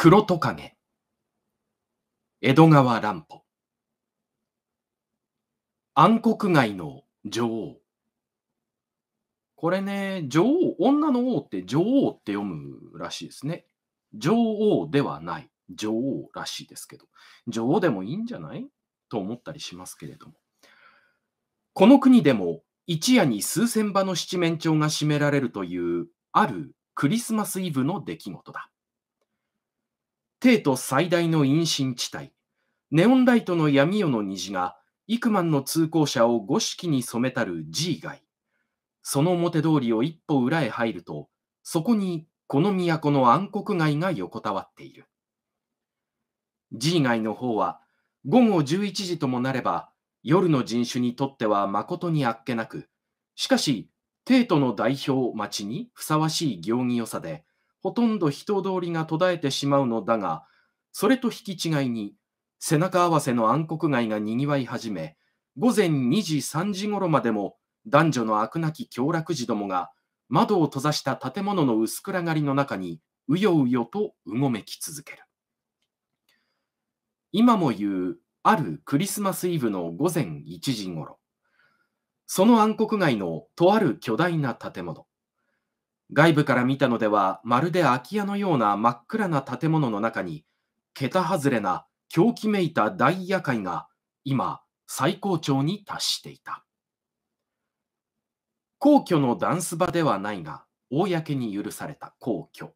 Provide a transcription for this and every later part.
黒トカゲ江戸川乱歩暗黒街の女王これね女王女の王って女王って読むらしいですね女王ではない女王らしいですけど女王でもいいんじゃないと思ったりしますけれどもこの国でも一夜に数千羽の七面鳥が占められるというあるクリスマスイブの出来事だ帝都最大の陰森地帯、ネオンライトの闇夜の虹が、幾万の通行者を五色に染めたる G 街。その表通りを一歩裏へ入ると、そこにこの都の暗黒街が横たわっている。G 街の方は、午後11時ともなれば、夜の人種にとっては誠にあっけなく、しかし、帝都の代表町にふさわしい行儀よさで、ほとんど人通りが途絶えてしまうのだが、それと引き違いに、背中合わせの暗黒街がにぎわい始め、午前2時3時頃までも男女の飽くなき凶楽児どもが窓を閉ざした建物の薄暗がりの中にうようよとうごめき続ける。今も言うあるクリスマスイブの午前1時ごろ、その暗黒街のとある巨大な建物、外部から見たのでは、まるで空き家のような真っ暗な建物の中に、桁外れな狂気めいた大夜会が今、最高潮に達していた。皇居のダンス場ではないが、公に許された皇居。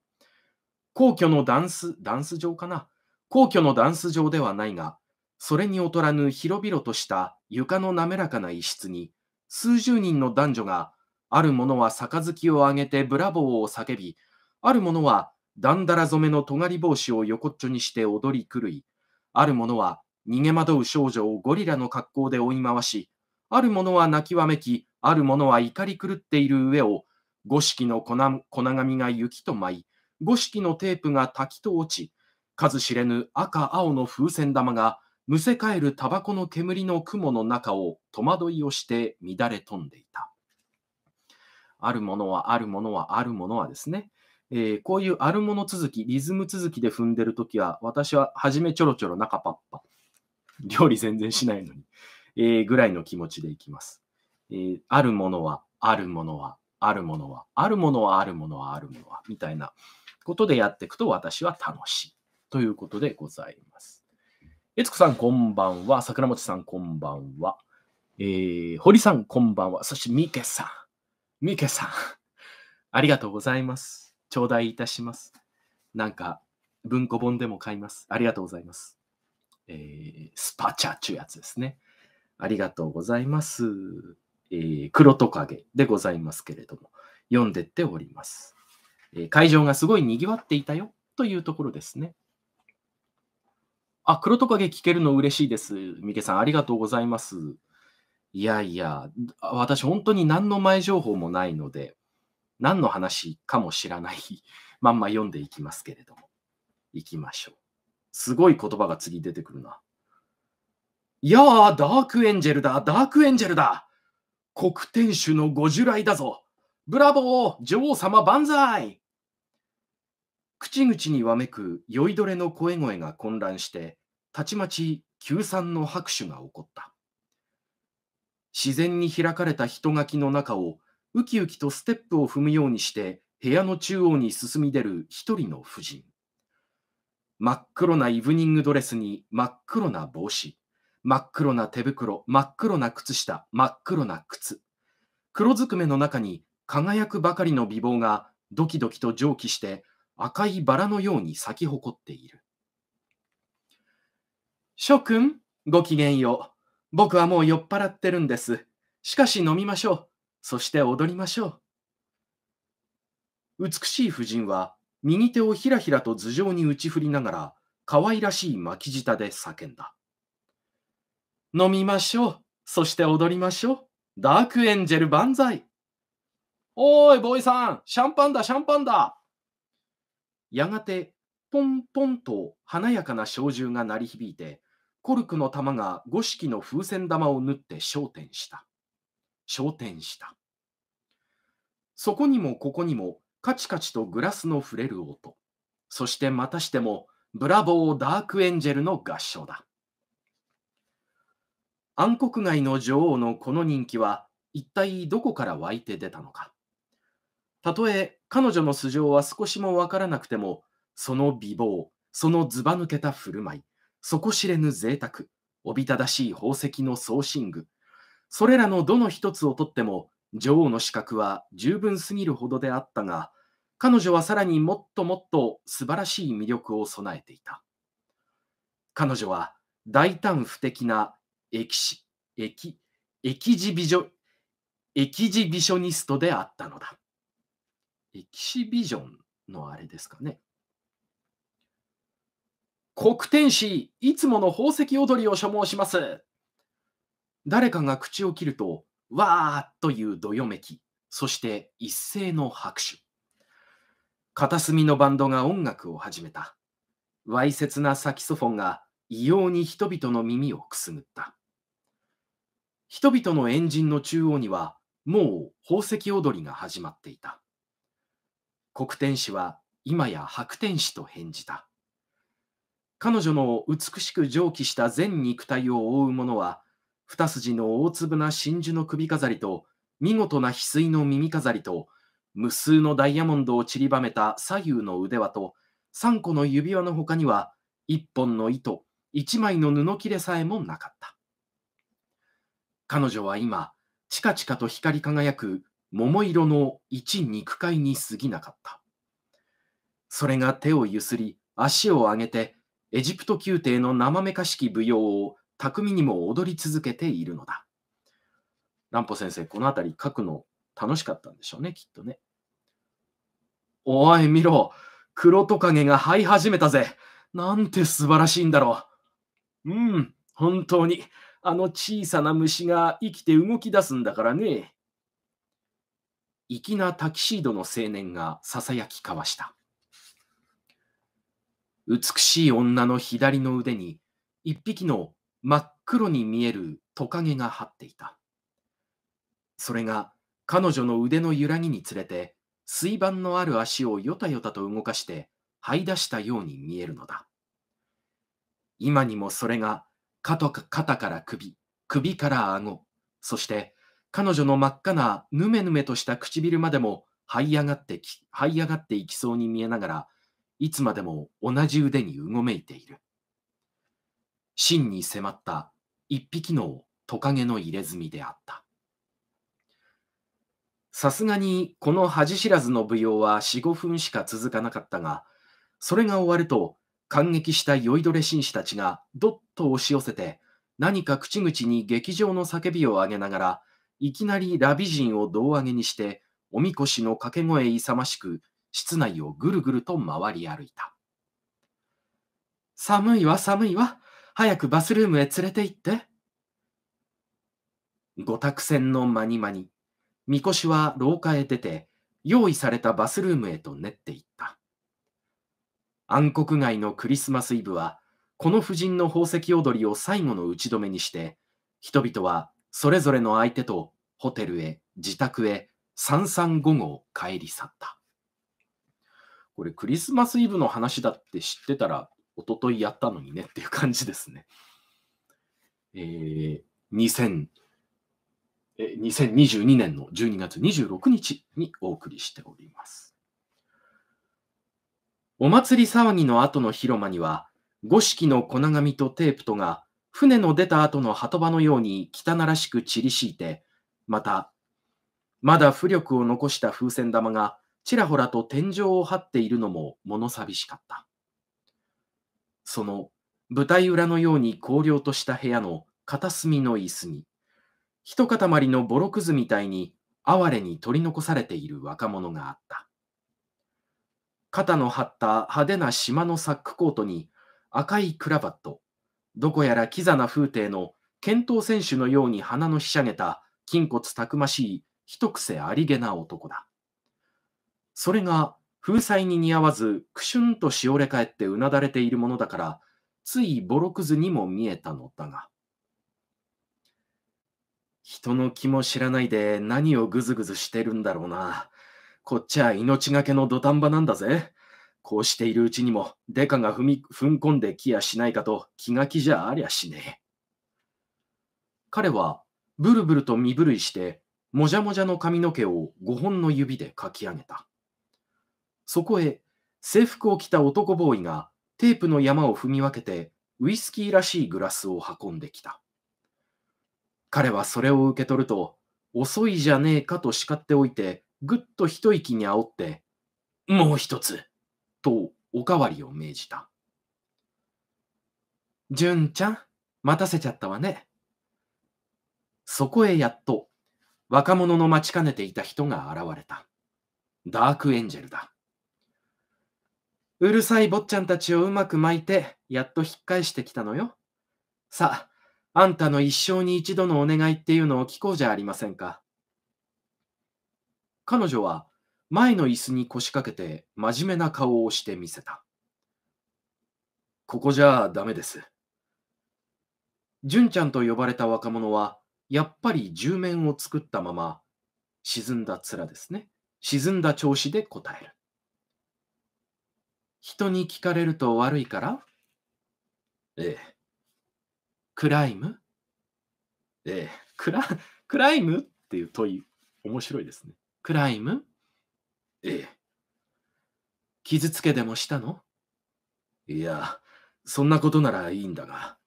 皇居のダンス、ダンス場かな皇居のダンス場ではないが、それに劣らぬ広々とした床の滑らかな一室に、数十人の男女がある者は杯をあげてブラボーを叫び、ある者はだんだら染めの尖り帽子を横っちょにして踊り狂い、ある者は逃げ惑う少女をゴリラの格好で追い回し、ある者は泣きわめき、ある者は怒り狂っている上を、五色の粉紙が雪と舞い、五色のテープが滝と落ち、数知れぬ赤青の風船玉が、むせ返るタバコの煙の雲の中を戸惑いをして乱れ飛んでいた。あるものはあるものはあるものはですね、えー、こういうあるもの続き、リズム続きで踏んでるときは、私は初めちょろちょろ中パッパ、料理全然しないのに、えー、ぐらいの気持ちでいきます。えー、あるものは、あるものは、あるものは、あるものは、あるものは、あるものは、みたいなことでやっていくと私は楽しい。ということでございます。悦子さん、こんばんは。桜餅さん、こんばんは。えー、堀さん、こんばんは。そして、みけさん。ミケさん、ありがとうございます。頂戴いたします。なんか、文庫本でも買います。ありがとうございます。えー、スパチャーちゅうやつですね。ありがとうございます。えー、黒トカゲでございますけれども、読んでっております。えー、会場がすごい賑わっていたよというところですね。あ、黒トカゲ聞けるの嬉しいです。ミケさん、ありがとうございます。いやいや、私本当に何の前情報もないので、何の話かも知らない まんま読んでいきますけれども。いきましょう。すごい言葉が次出てくるな。いやあ、ダークエンジェルだ、ダークエンジェルだ。黒天守のご従来だぞ。ブラボー、女王様万歳。口々にわめく酔いどれの声声が混乱して、たちまち休散の拍手が起こった。自然に開かれた人垣の中をウキウキとステップを踏むようにして部屋の中央に進み出る一人の婦人。真っ黒なイブニングドレスに真っ黒な帽子、真っ黒な手袋、真っ黒な靴下、真っ黒な靴。黒ずくめの中に輝くばかりの美貌がドキドキと蒸気して赤いバラのように咲き誇っている。諸君、ごきげんよう。僕はもう酔っ払ってるんです。しかし飲みましょう。そして踊りましょう。美しい婦人は右手をひらひらと頭上に打ち振りながら可愛らしい巻き舌で叫んだ。飲みましょう。そして踊りましょう。ダークエンジェル万歳。おーい、ボーイさん、シャンパンだ、シャンパンだ。やがて、ポンポンと華やかな小銃が鳴り響いて、コルクの玉が五色の風船玉を縫って焦点した。焦点した。そこにもここにもカチカチとグラスの触れる音。そしてまたしてもブラボーダークエンジェルの合唱だ。暗黒街の女王のこの人気は一体どこから湧いて出たのか。たとえ彼女の素性は少しもわからなくても、その美貌、そのずば抜けた振る舞い、底知れぬ贅沢、おびただしい宝石の送信具、それらのどの一つをとっても、女王の資格は十分すぎるほどであったが、彼女はさらにもっともっと素晴らしい魅力を備えていた。彼女は大胆不敵なエキシエキエキジビジョエキジビショニストであったのだ。エキシビジョンのあれですかね。黒天使、いつもの宝石踊りを所望します。誰かが口を切ると、わーというどよめき、そして一斉の拍手。片隅のバンドが音楽を始めた。わいせつなサキソフォンが異様に人々の耳をくすぐった。人々の円陣の中央には、もう宝石踊りが始まっていた。黒天使は今や白天使と返事た。彼女の美しく蒸気した全肉体を覆うものは、二筋の大粒な真珠の首飾りと、見事な翡翠の耳飾りと、無数のダイヤモンドを散りばめた左右の腕輪と、三個の指輪の他には、一本の糸、一枚の布切れさえもなかった。彼女は今、チカチカと光り輝く桃色の一肉塊に過ぎなかった。それが手をゆすり、足を上げて、エジプト宮廷の生めかしき舞踊を巧みにも踊り続けているのだ。乱歩先生、この辺り書くの楽しかったんでしょうね、きっとね。おい、見ろ黒トカゲが這い始めたぜなんて素晴らしいんだろううん、本当に。あの小さな虫が生きて動き出すんだからね。粋なタキシードの青年がささやき交わした。美しい女の左の腕に一匹の真っ黒に見えるトカゲが張っていた。それが彼女の腕の揺らぎにつれて水盤のある足をよたよたと動かして這い出したように見えるのだ。今にもそれが肩から首、首から顎、そして彼女の真っ赤なぬめぬめとした唇までも這い上がってき、這い上がっていきそうに見えながらいつまでも同じ腕にうごめいている。真に迫った一匹のトカゲの入れ墨であった。さすがにこの恥知らずの舞踊は4、5分しか続かなかったが、それが終わると感激した酔いどれ紳士たちがどっと押し寄せて、何か口々に劇場の叫びを上げながら、いきなりラビ人を胴上げにして、おみこしの掛け声勇ましく室内をぐるぐると回り歩いた。寒いわ、寒いわ。早くバスルームへ連れて行って。五託船の間に間に、みこしは廊下へ出て、用意されたバスルームへと練っていった。暗黒街のクリスマスイブは、この婦人の宝石踊りを最後の打ち止めにして、人々はそれぞれの相手とホテルへ、自宅へ、三々午後帰り去った。これクリスマスイブの話だって知ってたら、一昨日やったのにねっていう感じですね。えー、2000え2022年の12月26日にお送りしております。お祭り騒ぎの後の広間には、五色の粉紙とテープとが船の出た後の波止場のように汚らしく散り敷いて、また、まだ浮力を残した風船玉がちらほらと天井を張っているのも物寂しかった。その舞台裏のように荒涼とした部屋の片隅の椅子に、一塊のボロくずみたいに哀れに取り残されている若者があった。肩の張った派手な島のサックコートに赤いクラバット、どこやらキザな風景の剣闘選手のように鼻のひしゃげた筋骨たくましい一癖ありげな男だ。それが風采に似合わず、くしゅんとしおれ返ってうなだれているものだから、ついボロくずにも見えたのだが。人の気も知らないで何をぐずぐずしてるんだろうな。こっちは命がけの土壇場なんだぜ。こうしているうちにも、デカが踏み、踏ん込んできやしないかと気が気じゃありゃしねえ。彼は、ブルブルと身震いして、もじゃもじゃの髪の毛を5本の指でかき上げた。そこへ、制服を着た男ボーイがテープの山を踏み分けて、ウイスキーらしいグラスを運んできた。彼はそれを受け取ると、遅いじゃねえかと叱っておいて、ぐっと一息に煽って、もう一つとおかわりを命じた。純ちゃん、待たせちゃったわね。そこへやっと、若者の待ちかねていた人が現れた。ダークエンジェルだ。うるさい坊ちゃんたちをうまく巻いて、やっと引っ返してきたのよ。さあ、あんたの一生に一度のお願いっていうのを聞こうじゃありませんか。彼女は前の椅子に腰掛けて真面目な顔をしてみせた。ここじゃダメです。純ちゃんと呼ばれた若者は、やっぱり十面を作ったまま、沈んだ面ですね。沈んだ調子で答える。人に聞かれると悪いからええ。クライムええ。クラクライムっていう問い、面白いですね。クライムええ。傷つけでもしたのいや、そんなことならいいんだが。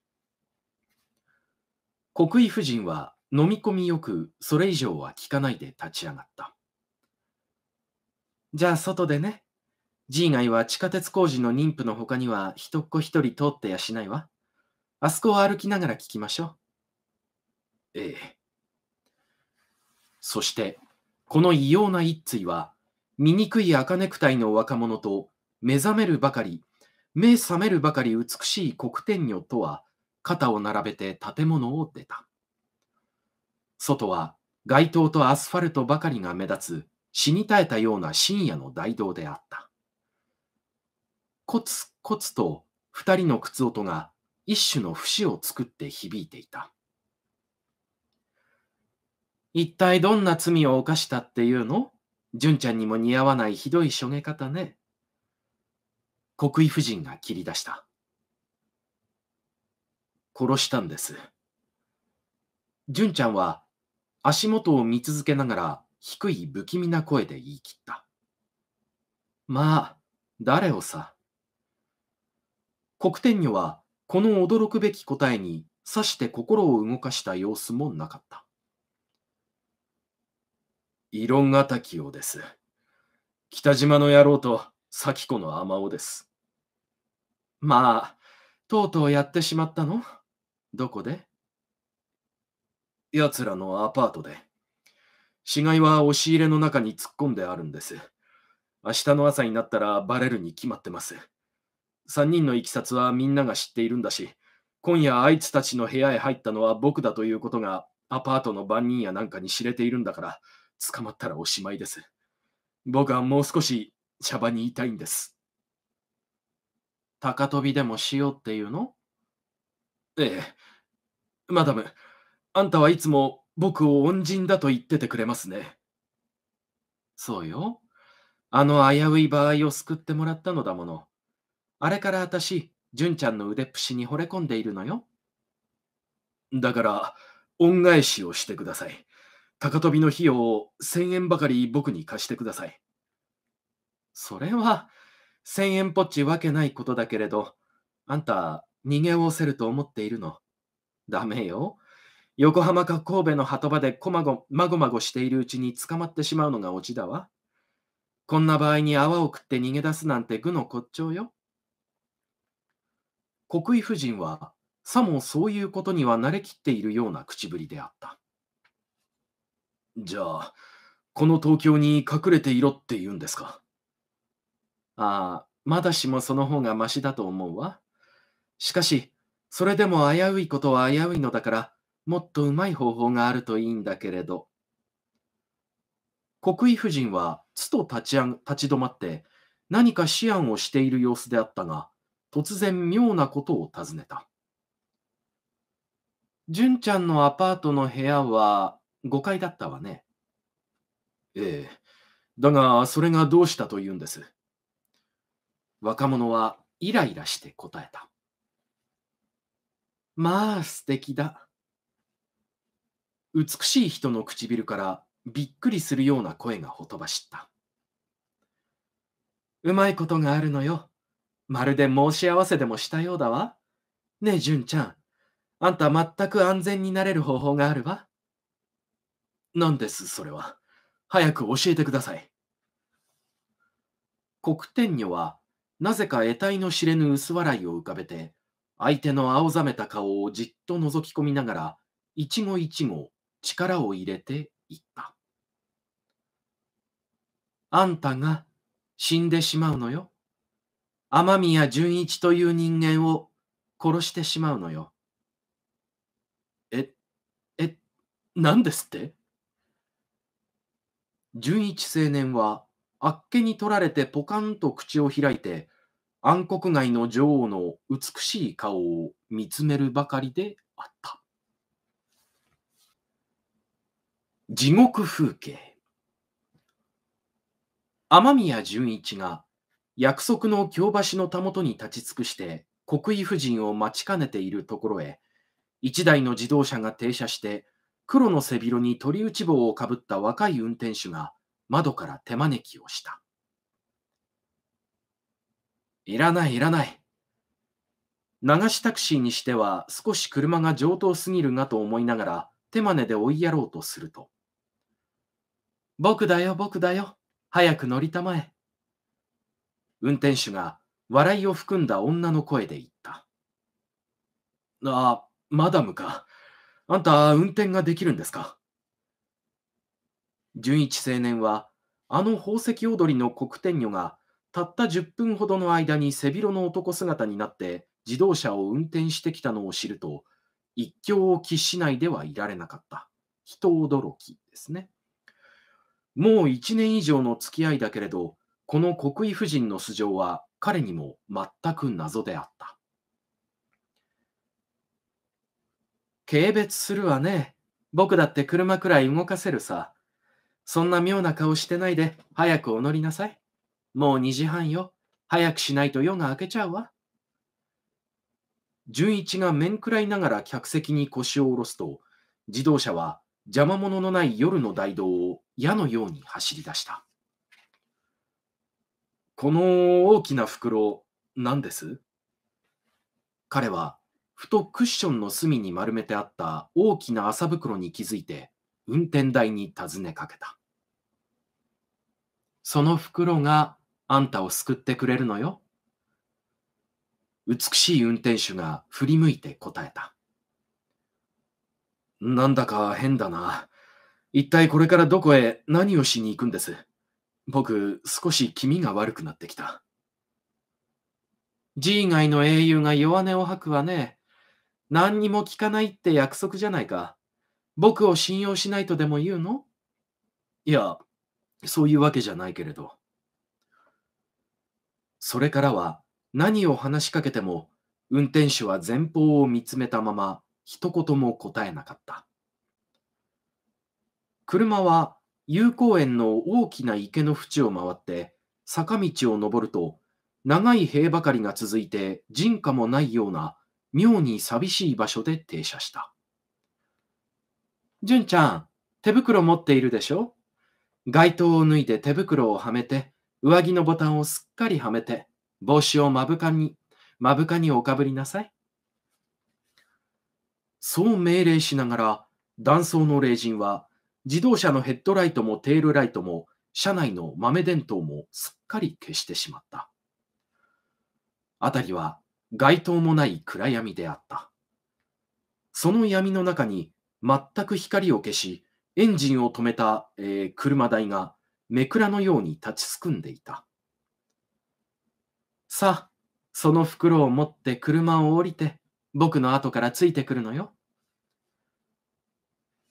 国威夫人は飲み込みよく、それ以上は聞かないで立ち上がった。じゃあ外でね。G 街は地下鉄工事の妊婦の他には人っ子一人通ってやしないわ。あそこを歩きながら聞きましょう。ええ。そして、この異様な一対は、醜い赤ネクタイの若者と、目覚めるばかり、目覚めるばかり美しい黒天女とは、肩を並べて建物を出た。外は街灯とアスファルトばかりが目立つ死に絶えたような深夜の大道であった。コツコツと二人の靴音が一種の節を作って響いていた。一体どんな罪を犯したっていうの純ちゃんにも似合わないひどいしょげ方ね。国威夫人が切り出した。殺したんです。純ちゃんは足元を見続けながら低い不気味な声で言い切った。まあ、誰をさ。黒天女はこの驚くべき答えにさして心を動かした様子もなかった。色がたきようです。北島の野郎と咲子の天尾です。まあ、とうとうやってしまったのどこで奴らのアパートで。死骸は押し入れの中に突っ込んであるんです。明日の朝になったらバレるに決まってます。3人のいきさつはみんなが知っているんだし、今夜あいつたちの部屋へ入ったのは僕だということがアパートの番人やなんかに知れているんだから、捕まったらおしまいです。僕はもう少し茶場にいたいんです。高飛びでもしようっていうのええ。マダム、あんたはいつも僕を恩人だと言っててくれますね。そうよ。あの危うい場合を救ってもらったのだもの。あれから私、純ちゃんの腕っぷしに惚れ込んでいるのよ。だから、恩返しをしてください。高飛びの費用を1000円ばかり僕に貸してください。それは、1000円ぽっちわけないことだけれど、あんた、逃げおせると思っているの。ダメよ。横浜か神戸の波止場でこまごまごまごしているうちに捕まってしまうのがオチだわ。こんな場合に泡を食って逃げ出すなんて愚の骨頂よ。国威夫人はさもそういうことには慣れきっているような口ぶりであった。じゃあ、この東京に隠れていろって言うんですかああ、まだしもその方がましだと思うわ。しかし、それでも危ういことは危ういのだから、もっとうまい方法があるといいんだけれど。国威夫人は、つと立ち立ち止まって、何か思案をしている様子であったが、突然妙なことを尋ねた。純ちゃんのアパートの部屋は5階だったわね。ええ。だが、それがどうしたというんです。若者はイライラして答えた。まあ素敵だ。美しい人の唇からびっくりするような声がほとばしった。うまいことがあるのよ。まるで申し合わせでもしたようだわ。ねえ、純ちゃん。あんた全く安全になれる方法があるわ。何です、それは。早く教えてください。黒天女は、なぜか得体の知れぬ薄笑いを浮かべて、相手の青ざめた顔をじっと覗き込みながら、一期一期力を入れていった。あんたが死んでしまうのよ。雨宮純一という人間を殺してしまうのよ。え、え、何ですって純一青年はあっけに取られてポカンと口を開いて暗黒街の女王の美しい顔を見つめるばかりであった。地獄風景雨宮純一が約束の京橋のたもとに立ち尽くして国威夫人を待ちかねているところへ一台の自動車が停車して黒の背広に鳥打ち棒をかぶった若い運転手が窓から手招きをした。いらないいらない。流しタクシーにしては少し車が上等すぎるがと思いながら手真似で追いやろうとすると。僕だよ僕だよ。早く乗りたまえ。運転手が笑いを含んだ女の声で言った。あ、マダムか。あんた、運転ができるんですか純一青年は、あの宝石踊りの黒天女が、たった10分ほどの間に背広の男姿になって自動車を運転してきたのを知ると、一興を喫しないではいられなかった。人驚きですね。もう1年以上の付き合いだけれど、この国井夫人の素性は彼にも全く謎であった。軽蔑するわね。僕だって車くらい動かせるさ。そんな妙な顔してないで早くお乗りなさい。もう2時半よ。早くしないと夜が明けちゃうわ。純一が面食らいながら客席に腰を下ろすと、自動車は邪魔者のない夜の大道を矢のように走り出した。この大きな袋、何です彼は、ふとクッションの隅に丸めてあった大きな麻袋に気づいて、運転台に尋ねかけた。その袋があんたを救ってくれるのよ。美しい運転手が振り向いて答えた。なんだか変だな。一体これからどこへ何をしに行くんです僕、少し気味が悪くなってきた。G 以外の英雄が弱音を吐くわね。何にも聞かないって約束じゃないか。僕を信用しないとでも言うのいや、そういうわけじゃないけれど。それからは何を話しかけても運転手は前方を見つめたまま一言も答えなかった。車は遊公園の大きな池の淵を回って、坂道を登ると、長い塀ばかりが続いて人家もないような、妙に寂しい場所で停車した。純ちゃん、手袋持っているでしょ街灯を脱いで手袋をはめて、上着のボタンをすっかりはめて、帽子を目深に、目深におかぶりなさい。そう命令しながら、断層の霊人は自動車のヘッドライトもテールライトも、車内の豆電灯もすっかり消してしまった。辺りは街灯もない暗闇であった。その闇の中に全く光を消し、エンジンを止めた、えー、車台がめくらのように立ちすくんでいた。さあ、その袋を持って車を降りて、僕の後からついてくるのよ。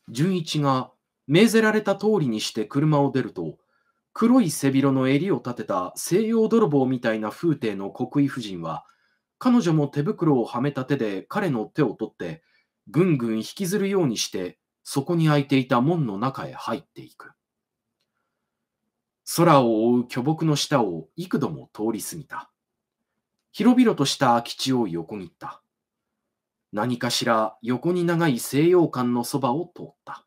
純一が命ぜられた通りにして車を出ると、黒い背広の襟を立てた西洋泥棒みたいな風体の国威夫人は、彼女も手袋をはめた手で彼の手を取って、ぐんぐん引きずるようにして、そこに開いていた門の中へ入っていく。空を覆う巨木の下を幾度も通り過ぎた。広々とした空き地を横切った。何かしら横に長い西洋館のそばを通った。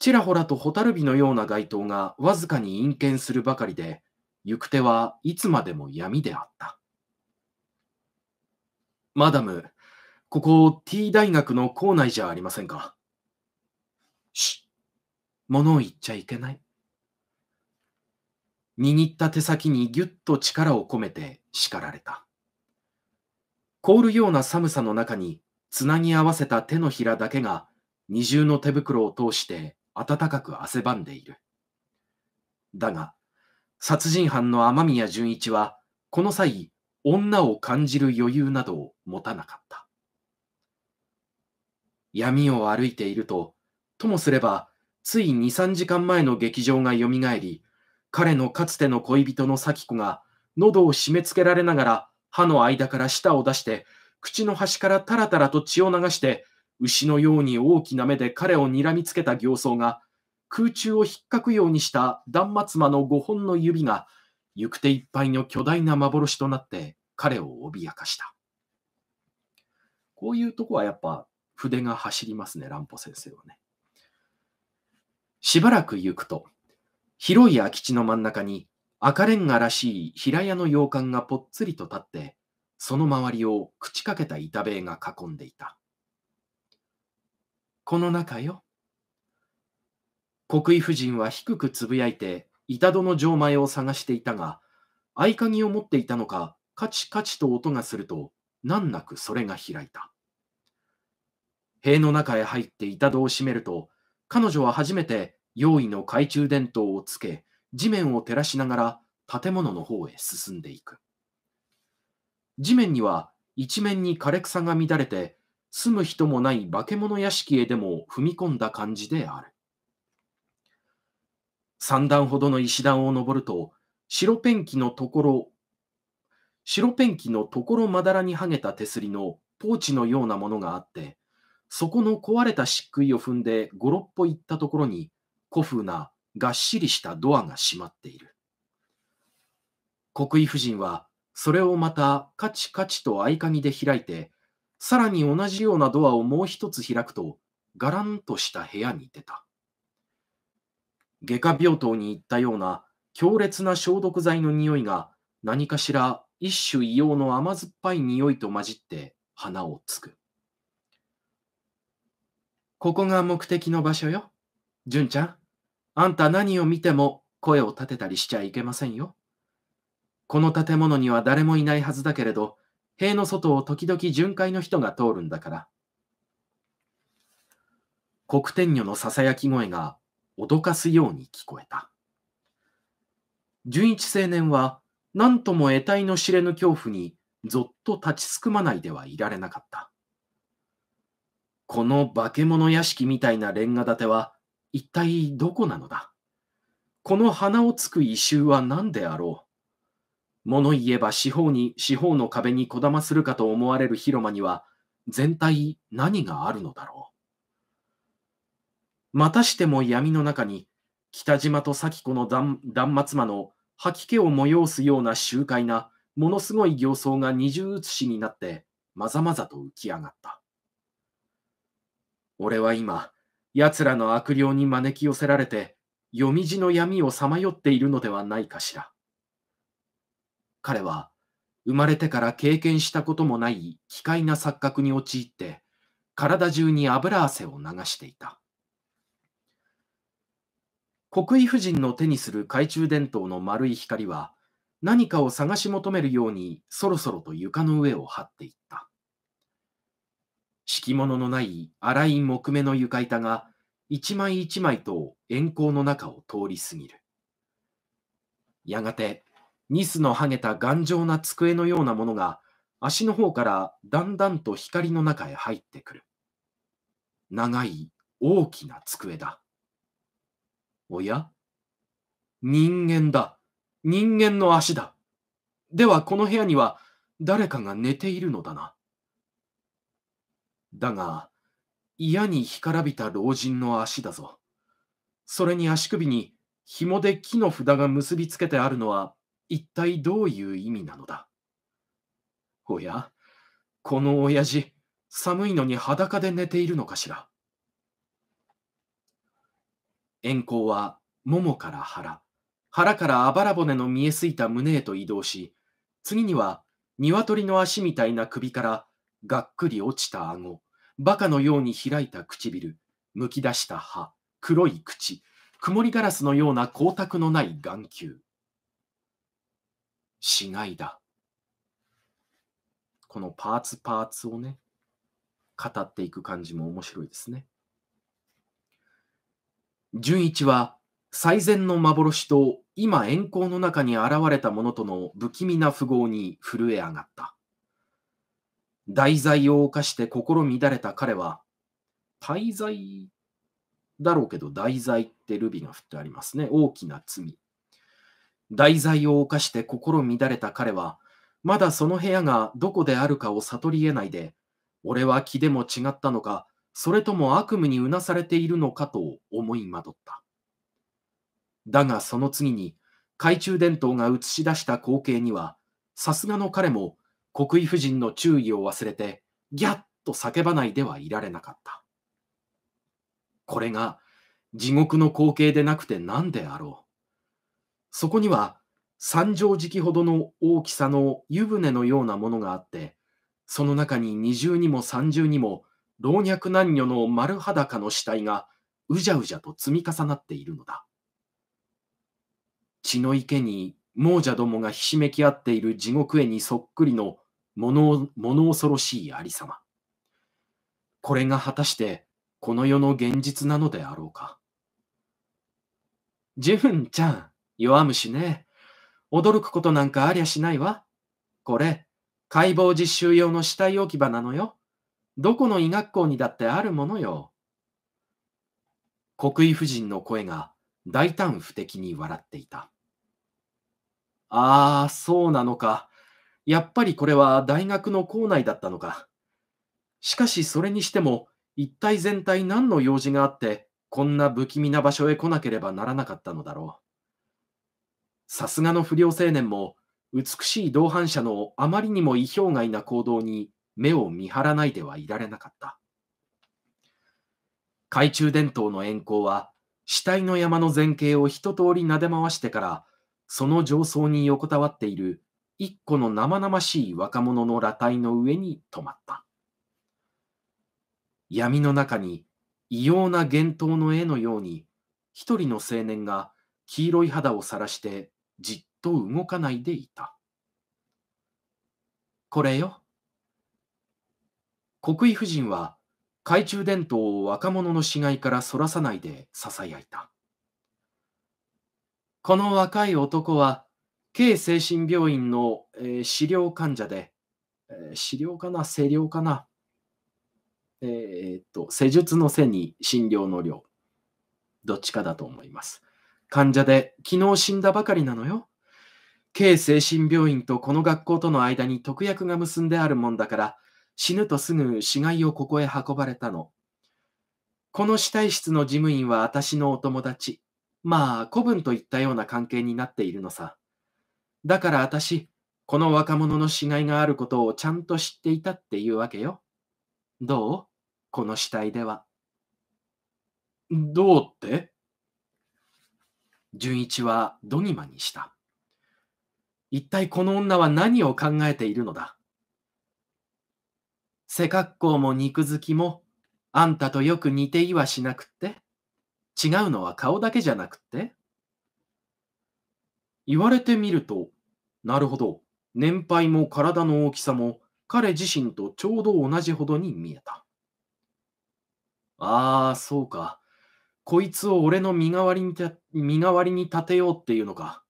ちらほらと蛍火のような街灯がわずかに陰見するばかりで、行く手はいつまでも闇であった。マダム、ここ T 大学の校内じゃありませんか。し、物を言っちゃいけない。握った手先にぎゅっと力を込めて叱られた。凍るような寒さの中につなぎ合わせた手のひらだけが二重の手袋を通して暖かく汗ばんでいる。だが、殺人犯の雨宮純一は、この際、女を感じる余裕などを持たなかった。闇を歩いていると、ともすれば、つい2、3時間前の劇場が蘇り、彼のかつての恋人の咲子が、喉を締め付けられながら、歯の間から舌を出して、口の端からタラタラと血を流して、牛のように大きな目で彼を睨みつけた形相が、空中を引っかくようにした断末魔の5本の指が、行く手いっぱいの巨大な幻となって彼を脅かした。こういうとこはやっぱ筆が走りますね、乱歩先生はね。しばらく行くと、広い空き地の真ん中に赤レンガらしい平屋の洋館がぽっつりと立って、その周りを朽ちかけた板塀が囲んでいた。この中よ。国衣夫人は低くつぶやいて、板戸の錠前を探していたが、合鍵を持っていたのか、カチカチと音がすると、難なくそれが開いた。塀の中へ入って板戸を閉めると、彼女は初めて用意の懐中電灯をつけ、地面を照らしながら建物の方へ進んでいく。地面には一面に枯れ草が乱れて住む人もない化け物屋敷へでも踏み込んだ感じである。三段ほどの石段を登ると、白ペンキのところ、白ペンキのところまだらに剥げた手すりのポーチのようなものがあって、そこの壊れた漆喰を踏んで五六歩行ったところに、古風ながっしりしたドアが閉まっている。国威夫人は、それをまたカチカチと合鍵で開いて、さらに同じようなドアをもう一つ開くと、がらんとした部屋に出た。外科病棟に行ったような強烈な消毒剤の匂いが何かしら一種異様の甘酸っぱい匂いと混じって鼻をつく。ここが目的の場所よ。純ちゃん、あんた何を見ても声を立てたりしちゃいけませんよ。この建物には誰もいないはずだけれど、塀の外を時々巡回の人が通るんだから。黒天女のささやき声が脅かすように聞こえた。純一青年は何とも得体の知れぬ恐怖にぞっと立ちすくまないではいられなかった。この化け物屋敷みたいなレンガ建ては一体どこなのだこの花をつく異臭は何であろう物言えば四方に、四方の壁にこだまするかと思われる広間には、全体何があるのだろう。またしても闇の中に、北島と咲子の断末魔の吐き気を催すような集会な、ものすごい形相が二重写しになって、まざまざと浮き上がった。俺は今、奴らの悪霊に招き寄せられて、読み地の闇をさまよっているのではないかしら。彼は生まれてから経験したこともない奇怪な錯覚に陥って体中に油汗を流していた国威夫人の手にする懐中電灯の丸い光は何かを探し求めるようにそろそろと床の上を張っていった敷物のない粗い木目の床板が一枚一枚と円光の中を通り過ぎるやがてニスの剥げた頑丈な机のようなものが足の方からだんだんと光の中へ入ってくる。長い大きな机だ。おや人間だ。人間の足だ。ではこの部屋には誰かが寝ているのだな。だが、嫌に干からびた老人の足だぞ。それに足首に紐で木の札が結びつけてあるのは一体どういう意味なのだおや、この親父、寒いのに裸で寝ているのかしら円光は、ももから腹、腹からあばら骨の見えすいた胸へと移動し、次には、鶏の足みたいな首から、がっくり落ちた顎、バカのように開いた唇、むき出した歯、黒い口、曇りガラスのような光沢のない眼球。死骸だ。このパーツパーツをね、語っていく感じも面白いですね。純一は最善の幻と今遠行の中に現れたものとの不気味な符号に震え上がった。題材を犯して心乱れた彼は、滞在だろうけど、題材ってルビが振ってありますね。大きな罪。題材を犯して心乱れた彼は、まだその部屋がどこであるかを悟り得ないで、俺は気でも違ったのか、それとも悪夢にうなされているのかと思いまどった。だがその次に、懐中電灯が映し出した光景には、さすがの彼も国威夫人の注意を忘れて、ギャッと叫ばないではいられなかった。これが地獄の光景でなくて何であろう。そこには三畳敷ほどの大きさの湯船のようなものがあって、その中に二重にも三重にも老若男女の丸裸の死体がうじゃうじゃと積み重なっているのだ。血の池に亡者どもがひしめき合っている地獄絵にそっくりの物物恐ろしいありさま。これが果たしてこの世の現実なのであろうか。ジェフンちゃん。弱虫ね。驚くことなんかありゃしないわ。これ、解剖実習用の死体置き場なのよ。どこの医学校にだってあるものよ。国医夫人の声が大胆不敵に笑っていた。ああ、そうなのか。やっぱりこれは大学の校内だったのか。しかしそれにしても、一体全体何の用事があって、こんな不気味な場所へ来なければならなかったのだろう。さすがの不良青年も、美しい同伴者のあまりにも意表外な行動に目を見張らないではいられなかった。懐中電灯の円光は、死体の山の前景を一通り撫で回してから、その上層に横たわっている一個の生々しい若者の裸体の上に止まった。闇の中に異様な幻灯の絵のように、一人の青年が黄色い肌をさらしてじっと動かないでいた。これよ。国威夫人は懐中電灯を若者の死骸からそらさないでささやいた。この若い男は、軽精神病院の、えー、資料患者で、えー、資料かな、清涼かな、えー、っと、施術の背に診療の量、どっちかだと思います。患者で昨日死んだばかりなのよ。軽精神病院とこの学校との間に特約が結んであるもんだから、死ぬとすぐ死骸をここへ運ばれたの。この死体室の事務員は私のお友達。まあ、古文といったような関係になっているのさ。だから私、この若者の死骸があることをちゃんと知っていたっていうわけよ。どうこの死体では。どうって純一はドニマにした。一体この女は何を考えているのだ背格好も肉付きもあんたとよく似ていはしなくって違うのは顔だけじゃなくって言われてみるとなるほど年配も体の大きさも彼自身とちょうど同じほどに見えた。ああ、そうか。こいつを俺の身代わりに身代わりに立てようっていうのか。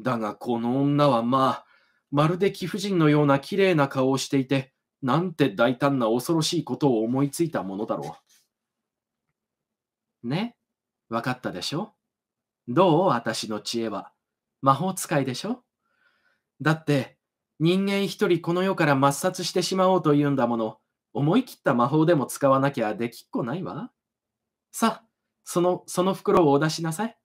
だがこの女はまあ、まるで貴婦人のような綺麗な顔をしていて、なんて大胆な恐ろしいことを思いついたものだろう。ね分かったでしょどう私の知恵は。魔法使いでしょだって、人間一人この世から抹殺してしまおうというんだもの、思い切った魔法でも使わなきゃできっこないわ。さあ、その、その袋をお出しなさい。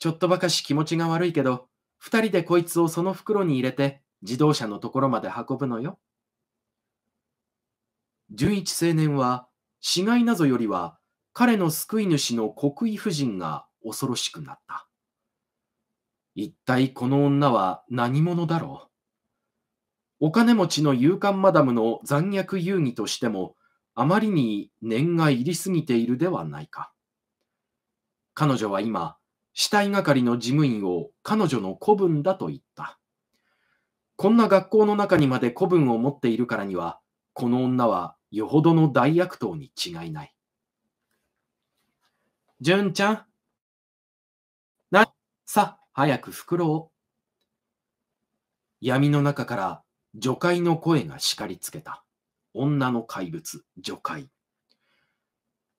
ちょっとばかし気持ちが悪いけど、二人でこいつをその袋に入れて自動車のところまで運ぶのよ。純一青年は、死骸なぞよりは、彼の救い主の国威夫人が恐ろしくなった。一体この女は何者だろうお金持ちの勇敢マダムの残虐遊戯としても、あまりに念が入りすぎているではないか。彼女は今、死体係の事務員を彼女の子分だと言った。こんな学校の中にまで子分を持っているからには、この女はよほどの大悪党に違いない。純ちゃん。な、さ、早く袋を。闇の中から女界の声が叱りつけた。女の怪物、女界。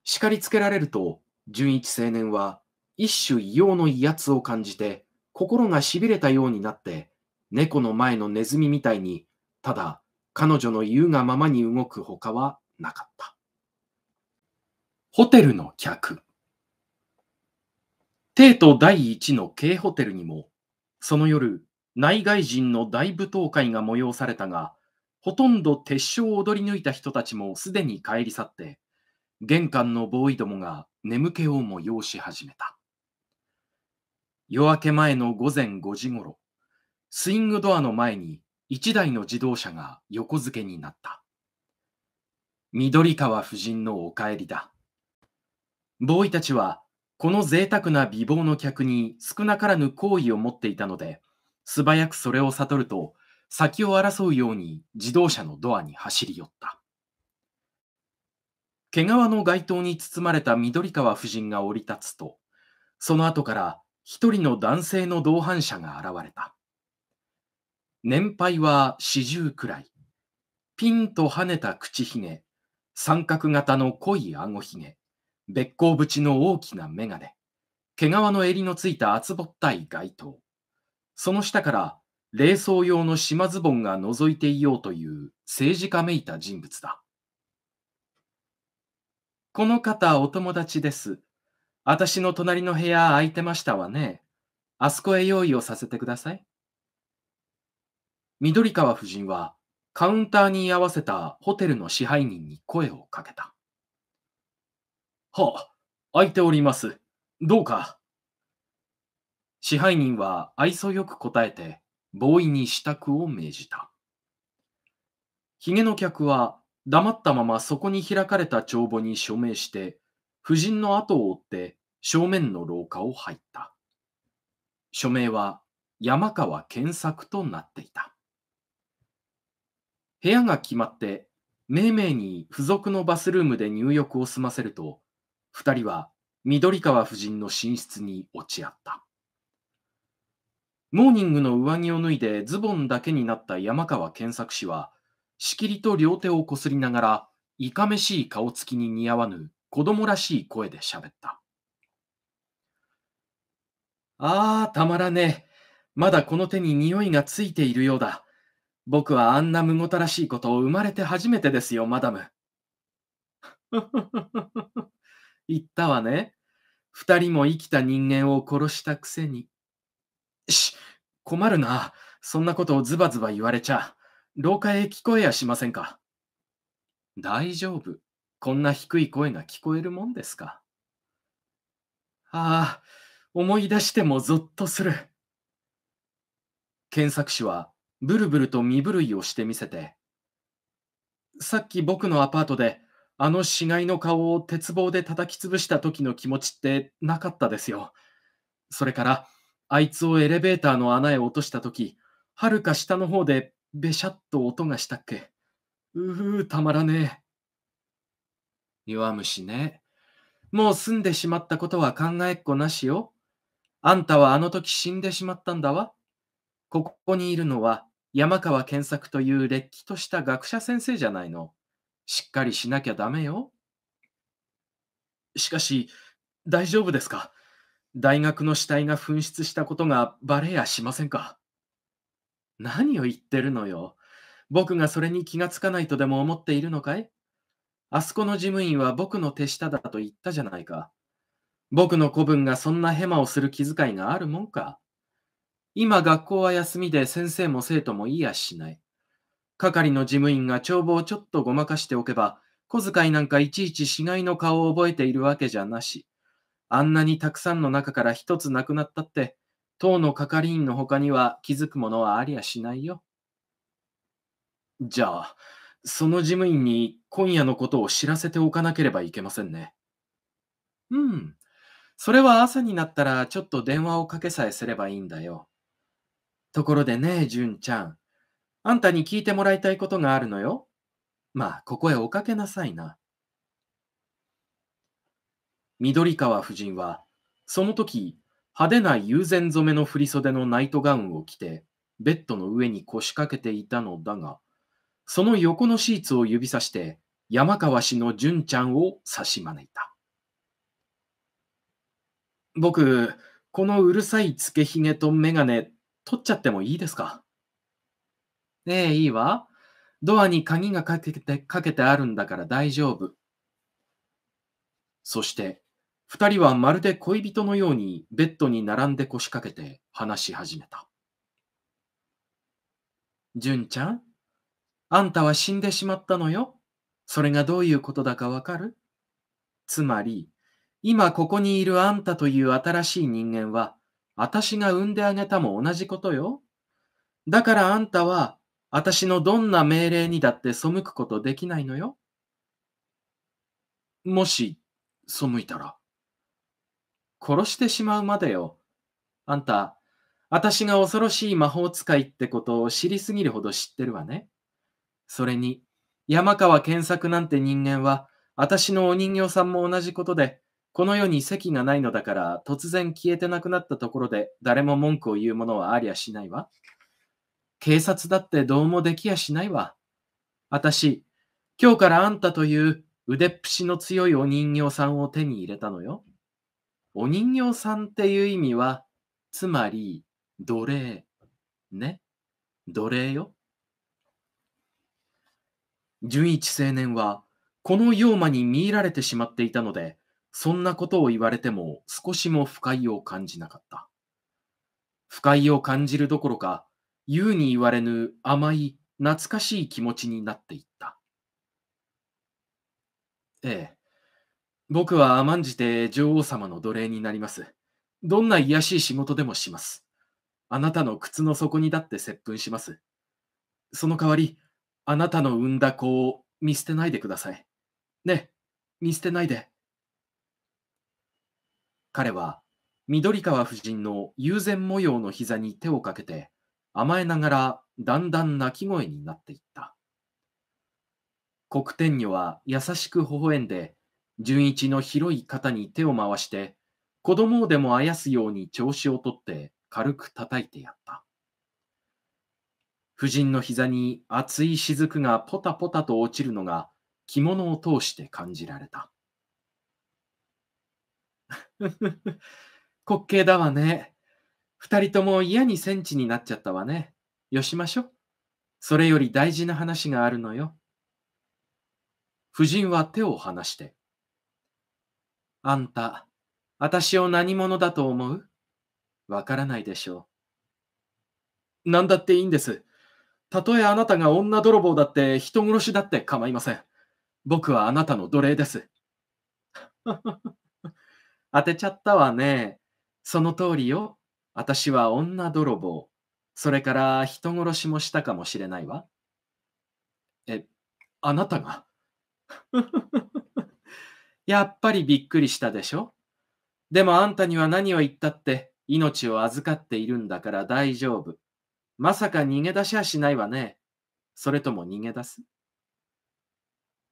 叱りつけられると純一青年は一種異様の威圧を感じて、心がしびれたようになって、猫の前のネズミみたいに、ただ彼女の言うがままに動く他はなかった。ホテルの客。帝都第一の軽ホテルにも、その夜、内外人の大舞踏会が催されたが、ほとんど鉄鐘を踊り抜いた人たちもすでに帰り去って、玄関のボーイどもが眠気を催し始めた。夜明け前の午前5時ごろ、スイングドアの前に一台の自動車が横付けになった。緑川夫人のお帰りだ。ボーイたちは、この贅沢な美貌の客に少なからぬ好意を持っていたので、素早くそれを悟ると、先を争うように自動車のドアに走り寄った。毛皮の街灯に包まれた緑川夫人が降り立つと、その後から一人の男性の同伴者が現れた。年配は四十くらい。ピンと跳ねた口ひげ、三角型の濃いあごひげ、べっ甲縁の大きな眼鏡、毛皮の襟のついた厚ぼったい街灯。その下から、冷蔵用の島ズボンが覗いていようという政治家めいた人物だ。この方お友達です。私の隣の部屋空いてましたわね。あそこへ用意をさせてください。緑川夫人はカウンターに居合わせたホテルの支配人に声をかけた。はあ、空いております。どうか。支配人は愛想よく答えて、ボーイに支度を命じた。ヒゲの客は黙ったままそこに開かれた帳簿に署名して、夫人の後を追って正面の廊下を入った。署名は山川健作となっていた。部屋が決まって、めいに付属のバスルームで入浴を済ませると、二人は緑川夫人の寝室に落ち合った。モーニングの上着を脱いでズボンだけになった山川健作氏は、しきりと両手をこすりながら、いかめしい顔つきに似合わぬ子供らしい声で喋った。ああ、たまらねえ。まだこの手に匂いがついているようだ。僕はあんなむごたらしいことを生まれて初めてですよ、マダム。言ったわね。二人も生きた人間を殺したくせに。し、困るな。そんなことをズバズバ言われちゃ。廊下へ聞こえやしませんか大丈夫。こんな低い声が聞こえるもんですかああ、思い出してもぞっとする。検索士はブルブルと身震いをしてみせて、さっき僕のアパートであの死骸の顔を鉄棒で叩き潰した時の気持ちってなかったですよ。それから、あいつをエレベーターの穴へ落とした時、はるか下の方でべしゃっと音がしたっけ。うう、たまらねえ。弱虫ね。もう済んでしまったことは考えっこなしよ。あんたはあの時死んでしまったんだわ。ここにいるのは山川健作というれっきとした学者先生じゃないの。しっかりしなきゃダメよ。しかし、大丈夫ですか大学の死体が紛失したことがバレやしませんか何を言ってるのよ。僕がそれに気がつかないとでも思っているのかいあそこの事務員は僕の手下だと言ったじゃないか。僕の子分がそんなヘマをする気遣いがあるもんか。今学校は休みで先生も生徒もいやしない。係の事務員が帳簿をちょっとごまかしておけば、小遣いなんかいちいち死骸の顔を覚えているわけじゃなし。あんなにたくさんの中から一つなくなったって、党の係員の他には気づくものはありゃしないよ。じゃあ、その事務員に今夜のことを知らせておかなければいけませんね。うん。それは朝になったらちょっと電話をかけさえすればいいんだよ。ところでね、純ちゃん。あんたに聞いてもらいたいことがあるのよ。まあ、ここへおかけなさいな。緑川夫人は、その時、派手な友禅染めの振袖のナイトガウンを着て、ベッドの上に腰掛けていたのだが、その横のシーツを指さして、山川氏の純ちゃんを差し招いた。僕、このうるさいつけひげとメガネ、取っちゃってもいいですかええ、いいわ。ドアに鍵がかけて、かけてあるんだから大丈夫。そして、二人はまるで恋人のようにベッドに並んで腰掛けて話し始めた。純ちゃん、あんたは死んでしまったのよ。それがどういうことだかわかるつまり、今ここにいるあんたという新しい人間は、私が産んであげたも同じことよ。だからあんたは、私のどんな命令にだって背くことできないのよ。もし、背いたら。殺してしまうまでよ。あんた、私が恐ろしい魔法使いってことを知りすぎるほど知ってるわね。それに、山川健作なんて人間は、私のお人形さんも同じことで、この世に席がないのだから突然消えてなくなったところで誰も文句を言うものはありゃしないわ。警察だってどうもできやしないわ。あたし、今日からあんたという腕っぷしの強いお人形さんを手に入れたのよ。お人形さんっていう意味は、つまり、奴隷。ね。奴隷よ。純一青年は、この妖魔に見入られてしまっていたので、そんなことを言われても少しも不快を感じなかった。不快を感じるどころか、言うに言われぬ甘い懐かしい気持ちになっていった。ええ。僕は甘んじて女王様の奴隷になります。どんな卑しい仕事でもします。あなたの靴の底にだって接吻します。その代わり、あなたの産んだ子を見捨てないでください。ね、見捨てないで。彼は緑川夫人の友禅模様の膝に手をかけて甘えながらだんだん泣き声になっていった黒天女は優しく微笑んで純一の広い肩に手を回して、子供をでもあやすように調子をとって軽く叩いてやった。夫人の膝に熱い雫がポタポタと落ちるのが着物を通して感じられた。滑稽だわね。二人とも嫌に戦地になっちゃったわね。よしましょそれより大事な話があるのよ。夫人は手を離して、あんた、しを何者だと思うわからないでしょう。なんだっていいんです。たとえあなたが女泥棒だって人殺しだって構いません。僕はあなたの奴隷です。当てちゃったわね。その通りよ。私は女泥棒。それから人殺しもしたかもしれないわ。え、あなたが やっぱりびっくりしたでしょでもあんたには何を言ったって命を預かっているんだから大丈夫。まさか逃げ出しはしないわね。それとも逃げ出す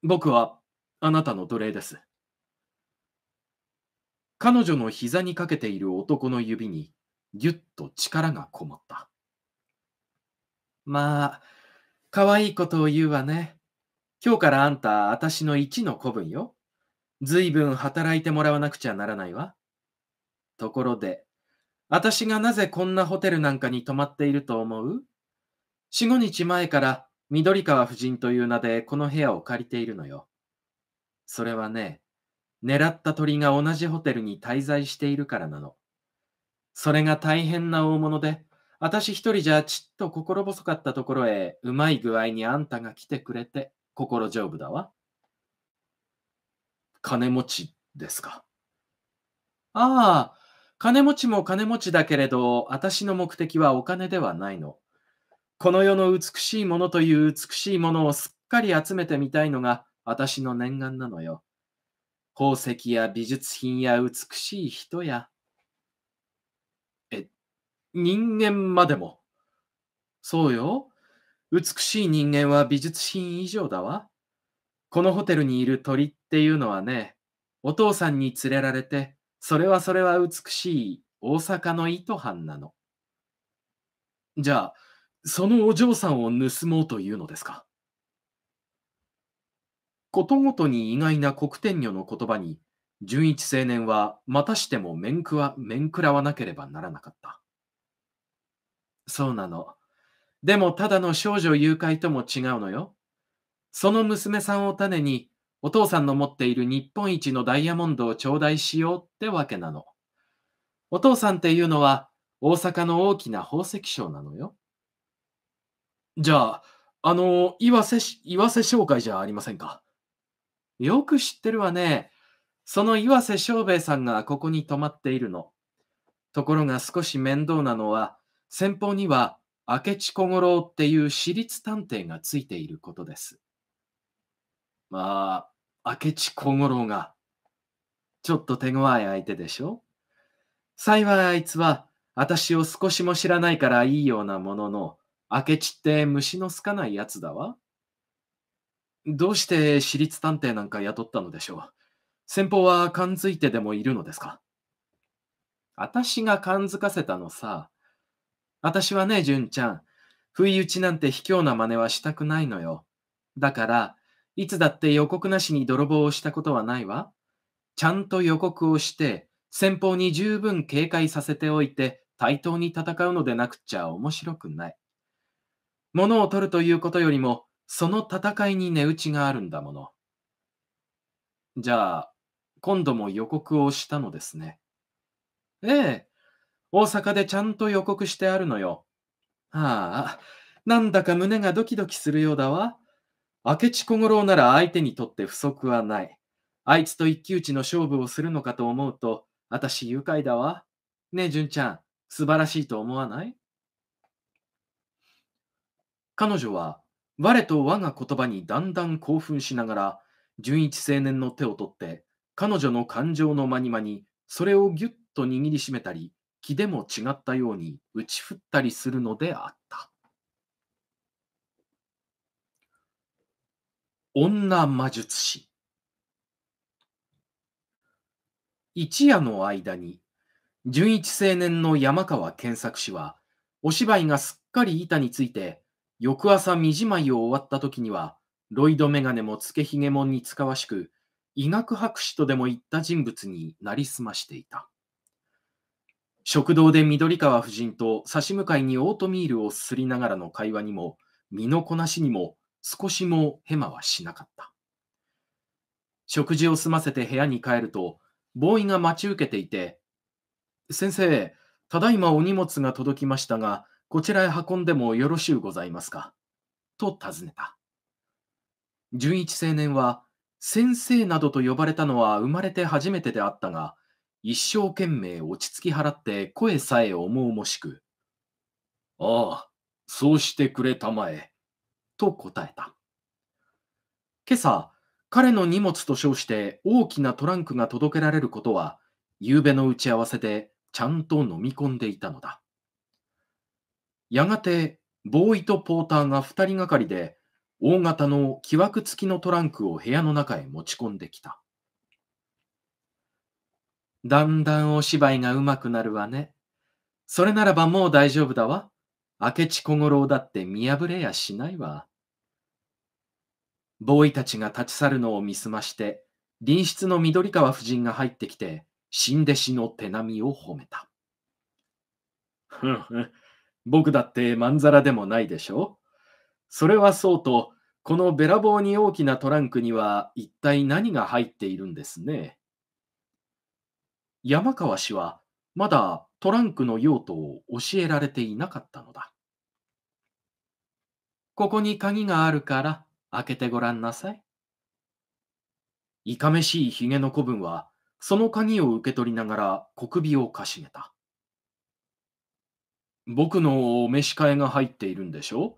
僕はあなたの奴隷です。彼女の膝にかけている男の指にぎゅっと力がこもった。まあ、かわいいことを言うわね。今日からあんた、あたしの一の子分よ。ずいぶん働いてもらわなくちゃならないわ。ところで、私がなぜこんなホテルなんかに泊まっていると思う四五日前から緑川夫人という名でこの部屋を借りているのよ。それはね、狙った鳥が同じホテルに滞在しているからなの。それが大変な大物で、私一人じゃちっと心細かったところへうまい具合にあんたが来てくれて心丈夫だわ。金持ちですかああ、金持ちも金持ちだけれど、私の目的はお金ではないの。この世の美しいものという美しいものをすっかり集めてみたいのが私の念願なのよ。宝石や美術品や美しい人や。え、人間までも。そうよ。美しい人間は美術品以上だわ。このホテルにいる鳥っていうのはね、お父さんに連れられて、それはそれは美しい大阪の糸藩なの。じゃあ、そのお嬢さんを盗もうというのですかことごとに意外な黒天女の言葉に、純一青年はまたしても面食わ、面食らわなければならなかった。そうなの。でもただの少女誘拐とも違うのよ。その娘さんを種に、お父さんの持っている日本一のダイヤモンドを頂戴しようってわけなの。お父さんっていうのは、大阪の大きな宝石商なのよ。じゃあ、あの、岩瀬、岩瀬商会じゃありませんか。よく知ってるわね。その岩瀬商兵衛さんがここに泊まっているの。ところが少し面倒なのは、先方には明智小五郎っていう私立探偵がついていることです。まあ、明智小五郎が、ちょっと手強い相手でしょ幸いあいつは、私を少しも知らないからいいようなものの、明智って虫の好かないやつだわ。どうして私立探偵なんか雇ったのでしょう先方は勘づいてでもいるのですか私が勘づかせたのさ。私はね、純ちゃん、不意打ちなんて卑怯な真似はしたくないのよ。だから、いつだって予告なしに泥棒をしたことはないわ。ちゃんと予告をして、先方に十分警戒させておいて、対等に戦うのでなくちゃ面白くない。物を取るということよりも、その戦いに値打ちがあるんだもの。じゃあ、今度も予告をしたのですね。ええ、大阪でちゃんと予告してあるのよ。ああ、なんだか胸がドキドキするようだわ。明智小五郎なら相手にとって不足はない。あいつと一騎打ちの勝負をするのかと思うと、私愉快だわ。ねえ、純ちゃん、素晴らしいと思わない彼女は、我と我が言葉にだんだん興奮しながら、純一青年の手を取って、彼女の感情のまにまに、それをぎゅっと握りしめたり、気でも違ったように打ち振ったりするのであった。女魔術師。一夜の間に、純一青年の山川健作氏は、お芝居がすっかり板について、翌朝身じまいを終わった時には、ロイドメガネもつけひげもんに使わしく、医学博士とでも言った人物になりすましていた。食堂で緑川夫人と差し向かいにオートミールをすすりながらの会話にも、身のこなしにも、少しもヘマはしなかった。食事を済ませて部屋に帰ると、ボーイが待ち受けていて、先生、ただいまお荷物が届きましたが、こちらへ運んでもよろしゅうございますかと尋ねた。純一青年は、先生などと呼ばれたのは生まれて初めてであったが、一生懸命落ち着き払って声さえ重々しく、ああ、そうしてくれたまえ。と答えた。今朝、彼の荷物と称して大きなトランクが届けられることは、昨べの打ち合わせでちゃんと飲み込んでいたのだ。やがて、ボーイとポーターが2人がかりで、大型の木枠付きのトランクを部屋の中へ持ち込んできた。だんだんお芝居がうまくなるわね。それならばもう大丈夫だわ。明智小五郎だって見破れやしないわ。ボーイたちが立ち去るのを見すまして、隣室の緑川夫人が入ってきて、新弟子の手並みを褒めた。僕だってまんざらでもないでしょそれはそうと、このべらぼうに大きなトランクには一体何が入っているんですね。山川氏はまだトランクの用途を教えられていなかったのだ。ここに鍵があるから開けてごらんなさい。いかめしいひげの子分は、その鍵を受け取りながら小首をかしげた。僕のお召し替えが入っているんでしょ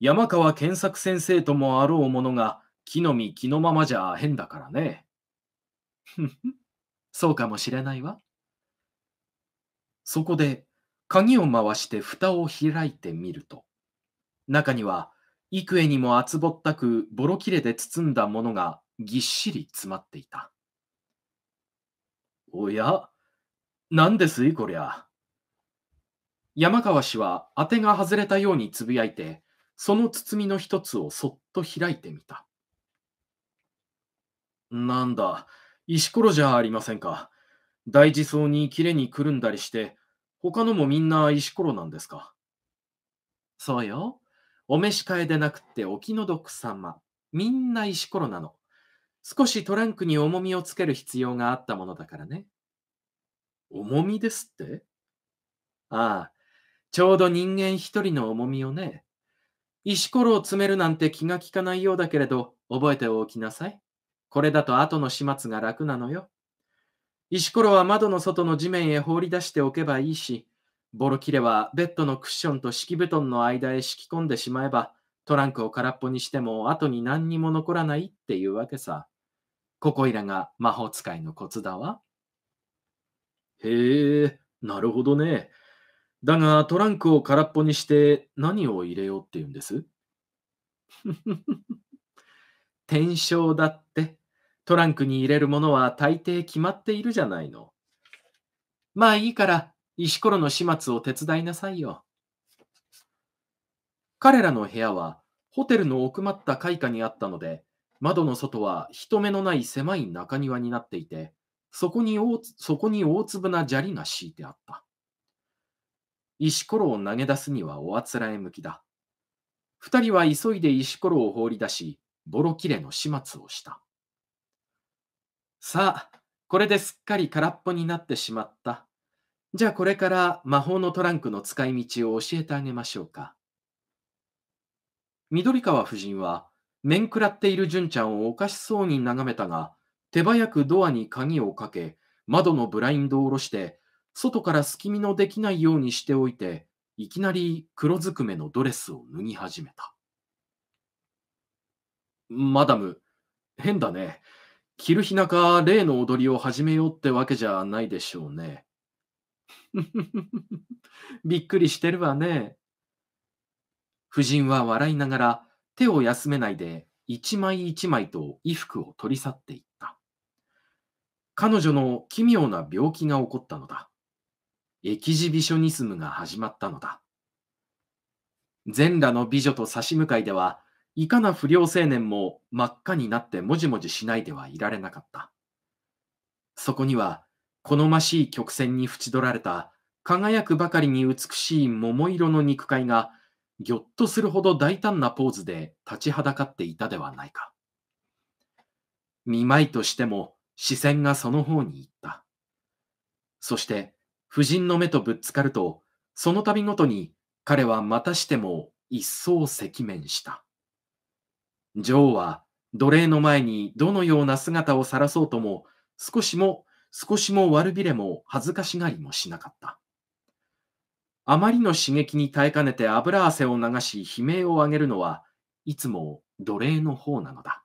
山川健作先生ともあろうものが木の実木のままじゃ変だからね。そうかもしれないわ。そこで鍵を回して蓋を開いてみると、中には幾重にも厚ぼったくボロ切れで包んだものがぎっしり詰まっていた。おや、何ですいこりゃ。山川氏は当てが外れたようにつぶやいて、その包みの一つをそっと開いてみた。なんだ、石ころじゃありませんか。大事そうにきれにくるんだりして、他のもみんな石ころなんですかそうよ。お召し替えでなくってお気の毒様。みんな石ころなの。少しトランクに重みをつける必要があったものだからね。重みですってああ、ちょうど人間一人の重みをね。石ころを詰めるなんて気が利かないようだけれど、覚えておきなさい。これだと後の始末が楽なのよ。石ころは窓の外の地面へ放り出しておけばいいし、ボロ切れはベッドのクッションと敷布団の間へ敷き込んでしまえば、トランクを空っぽにしても後に何にも残らないっていうわけさ。ここいらが魔法使いのコツだわ。へえ、なるほどね。だがトランクを空っぽにして何を入れようっていうんです転生 だって。トランクに入れるものは大抵決まっているじゃないの。まあいいから、石ころの始末を手伝いなさいよ。彼らの部屋は、ホテルの奥まった階下にあったので、窓の外は人目のない狭い中庭になっていて、そこに大そこに大粒な砂利が敷いてあった。石ころを投げ出すにはおあつらえ向きだ。二人は急いで石ころを放り出し、ボロ切れの始末をした。さあ、これですっかり空っぽになってしまった。じゃあこれから魔法のトランクの使い道を教えてあげましょうか。緑川夫人は、面食らっている純ちゃんをおかしそうに眺めたが、手早くドアに鍵をかけ、窓のブラインドを下ろして、外から隙見のできないようにしておいて、いきなり黒ずくめのドレスを脱ぎ始めた。マダム、変だね。着る日中、例の踊りを始めようってわけじゃないでしょうね。びっくりしてるわね。夫人は笑いながら手を休めないで一枚一枚と衣服を取り去っていった。彼女の奇妙な病気が起こったのだ。エキジビショニスムが始まったのだ。全裸の美女と差し向かいではいかな不良青年も真っ赤になってもじもじしないではいられなかった。そこには、好ましい曲線に縁取られた、輝くばかりに美しい桃色の肉塊が、ぎょっとするほど大胆なポーズで立ちはだかっていたではないか。見舞いとしても視線がその方に行った。そして、夫人の目とぶつかると、その度ごとに彼はまたしても一層赤面した。女王は奴隷の前にどのような姿を晒そうとも、少しも少しも悪びれも恥ずかしがりもしなかった。あまりの刺激に耐えかねて油汗を流し悲鳴を上げるのはいつも奴隷の方なのだ。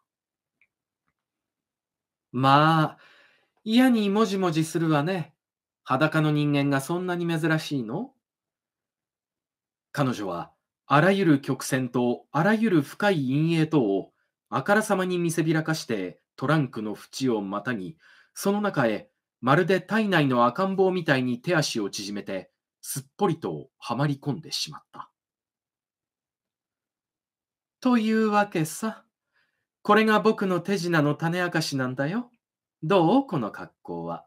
まあ、嫌にもじもじするわね。裸の人間がそんなに珍しいの彼女はあらゆる曲線とあらゆる深い陰影等をあからさまに見せびらかしてトランクの縁をまたぎ、その中へまるで体内の赤ん坊みたいに手足を縮めて、すっぽりとはまり込んでしまった。というわけさ。これが僕の手品の種明かしなんだよ。どうこの格好は。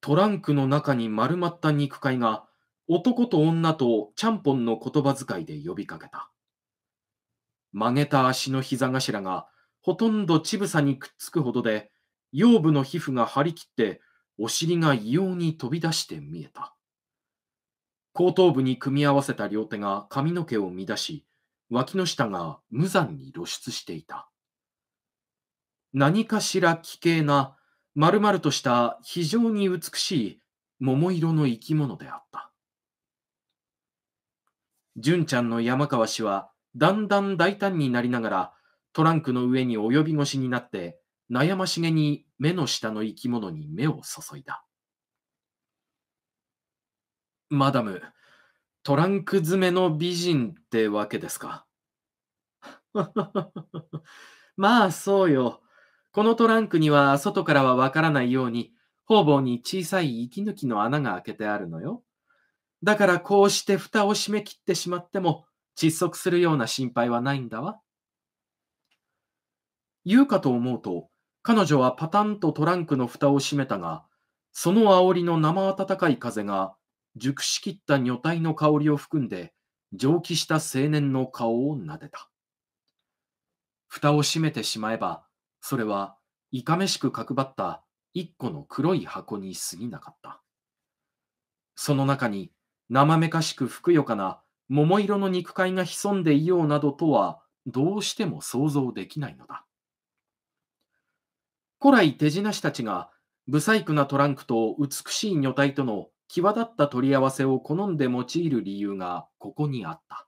トランクの中に丸まった肉塊が男と女とちゃんぽんの言葉遣いで呼びかけた。曲げた足の膝頭がほとんど乳房にくっつくほどで、腰部の皮膚が張り切ってお尻が異様に飛び出して見えた。後頭部に組み合わせた両手が髪の毛を乱し、脇の下が無残に露出していた。何かしら奇形な、丸々とした非常に美しい桃色の生き物であった。純ちゃんの山川氏は、だんだん大胆になりながら、トランクの上に及び腰になって、悩ましげに目の下の生き物に目を注いだ。マダム、トランク詰めの美人ってわけですか。まあそうよ。このトランクには外からはわからないように、方々に小さい息抜きの穴が開けてあるのよ。だからこうして蓋を閉め切ってしまっても窒息するような心配はないんだわ。言うかと思うと、彼女はパタンとトランクの蓋を閉めたが、その煽りの生暖かい風が熟しきった女体の香りを含んで、蒸気した青年の顔を撫でた。蓋を閉めてしまえば、それはいかめしく角張った一個の黒い箱に過ぎなかった。その中に生めかしくふくよかな桃色の肉塊が潜んでいようなどとはどうしても想像できないのだ。古来手品師たちが不細工なトランクと美しい女体との際立った取り合わせを好んで用いる理由がここにあった。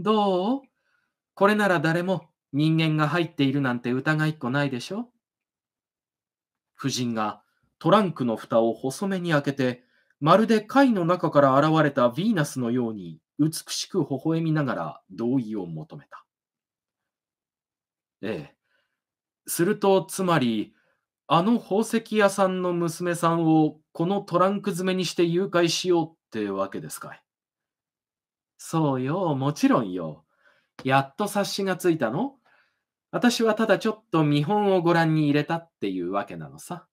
どうこれなら誰も人間が入っているなんて疑いっこないでしょ夫人がトランクの蓋を細めに開けてまるで貝の中から現れたヴィーナスのように美しく微笑みながら同意を求めた。ええ。すると、つまり、あの宝石屋さんの娘さんをこのトランク詰めにして誘拐しようってわけですかい。そうよ、もちろんよ。やっと察しがついたの私はただちょっと見本をご覧に入れたっていうわけなのさ。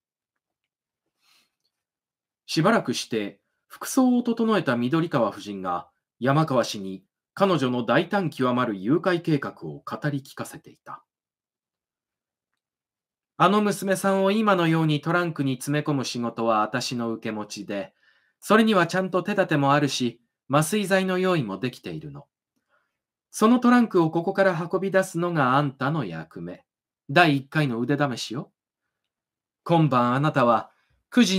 しばらくして服装を整えた緑川夫人が山川氏に彼女の大胆極まる誘拐計画を語り聞かせていた。あの娘さんを今のようにトランクに詰め込む仕事は私の受け持ちで、それにはちゃんと手立てもあるし、麻酔剤の用意もできているの。そのトランクをここから運び出すのがあんたの役目。第一回の腕試しよ。今晩あなたは9時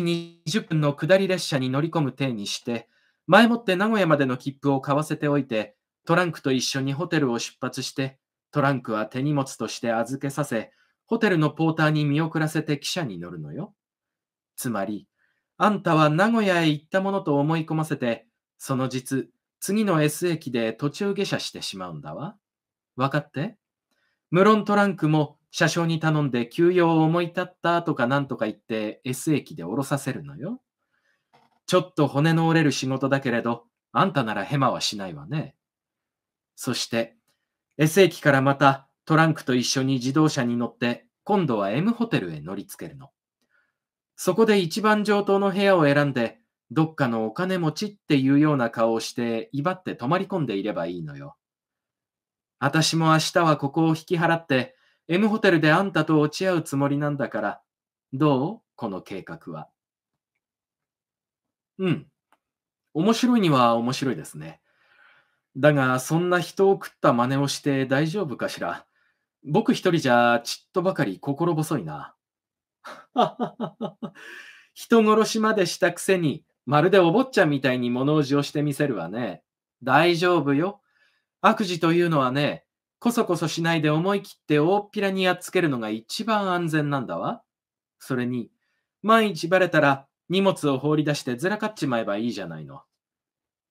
20分の下り列車に乗り込む体にして、前もって名古屋までの切符を買わせておいて、トランクと一緒にホテルを出発して、トランクは手荷物として預けさせ、ホテルのポーターに見送らせて汽車に乗るのよ。つまり、あんたは名古屋へ行ったものと思い込ませて、その実、次の S 駅で途中下車してしまうんだわ。分かって無論トランクも車掌に頼んで休養を思い立ったとかなんとか言って S 駅で降ろさせるのよ。ちょっと骨の折れる仕事だけれど、あんたならヘマはしないわね。そして、S 駅からまたトランクと一緒に自動車に乗って、今度は M ホテルへ乗りつけるの。そこで一番上等の部屋を選んで、どっかのお金持ちっていうような顔をして、威張って泊まり込んでいればいいのよ。私も明日はここを引き払って、M ホテルであんたと落ち合うつもりなんだから、どうこの計画は。うん。面白いには面白いですね。だが、そんな人を食った真似をして大丈夫かしら。僕一人じゃちっとばかり心細いな。人殺しまでしたくせに、まるでお坊ちゃんみたいに物おじをしてみせるわね。大丈夫よ。悪事というのはね、こそこそしないで思い切って大っぴらにやっつけるのが一番安全なんだわ。それに、万一バレたら荷物を放り出してずらかっちまえばいいじゃないの。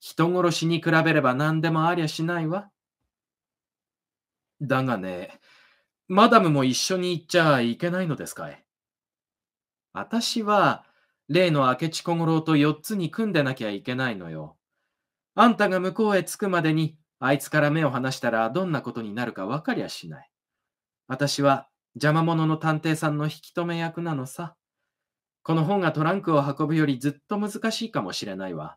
人殺しに比べれば何でもありゃしないわ。だがね、マダムも一緒に行っちゃいけないのですかい。私は、例の明智小五郎と四つに組んでなきゃいけないのよ。あんたが向こうへ着くまでにあいつから目を離したらどんなことになるか分かりゃしない。私は邪魔者の探偵さんの引き止め役なのさ。この本がトランクを運ぶよりずっと難しいかもしれないわ。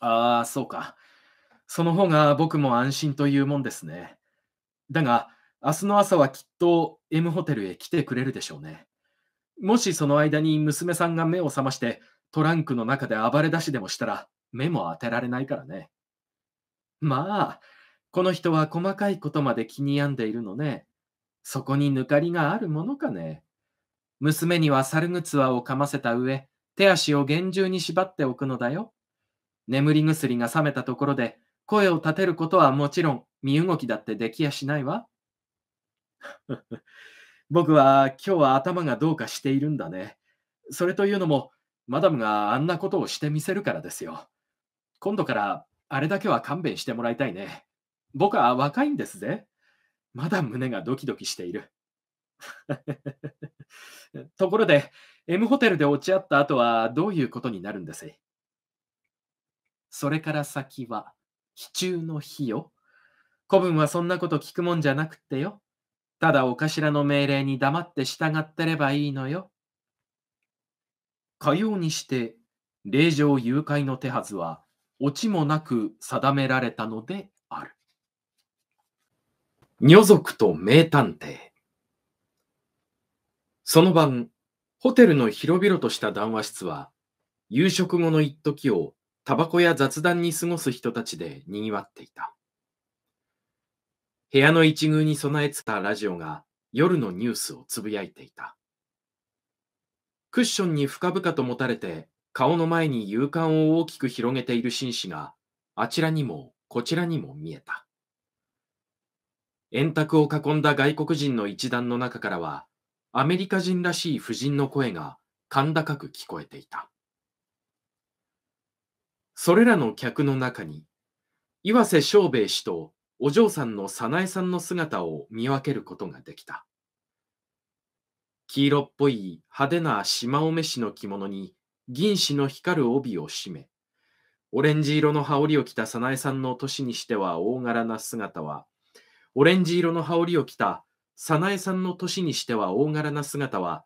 ああ、そうか。その方が僕も安心というもんですね。だが、明日の朝はきっと M ホテルへ来てくれるでしょうね。もしその間に娘さんが目を覚ましてトランクの中で暴れ出しでもしたら目も当てられないからね。まあ、この人は細かいことまで気に病んでいるのね。そこに抜かりがあるものかね。娘には猿靴つをかませた上、手足を厳重に縛っておくのだよ。眠り薬が覚めたところで、声を立てることはもちろん、身動きだってできやしないわ。僕は今日は頭がどうかしているんだね。それというのも、マダムがあんなことをしてみせるからですよ。今度からあれだけは勘弁してもらいたいね。僕は若いんですぜ。まだ胸がドキドキしている。ところで、M ホテルで落ち合った後はどういうことになるんですそれから先は、非中の日よ。古文はそんなこと聞くもんじゃなくってよ。ただお頭の命令に黙って従ってればいいのよ。かようにして、令状誘拐の手はずは、落ちもなく定められたのである。女族と名探偵。その晩、ホテルの広々とした談話室は、夕食後の一時をタバコや雑談に過ごす人たちで賑わっていた。部屋の一隅に備えつたラジオが夜のニュースをつぶやいていた。クッションに深々と持たれて顔の前に勇敢を大きく広げている紳士が、あちらにもこちらにも見えた。円卓を囲んだ外国人の一団の中からは、アメリカ人らしい婦人の声が甲高く聞こえていた。それらの客の中に、岩瀬正兵衛氏とお嬢さんの早苗さんの姿を見分けることができた。黄色っぽい派手な島おめしの着物に銀紙の光る帯を締め、オレンジ色の羽織を着た早苗さんの年にしては大柄な姿は、オレンジ色の羽織を着た早苗さんの年にしては大柄な姿は、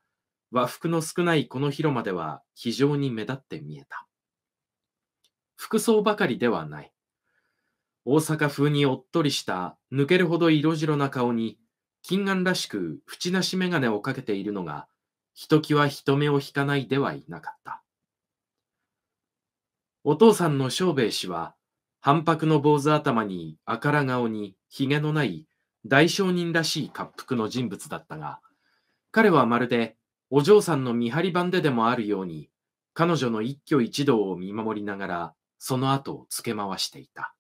和服の少ないこの広間では非常に目立って見えた。服装ばかりではない。大阪風におっとりした抜けるほど色白な顔に、金眼らしく縁なし眼鏡をかけているのが、ひときわ人目を引かないではいなかった。お父さんの正兵衛氏は、反白の坊主頭に赤ら顔に髭のない大商人らしい滑覆の人物だったが、彼はまるでお嬢さんの見張り番ででもあるように、彼女の一挙一動を見守りながら、その後を付け回していた。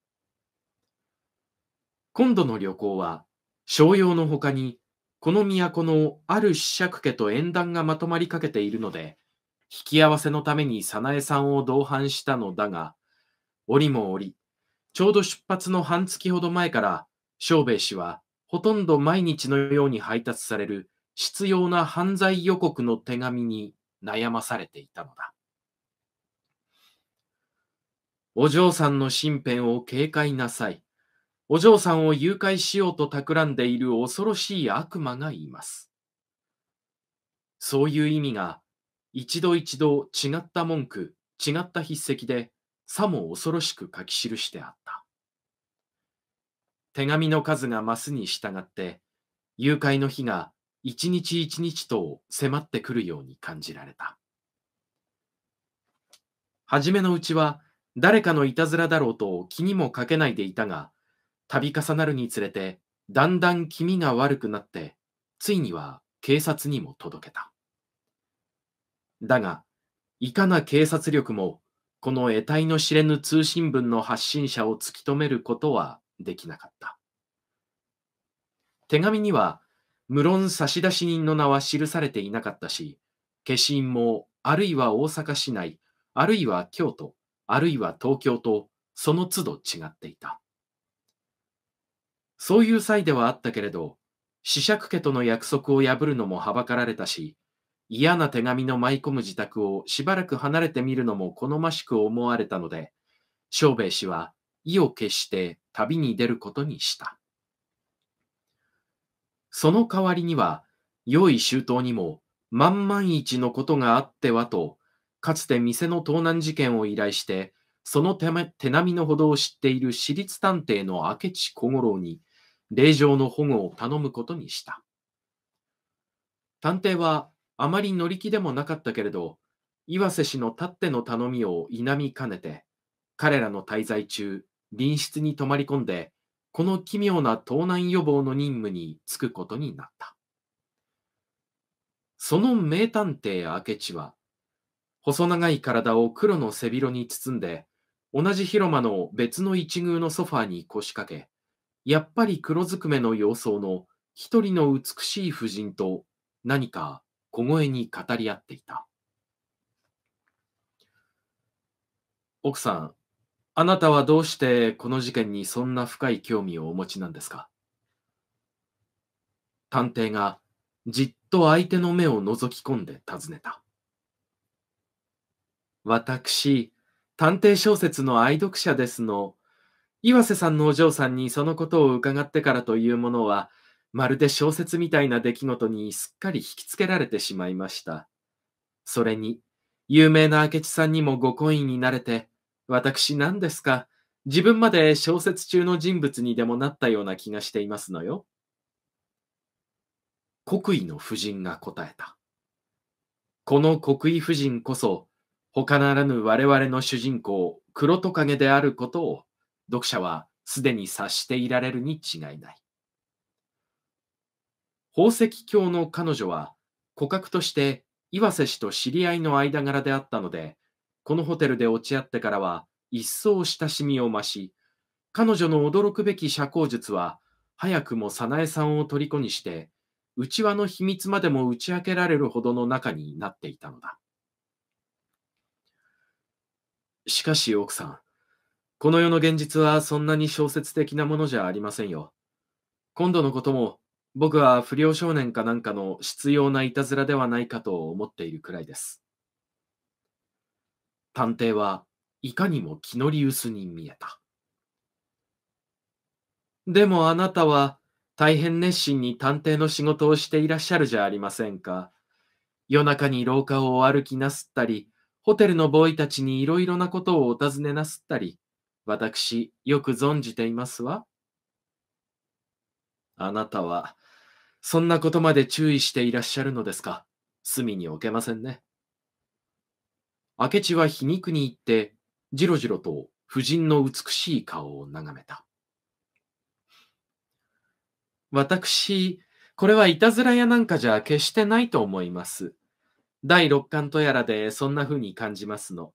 今度の旅行は、商用のほかに、この都のある子爵家と縁談がまとまりかけているので、引き合わせのために早苗さんを同伴したのだが、折も折、ちょうど出発の半月ほど前から、小兵衛氏はほとんど毎日のように配達される必要な犯罪予告の手紙に悩まされていたのだ。お嬢さんの身辺を警戒なさい。お嬢さんを誘拐しようと企んでいる恐ろしい悪魔がいます。そういう意味が一度一度違った文句、違った筆跡で、さも恐ろしく書き記してあった。手紙の数が増すに従って、誘拐の日が一日一日と迫ってくるように感じられた。初めのうちは誰かのいたずらだろうと気にもかけないでいたが、度重なるにつれてだんだん気味が悪くなって、ついには警察にも届けた。だが、いかな警察力も、この得体の知れぬ通信文の発信者を突き止めることはできなかった。手紙には、無論差出人の名は記されていなかったし、消印も、あるいは大阪市内、あるいは京都、あるいは東京と、その都度違っていた。そういう際ではあったけれど、試尺家との約束を破るのもはばかられたし、嫌な手紙の舞い込む自宅をしばらく離れてみるのも好ましく思われたので、小兵衛氏は意を決して旅に出ることにした。その代わりには、良い周到にも万々一のことがあってはと、かつて店の盗難事件を依頼して、その手並みのほどを知っている私立探偵の明智小五郎に、令状の保護を頼むことにした。探偵はあまり乗り気でもなかったけれど、岩瀬氏のたっての頼みを否みかねて、彼らの滞在中、隣室に泊まり込んで、この奇妙な盗難予防の任務に就くことになった。その名探偵明智は、細長い体を黒の背広に包んで、同じ広間の別の一宮のソファーに腰掛け、やっぱり黒ずくめの様相の一人の美しい婦人と何か小声に語り合っていた。奥さん、あなたはどうしてこの事件にそんな深い興味をお持ちなんですか探偵がじっと相手の目を覗き込んで尋ねた。私、探偵小説の愛読者ですの。岩瀬さんのお嬢さんにそのことを伺ってからというものは、まるで小説みたいな出来事にすっかり引きつけられてしまいました。それに、有名な明智さんにもご懇意になれて、私何ですか、自分まで小説中の人物にでもなったような気がしていますのよ。国威の夫人が答えた。この国威夫人こそ、他ならぬ我々の主人公、黒トカゲであることを、読者はすでに察していられるに違いない。宝石卿の彼女は、顧客として岩瀬氏と知り合いの間柄であったので、このホテルで落ち合ってからは一層親しみを増し、彼女の驚くべき社交術は、早くも早苗さんを虜にして、内輪の秘密までも打ち明けられるほどの中になっていたのだ。しかし奥さん、この世の現実はそんなに小説的なものじゃありませんよ。今度のことも僕は不良少年かなんかの執拗ないたずらではないかと思っているくらいです。探偵はいかにも気乗り薄に見えた。でもあなたは大変熱心に探偵の仕事をしていらっしゃるじゃありませんか。夜中に廊下をお歩きなすったり、ホテルのボーイたちにいろいろなことをお尋ねなすったり、私、よく存じていますわ。あなたは、そんなことまで注意していらっしゃるのですか隅に置けませんね。明智は皮肉に言って、じろじろと夫人の美しい顔を眺めた。私、これはいたずらやなんかじゃ決してないと思います。第六感とやらでそんな風に感じますの。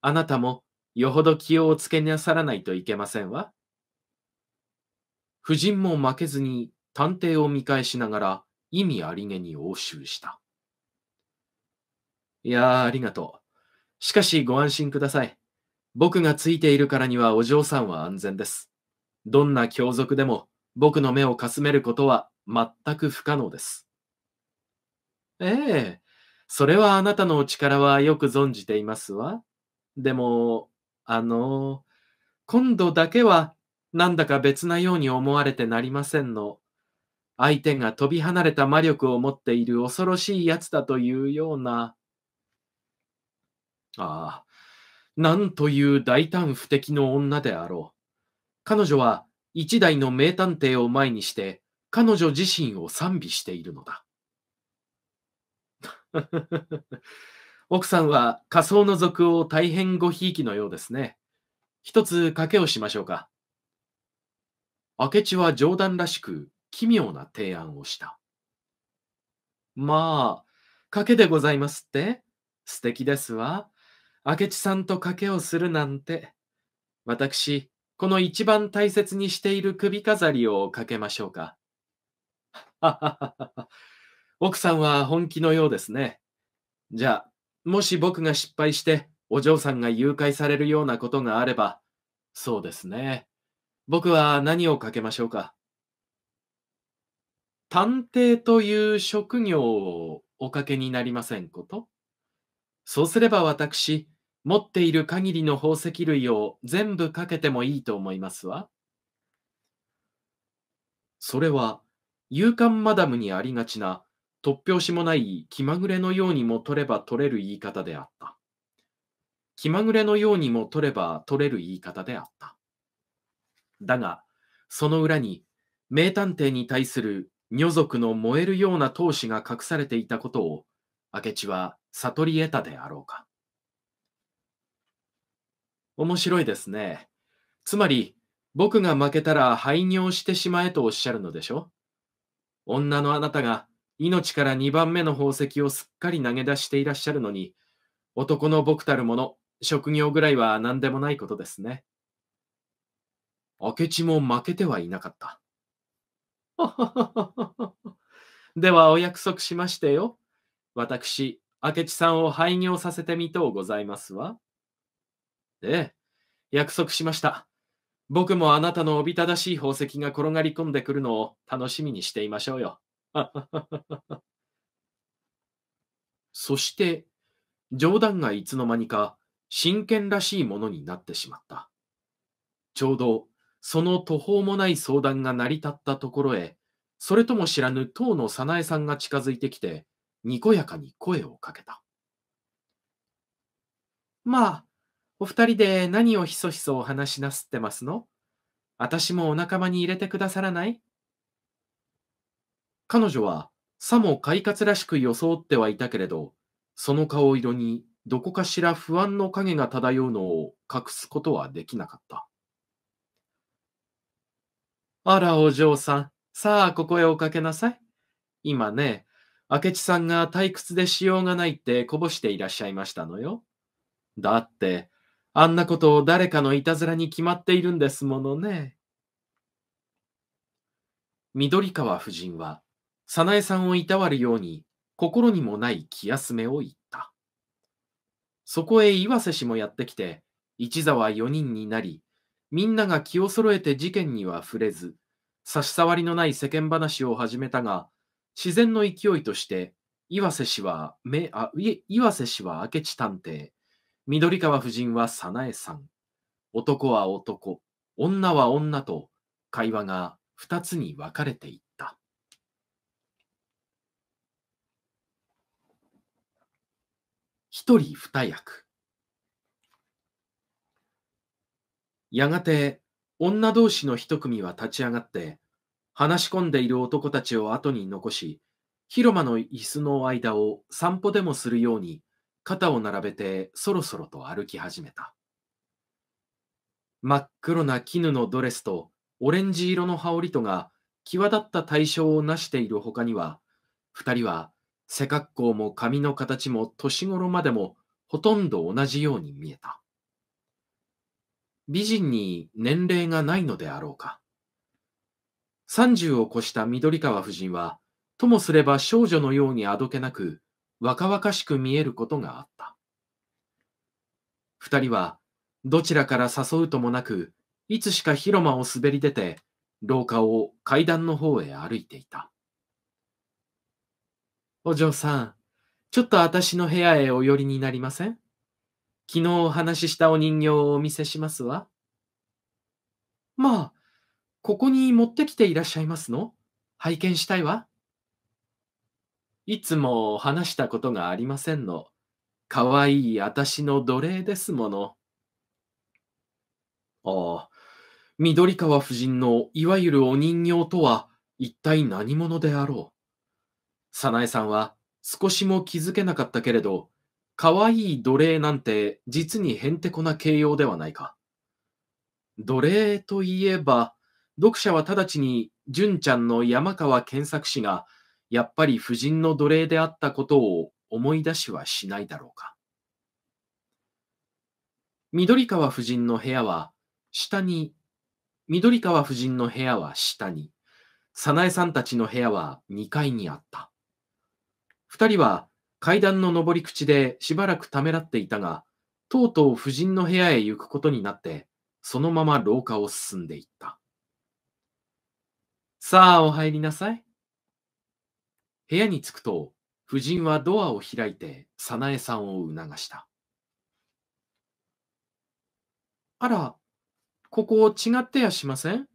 あなたもよほど気をつけなさらないといけませんわ。夫人も負けずに探偵を見返しながら意味ありげに応酬した。いやあ、ありがとう。しかしご安心ください。僕がついているからにはお嬢さんは安全です。どんな凶族でも僕の目をかすめることは全く不可能です。ええ、それはあなたのお力はよく存じていますわ。でも、あの、今度だけはなんだか別なように思われてなりませんの。相手が飛び離れた魔力を持っている恐ろしいやつだというような、ああ、なんという大胆不敵の女であろう。彼女は一代の名探偵を前にして、彼女自身を賛美しているのだ。奥さんは仮想の続を大変ごひいきのようですね。一つ賭けをしましょうか。明智は冗談らしく、奇妙な提案をした。まあ、賭けでございますって。素敵ですわ。明智さんと賭けをするなんて。私、この一番大切にしている首飾りをかけましょうか。奥さんは本気のようですね。じゃあ、もし僕が失敗してお嬢さんが誘拐されるようなことがあれば、そうですね。僕は何をかけましょうか。探偵という職業をおかけになりませんことそうすれば私、持っている限りの宝石類を全部かけてもいいと思いますわ。それは、勇敢マダムにありがちな、突拍子もない気まぐれのようにも取れば取れる言い方であった。気まぐれのようにも取れば取れる言い方であった。だが、その裏に、名探偵に対する女族の燃えるような闘志が隠されていたことを明智は悟り得たであろうか。面白いですね。つまり、僕が負けたら廃業してしまえとおっしゃるのでしょ女のあなたが命から2番目の宝石をすっかり投げ出していらっしゃるのに、男の僕たるもの、職業ぐらいは何でもないことですね。明智も負けてはいなかった。ではお約束しましてよ。私、明智さんを廃業させてみとうございますわ。ええ、約束しました。僕もあなたのおびただしい宝石が転がり込んでくるのを楽しみにしていましょうよ。そして、冗談がいつの間にか真剣らしいものになってしまった。ちょうどその途方もない相談が成り立ったところへ、それとも知らぬ当の早苗さんが近づいてきて、にこやかに声をかけた。まあ、お二人で何をひそひそお話しなすってますの私もお仲間に入れてくださらない彼女は、さも快活らしく装ってはいたけれど、その顔色にどこかしら不安の影が漂うのを隠すことはできなかった。あら、お嬢さん。さあ、ここへおかけなさい。今ね、明智さんが退屈でしようがないってこぼしていらっしゃいましたのよ。だって、あんなことを誰かのいたずらに決まっているんですものね。緑川夫人は、早苗さんをいたわるように、心にもない気休めを言った。そこへ岩瀬氏もやってきて、一座は4人になり、みんなが気をそろえて事件には触れず、差し障りのない世間話を始めたが、自然の勢いとして、岩瀬氏は、めあ岩瀬氏は明智探偵、緑川夫人は早苗さん、男は男、女は女と、会話が2つに分かれていった。一人二役。やがて女同士の一組は立ち上がって話し込んでいる男たちを後に残し広間の椅子の間を散歩でもするように肩を並べてそろそろと歩き始めた真っ黒な絹のドレスとオレンジ色の羽織とが際立った対象を成している他には2人は背格好も髪の形も年頃までもほとんど同じように見えた美人に年齢がないのであろうか。三十を越した緑川夫人は、ともすれば少女のようにあどけなく、若々しく見えることがあった。二人は、どちらから誘うともなく、いつしか広間を滑り出て、廊下を階段の方へ歩いていた。お嬢さん、ちょっと私の部屋へお寄りになりません昨日お話ししたお人形をお見せしますわ。まあ、ここに持ってきていらっしゃいますの拝見したいわ。いつも話したことがありませんの。かわいい私の奴隷ですもの。ああ、緑川夫人のいわゆるお人形とは一体何者であろう。早苗さんは少しも気づけなかったけれど、可愛い奴隷なんて実にへんてこな形容ではないか。奴隷といえば、読者は直ちに純ちゃんの山川健作氏がやっぱり夫人の奴隷であったことを思い出しはしないだろうか。緑川夫人の部屋は下に、緑川夫人の部屋は下に、早苗さんたちの部屋は2階にあった。二人は階段の上り口でしばらくためらっていたが、とうとう夫人の部屋へ行くことになって、そのまま廊下を進んでいった。さあ、お入りなさい。部屋に着くと、夫人はドアを開いて、早苗さんを促した。あら、ここ違ってやしません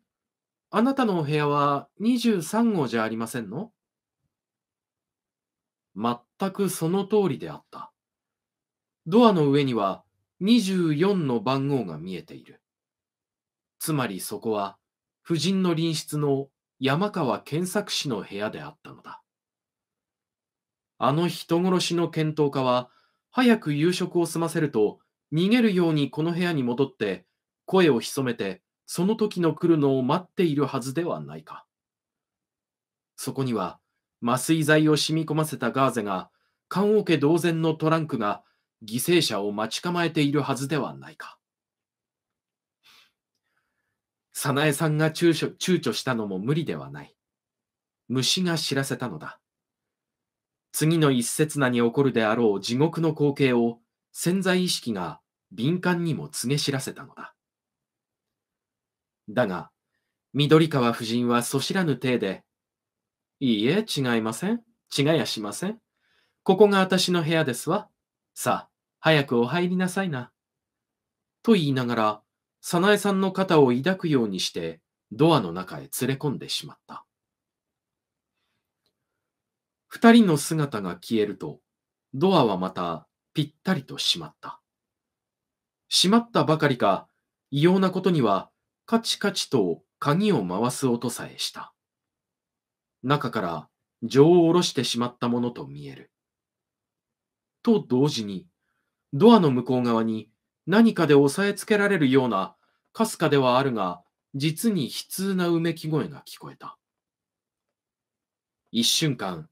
あなたのお部屋は23号じゃありませんの全くその通りであった。ドアの上には24の番号が見えている。つまりそこは、夫人の隣室の山川健作氏の部屋であったのだ。あの人殺しの検討家は、早く夕食を済ませると、逃げるようにこの部屋に戻って、声を潜めて、その時の来るのを待っているはずではないか。そこには、麻酔剤を染み込ませたガーゼが、棺桶同然のトランクが犠牲者を待ち構えているはずではないか。早苗さんが躊躇躊躇したのも無理ではない。虫が知らせたのだ。次の一刹那に起こるであろう地獄の光景を潜在意識が敏感にも告げ知らせたのだ。だが、緑川夫人はそしらぬ体でいいえ、違いません。違いやしません。ここが私の部屋ですわ。さあ、早くお入りなさいな。と言いながら、早苗さんの肩を抱くようにして、ドアの中へ連れ込んでしまった。二人の姿が消えると、ドアはまたぴったりと閉まった。閉まったばかりか、異様なことには、カチカチと鍵を回す音さえした。中から錠を下ろしてしまったものと見える。と同時に、ドアの向こう側に何かで押さえつけられるような、かすかではあるが、実に悲痛なうめき声が聞こえた。一瞬間、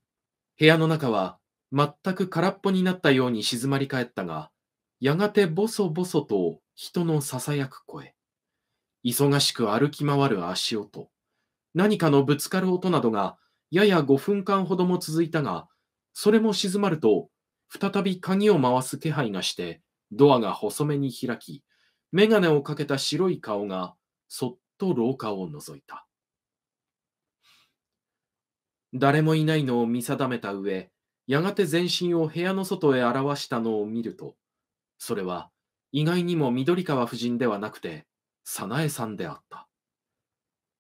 部屋の中は全く空っぽになったように静まり返ったが、やがてぼそぼそと人のささやく声、忙しく歩き回る足音、何かのぶつかる音などがやや5分間ほども続いたが、それも静まると、再び鍵を回す気配がして、ドアが細めに開き、眼鏡をかけた白い顔がそっと廊下を覗いた。誰もいないのを見定めた上、やがて全身を部屋の外へ表したのを見ると、それは意外にも緑川夫人ではなくて、早苗さんであった。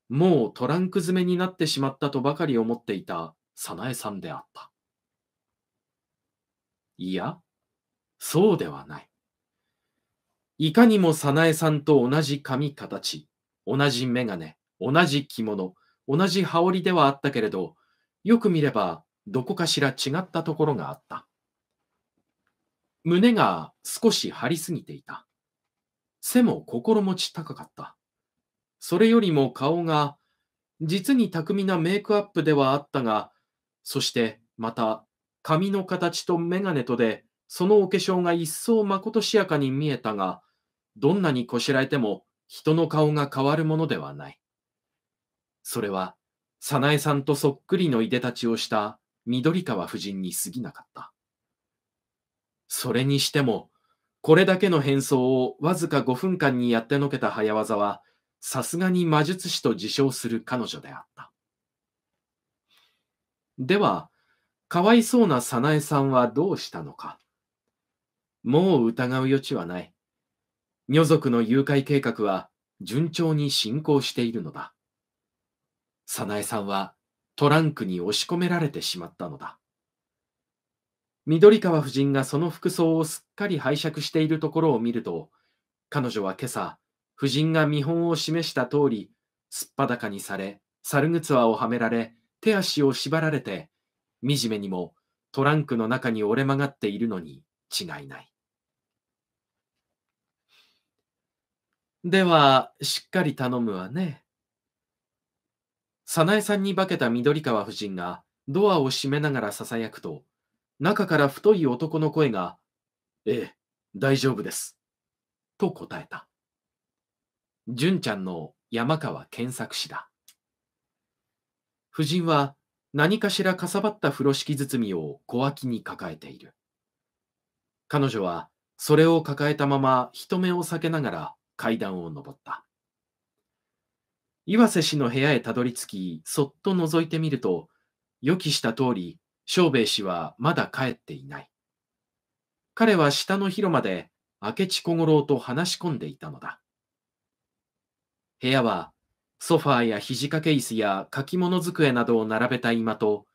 もうトランク詰めになってしまったとばかり思っていた早苗さんであった。いや、そうではない。いかにも早苗さんと同じ髪形、同じ眼鏡、同じ着物、同じ羽織ではあったけれど、よく見ればどこかしら違ったところがあった。胸が少し張りすぎていた。背も心持ち高かった。それよりも顔が実に巧みなメイクアップではあったが、そしてまた髪の形と眼鏡とで、そのお化粧が一層まことしやかに見えたが、どんなにこしらえても人の顔が変わるものではない。それは、早苗さんとそっくりのいでたちをした緑川夫人に過ぎなかった。それにしても、これだけの変装をわずか5分間にやってのけた早業は、さすがに魔術師と自称する彼女であった。では、かわいそうな早苗さんはどうしたのか。もう疑う余地はない。女族の誘拐計画は順調に進行しているのだ。早苗さんはトランクに押し込められてしまったのだ。緑川夫人がその服装をすっかり拝借しているところを見ると、彼女は今朝、夫人が見本を示した通り、すっぱだかにされ、猿靴輪をはめられ、手足を縛られて、惨めにもトランクの中に折れ曲がっているのに違いない。では、しっかり頼むわね。早苗さんに化けた緑川夫人がドアを閉めながらささやくと、中から太い男の声が、ええ、大丈夫です。と答えた。純ちゃんの山川健作氏だ。夫人は何かしらかさばった風呂敷包みを小脇に抱えている。彼女はそれを抱えたまま人目を避けながら階段を上った。岩瀬氏の部屋へたどり着き、そっと覗いてみると、予期した通り、庄兵衛氏はまだ帰っていない。彼は下の広間で明智小五郎と話し込んでいたのだ。部屋はソファーや肘掛け椅子や書き物机などを並べた居間と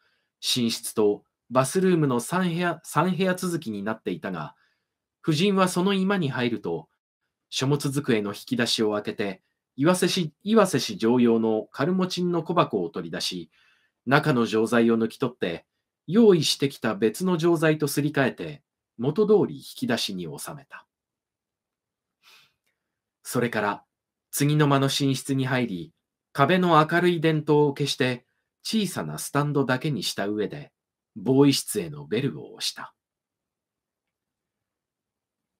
寝室とバスルームの3部屋 ,3 部屋続きになっていたが夫人はその居間に入ると書物机の引き出しを開けて岩瀬市岩瀬市常用のカルモチンの小箱を取り出し中の錠剤を抜き取って用意してきた別の錠剤とすり替えて元通り引き出しに収めたそれから次の間の寝室に入り、壁の明るい電灯を消して小さなスタンドだけにした上で、防衛室へのベルを押した。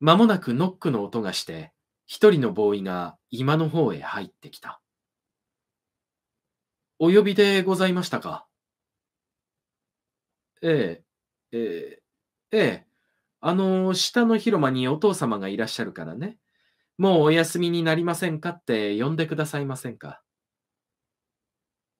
まもなくノックの音がして、一人のボーイが今の方へ入ってきた。お呼びでございましたかええ、ええ、ええ、あの、下の広間にお父様がいらっしゃるからね。もうお休みになりませんかって呼んでくださいませんか。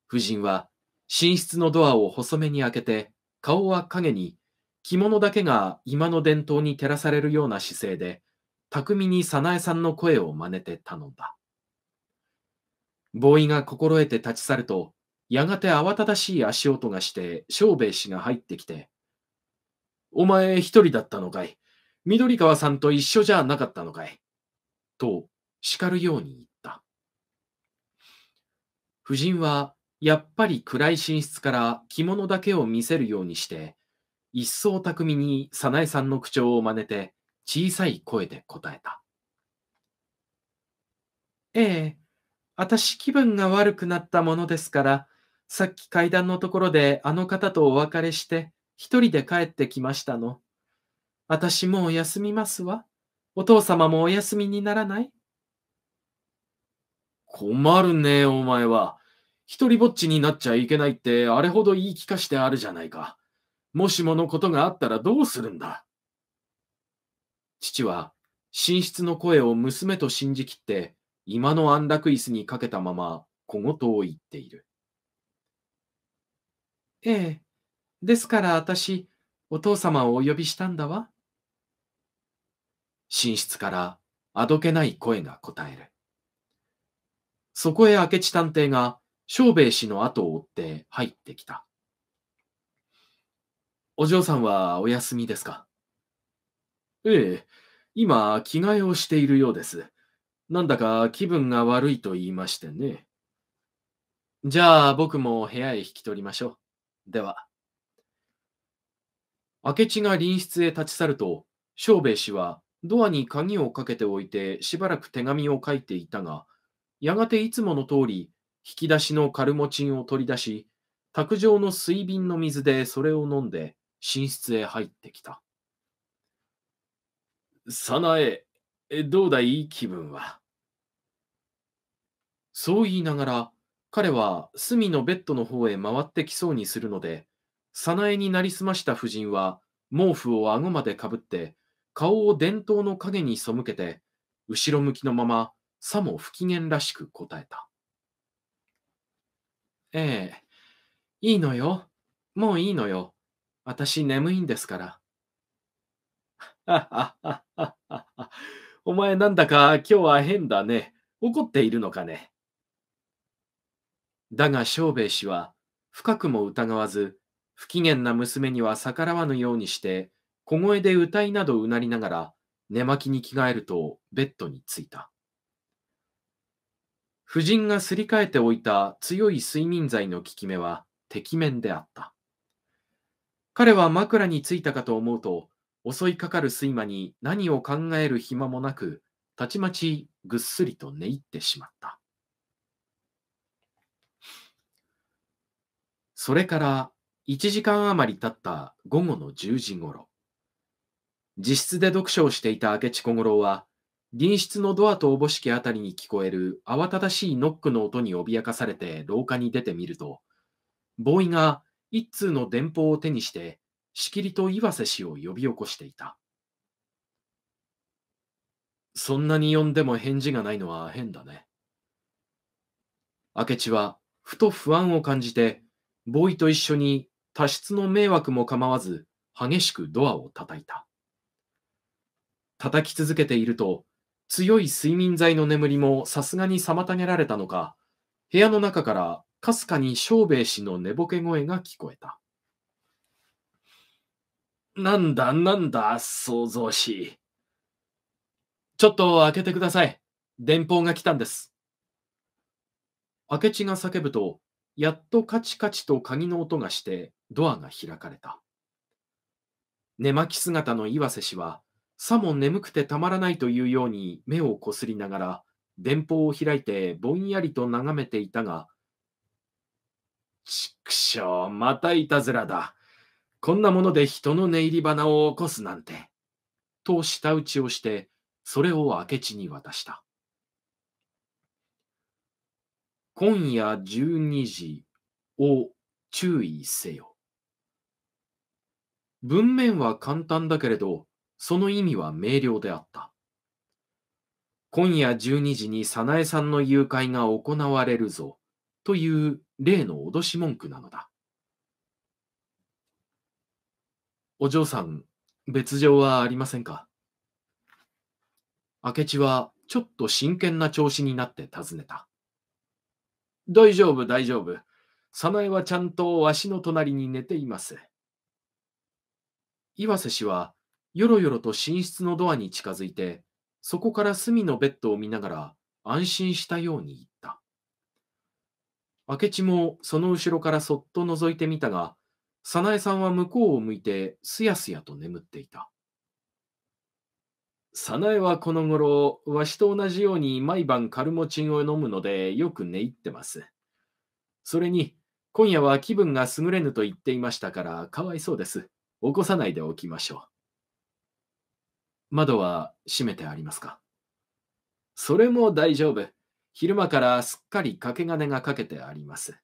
夫人は寝室のドアを細めに開けて、顔は影に、着物だけが今の伝統に照らされるような姿勢で、巧みに早苗さんの声を真似て頼んだ。ボーイが心得て立ち去ると、やがて慌ただしい足音がして、小兵衛氏が入ってきて、お前一人だったのかい緑川さんと一緒じゃなかったのかいと叱るように言った。夫人はやっぱり暗い寝室から着物だけを見せるようにして、一層巧みに早苗さんの口調を真似て小さい声で答えた。ええ、私気分が悪くなったものですから、さっき階段のところであの方とお別れして、一人で帰ってきましたの。私もう休みますわ。お父様もお休みにならない困るね、お前は。一人ぼっちになっちゃいけないってあれほど言い聞かしてあるじゃないか。もしものことがあったらどうするんだ父は寝室の声を娘と信じきって今の安楽椅子にかけたまま小言を言っている。ええ、ですから私、お父様をお呼びしたんだわ。寝室からあどけない声が答える。そこへ明智探偵が庄兵衛氏の後を追って入ってきた。お嬢さんはお休みですかええ、今着替えをしているようです。なんだか気分が悪いと言いましてね。じゃあ僕も部屋へ引き取りましょう。では。明智が隣室へ立ち去ると、庄兵衛氏はドアに鍵をかけておいてしばらく手紙を書いていたが、やがていつもの通り、引き出しのカルモチンを取り出し、卓上の水瓶の水でそれを飲んで寝室へ入ってきた。早苗、どうだい気分は。そう言いながら、彼は隅のベッドの方へ回ってきそうにするので、早苗になりすました夫人は毛布を顎までかぶって、顔を伝統の影に背けて、後ろ向きのまま、さも不機嫌らしく答えた。ええ、いいのよ。もういいのよ。私眠いんですから。お前なんだか今日は変だね。怒っているのかね。だが正兵衛氏は深くも疑わず、不機嫌な娘には逆らわぬようにして小声で歌いなどうなりながら、寝巻きに着替えるとベッドに着いた。夫人がすり替えておいた強い睡眠剤の効き目は、てきめんであった。彼は枕についたかと思うと、襲いかかる睡魔に何を考える暇もなく、たちまちぐっすりと寝入ってしまった。それから1時間余り経った午後の10時ごろ、自室で読書をしていた明智小五郎は、隣室のドアとおぼしきあたりに聞こえる慌ただしいノックの音に脅かされて廊下に出てみると、ボーイが一通の電報を手にして、しきりと岩瀬氏を呼び起こしていた。そんなに呼んでも返事がないのは変だね。明智はふと不安を感じて、ボーイと一緒に多室の迷惑も構わず激しくドアを叩いた。叩き続けていると、強い睡眠剤の眠りもさすがに妨げられたのか、部屋の中からかすかに小兵衛氏の寝ぼけ声が聞こえた。なんだなんだ、創造し。ちょっと開けてください。電報が来たんです。明智が叫ぶと、やっとカチカチと鍵の音がしてドアが開かれた。寝巻き姿の岩瀬氏は、さも眠くてたまらないというように目をこすりながら、電報を開いてぼんやりと眺めていたが、ちくしょう、またいたずらだ。こんなもので人の寝入り花を起こすなんて。と舌打ちをして、それを明智に渡した。今夜12時を注意せよ。文面は簡単だけれど、その意味は明瞭であった。今夜12時に早苗さんの誘拐が行われるぞ、という例の脅し文句なのだ。お嬢さん、別状はありませんか明智はちょっと真剣な調子になって尋ねた。大丈夫、大丈夫。早苗はちゃんとわしの隣に寝ています。岩瀬氏はよろよろと寝室のドアに近づいて、そこから隅のベッドを見ながら安心したように言った。明智もその後ろからそっと覗いてみたが、早苗さんは向こうを向いてすやすやと眠っていた。早苗はこの頃、わしと同じように毎晩カルモチンを飲むのでよく寝入ってます。それに、今夜は気分が優れぬと言っていましたから、かわいそうです。起こさないでおきましょう。窓は閉めてありますかそれも大丈夫。昼間からすっかり掛け金がかけてあります。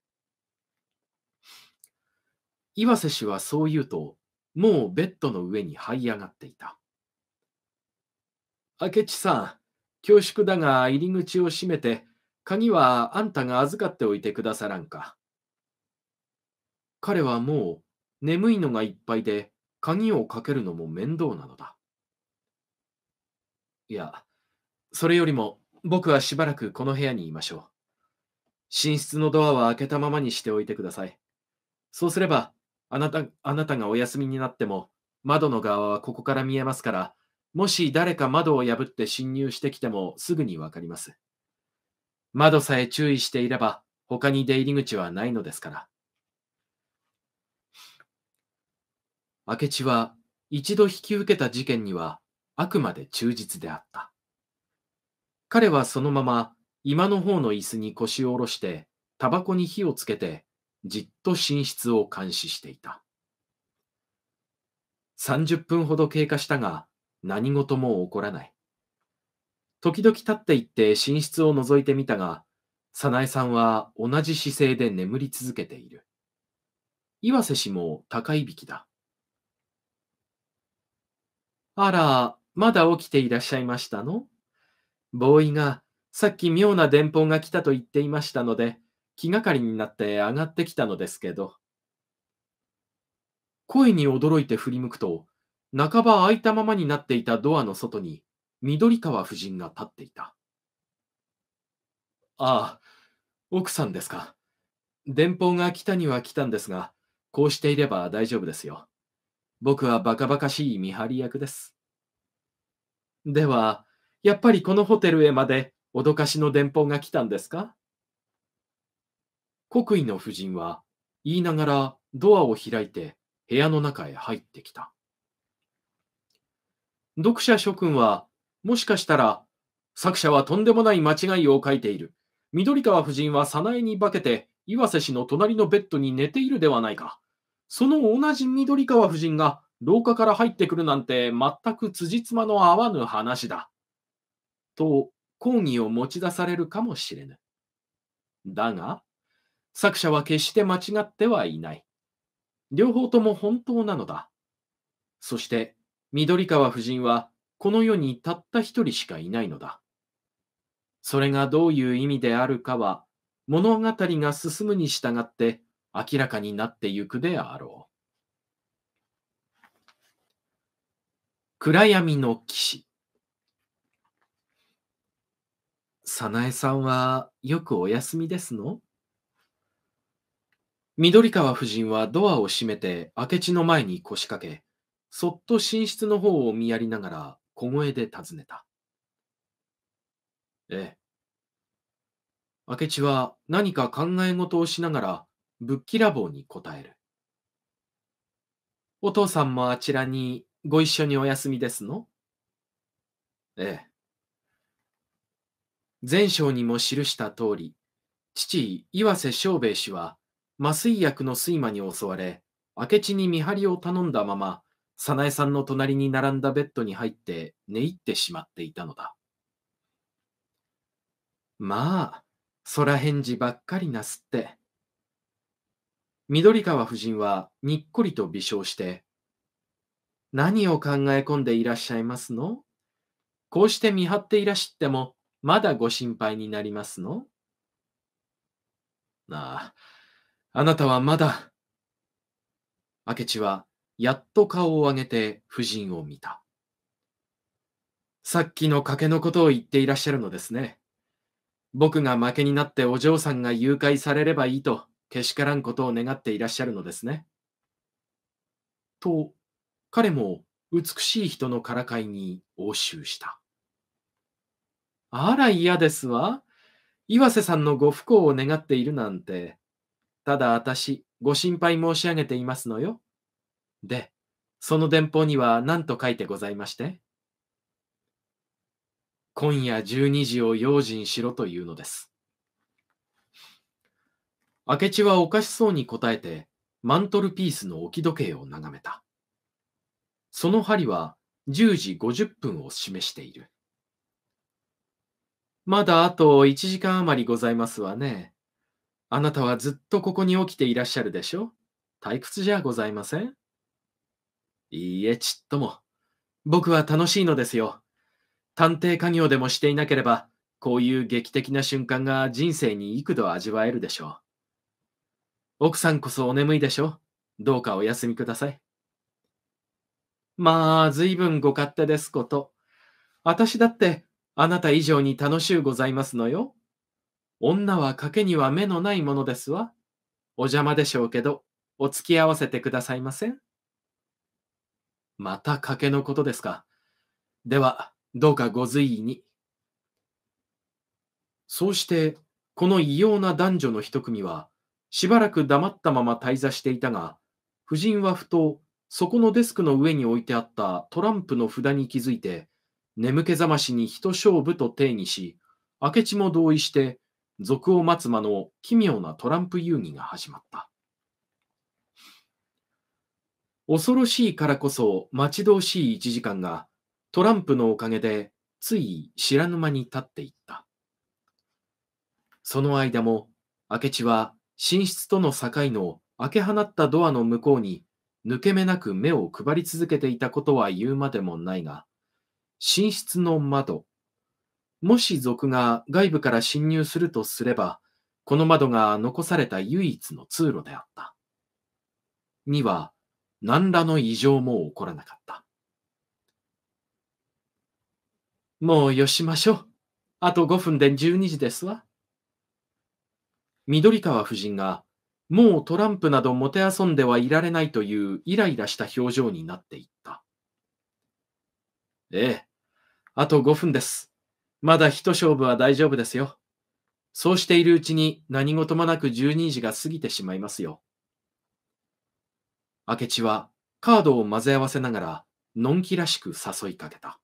岩瀬氏はそう言うと、もうベッドの上に這い上がっていた。明智さん、恐縮だが入り口を閉めて、鍵はあんたが預かっておいてくださらんか。彼はもう眠いのがいっぱいで、鍵をかけるのも面倒なのだ。いや、それよりも僕はしばらくこの部屋にいましょう。寝室のドアは開けたままにしておいてください。そうすれば、あなた、あなたがお休みになっても、窓の側はここから見えますから、もし誰か窓を破って侵入してきてもすぐにわかります。窓さえ注意していれば、他に出入り口はないのですから。明智は一度引き受けた事件にはあくまで忠実であった。彼はそのまま今の方の椅子に腰を下ろして、タバコに火をつけて、じっと寝室を監視していた。30分ほど経過したが、何事も起こらない。時々立っていって寝室を覗いてみたが、早苗さんは同じ姿勢で眠り続けている。岩瀬氏も高い引きだ。あら、まだ起きていらっしゃいましたのボーイが、さっき妙な電報が来たと言っていましたので、気がかりになって上がってきたのですけど。声に驚いて振り向くと、半ば開いたままになっていたドアの外に、緑川夫人が立っていた。ああ、奥さんですか。電報が来たには来たんですが、こうしていれば大丈夫ですよ。僕はバカバカしい見張り役です。では、やっぱりこのホテルへまで脅かしの電報が来たんですか国威の夫人は言いながらドアを開いて部屋の中へ入ってきた。読者諸君は、もしかしたら、作者はとんでもない間違いを書いている。緑川夫人は早苗に化けて、岩瀬氏の隣のベッドに寝ているではないか。その同じ緑川夫人が、廊下から入ってくるなんて全く辻褄の合わぬ話だ。と抗議を持ち出されるかもしれぬ。だが、作者は決して間違ってはいない。両方とも本当なのだ。そして、緑川夫人はこの世にたった一人しかいないのだ。それがどういう意味であるかは、物語が進むに従って明らかになってゆくであろう。暗闇の騎士。早苗さんはよくお休みですの緑川夫人はドアを閉めて明智の前に腰掛け、そっと寝室の方を見やりながら小声で尋ねた。ええ。明智は何か考え事をしながらぶっきらぼうに答える。お父さんもあちらにご一緒にお休みですのええ。前章にも記した通り、父、岩瀬正兵衛氏は、麻酔薬の睡魔に襲われ、明智に見張りを頼んだまま、早苗さんの隣に並んだベッドに入って寝入ってしまっていたのだ。まあ、空返事ばっかりなすって。緑川夫人はにっこりと微笑して、何を考え込んでいらっしゃいますのこうして見張っていらしっても、まだご心配になりますのなあ、あなたはまだ。明智は、やっと顔を上げて夫人を見た。さっきの賭けのことを言っていらっしゃるのですね。僕が負けになってお嬢さんが誘拐されればいいと、けしからんことを願っていらっしゃるのですね。と彼も美しい人のからかいに応酬した。あら嫌ですわ。岩瀬さんのご不幸を願っているなんて。ただ私、ご心配申し上げていますのよ。で、その電報には何と書いてございまして今夜12時を用心しろというのです。明智はおかしそうに答えて、マントルピースの置き時計を眺めた。その針は10時50分を示している。まだあと1時間余りございますわね。あなたはずっとここに起きていらっしゃるでしょ退屈じゃございませんいいえ、ちっとも。僕は楽しいのですよ。探偵家業でもしていなければ、こういう劇的な瞬間が人生に幾度味わえるでしょう。奥さんこそお眠いでしょどうかお休みください。まあ、随分ご勝手ですこと。私だってあなた以上に楽しゅうございますのよ。女は賭けには目のないものですわ。お邪魔でしょうけど、お付き合わせてくださいません。また賭けのことですか。では、どうかご随意に。そうして、この異様な男女の一組は、しばらく黙ったまま滞在していたが、夫人はふとそこのデスクの上に置いてあったトランプの札に気づいて、眠気覚ましに一勝負と定義し、明智も同意して、賊を待つ間の奇妙なトランプ遊戯が始まった。恐ろしいからこそ待ち遠しい1時間が、トランプのおかげでつい知らぬ間に立っていった。その間も、明智は寝室との境の開け放ったドアの向こうに抜け目なく目を配り続けていたことは言うまでもないが、寝室の窓、もし賊が外部から侵入するとすれば、この窓が残された唯一の通路であった。には、何らの異常も起こらなかった。もうよしましょう。あと5分で12時ですわ。緑川夫人がもうトランプなどもてあそんではいられないというイライラした表情になっていった。ええ、あと5分です。まだ一勝負は大丈夫ですよ。そうしているうちに何事もなく12時が過ぎてしまいますよ。明智はカードを混ぜ合わせながら、のんきらしく誘いかけた。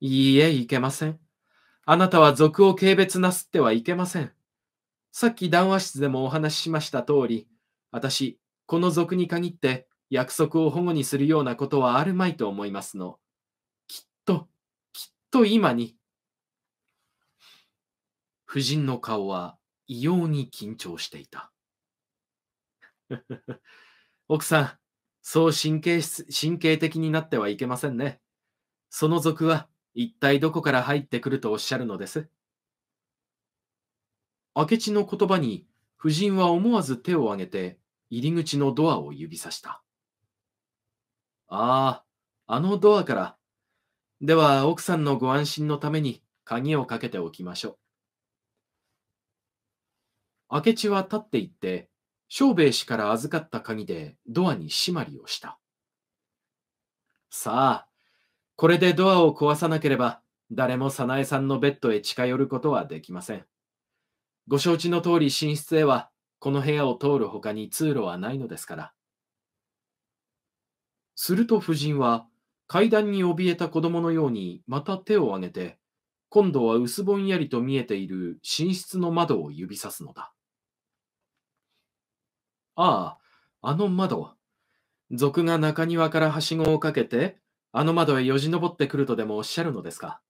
いいえ、いけません。あなたは賊を軽蔑なすってはいけません。さっき談話室でもお話ししました通り、私、この族に限って約束を保護にするようなことはあるまいと思いますの。きっと、きっと今に。夫人の顔は異様に緊張していた。奥さん、そう神経神経的になってはいけませんね。その族は一体どこから入ってくるとおっしゃるのです明智の言葉に夫人は思わず手を挙げて入り口のドアを指さした。ああ、あのドアから。では奥さんのご安心のために鍵をかけておきましょう。明智は立って行って、小兵衛氏から預かった鍵でドアに締まりをした。さあ、これでドアを壊さなければ誰も早苗さんのベッドへ近寄ることはできません。ご承知の通り寝室へはこの部屋を通るほかに通路はないのですから。すると夫人は階段に怯えた子供のようにまた手を挙げて、今度は薄ぼんやりと見えている寝室の窓を指さすのだ。ああ、あの窓。賊が中庭からはしごをかけて、あの窓へよじ登ってくるとでもおっしゃるのですか。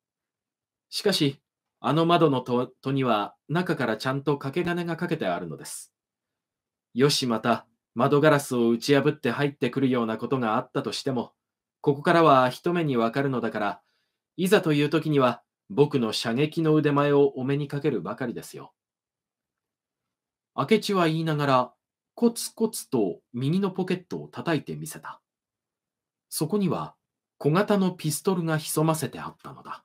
しかし、あの窓の戸には中からちゃんと掛け金がかけてあるのです。よしまた窓ガラスを打ち破って入ってくるようなことがあったとしても、ここからは一目にわかるのだから、いざという時には僕の射撃の腕前をお目にかけるばかりですよ。明智は言いながら、コツコツと右のポケットを叩いてみせた。そこには小型のピストルが潜ませてあったのだ。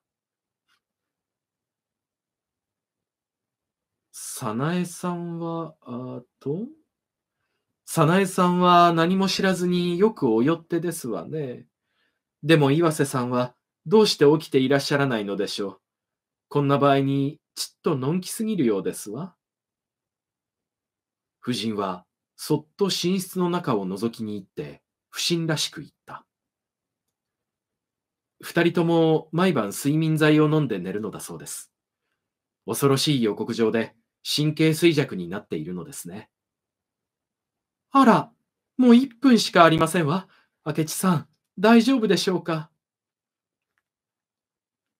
早苗さんは、あと、早苗さんは何も知らずによくおよってですわね。でも岩瀬さんはどうして起きていらっしゃらないのでしょう。こんな場合にちっとのんきすぎるようですわ。夫人はそっと寝室の中を覗きに行って、不審らしく言った。二人とも毎晩睡眠剤を飲んで寝るのだそうです。恐ろしい予告状で、神経衰弱になっているのですね。あら、もう1分しかありませんわ。明智さん、大丈夫でしょうか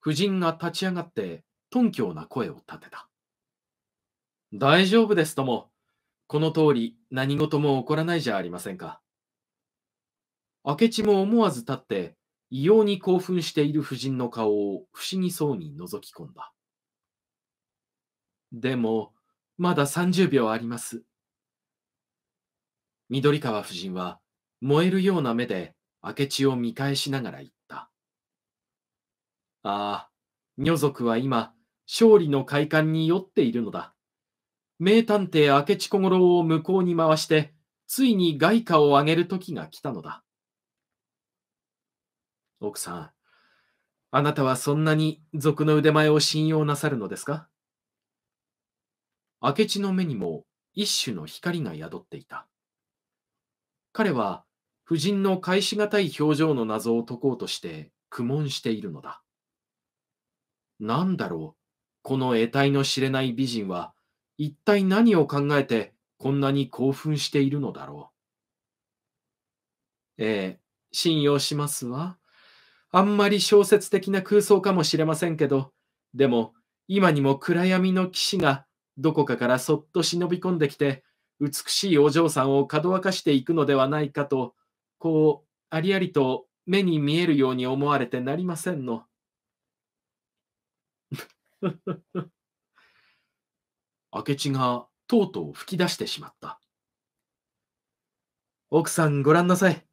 夫人が立ち上がって、頓強な声を立てた。大丈夫ですとも、この通り何事も起こらないじゃありませんか。明智も思わず立って、異様に興奮している夫人の顔を不思議そうに覗き込んだ。でも、まだ30秒あります。緑川夫人は燃えるような目で明智を見返しながら言った。ああ、女族は今、勝利の快感に酔っているのだ。名探偵明智小五郎を向こうに回して、ついに外貨を上げる時が来たのだ。奥さん、あなたはそんなに賊の腕前を信用なさるのですか明智の目にも一種の光が宿っていた。彼は、夫人の返し難い表情の謎を解こうとして苦悶しているのだ。なんだろう、この得体の知れない美人は、一体何を考えてこんなに興奮しているのだろう。ええ、信用しますわ。あんまり小説的な空想かもしれませんけど、でも今にも暗闇の騎士がどこかからそっと忍び込んできて、美しいお嬢さんをかどわかしていくのではないかと、こう、ありありと目に見えるように思われてなりませんの。明智がとうとう吹き出してしまった。奥さんご覧なさい。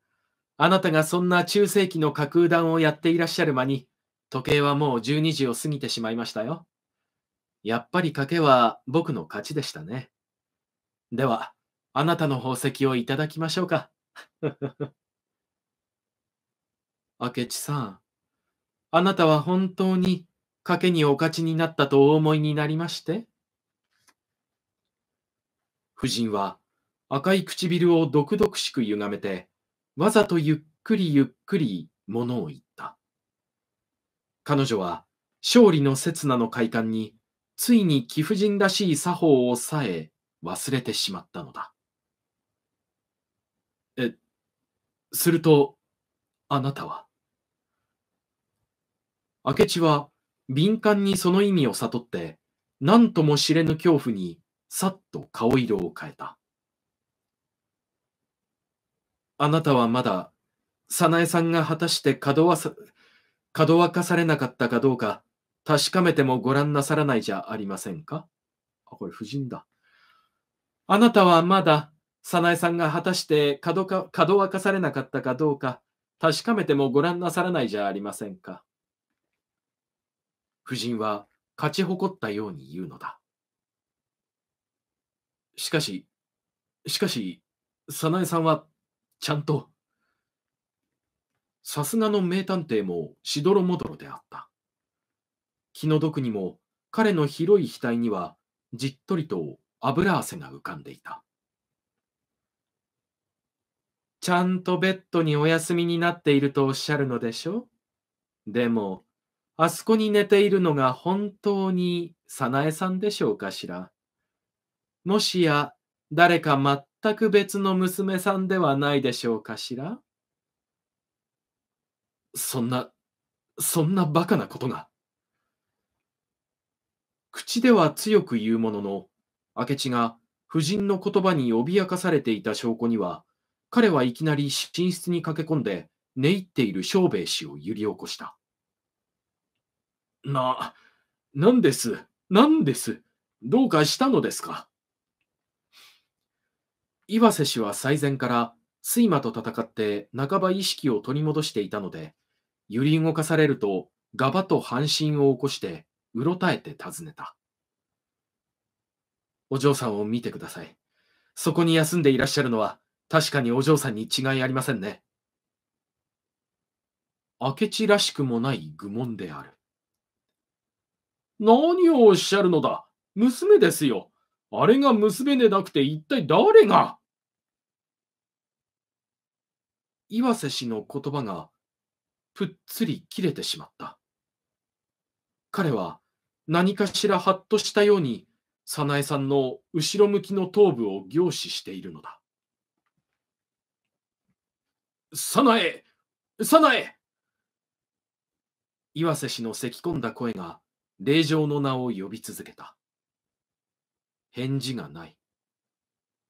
あなたがそんな中世紀の架空弾をやっていらっしゃる間に、時計はもう12時を過ぎてしまいましたよ。やっぱり賭けは僕の勝ちでしたね。では、あなたの宝石をいただきましょうか。明智さん、あなたは本当に賭けにお勝ちになったとお思いになりまして夫人は赤い唇を毒々しく歪めて、わざとゆっくりゆっくり物を言った。彼女は勝利の刹那の快感についに貴婦人らしい作法をさえ忘れてしまったのだ。え、すると、あなたは明智は敏感にその意味を悟って、何とも知れぬ恐怖にさっと顔色を変えた。あなたはまだ、早苗さんが果たしてかどわかされなかったかどうか、確かめてもご覧なさらないじゃありませんかあ、これ、夫人だ。あなたはまだ、早苗さんが果たして角かどわかされなかったかどうか、確かめてもご覧なさらないじゃありませんか。夫人は勝ち誇ったように言うのだ。しかし、しかし、早苗さんは、ちゃんと、さすがの名探偵もしどろもどろであった。気の毒にも彼の広い額にはじっとりと油汗が浮かんでいた。ちゃんとベッドにお休みになっているとおっしゃるのでしょでも、あそこに寝ているのが本当に早苗さんでしょうかしら。もしや、誰か全く別の娘さんではないでしょうかしら。そんな、そんなバカなことが。口では強く言うものの、明智が夫人の言葉に脅かされていた証拠には、彼はいきなり寝室に駆け込んで、寝入っている小兵衛氏を揺り起こした。な、なんです、なんです、どうかしたのですか。岩瀬氏は最前から睡魔と戦って半ば意識を取り戻していたので、揺り動かされると、ガバと半身を起こしてうろたえて尋ねた。お嬢さんを見てください。そこに休んでいらっしゃるのは確かにお嬢さんに違いありませんね。明智らしくもない愚問である。何をおっしゃるのだ娘ですよ。あれが娘でなくて一体誰が岩瀬氏の言葉がぷっつり切れてしまった。彼は何かしらハッとしたように、早苗さんの後ろ向きの頭部を凝視しているのだ。早苗早苗岩瀬氏の咳き込んだ声が霊場の名を呼び続けた。返事がない。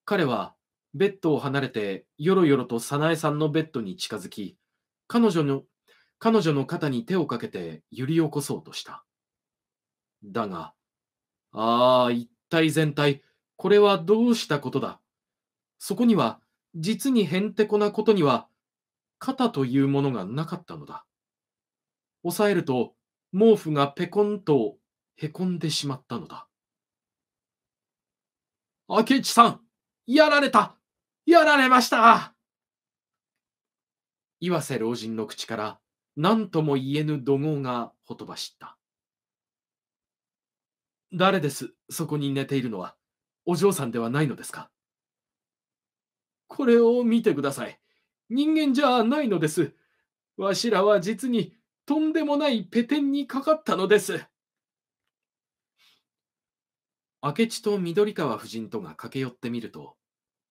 彼はベッドを離れてよろよろと早苗さんのベッドに近づき、彼女の彼女の肩に手をかけて揺り起こそうとした。だが、ああ、一体全体、これはどうしたことだ。そこには、実にへんてこなことには、肩というものがなかったのだ。押さえると、毛布がぺこんとへこんでしまったのだ。明智さん、やられたやられました岩瀬老人の口から何とも言えぬ怒号がほとばしった。誰です、そこに寝ているのは。お嬢さんではないのですかこれを見てください。人間じゃないのです。わしらは実にとんでもないペテンにかかったのです。明智と緑川夫人とが駆け寄ってみると、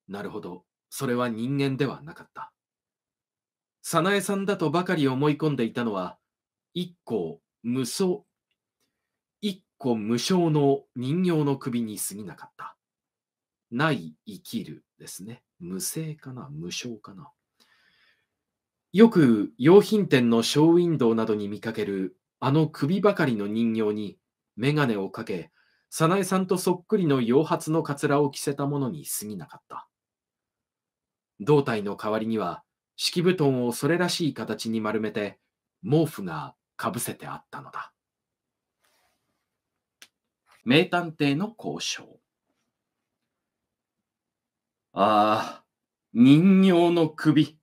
なるほど、それは人間ではなかった。早苗さんだとばかり思い込んでいたのは、一行無双こう無償の人形の首に過ぎなかった。ない生きるですね。無性かな無償かなよく洋品店のショーウィンドウなどに見かけるあの首ばかりの人形に眼鏡をかけ、早苗さんとそっくりの洋髪のかつらを着せたものに過ぎなかった。胴体の代わりには敷布団をそれらしい形に丸めて毛布がかぶせてあったのだ。名探偵の交渉。ああ、人形の首。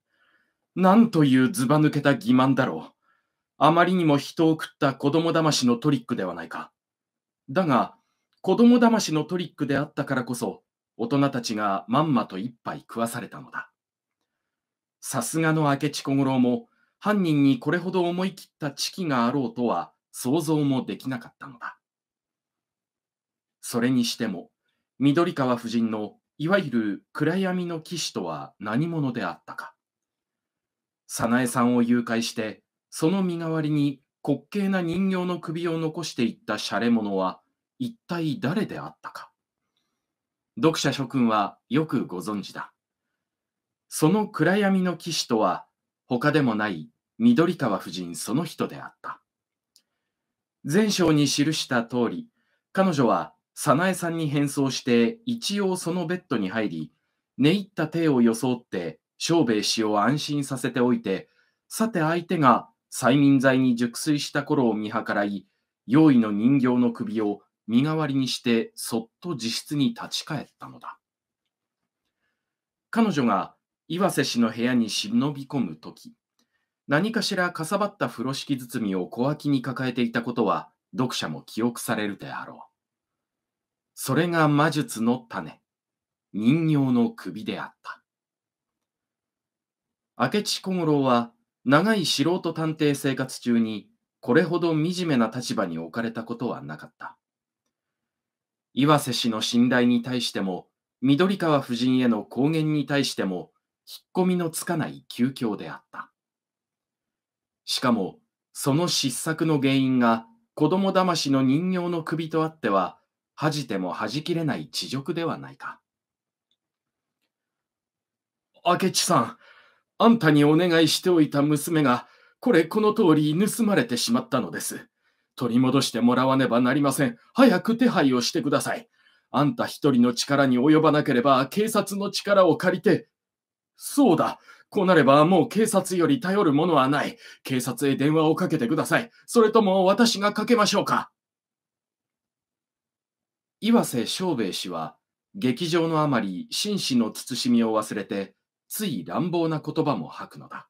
なんというずば抜けた欺瞞だろう。あまりにも人を食った子供だましのトリックではないか。だが、子供だましのトリックであったからこそ、大人たちがまんまと一杯食わされたのだ。さすがの明智小五郎も、犯人にこれほど思い切った知気があろうとは想像もできなかったのだ。それにしても、緑川夫人のいわゆる暗闇の騎士とは何者であったか。早苗さんを誘拐して、その身代わりに滑稽な人形の首を残していったシャレ者は一体誰であったか。読者諸君はよくご存知だ。その暗闇の騎士とは他でもない緑川夫人その人であった。前章に記した通り、彼女は早苗さんに変装して一応そのベッドに入り、寝入った手を装って庄兵衛氏を安心させておいて、さて相手が催眠剤に熟睡した頃を見計らい、用意の人形の首を身代わりにしてそっと自室に立ち返ったのだ。彼女が岩瀬氏の部屋に忍び込む時、何かしらかさばった風呂敷包みを小脇に抱えていたことは読者も記憶されるであろう。それが魔術の種、人形の首であった。明智小五郎は長い素人探偵生活中にこれほど惨めな立場に置かれたことはなかった。岩瀬氏の信頼に対しても、緑川夫人への公言に対しても、引っ込みのつかない急遽であった。しかも、その失策の原因が子供騙しの人形の首とあっては、恥じても恥じきれない恥辱ではないか。明智さん、あんたにお願いしておいた娘が、これこの通り盗まれてしまったのです。取り戻してもらわねばなりません。早く手配をしてください。あんた一人の力に及ばなければ警察の力を借りて。そうだ。こうなればもう警察より頼るものはない。警察へ電話をかけてください。それとも私がかけましょうか。岩瀬正兵衛氏は、劇場のあまり紳士の慎みを忘れて、つい乱暴な言葉も吐くのだ。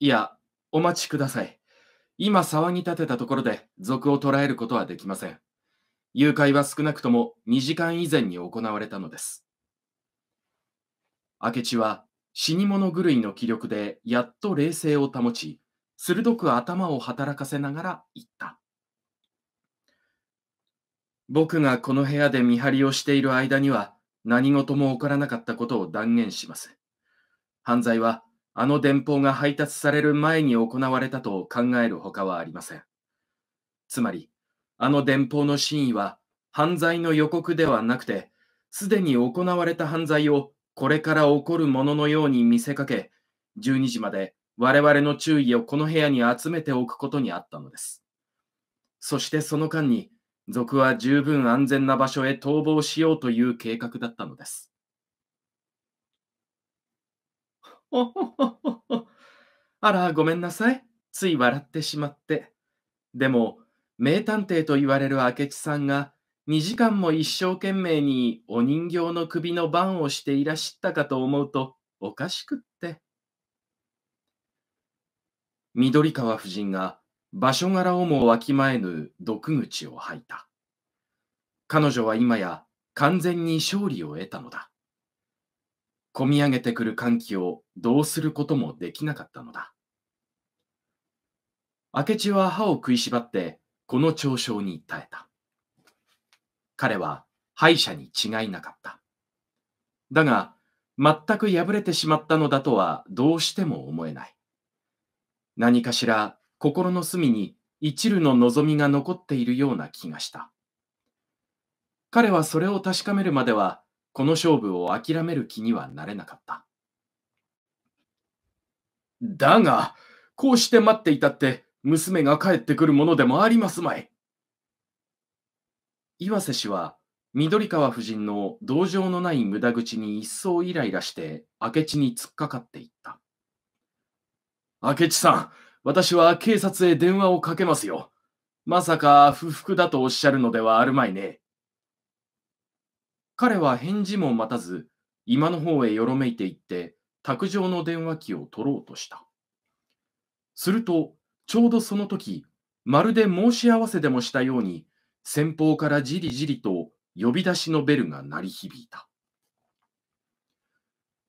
いや、お待ちください。今騒ぎ立てたところで賊を捕らえることはできません。誘拐は少なくとも2時間以前に行われたのです。明智は死に物狂いの気力でやっと冷静を保ち、鋭く頭を働かせながら言った。僕がこの部屋で見張りをしている間には何事も起こらなかったことを断言します。犯罪はあの電報が配達される前に行われたと考えるほかはありません。つまり、あの電報の真意は犯罪の予告ではなくて、すでに行われた犯罪をこれから起こるもののように見せかけ、12時まで我々の注意をこの部屋に集めておくことにあったのです。そしてその間に、族は十分安全な場所へ逃亡しようという計画だったのです。あら、ごめんなさい。つい笑ってしまって。でも、名探偵と言われる明智さんが、2時間も一生懸命にお人形の首の番をしていらっしゃったかと思うと、おかしくって。緑川夫人が場所柄をもわきまえぬ毒口を吐いた。彼女は今や完全に勝利を得たのだ。こみ上げてくる歓喜をどうすることもできなかったのだ。明智は歯を食いしばってこの嘲笑に耐えた。彼は敗者に違いなかった。だが、全く破れてしまったのだとはどうしても思えない。何かしら心の隅に一縷の望みが残っているような気がした。彼はそれを確かめるまでは、この勝負を諦める気にはなれなかった。だが、こうして待っていたって、娘が帰ってくるものでもありますまい。岩瀬氏は、緑川夫人の同情のない無駄口に一層イライラして、明智に突っかかっていった。明智さん、私は警察へ電話をかけますよ。まさか不服だとおっしゃるのではあるまいね。彼は返事も待たず、今の方へよろめいていって、卓上の電話機を取ろうとした。すると、ちょうどその時、まるで申し合わせでもしたように、先方からじりじりと呼び出しのベルが鳴り響いた。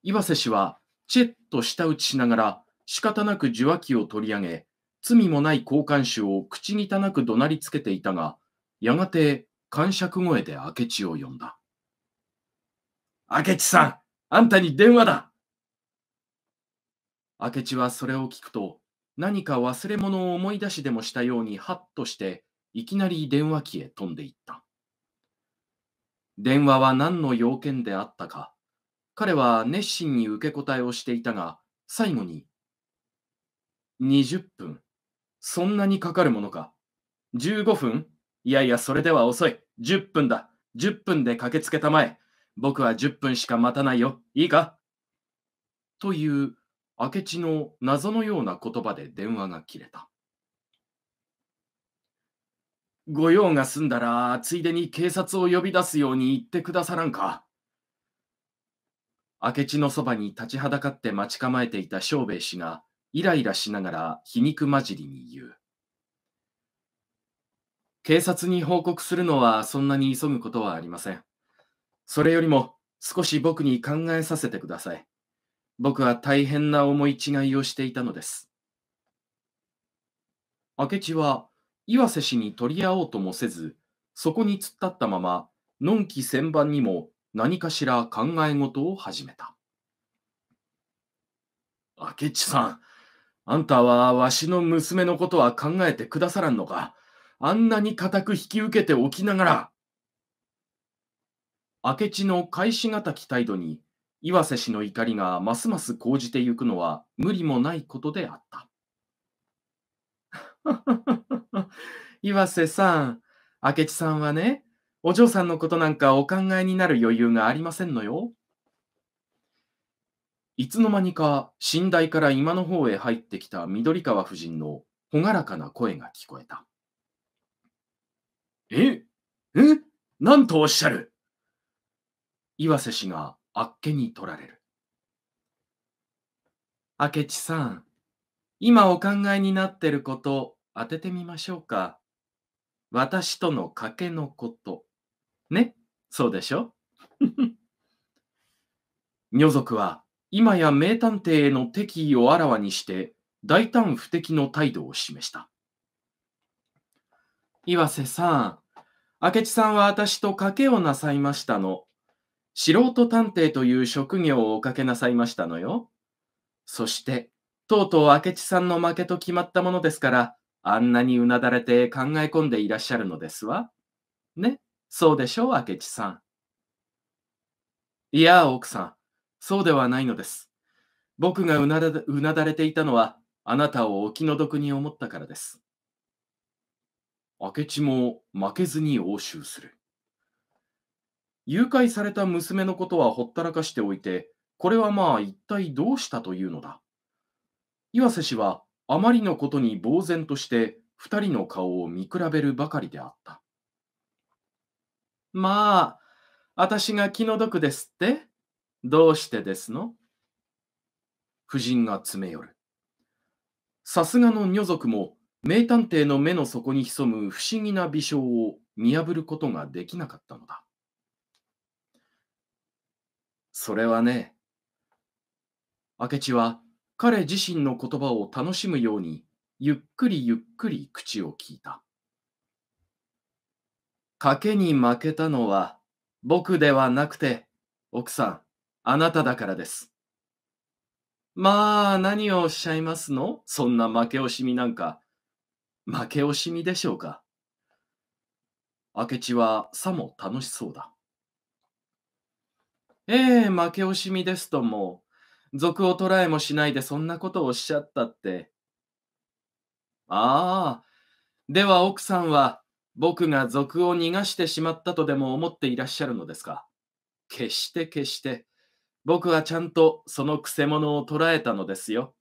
岩瀬氏は、チェッと舌打ちしながら、仕方なく受話器を取り上げ、罪もない交換手を口汚く怒鳴りつけていたが、やがて、感触声で明智を呼んだ。明智さん、あんたに電話だ明智はそれを聞くと、何か忘れ物を思い出しでもしたようにハッとして、いきなり電話機へ飛んでいった。電話は何の要件であったか、彼は熱心に受け答えをしていたが、最後に20分。そんなにかかるものか。15分いやいや、それでは遅い。10分だ。10分で駆けつけたまえ。僕は10分しか待たないよ。いいかという、明智の謎のような言葉で電話が切れた。ご用が済んだら、ついでに警察を呼び出すように言ってくださらんか。明智のそばに立ちはだかって待ち構えていた正兵衛氏が、イライラしながら皮肉交じりに言う。警察に報告するのはそんなに急ぐことはありません。それよりも少し僕に考えさせてください。僕は大変な思い違いをしていたのです。明智は岩瀬氏に取り合おうともせず、そこに突っ立ったまま、のんき旋盤にも何かしら考え事を始めた。明智さん、あんたはわしの娘のことは考えてくださらんのか。あんなに固く引き受けておきながら。明智の返しがたき態度に、岩瀬氏の怒りがますます高じてゆくのは無理もないことであった。岩瀬さん、明智さんはね、お嬢さんのことなんかお考えになる余裕がありませんのよ。いつの間にか寝台から今の方へ入ってきた緑川夫人の朗らかな声が聞こえた。ええなんとおっしゃる岩瀬氏があっけに取られる。明智さん、今お考えになってること当ててみましょうか。私との賭けのこと。ねそうでしょ 女族は今や名探偵への敵意をあらわにして大胆不敵の態度を示した。岩瀬さん、明智さんは私と賭けをなさいましたの。素人探偵という職業をおかけなさいましたのよ。そして、とうとう明智さんの負けと決まったものですから、あんなにうなだれて考え込んでいらっしゃるのですわ。ね、そうでしょう、明智さん。いや、奥さん。そうではないのです。僕がうなだうなだれていたのは、あなたをお気の毒に思ったからです。明智も負けずに押収する。誘拐された娘のことはほったらかしておいて、これはまあ一体どうしたというのだ。岩瀬氏はあまりのことに呆然として2人の顔を見比べるばかりであった。まあ、私が気の毒ですってどうしてですの夫人が詰め寄る。さすがの女族も名探偵の目の底に潜む不思議な微笑を見破ることができなかったのだ。それはね、明智は彼自身の言葉を楽しむようにゆっくりゆっくり口を聞いた。賭けに負けたのは僕ではなくて奥さん。あなただからです。まあ、何をおっしゃいますのそんな負け惜しみなんか。負け惜しみでしょうか。明智はさも楽しそうだ。ええー、負け惜しみですとも、賊を捕らえもしないでそんなことをおっしゃったって。ああ、では奥さんは僕が賊を逃がしてしまったとでも思っていらっしゃるのですか。決して決して。僕はちゃんとそのくせ者を捕らえたのですよ。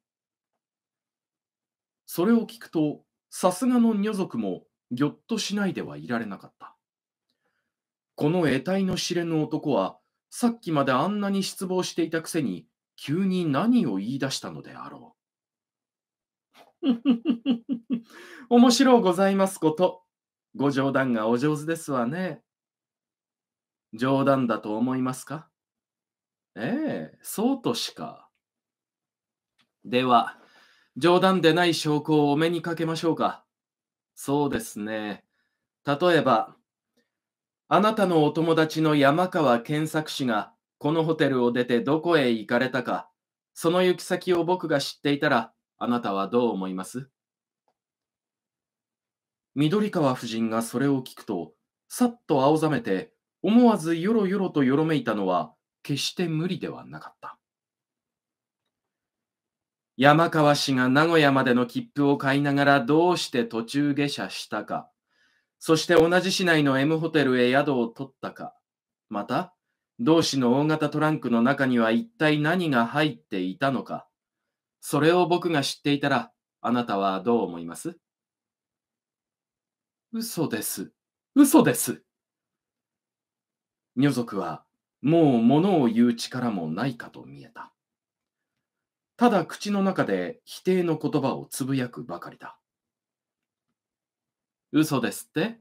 それを聞くと、さすがの女族もぎょっとしないではいられなかった。この得体の知れぬ男は、さっきまであんなに失望していたくせに、急に何を言い出したのであろう。面白うございますこと。ご冗談がお上手ですわね。冗談だと思いますかええ、そうとしか。では、冗談でない証拠をお目にかけましょうか。そうですね。例えば、あなたのお友達の山川健作氏がこのホテルを出てどこへ行かれたか、その行き先を僕が知っていたら、あなたはどう思います緑川夫人がそれを聞くと、さっと青ざめて、思わずよろよろとよろめいたのは、決して無理ではなかった。山川氏が名古屋までの切符を買いながらどうして途中下車したか、そして同じ市内の M ホテルへ宿を取ったか、また、同氏の大型トランクの中には一体何が入っていたのか、それを僕が知っていたら、あなたはどう思います嘘です。嘘です。女族はもう物を言う力もないかと見えた。ただ口の中で否定の言葉をつぶやくばかりだ。嘘ですって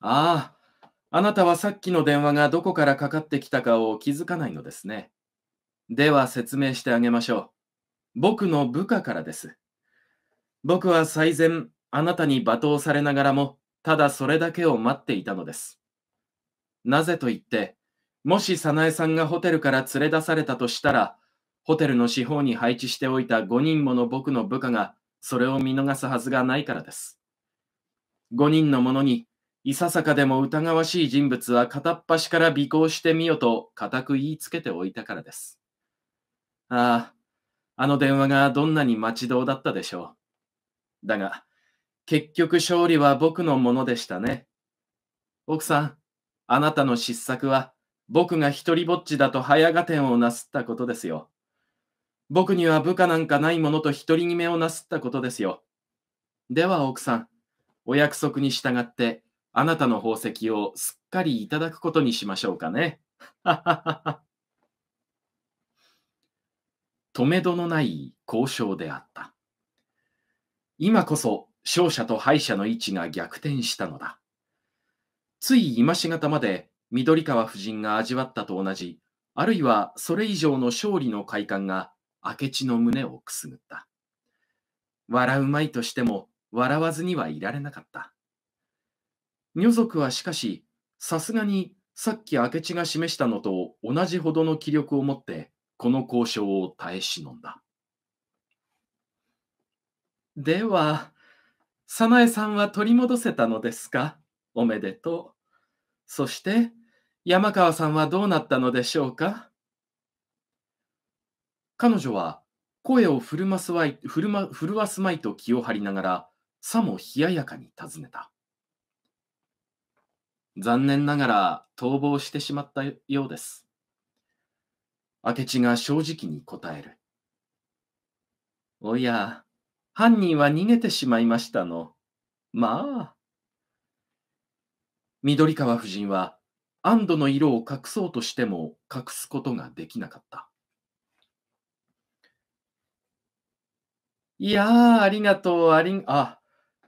ああ、あなたはさっきの電話がどこからかかってきたかを気づかないのですね。では説明してあげましょう。僕の部下からです。僕は最善、あなたに罵倒されながらも、ただそれだけを待っていたのです。なぜと言って、もし早苗さんがホテルから連れ出されたとしたら、ホテルの四方に配置しておいた5人もの僕の部下がそれを見逃すはずがないからです。5人の者に、いささかでも疑わしい人物は片っ端から尾行してみよと固く言いつけておいたからです。ああ、あの電話がどんなに待ち遠だったでしょう。だが、結局勝利は僕のものでしたね。奥さん、あなたの失策は僕が一りぼっちだと早合点をなすったことですよ。僕には部下なんかないものと独り決めをなすったことですよ。では奥さん、お約束に従ってあなたの宝石をすっかりいただくことにしましょうかね。止めどのない交渉であった。今こそ勝者と敗者の位置が逆転したのだ。つい今しがたまで緑川夫人が味わったと同じ、あるいはそれ以上の勝利の快感が明智の胸をくすぐった。笑うまいとしても笑わずにはいられなかった。女族はしかし、さすがにさっき明智が示したのと同じほどの気力を持って、この交渉を耐え忍んだ。では、早苗さんは取り戻せたのですかおめでとう。そして、山川さんはどうなったのでしょうか彼女は声を震ますわい震ま震わすまいと気を張りながらさも冷ややかに尋ねた。残念ながら逃亡してしまったようです。明智が正直に答える。おや、犯人は逃げてしまいましたの。まあ。緑川夫人は安堵の色を隠そうとしても隠すことができなかった。いやあ、ありがとう、あり、あ、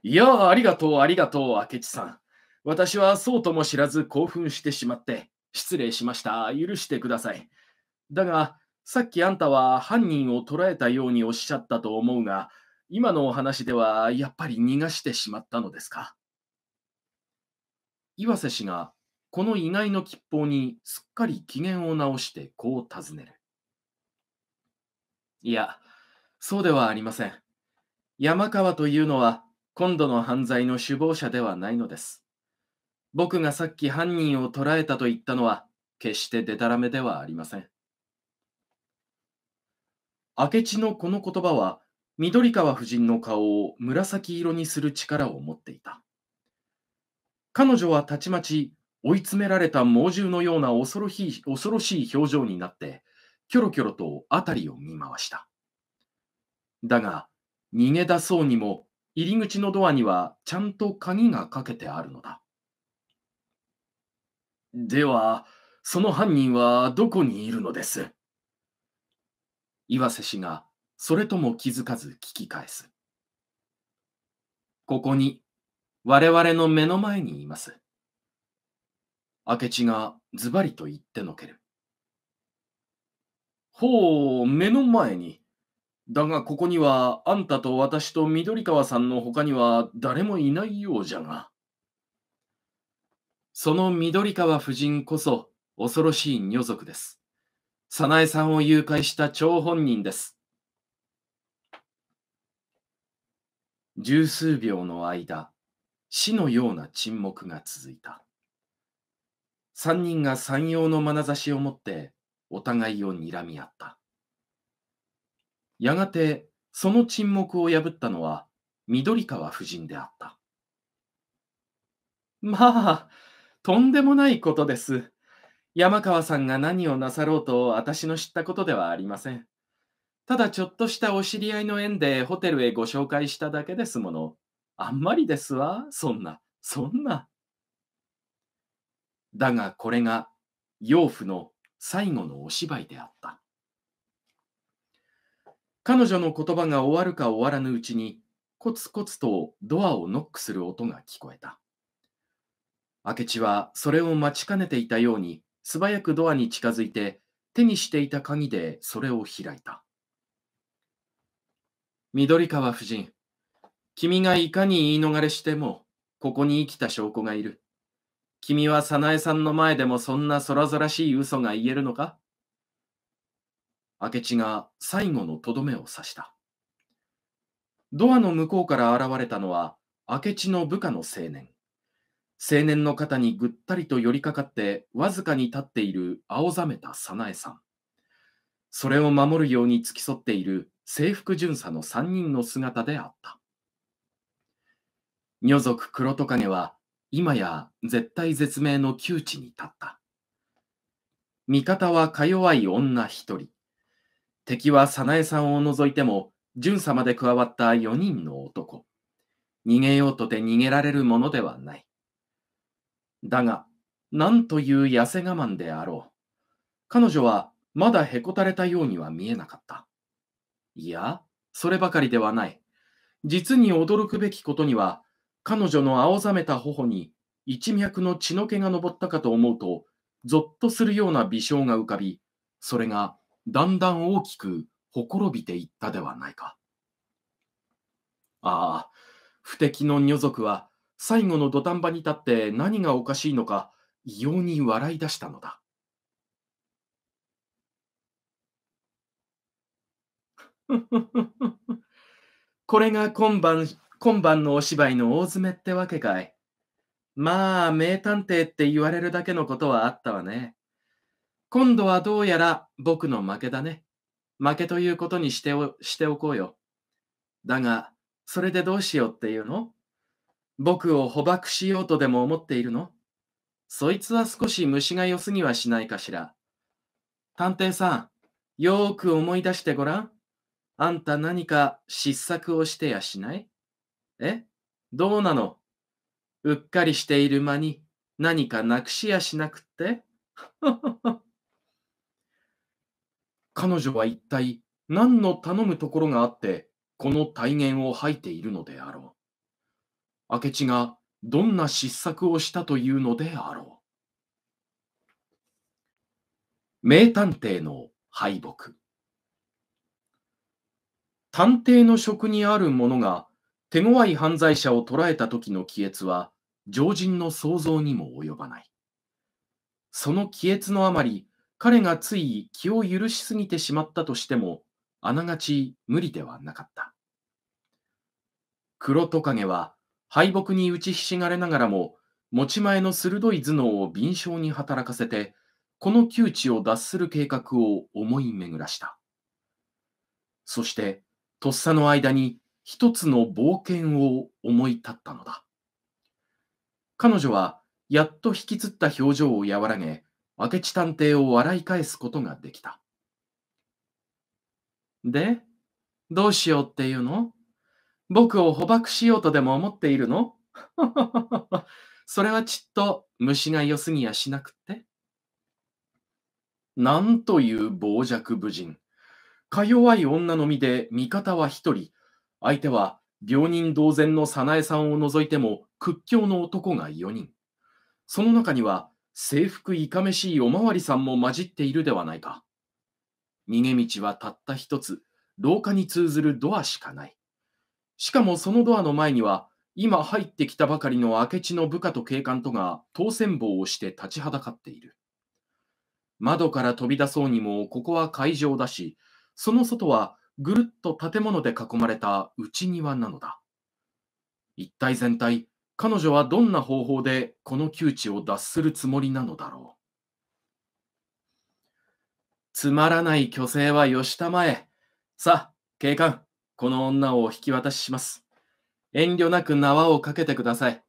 いやありがとう、ありがとう、明智さん。私はそうとも知らず興奮してしまって、失礼しました。許してください。だが、さっきあんたは犯人を捕らえたようにおっしゃったと思うが、今のお話ではやっぱり逃がしてしまったのですか岩瀬氏がこの意外の吉報にすっかり機嫌を直してこう尋ねる。いや、そうではありません。山川というのは今度の犯罪の首謀者ではないのです。僕がさっき犯人を捕らえたと言ったのは決してでたらめではありません。明智のこの言葉は緑川夫人の顔を紫色にする力を持っていた。彼女はたちまち追い詰められた猛獣のような恐ろしい恐ろしい表情になって、キョロキョロと辺りを見回した。だが、逃げ出そうにも、入り口のドアにはちゃんと鍵がかけてあるのだ。では、その犯人はどこにいるのです岩瀬氏がそれとも気づかず聞き返す。ここに我々の目の前にいます。明智がズバリと言ってのける。ほう、目の前に。だがここにはあんたと私と緑川さんの他には誰もいないようじゃが。その緑川夫人こそ恐ろしい女族です。早苗さんを誘拐した張本人です。十数秒の間、死のような沈黙が続いた。三人が三様の眼差しを持ってお互いを睨み合った。やがてその沈黙を破ったのは緑川夫人であった。まあ、とんでもないことです。山川さんが何をなさろうと私の知ったことではありません。ただちょっとしたお知り合いの縁でホテルへご紹介しただけですもの。あんまりですわ、そんな、そんな。だがこれが養父の最後のお芝居であった。彼女の言葉が終わるか終わらぬうちに、コツコツとドアをノックする音が聞こえた。明智はそれを待ちかねていたように、素早くドアに近づいて、手にしていた鍵でそれを開いた。緑川夫人、君がいかに言い逃れしても、ここに生きた証拠がいる。君は早苗さんの前でもそんなそらぞらしい嘘が言えるのか明智が最後のとどめを刺した。ドアの向こうから現れたのは明智の部下の青年。青年の肩にぐったりと寄りかかってわずかに立っている青ざめた早苗さん。それを守るように付き添っている制服巡査の三人の姿であった。女族黒トカゲは今や絶対絶命の窮地に立った。味方はか弱い女一人。敵は早苗さんを除いても、巡査まで加わった四人の男。逃げようとて逃げられるものではない。だが、なんという痩せ我慢であろう。彼女はまだへこたれたようには見えなかった。いや、そればかりではない。実に驚くべきことには、彼女の青ざめた頬に一脈の血の気が上ったかと思うと、ぞっとするような微笑が浮かび、それがだんだん大きくほころびていったではないか。ああ、不敵の女族は最後の土壇場に立って何がおかしいのか異様に笑い出したのだ。これが今晩今晩のお芝居の大詰めってわけかい。まあ、名探偵って言われるだけのことはあったわね。今度はどうやら僕の負けだね。負けということにしておしておこうよ。だが、それでどうしようっていうの僕を捕獲しようとでも思っているのそいつは少し虫が良すぎはしないかしら。探偵さん、よーく思い出してごらん。あんた何か失策をしてやしないえどうなのうっかりしている間に何かなくしやしなくって 彼女は一体何の頼むところがあってこの体言を吐いているのであろう。明智がどんな失策をしたというのであろう。名探偵の敗北。探偵の職にあるものが手強い犯罪者を捕らえた時の気悦は、常人の想像にも及ばない。その気悦のあまり、彼がつい気を許しすぎてしまったとしても、あながち無理ではなかった。黒トカゲは敗北に打ちひしがれながらも、持ち前の鋭い頭脳を敏捷に働かせて、この窮地を脱する計画を思い巡らした。そして、とっさの間に一つの冒険を思い立ったのだ。彼女はやっと引きつった表情を和らげ、明智探偵を笑い返すことができた。で、どうしようっていうの僕を捕獲しようとでも思っているの それはちっと虫が良すぎやしなくって。なんという傍若無人。か弱い女の身で味方は一人、相手は病人同然の早苗さんを除いても屈強の男が4人。その中には制服いかめしいおまわりさんも混じっているではないか。逃げ道はたった一つ、廊下に通ずるドアしかない。しかもそのドアの前には、今入ってきたばかりの明智の部下と警官とが当選棒をして立ちはだかっている。窓から飛び出そうにもここは会場だし、その外はぐるっと建物で囲まれた内庭なのだ。一体全体、彼女はどんな方法でこの窮地を脱するつもりなのだろう。つまらない虚勢は吉田前。さあ、警官、この女を引き渡しします。遠慮なく縄をかけてください。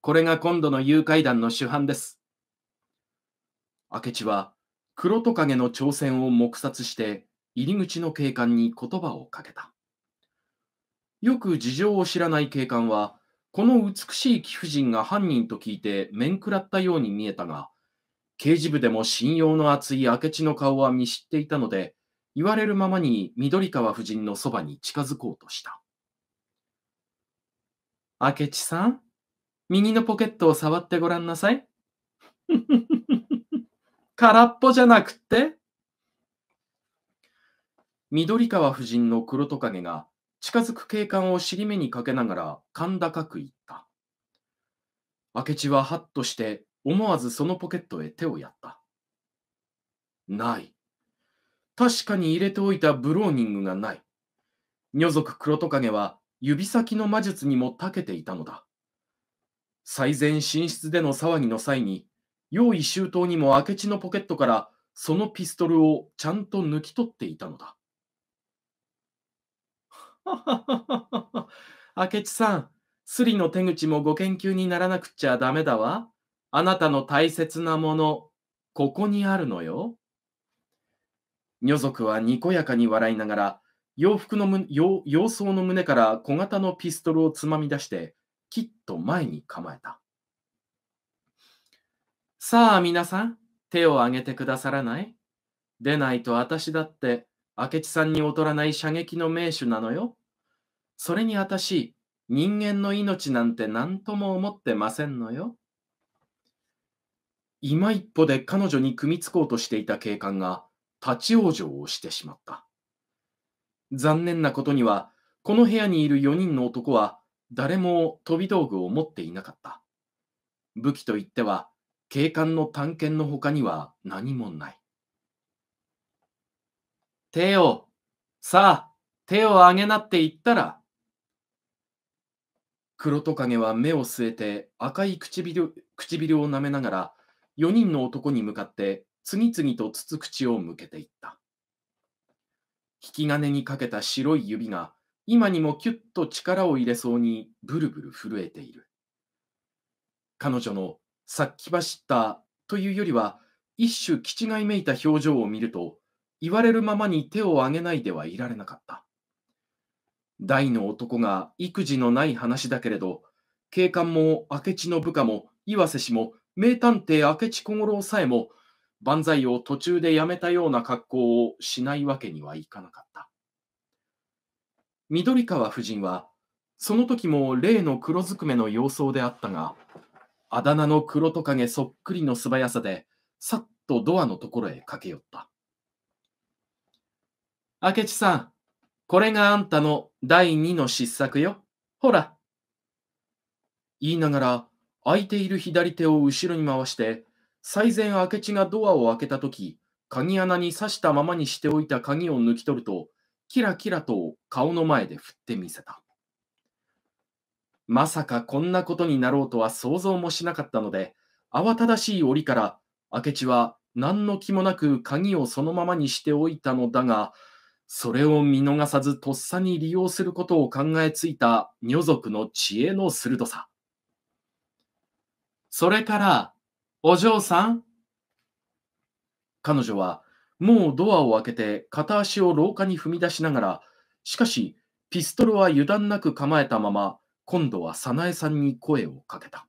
これが今度の誘拐団の主犯です。明智は黒トカゲの挑戦を黙殺して入り口の警官に言葉をかけた。よく事情を知らない警官は、この美しい貴婦人が犯人と聞いて面食らったように見えたが、刑事部でも信用の厚い明智の顔は見知っていたので、言われるままに緑川夫人のそばに近づこうとした。明智さん、右のポケットを触ってごらんなさい。空っぽじゃなくって緑川夫人の黒トカゲが近づく警官を尻目にかけながら甲高く言った。明智はハッとして思わずそのポケットへ手をやった。ない。確かに入れておいたブローニングがない。女族黒トカゲは指先の魔術にも長けていたのだ。最前寝室での騒ぎの際に、用意周到にも明智のポケットからそのピストルをちゃんと抜き取っていたのだ。明智さん、スリの手口もご研究にならなくちゃダメだわ。あなたの大切なもの、ここにあるのよ。女族はにこやかに笑いながら、洋服のむ洋洋装の胸から小型のピストルをつまみ出して、きっと前に構えた。さあ、皆さん、手を挙げてくださらない出ないと私だって、明智さんに劣らない射撃の名手なのよ。それに私、人間の命なんて何とも思ってませんのよ。今一歩で彼女に組みつこうとしていた警官が立ち往生をしてしまった。残念なことには、この部屋にいる4人の男は誰も飛び道具を持っていなかった。武器といっては、警官の探検の他には何もない。手を、さあ、手を上げなって言ったら、黒トカゲは目を据えて赤い唇唇を舐めながら4人の男に向かって次々と筒口を向けていった。引き金にかけた白い指が今にもキュッと力を入れそうにブルブル震えている。彼女のさっき走ったというよりは一種気違いめいた表情を見ると言われるままに手を上げないではいられなかった。大の男が育児のない話だけれど、警官も明智の部下も岩瀬氏も名探偵明智小五郎さえも万歳を途中でやめたような格好をしないわけにはいかなかった。緑川夫人はその時も例の黒ずくめの様相であったが、あだ名の黒トカゲそっくりの素早さで、さっとドアのところへ駆け寄った。明智さん、これがあんたの第二の失策よ。ほら。言いながら、空いている左手を後ろに回して、最前明智がドアを開けたとき、鍵穴に刺したままにしておいた鍵を抜き取ると、キラキラと顔の前で振ってみせた。まさかこんなことになろうとは想像もしなかったので、慌ただしい折から、明智は何の気もなく鍵をそのままにしておいたのだが、それを見逃さずとっさに利用することを考えついた女族の知恵の鋭さ。それから、お嬢さん。彼女は、もうドアを開けて片足を廊下に踏み出しながら、しかし、ピストルは油断なく構えたまま、今度は早苗さんに声をかけた。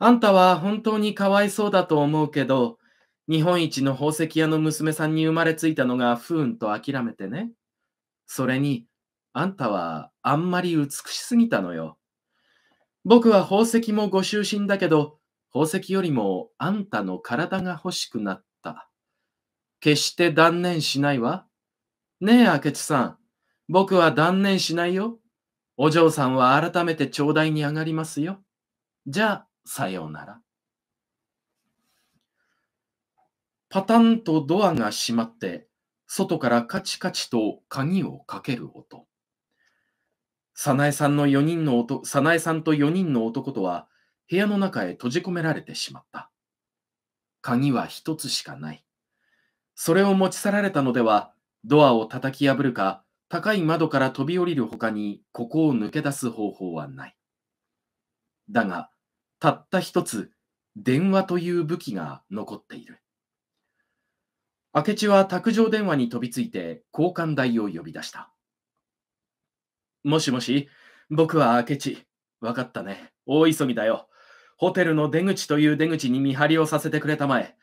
あんたは本当にかわいそうだと思うけど、日本一の宝石屋の娘さんに生まれついたのが不運と諦めてね。それに、あんたはあんまり美しすぎたのよ。僕は宝石もご執心だけど、宝石よりもあんたの体が欲しくなった。決して断念しないわ。ねえ、明智さん。僕は断念しないよ。お嬢さんは改めて頂戴に上がりますよ。じゃあ、さようなら。パタンとドアが閉まって、外からカチカチと鍵をかける音。早苗さんの4人の男、早苗さんと4人の男とは部屋の中へ閉じ込められてしまった。鍵は一つしかない。それを持ち去られたのでは、ドアを叩き破るか、高い窓から飛び降りる他に、ここを抜け出す方法はない。だが、たった一つ、電話という武器が残っている。明智は卓上電話に飛びついて交換台を呼び出した。もしもし、僕は明智。わかったね。大急ぎだよ。ホテルの出口という出口に見張りをさせてくれたまえ。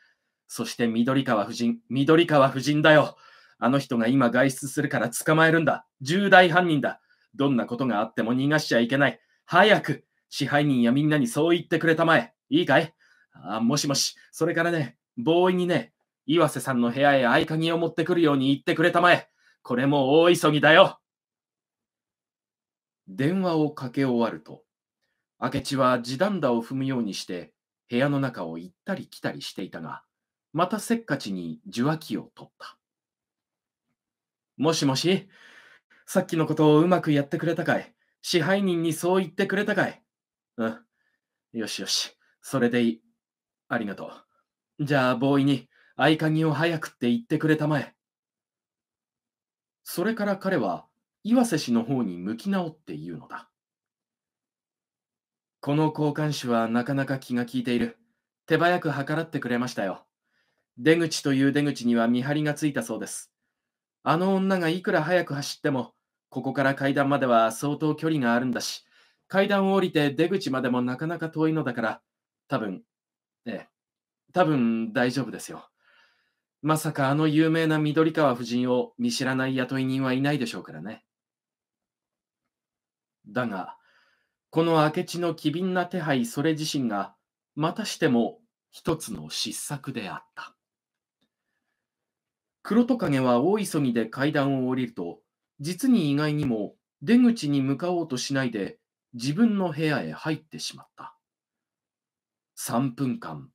そして緑川夫人、緑川夫人だよ。あの人が今外出するから捕まえるんだ。重大犯人だ。どんなことがあっても逃がしちゃいけない。早く支配人やみんなにそう言ってくれたまえ。いいかいあもしもし。それからね、ボーイにね、岩瀬さんの部屋へ合鍵を持ってくるように言ってくれたまえ。これも大急ぎだよ。電話をかけ終わると、明智は地団打を踏むようにして部屋の中を行ったり来たりしていたが、またせっかちに受話器を取った。もしもし、さっきのことをうまくやってくれたかい支配人にそう言ってくれたかいうん。よしよし、それでいい。ありがとう。じゃあ、ボーイに合鍵を早くって言ってくれたまえ。それから彼は岩瀬氏の方に向き直って言うのだ。この交換手はなかなか気が利いている。手早く計らってくれましたよ。出口という出口には見張りがついたそうです。あの女がいくら早く走っても、ここから階段までは相当距離があるんだし、階段を降りて出口までもなかなか遠いのだから、多分、ええ、多分大丈夫ですよ。まさかあの有名な緑川夫人を見知らない雇い人はいないでしょうからね。だが、この明智の機敏な手配それ自身が、またしても一つの失策であった。黒トカゲは大急ぎで階段を降りると、実に意外にも出口に向かおうとしないで自分の部屋へ入ってしまった。3分間、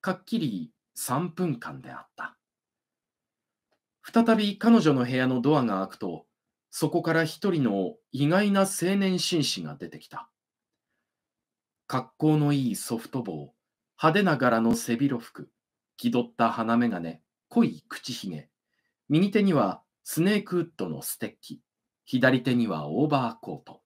かっきり3分間であった。再び彼女の部屋のドアが開くと、そこから一人の意外な青年紳士が出てきた。格好のいいソフト帽、派手な柄の背広服、気取った鼻眼鏡、濃い口ひげ、右手にはスネークウッドのステッキ、左手にはオーバーコート。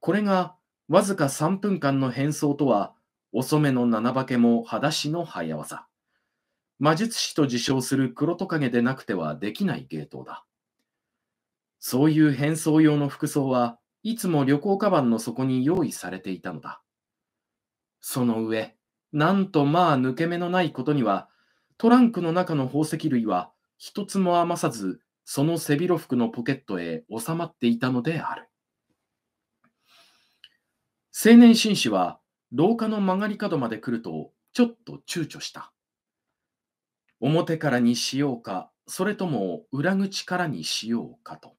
これがわずか3分間の変装とは遅めの七化けも裸足の早業。魔術師と自称する黒トカゲでなくてはできない芸当だ。そういう変装用の服装はいつも旅行カバンの底に用意されていたのだ。その上、なんとまあ抜け目のないことには、トランクの中の宝石類は一つも余さず、その背広服のポケットへ収まっていたのである。青年紳士は廊下の曲がり角まで来ると、ちょっと躊躇した。表からにしようか、それとも裏口からにしようかと。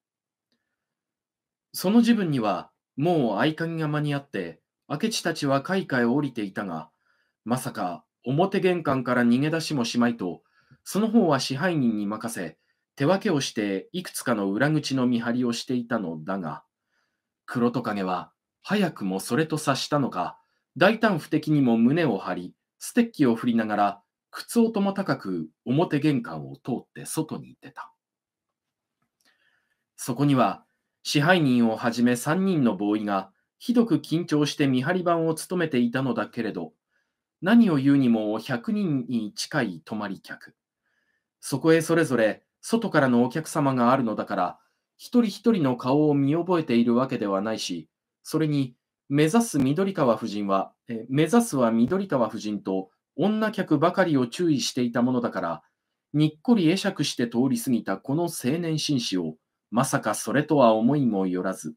その自分には、もう合鍵が間に合って、明智たちは海花へ降りていたが、まさか表玄関から逃げ出しもしまいと、その方は支配人に任せ、手分けをしていくつかの裏口の見張りをしていたのだが、黒トカゲは早くもそれと察したのか、大胆不敵にも胸を張り、ステッキを振りながら、靴音も高く表玄関を通って外に出た。そこには、支配人をはじめ3人のボーイが、ひどく緊張して見張り番を務めていたのだけれど、何を言うにも100人に近い泊まり客。そこへそれぞれ外からのお客様があるのだから、一人一人の顔を見覚えているわけではないし、それに目指す緑川夫人は、え目指すは緑川夫人と女客ばかりを注意していたものだから、にっこり会釈して通り過ぎたこの青年紳士を、まさかそれとは思いもよらず、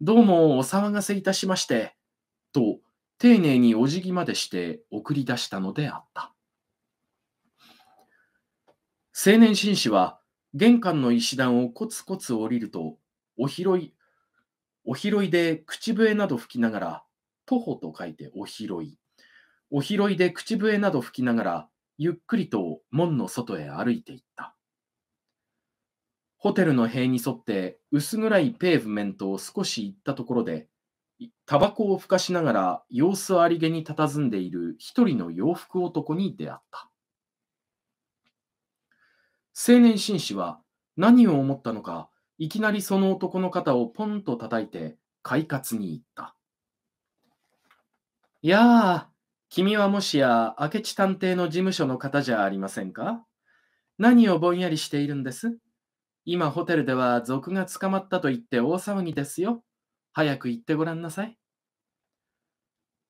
どうもお騒がせいたしまして、と丁寧にお辞儀までして送り出したのであった。青年紳士は玄関の石段をコツコツ降りると、お広いお拾いで口笛など吹きながら、徒歩と書いてお拾い。お拾いで口笛など吹きながら、ゆっくりと門の外へ歩いていった。ホテルの塀に沿って薄暗いペーブメントを少し行ったところで、タバコをふかしながら様子ありげに佇んでいる一人の洋服男に出会った。青年紳士は何を思ったのかいきなりその男の肩をポンと叩いて、快活に言った。いやあ、君はもしや明智探偵の事務所の方じゃありませんか何をぼんやりしているんです今ホテルでは賊が捕まったと言って大騒ぎですよ。早く行ってごらんなさい。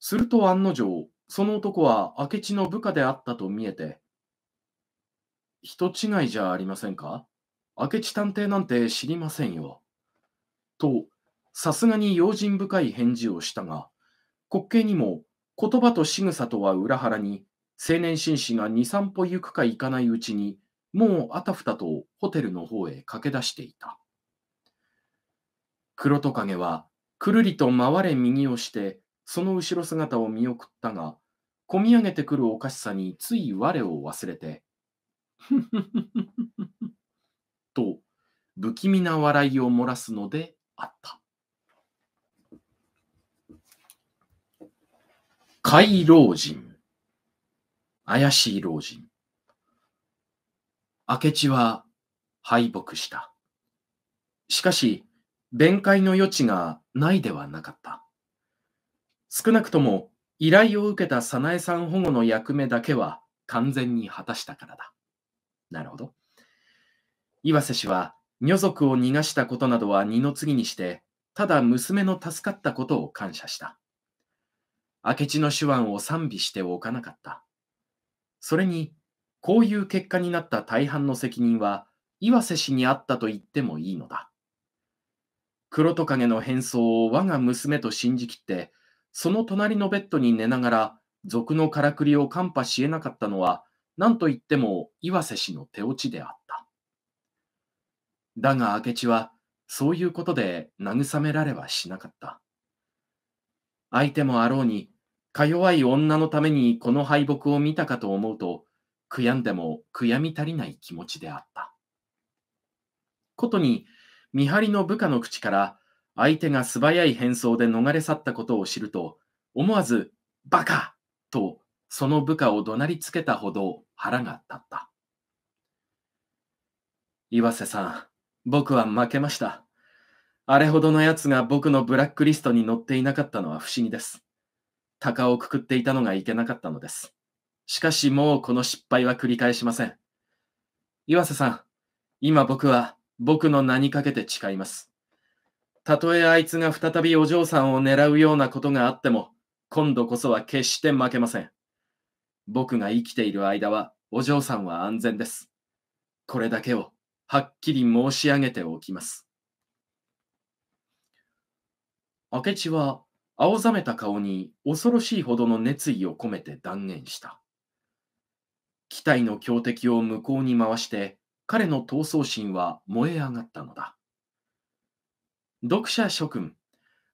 すると案の定、その男は明智の部下であったと見えて、人違いじゃありませんか明智探偵なんて知りませんよ。と、さすがに用心深い返事をしたが、滑稽にも言葉と仕草とは裏腹に、青年紳士が2、3歩行くか行かないうちに、もうあたふたとホテルの方へ駆け出していた。黒トカゲは、くるりと回れ右をして、その後ろ姿を見送ったが、こみ上げてくるおかしさについ我を忘れて、ふふふふふ。と不気味な笑いを漏らすのであった。怪老人、怪しい老人。明智は敗北した。しかし、弁解の余地がないではなかった。少なくとも依頼を受けた早苗さん保護の役目だけは完全に果たしたからだ。なるほど。岩瀬氏は、女族を逃がしたことなどは二の次にして、ただ娘の助かったことを感謝した。明智の手腕を賛美しておかなかった。それに、こういう結果になった大半の責任は、岩瀬氏にあったと言ってもいいのだ。黒トカゲの変装を我が娘と信じきって、その隣のベッドに寝ながら、族のからくりを看破しえなかったのは、何と言っても岩瀬氏の手落ちであった。だが明智はそういうことで慰められはしなかった。相手もあろうに、か弱い女のためにこの敗北を見たかと思うと、悔やんでも悔やみ足りない気持ちであった。ことに、見張りの部下の口から相手が素早い変装で逃れ去ったことを知ると、思わず、バカとその部下を怒鳴りつけたほど腹が立った。岩瀬さん、僕は負けました。あれほどの奴が僕のブラックリストに載っていなかったのは不思議です。鷹をくくっていたのがいけなかったのです。しかしもうこの失敗は繰り返しません。岩瀬さん、今僕は僕の名にかけて誓います。たとえあいつが再びお嬢さんを狙うようなことがあっても、今度こそは決して負けません。僕が生きている間はお嬢さんは安全です。これだけをはっきり申し上げておきます。明智は青ざめた顔に恐ろしいほどの熱意を込めて断言した。機体の強敵を向こうに回して、彼の闘争心は燃え上がったのだ。読者諸君、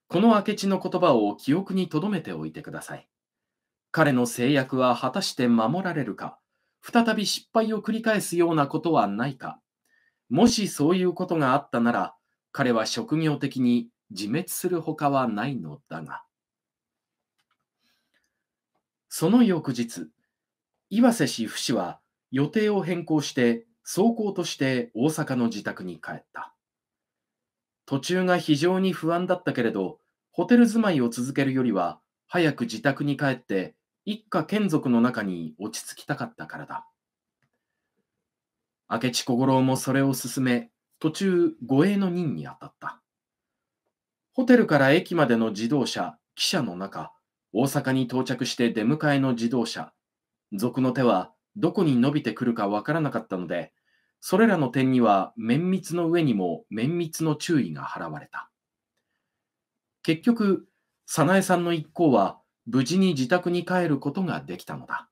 この明智の言葉を記憶に留めておいてください。彼の制約は果たして守られるか、再び失敗を繰り返すようなことはないかもしそういうことがあったなら、彼は職業的に自滅するほかはないのだが。その翌日、岩瀬氏不氏は予定を変更して、走行として大阪の自宅に帰った。途中が非常に不安だったけれど、ホテル住まいを続けるよりは、早く自宅に帰って、一家眷属の中に落ち着きたかったからだ。明智小五郎もそれを進め、途中、護衛の任に当たった。ホテルから駅までの自動車、汽車の中、大阪に到着して出迎えの自動車、賊の手はどこに伸びてくるかわからなかったので、それらの点には綿密の上にも綿密の注意が払われた。結局、早苗さんの一行は無事に自宅に帰ることができたのだ。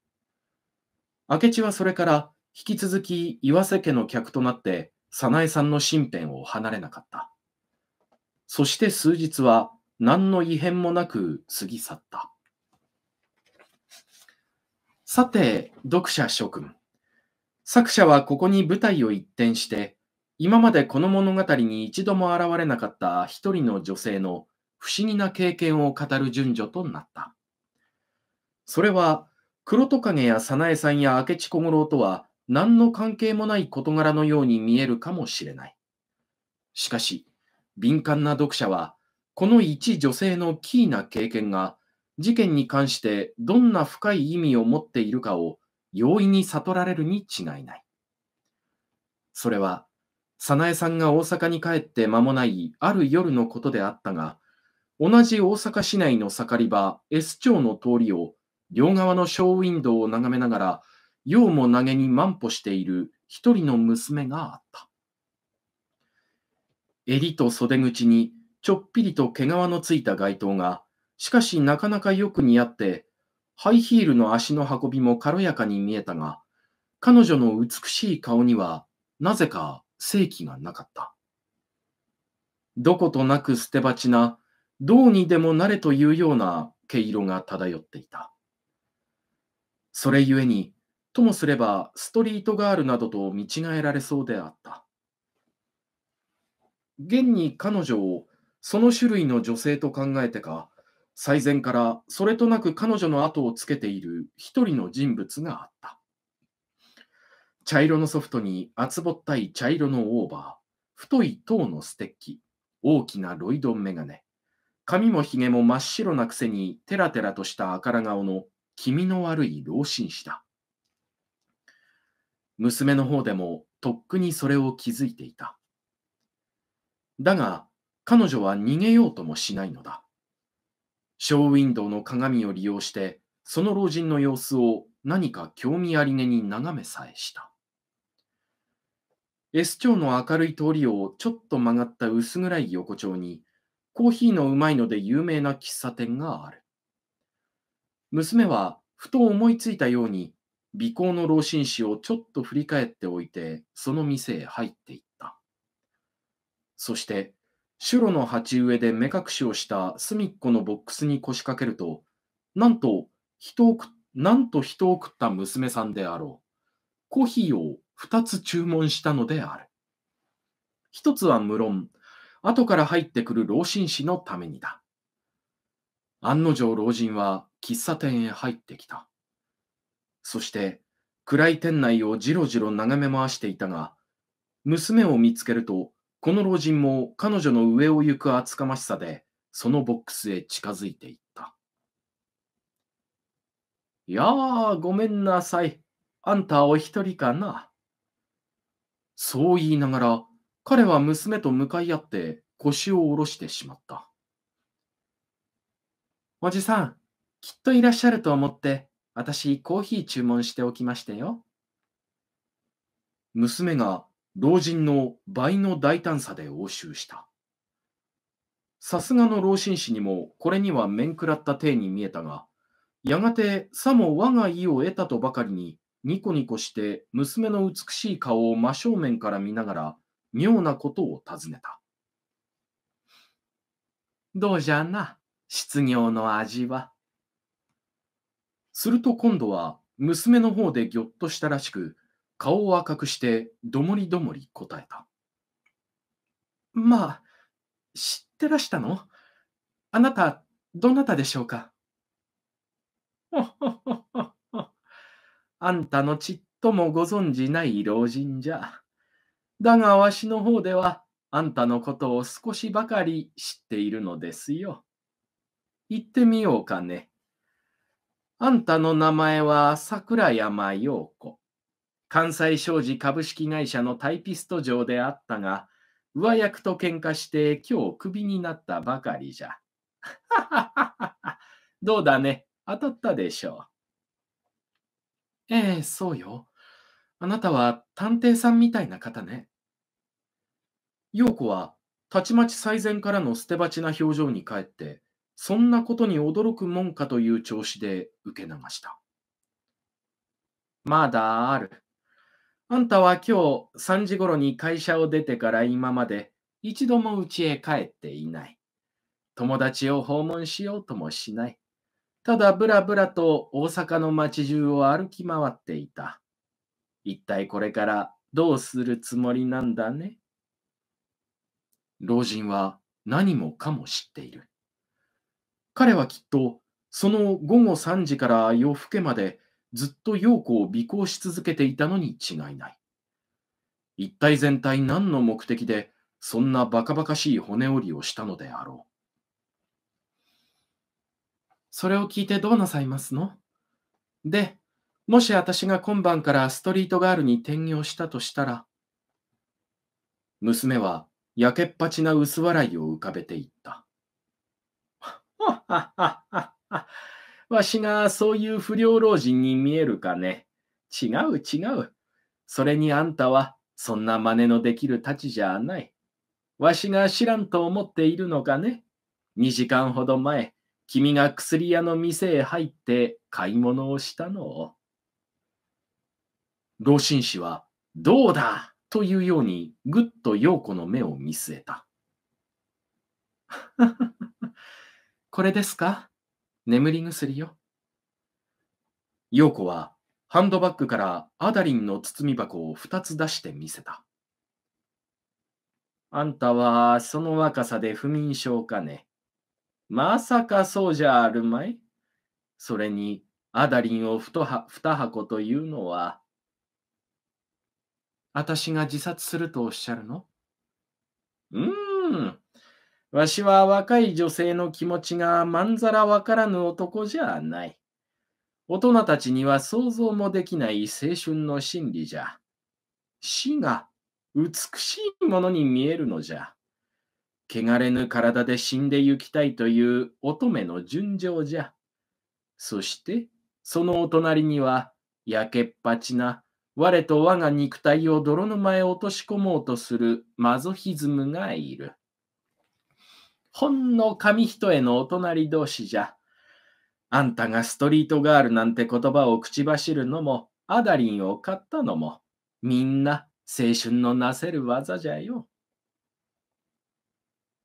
明智はそれから引き続き岩瀬家の客となって早苗さんの身辺を離れなかった。そして数日は何の異変もなく過ぎ去った。さて、読者諸君。作者はここに舞台を一転して、今までこの物語に一度も現れなかった一人の女性の不思議な経験を語る順序となった。それは、黒トカゲや早苗さんや明智小五郎とは何の関係もない事柄のように見えるかもしれない。しかし、敏感な読者は、この一女性のキーな経験が、事件に関してどんな深い意味を持っているかを容易に悟られるに違いない。それは、早苗さんが大阪に帰って間もないある夜のことであったが、同じ大阪市内の盛り場 S 町の通りを両側のショーウィンドウを眺めながら用も投げに万歩している一人の娘があった。襟と袖口にちょっぴりと毛皮のついた街灯が、しかしなかなかよく似合って、ハイヒールの足の運びも軽やかに見えたが、彼女の美しい顔にはなぜか正気がなかった。どことなく捨て鉢な、どうにでもなれというような毛色が漂っていた。それゆえに、ともすればストリートガールなどと見違えられそうであった。現に彼女をその種類の女性と考えてか、最前からそれとなく彼女の後をつけている一人の人物があった。茶色のソフトに厚ぼったい茶色のオーバー、太い塔のステッキ、大きなロイドンメガネ、髪もひげも真っ白なくせにテラテラとした赤ら顔の気味の悪い老紳士だ。娘の方でもとっくにそれを気づいていた。だが、彼女は逃げようともしないのだ。ショーウィンドウの鏡を利用して、その老人の様子を何か興味ありげに眺めさえした。S 町の明るい通りをちょっと曲がった薄暗い横丁に、コーヒーのうまいので有名な喫茶店がある。娘はふと思いついたように尾行の老紳士をちょっと振り返っておいて、その店へ入っていった。そして、白の鉢植えで目隠しをした隅っこのボックスに腰掛けると、なんと人をなんと人を食った娘さんであろう。コーヒーを2つ注文したのである。1つは無論、後から入ってくる老紳士のためにだ。案の定老人は喫茶店へ入ってきた。そして暗い店内をじろじろ眺め回していたが、娘を見つけると、この老人も彼女の上を行く厚かましさで、そのボックスへ近づいていった。やあ、ごめんなさい。あんたお一人かな。そう言いながら、彼は娘と向かい合って腰を下ろしてしまった。おじさん、きっといらっしゃると思って私、コーヒー注文しておきましたよ。娘が老人の倍の大胆さで押収した。さすがの老紳士にもこれには面食らった体に見えたが、やがてさも我が意を得たとばかりに、ニコニコして娘の美しい顔を真正面から見ながら、妙なことを尋ねた。どうじゃな、失業の味は。すると今度は娘の方でぎょっとしたらしく、顔を赤くしてどもりどもり答えた。まあ、知ってらしたのあなた、どなたでしょうか あんたのちっともご存じない老人じゃ。だがわしの方では、あんたのことを少しばかり知っているのですよ。言ってみようかね。あんたの名前は桜山陽子。関西商事株式会社のタイピスト嬢であったが、上役と喧嘩して今日クビになったばかりじゃ。どうだね当たったでしょう。ええ、そうよ。あなたは探偵さんみたいな方ね。陽子はたちまち最前からの捨て鉢な表情に帰って、そんなことに驚くもんかという調子で受け流した。まだある。あんたは今日3時頃に会社を出てから今まで一度も家へ帰っていない。友達を訪問しようともしない。ただぶらぶらと大阪の街中を歩き回っていた。一体これからどうするつもりなんだね老人は何もかも知っている。彼はきっとその午後3時から夜更けまでずっと陽子を尾行し続けていたのに違いない。一体全体何の目的でそんなバカバカしい骨折りをしたのであろう。それを聞いてどうなさいますので、もし私が今晩からストリートガールに転業したとしたら、娘はやけっぱちな薄笑いを浮かべていった。わしがそういう不良老人に見えるかね。違う違う。それにあんたはそんな真似のできるたちじゃない。わしが知らんと思っているのかね。2時間ほど前、君が薬屋の店へ入って買い物をしたのを。老紳士は、どうだというようにぐっと陽子の目を見据えた。これですか眠り薬よ。陽子はハンドバッグからアダリンの包み箱を2つ出してみせた。あんたはその若さで不眠症かね。まさかそうじゃあるまいそれにアダリンを二2箱というのは。私が自殺するとおっしゃるのうーん。わしは若い女性の気持ちがまんざらわからぬ男じゃない。大人たちには想像もできない青春の心理じゃ。死が美しいものに見えるのじゃ。汚れぬ体で死んでゆきたいという乙女の純情じゃ。そして、そのお隣には、焼けっぱちな、我と我が肉体を泥沼へ落とし込もうとするマゾヒズムがいる。ほんの紙一重のお隣同士じゃ。あんたがストリートガールなんて言葉を口走るのも、アダリンを買ったのも、みんな青春のなせる技じゃよ。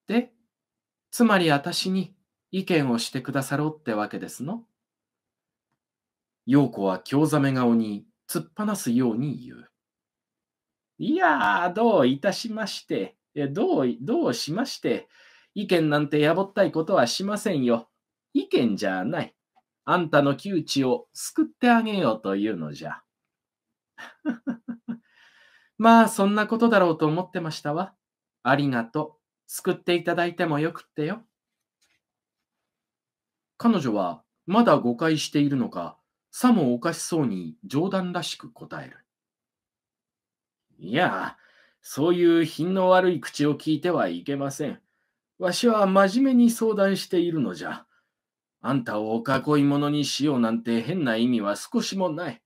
で、つまり私に意見をしてくださろうってわけですの陽子は興ざめ顔に突っ放すように言う。いやどういたしまして、どう、どうしまして、意見なんてやぼったいことはしませんよ。意見じゃない。あんたの窮地を救ってあげようというのじゃ。まあ、そんなことだろうと思ってましたわ。ありがとう。救っていただいてもよくってよ。彼女はまだ誤解しているのか、さもおかしそうに冗談らしく答える。いや、そういう品の悪い口を聞いてはいけません。わしは真面目に相談しているのじゃ。あんたをお囲い者にしようなんて変な意味は少しもない。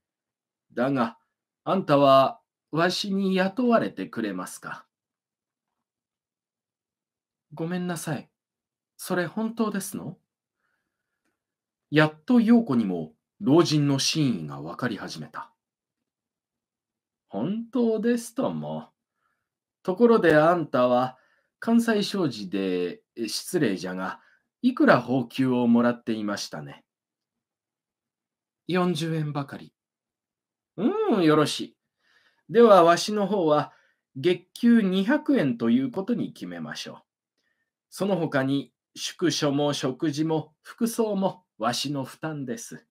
だが、あんたはわしに雇われてくれますか。ごめんなさい。それ本当ですのやっと陽子にも老人の真意が分かり始めた。本当ですとも。ところであんたは関西商事で失礼じゃが、いくら報給をもらっていましたね。40円ばかり。うん、よろしい。では、わしの方は、月給200円ということに決めましょう。その他に、宿所も食事も服装もわしの負担です。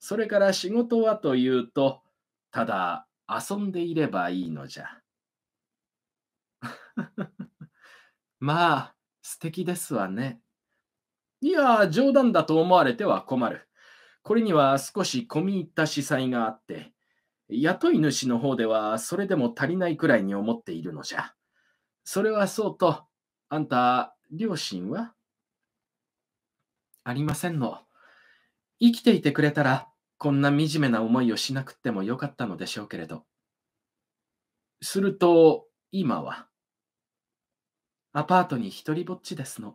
それから仕事はというと、ただ遊んでいればいいのじゃ。まあ、素敵ですわね。いや、冗談だと思われては困る。これには少し込み入った司祭があって、雇い主の方ではそれでも足りないくらいに思っているのじゃ。それはそうと、あんた、両親はありませんの。生きていてくれたら、こんな惨めな思いをしなくってもよかったのでしょうけれど。すると、今は。アパートに一人ぼっちですの。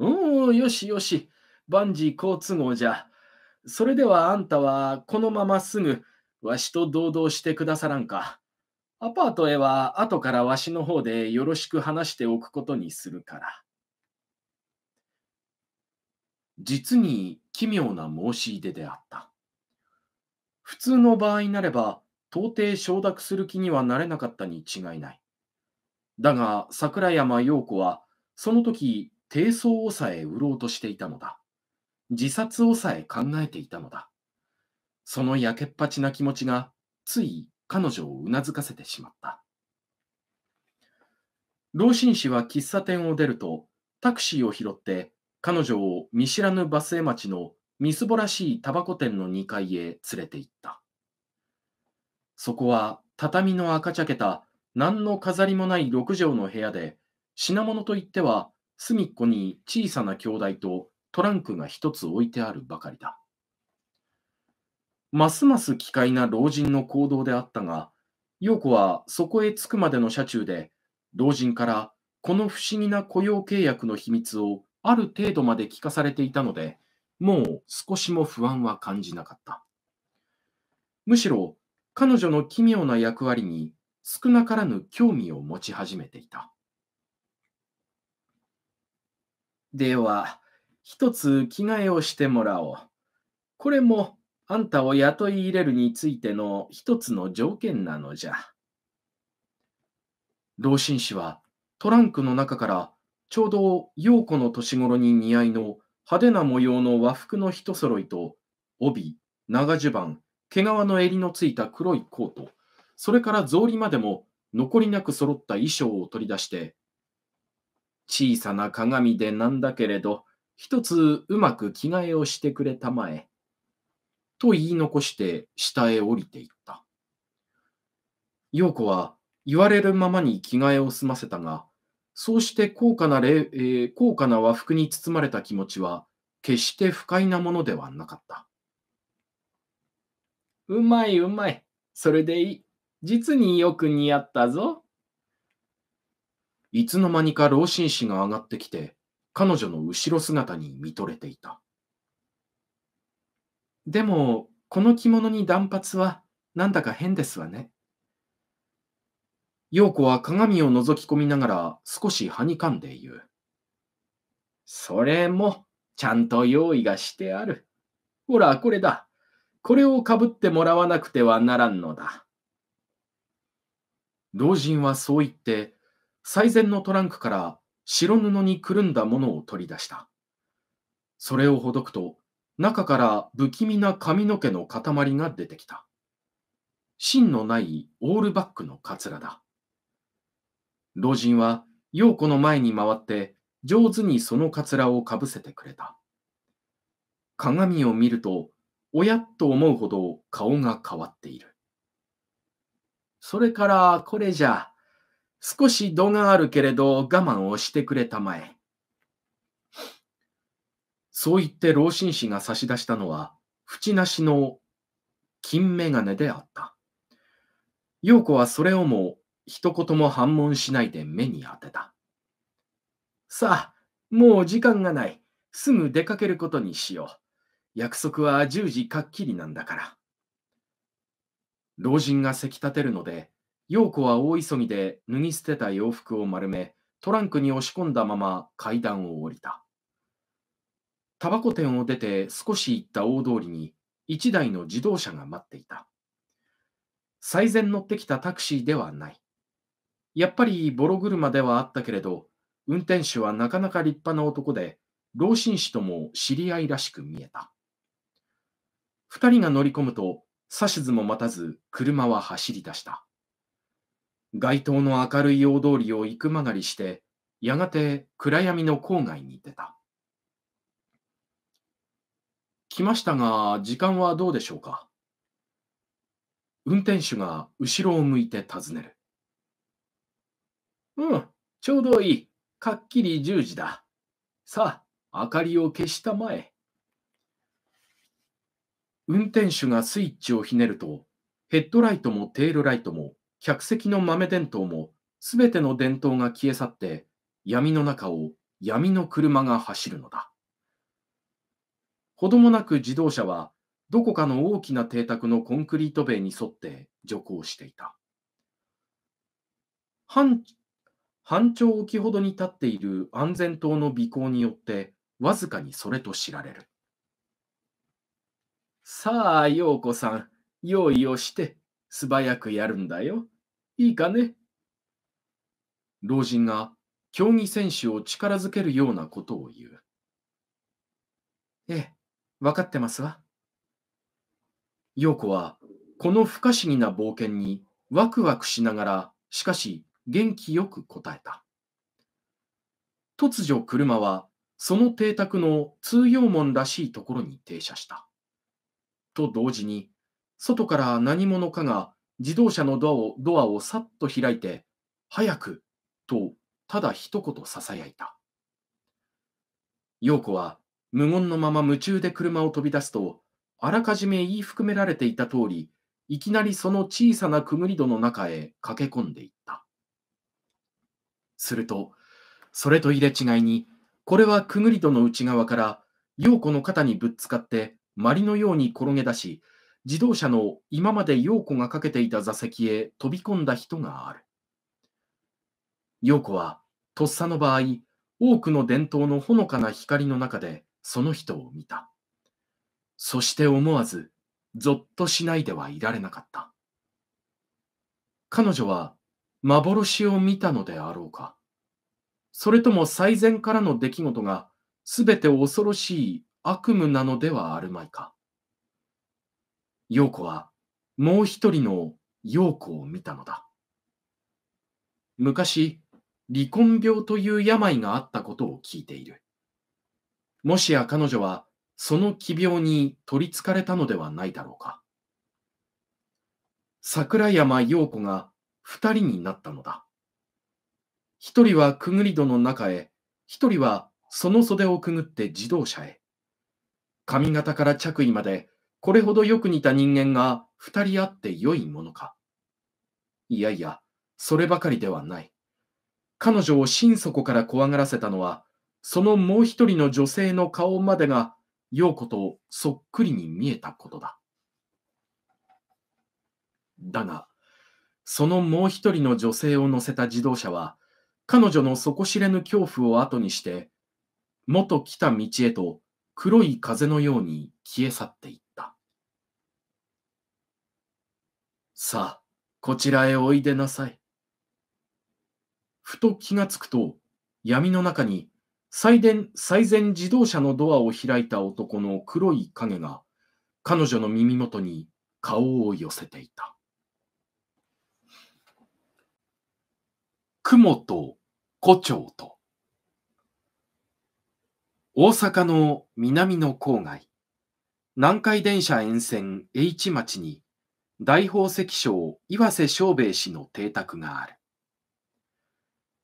おお、よしよし。万事好都合じゃ。それではあんたはこのまますぐわしと同道してくださらんか。アパートへは後からわしの方でよろしく話しておくことにするから。実に奇妙な申し出であった。普通の場合なれば到底承諾する気にはなれなかったに違いない。だが、桜山陽子は、その時、低層をさえ売ろうとしていたのだ。自殺をさえ考えていたのだ。そのやけっぱちな気持ちが、つい彼女をうなずかせてしまった。老紳士は喫茶店を出ると、タクシーを拾って、彼女を見知らぬバス江町のみすぼらしいタバコ店の2階へ連れて行った。そこは畳の赤茶けた何の飾りもない6畳の部屋で、品物といっては隅っこに小さな兄弟とトランクが一つ置いてあるばかりだ。ますます奇怪な老人の行動であったが、陽子はそこへ着くまでの車中で、老人からこの不思議な雇用契約の秘密をある程度まで聞かされていたので、もう少しも不安は感じなかった。むしろ彼女の奇妙な役割に少なからぬ興味を持ち始めていた。では、一つ着替えをしてもらおう。これもあんたを雇い入れるについての一つの条件なのじゃ。老紳士はトランクの中からちょうど陽子の年頃に似合いの派手な模様の和服の一揃いと帯、長襦袢、毛皮の襟のついた黒いコート、それから草履までも残りなく揃った衣装を取り出して、小さな鏡でなんだけれど、一つうまく着替えをしてくれたまえ。と言い残して下へ降りていった。陽子は言われるままに着替えを済ませたが、そうして高価な、えー、高価な和服に包まれた気持ちは、決して不快なものではなかった。うまいうまい。それでいい。実によく似合ったぞ。いつの間にか老紳士が上がってきて、彼女の後ろ姿に見とれていた。でも、この着物に断髪は、なんだか変ですわね。陽子は鏡を覗き込みながら少しはにかんで言う。それも、ちゃんと用意がしてある。ほら、これだ。これをかぶってもらわなくてはならんのだ。老人はそう言って、最前のトランクから白布にくるんだものを取り出した。それをほどくと、中から不気味な髪の毛の塊が出てきた。芯のないオールバックのかつらだ。老人は陽子の前に回って上手にそのかつらをかぶせてくれた。鏡を見ると、おやっと思うほど顔が変わっている。それからこれじゃ、少し度があるけれど我慢をしてくれたまえ。そう言って老紳士が差し出したのは、縁なしの金メガネであった。陽子はそれをも一言も反問しないで目に当てた。さあ、もう時間がない。すぐ出かけることにしよう。約束は10時かっきりなんだから。老人がせき立てるので、陽子は大急ぎで脱ぎ捨てた洋服を丸め、トランクに押し込んだまま階段を降りた。タバコ店を出て少し行った大通りに一台の自動車が待っていた。最前乗ってきたタクシーではない。やっぱりボロ車ではあったけれど、運転手はなかなか立派な男で、老紳士とも知り合いらしく見えた。二人が乗り込むと、指図も待たず車は走り出した。街灯の明るい大通りを行く曲がりして、やがて暗闇の郊外に出た。来ましたが、時間はどうでしょうか運転手が後ろを向いて尋ねる。うん、ちょうどいい。かっきり10時だ。さあ、明かりを消したまえ。運転手がスイッチをひねると、ヘッドライトもテールライトも、客席の豆電灯も、すべての電灯が消え去って、闇の中を闇の車が走るのだ。ほどもなく自動車は、どこかの大きな邸宅のコンクリート塀に沿って徐行していた。半半丁沖ほどに立っている安全灯の尾行によって、わずかにそれと知られる。さあ、う子さん、用意をして素早くやるんだよ。いいかね老人が競技選手を力づけるようなことを言う。ええ、分かってますわ。う子はこの不可思議な冒険にワクワクしながら、しかし元気よく答えた。突如車はその邸宅の通用門らしいところに停車した。と同時に、外から何者かが自動車のドアをドアをさっと開いて、早くとただ一言ささやいた。陽子は無言のまま夢中で車を飛び出すと、あらかじめ言い含められていた通り、いきなりその小さなくぐり戸の中へ駆け込んでいった。すると、それと入れ違いに、これはくぐり戸の内側から、陽子の肩にぶつかって、りのように転げ出し、自動車の今まで陽子がかけていた座席へ飛び込んだ人がある。陽子は、とっさの場合、多くの伝統のほのかな光の中でその人を見た。そして思わず、ぞっとしないではいられなかった。彼女は幻を見たのであろうか。それとも最善からの出来事が全て恐ろしい悪夢なのではあるまいか。陽子はもう一人の陽子を見たのだ。昔、離婚病という病があったことを聞いている。もしや彼女はその奇病に取りつかれたのではないだろうか。桜山陽子が二人になったのだ。一人はくぐり戸の中へ、一人はその袖をくぐって自動車へ。髪型から着衣まで、これほどよく似た人間が二人あって良いものか。いやいや、そればかりではない。彼女を心底から怖がらせたのは、そのもう一人の女性の顔までが、陽子とそっくりに見えたことだ。だが、そのもう一人の女性を乗せた自動車は、彼女の底知れぬ恐怖を後にして、元来た道へと黒い風のように消え去っていった。さあ、こちらへおいでなさい。ふと気がつくと、闇の中に最前、最前自動車のドアを開いた男の黒い影が彼女の耳元に顔を寄せていた。雲と胡蝶と大阪の南の郊外、南海電車沿線 H 町に大宝石商岩瀬昌兵衛氏の邸宅がある。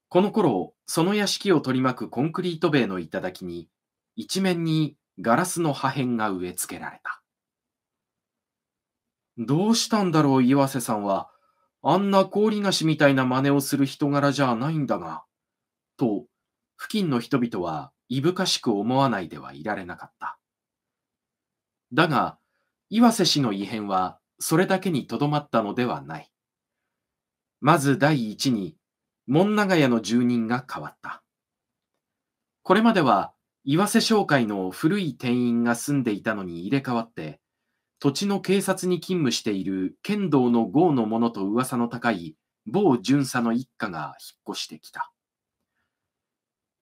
この頃、その屋敷を取り巻くコンクリート塀の頂に、一面にガラスの破片が植え付けられた。どうしたんだろう、岩瀬さんは。あんな氷菓子みたいな真似をする人柄じゃないんだが。と、付近の人々はいぶかしく思わないではいられなかった。だが、岩瀬氏の異変はそれだけにとどまったのではない。まず第一に、門長屋の住人が変わった。これまでは、岩瀬商会の古い店員が住んでいたのに入れ替わって、土地の警察に勤務している剣道の豪の者と噂の高い某巡査の一家が引っ越してきた。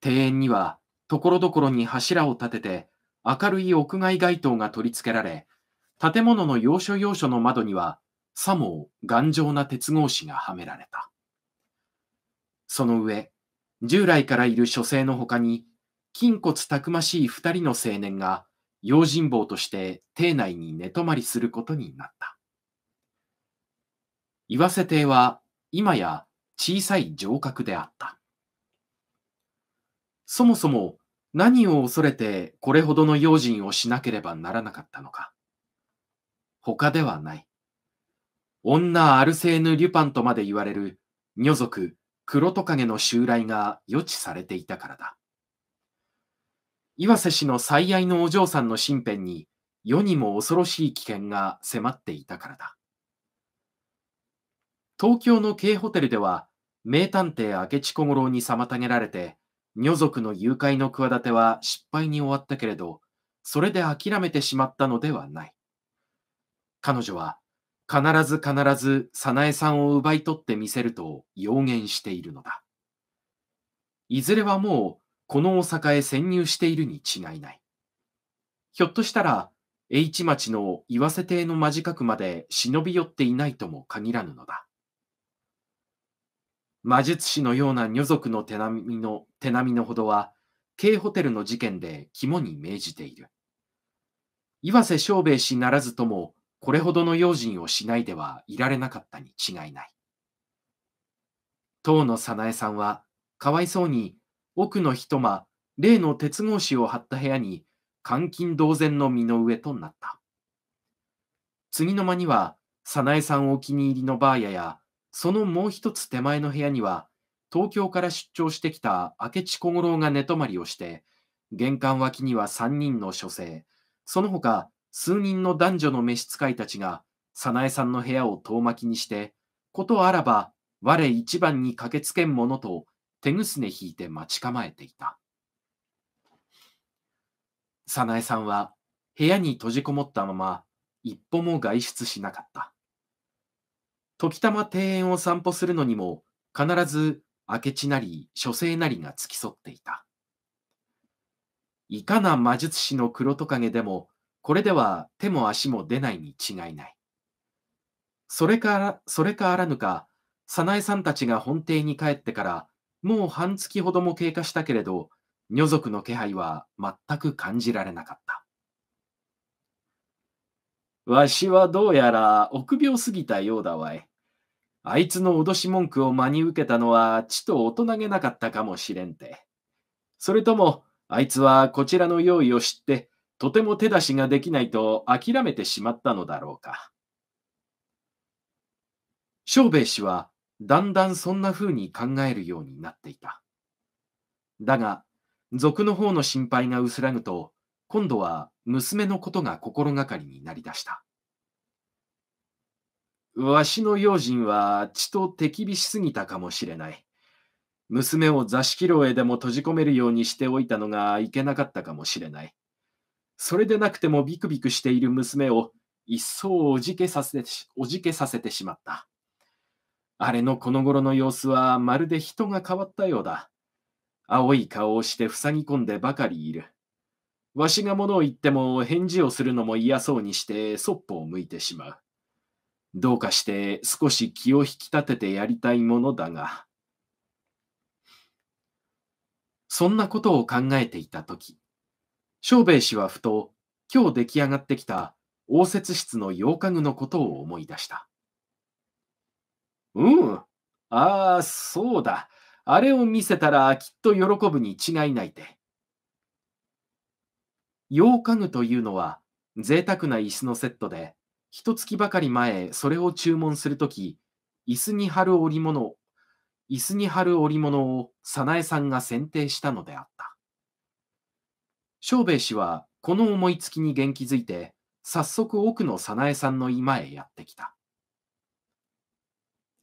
庭園にはところどころに柱を立てて、明るい屋外街灯が取り付けられ、建物の要所要所の窓には、さも頑丈な鉄格子がはめられた。その上、従来からいる書生の他に、筋骨たくましい二人の青年が、用心棒として邸内に寝泊まりすることになった。岩瀬邸は今や小さい城郭であった。そもそも何を恐れてこれほどの用心をしなければならなかったのか。他ではない。女アルセーヌ・リュパンとまで言われる、女族黒トカゲの襲来が予知されていたからだ。岩瀬氏の最愛のお嬢さんの身辺に、世にも恐ろしい危険が迫っていたからだ。東京の K ホテルでは、名探偵明智小五郎に妨げられて、女族の誘拐の企ては失敗に終わったけれど、それで諦めてしまったのではない。彼女は必ず必ず早苗さんを奪い取ってみせると揚言しているのだ。いずれはもうこの大阪へ潜入しているに違いない。ひょっとしたら、H 町の岩瀬邸の間近くまで忍び寄っていないとも限らぬのだ。魔術師のような女族の手並みの手並みのほどは、軽ホテルの事件で肝に銘じている。岩瀬昌兵衛氏ならずとも、これほどの用心をしないではいられなかったに違いない。当の早苗さんは、かわいそうに、奥の一間、例の鉄格子を貼った部屋に、監禁同然の身の上となった。次の間には、早苗さんお気に入りのバーヤや、そのもう一つ手前の部屋には、東京から出張してきた明智小五郎が寝泊まりをして、玄関脇には3人の女性、その他数人の男女の召使いたちが、早苗さんの部屋を遠巻きにして、ことあらば、我一番に駆けつけんものと、手ぐすね引いて待ち構えていた。早苗さんは、部屋に閉じこもったまま、一歩も外出しなかった。時たま庭園を散歩するのにも、必ず明智なり書生なりが付き添っていた。いかな魔術師の黒トカゲでも、これでは手も足も出ないに違いない。それから、それかあらぬか、早苗さんたちが本邸に帰ってから、もう半月ほども経過したけれど、女族の気配は全く感じられなかった。わしはどうやら臆病すぎたようだわい。あいつの脅し文句を真に受けたのは、ちと大人げなかったかもしれんて。それとも、あいつはこちらの用意を知って、とても手出しができないと諦めてしまったのだろうか。庄兵衛氏は、だんだんそんな風に考えるようになっていた。だが、賊の方の心配が薄らぐと、今度は娘のことが心がかりになりだした。わしの用心は血と手厳しすぎたかもしれない。娘を座敷牢へでも閉じ込めるようにしておいたのがいけなかったかもしれない。それでなくてもビクビクしている娘を一層おじけさせおじけさせてしまった。あれのこの頃の様子はまるで人が変わったようだ。青い顔をして塞ぎ込んでばかりいる。わしが物を言っても返事をするのも嫌そうにしてそっぽを向いてしまう。どうかして少し気を引き立ててやりたいものだが、そんなことを考えていたとき、小兵衛氏はふと、今日出来上がってきた応接室の洋家具のことを思い出した。うん、ああ、そうだ。あれを見せたらきっと喜ぶに違いないて。洋家具というのは、贅沢な椅子のセットで、一月ばかり前、それを注文するとき、椅子に貼る織物、椅子に貼る織物を早苗さんが選定したのであった。正兵衛氏はこの思いつきに元気づいて、早速奥の早苗さんの居間へやってきた。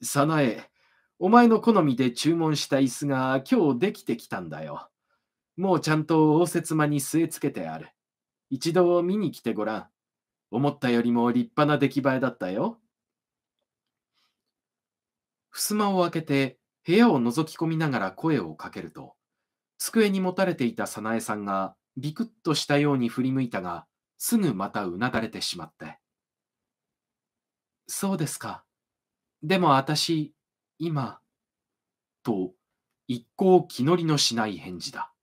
早苗、お前の好みで注文した椅子が今日できてきたんだよ。もうちゃんと応接間に据え付けてある。一度見に来てごらん。思ったよりも立派な出来栄えだったよ。襖を開けて部屋を覗き込みながら声をかけると、机に持たれていた早苗さんがビクッとしたように振り向いたが、すぐまたうなだれてしまって。そうですか。でも私、今、と、一向気乗りのしない返事だ。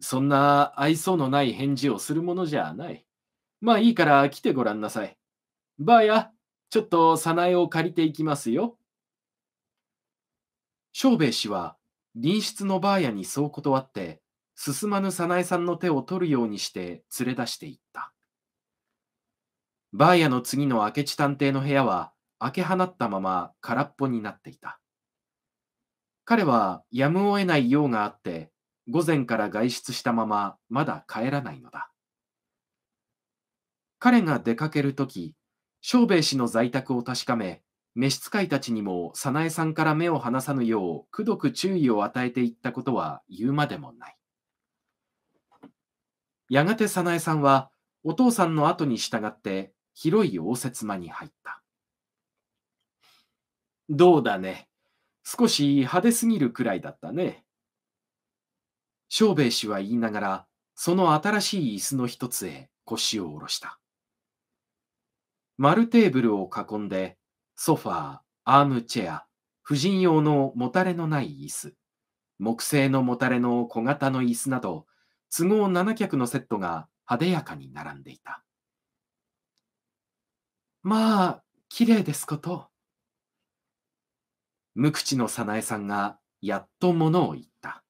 そんな愛想のない返事をするものじゃない。まあいいから来てごらんなさい。ばあや、ちょっと早苗を借りていきますよ。庄兵衛氏は隣室のばあやにそう断って、進まぬ早苗さんの手を取るようにして連れ出していった。ばあやの次の明智探偵の部屋は開け放ったまま空っぽになっていた。彼はやむを得ない用があって、午前から外出したまままだ帰らないのだ。彼が出かけるとき、小兵衛氏の在宅を確かめ、召使いたちにも早苗さんから目を離さぬよう、くどく注意を与えていったことは言うまでもない。やがて早苗さんは、お父さんの後に従って、広い応接間に入った。どうだね。少し派手すぎるくらいだったね。小兵衛氏は言いながら、その新しい椅子の一つへ腰を下ろした。丸テーブルを囲んで、ソファー、アームチェア、婦人用のもたれのない椅子、木製のもたれの小型の椅子など、都合7脚のセットが派手やかに並んでいた。まあ、綺麗ですこと。無口の早苗さんがやっとものを言った。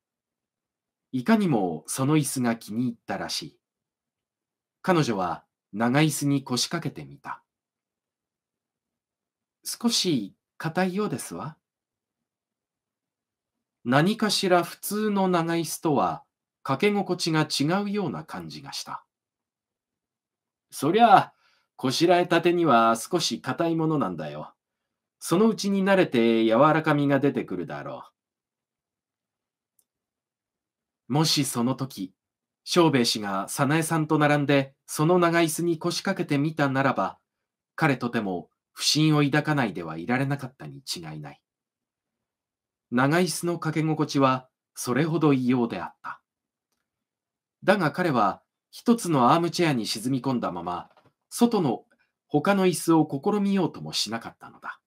いかにもその椅子が気に入ったらしい。彼女は長椅子に腰掛けてみた。少し硬いようですわ。何かしら普通の長椅子とは掛け心地が違うような感じがした。そりゃあ、こしらえたてには少し硬いものなんだよ。そのうちに慣れて柔らかみが出てくるだろう。もしその時、庄兵衛氏が早苗さんと並んでその長椅子に腰掛けてみたならば、彼とても不審を抱かないではいられなかったに違いない。長椅子の掛け心地はそれほど異様であった。だが彼は一つのアームチェアに沈み込んだまま、外の他の椅子を試みようともしなかったのだ。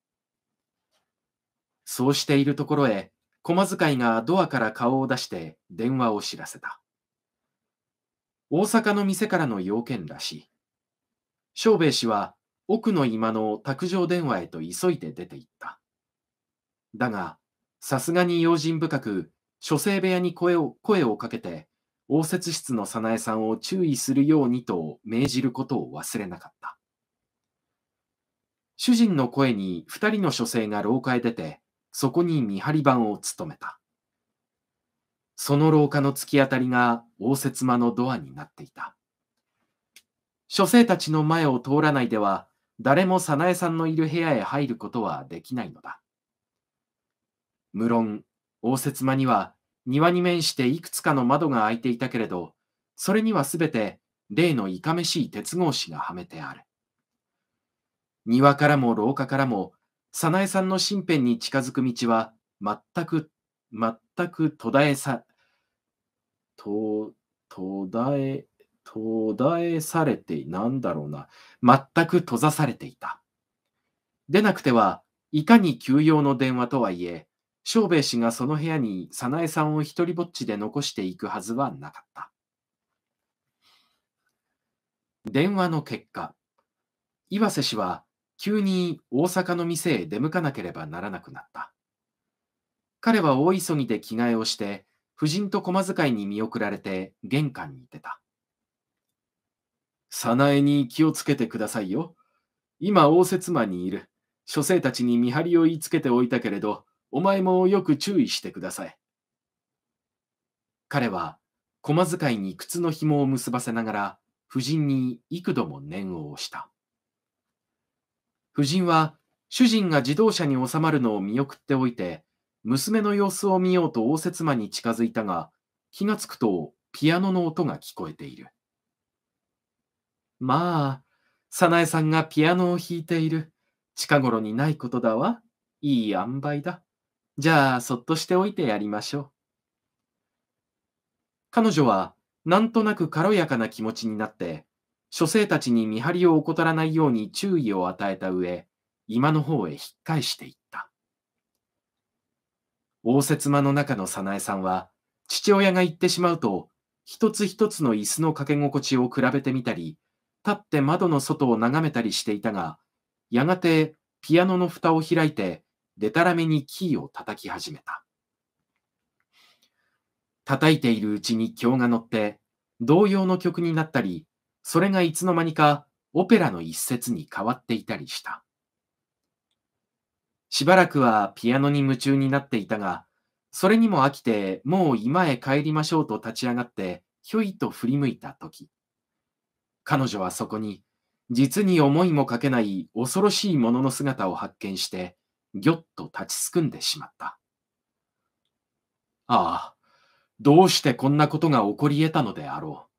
そうしているところへ、駒遣いがドアから顔を出して電話を知らせた。大阪の店からの要件らしい。小兵衛氏は奥の居間の卓上電話へと急いで出て行った。だが、さすがに用心深く、書生部屋に声を声をかけて、応接室の早苗さんを注意するようにと命じることを忘れなかった。主人の声に二人の書生が廊下へ出て、そこに見張り番を務めた。その廊下の突き当たりが応接間のドアになっていた。書生たちの前を通らないでは、誰も早苗さんのいる部屋へ入ることはできないのだ。無論、応接間には庭に面していくつかの窓が開いていたけれど、それにはすべて例のいかめしい鉄格子がはめてある。庭からも廊下からも、早苗さんの身辺に近づく道は、全く、全く途絶えさ、と、途絶え、途絶えされてなんだろうな、全く閉ざされていた。でなくては、いかに休養の電話とはいえ、翔兵衛氏がその部屋に早苗さんを一りぼっちで残していくはずはなかった。電話の結果、岩瀬氏は急に大阪の店へ出向かなければならなくなった。彼は大急ぎで着替えをして、夫人と駒遣いに見送られて玄関に出た。早苗に気をつけてくださいよ。今、応接間にいる。書生たちに見張りを言いつけておいたけれど、お前もよく注意してください。彼は、駒遣いに靴の紐を結ばせながら、夫人に幾度も念を押した。夫人は、主人が自動車に収まるのを見送っておいて、娘の様子を見ようと応接間に近づいたが、気がつくとピアノの音が聞こえている。まあ、早苗さんがピアノを弾いている。近頃にないことだわ。いい塩梅だ。じゃあ、そっとしておいてやりましょう。彼女は、なんとなく軽やかな気持ちになって、書生たちに見張りを怠らないように注意を与えた上、今の方へ引っ返していった。応接間の中の早苗さんは、父親が言ってしまうと、一つ一つの椅子の掛け心地を比べてみたり、立って窓の外を眺めたりしていたが、やがてピアノの蓋を開いて、でたらめにキーを叩き始めた。叩いているうちに日が乗って、同様の曲になったり、それがいつの間にかオペラの一節に変わっていたりした。しばらくはピアノに夢中になっていたが、それにも飽きて、もう今へ帰りましょうと立ち上がって、ひょいと振り向いた時、彼女はそこに、実に思いもかけない恐ろしいものの姿を発見して、ぎょっと立ちすくんでしまった。ああ、どうしてこんなことが起こり得たのであろう。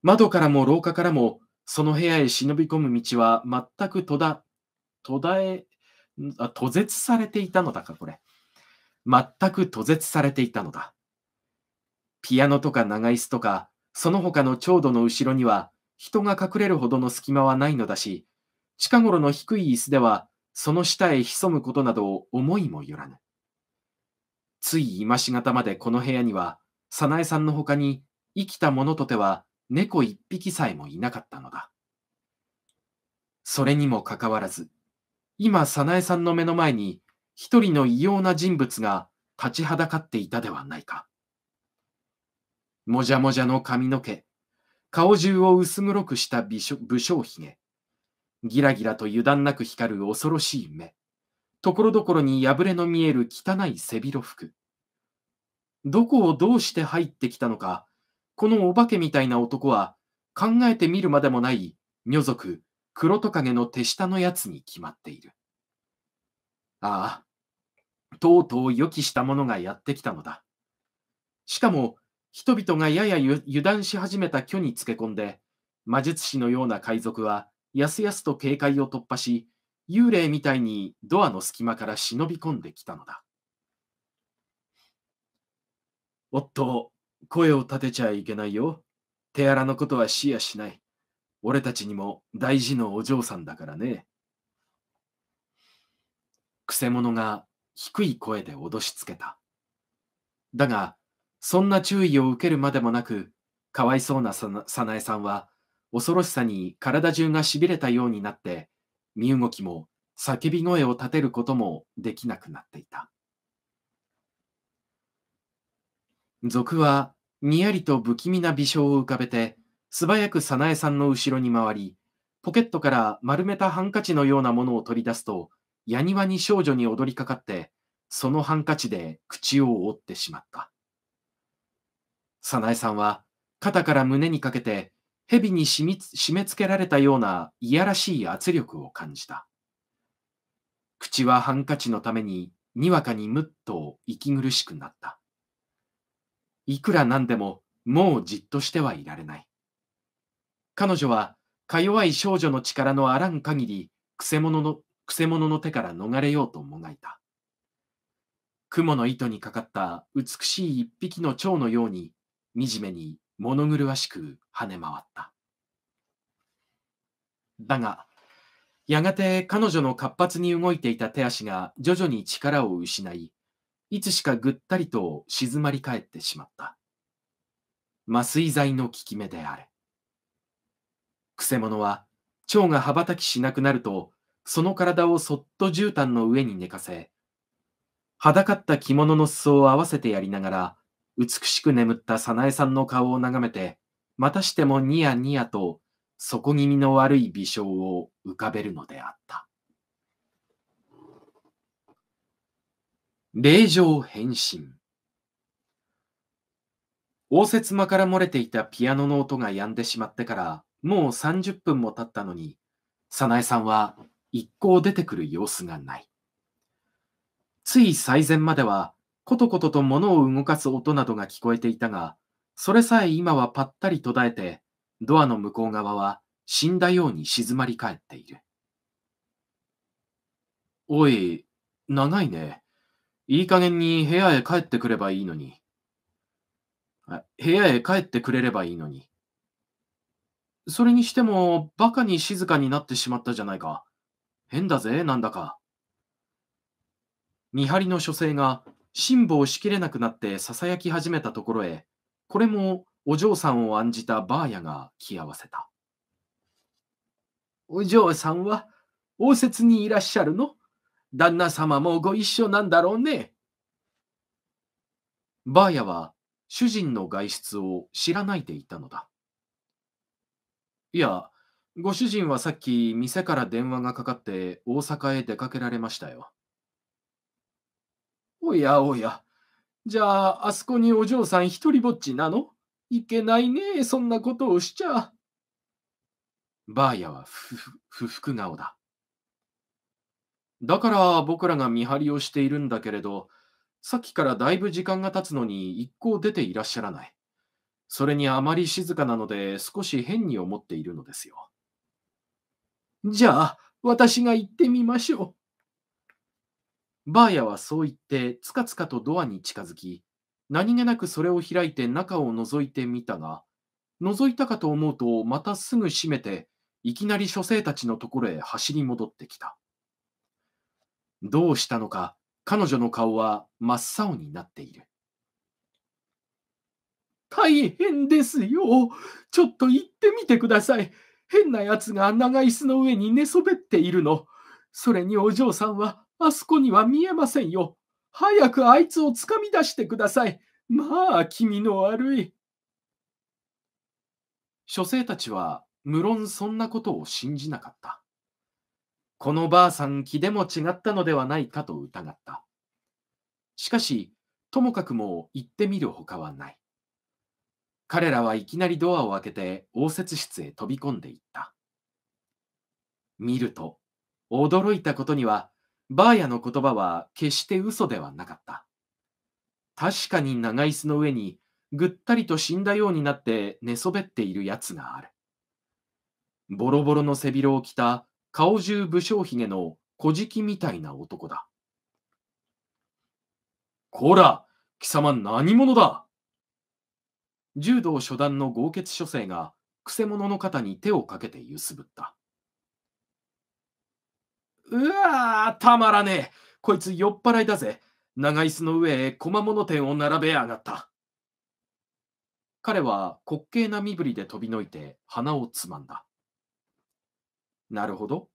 窓からも廊下からも、その部屋へ忍び込む道は全く途途絶え、あ途絶されていたのだか、これ。全く途絶されていたのだ。ピアノとか長椅子とか、その他の長度の後ろには人が隠れるほどの隙間はないのだし、近頃の低い椅子ではその下へ潜むことなどを思いもよらぬ。つい今しがたまでこの部屋には、早苗さんの他に生きた者とては猫一匹さえもいなかったのだ。それにもかかわらず、今早苗さんの目の前に一人の異様な人物が立ちはだかっていたではないか。もじゃもじゃの髪の毛、顔中を薄黒くした武将髭、ギラギラと油断なく光る恐ろしい目、ところどころに破れの見える汚い背広服。どこをどうして入ってきたのか、このお化けみたいな男は考えてみるまでもない女族、黒トカゲの手下のやつに決まっている。ああ、とうとう予期した者がやってきたのだ。しかも、人々がやや油断し始めた虚につけ込んで、魔術師のような海賊は、やすやすと警戒を突破し、幽霊みたいにドアの隙間から忍び込んできたのだ。おっと、声を立てちゃいけないよ。手荒なことは視野しない。俺たちにも大事のお嬢さんだからね。くせ者が低い声で脅しつけた。だが、そんな注意を受けるまでもなく、かわいそうな早苗さんは、恐ろしさに体中がしびれたようになって、身動きも叫び声を立てることもできなくなっていた。賊はにやりと不気味な微笑を浮かべて、素早く早苗さんの後ろに回り、ポケットから丸めたハンカチのようなものを取り出すと、やにわに少女に踊りかかって、そのハンカチで口を覆ってしまった。早苗さんは肩から胸にかけて蛇に締め締め付けられたようないやらしい圧力を感じた。口はハンカチのためににわかにむっと息苦しくなった。いくらなんでももうじっとしてはいられない。彼女はか弱い少女の力のあらん限りくせ者の、くせ者の手から逃れようともがいた。雲の糸にかかった美しい一匹の蝶のように惨めに物狂わしく跳ね回った。だが、やがて彼女の活発に動いていた手足が徐々に力を失い、いつしかぐったりと静まり返ってしまった。麻酔剤の効き目であれ。くせ者は、蝶が羽ばたきしなくなると、その体をそっと絨毯の上に寝かせ、裸った着物の裾を合わせてやりながら、美しく眠った早苗さんの顔を眺めて、またしてもニヤニヤと底気味の悪い微笑を浮かべるのであった。令状変身。応接間から漏れていたピアノの音が止んでしまってから、もう30分も経ったのに、早苗さんは一向出てくる様子がない。つい最前までは、ことことと物を動かす音などが聞こえていたが、それさえ今はぱったり途絶えて、ドアの向こう側は死んだように静まり返っている。おい、長いね。いい加減に部屋へ帰ってくればいいのに。部屋へ帰ってくれればいいのに。それにしても、馬鹿に静かになってしまったじゃないか。変だぜ、なんだか。見張りの書生が辛抱しきれなくなってささやき始めたところへ、これもお嬢さんを案じたばあやが着合わせた。お嬢さんは応接にいらっしゃるの旦那様もご一緒なんだろうね。ばあやは主人の外出を知らないでいたのだ。いや、ご主人はさっき店から電話がかかって大阪へ出かけられましたよ。おやおや、じゃあ、あそこにお嬢さん一人ぼっちなのいけないね、そんなことをしちゃ。ばあやはふふ、不服顔だ。だから僕らが見張りをしているんだけれど、さっきからだいぶ時間が経つのに一向出ていらっしゃらない。それにあまり静かなので少し変に思っているのですよ。じゃあ、私が行ってみましょう。バーヤはそう言って、つかつかとドアに近づき、何気なくそれを開いて中を覗いてみたが、覗いたかと思うと、またすぐ閉めて、いきなり書生たちのところへ走り戻ってきた。どうしたのか、彼女の顔は真っ青になっている。大変ですよ。ちょっと行ってみてください。変な奴が長椅子の上に寝そべっているの。それにお嬢さんはあそこには見えませんよ。早くあいつをつかみ出してください。まあ、気味の悪い。書生たちは、無論そんなことを信じなかった。このばあさん気でも違ったのではないかと疑った。しかし、ともかくも行ってみるほかはない。彼らはいきなりドアを開けて応接室へ飛び込んでいった。見ると、驚いたことには、バーヤの言葉は決して嘘ではなかった。確かに長椅子の上にぐったりと死んだようになって寝そべっているやつがある。ボロボロの背広を着た顔中武将髭の小敷みたいな男だ。こら、貴様何者だ柔道初段の豪傑書生が、くせ者の肩に手をかけて揺すぶった。うわー、たまらねえ。こいつ酔っ払いだぜ。長椅子の上へ駒物店を並べやがった。彼は滑稽な身振りで飛びのいて鼻をつまんだ。なるほど。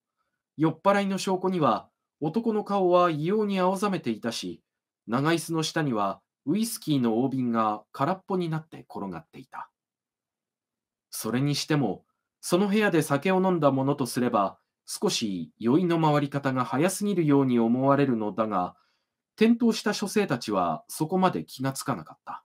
酔っ払いの証拠には男の顔は異様に青ざめていたし、長椅子の下にはウイスキーの大瓶が空っぽになって転がっていた。それにしても、その部屋で酒を飲んだものとすれば、少し酔いの回り方が早すぎるように思われるのだが、転倒した書生たちはそこまで気がつかなかった。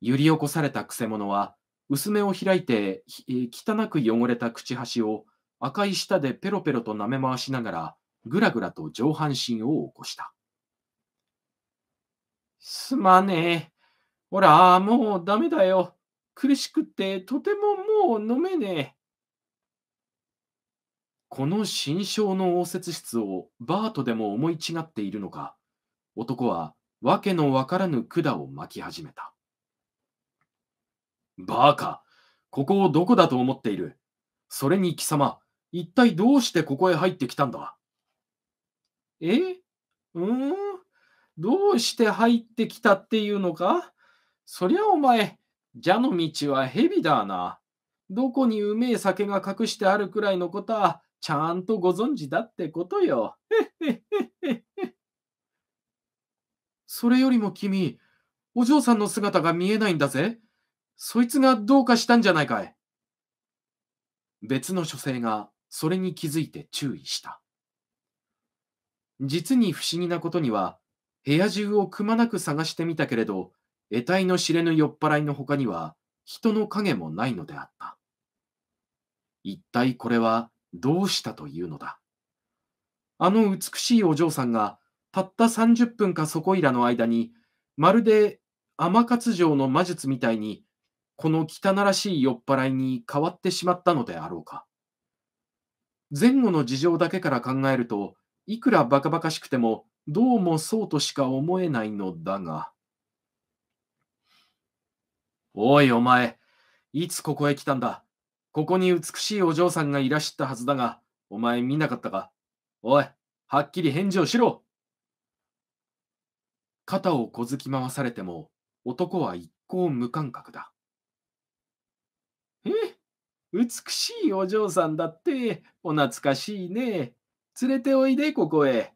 揺り起こされたくせ者は、薄目を開いて、汚く汚れた口端を赤い舌でペロペロと舐め回しながら、ぐらぐらと上半身を起こした。すまねえ。ほら、もうダメだよ。苦しくって、とてももう飲めねえ。この心象の応接室をバートでも思い違っているのか、男はわけのわからぬ管を巻き始めた。バーカ、ここをどこだと思っている。それに貴様、一体どうしてここへ入ってきたんだえうんどうして入ってきたっていうのかそりゃお前、蛇の道は蛇だな。どこにうめえ酒が隠してあるくらいのことは、ちゃんとご存知だってことよ。それよりも君、お嬢さんの姿が見えないんだぜ。そいつがどうかしたんじゃないかい。別の女性がそれに気づいて注意した。実に不思議なことには、部屋中をくまなく探してみたけれど、得体の知れぬ酔っ払いの他には、人の影もないのであった。一体これはどうしたというのだ。あの美しいお嬢さんが、たった30分かそこいらの間に、まるで天勝城の魔術みたいに、この汚らしい酔っ払いに変わってしまったのであろうか。前後の事情だけから考えると、いくらバカバカしくても、どうもそうとしか思えないのだが。おいお前、いつここへ来たんだここに美しいお嬢さんがいらしたはずだが、お前見なかったかおい、はっきり返事をしろ肩をこづき回されても、男は一向無感覚だ。え美しいお嬢さんだって、お懐かしいね。連れておいで、ここへ。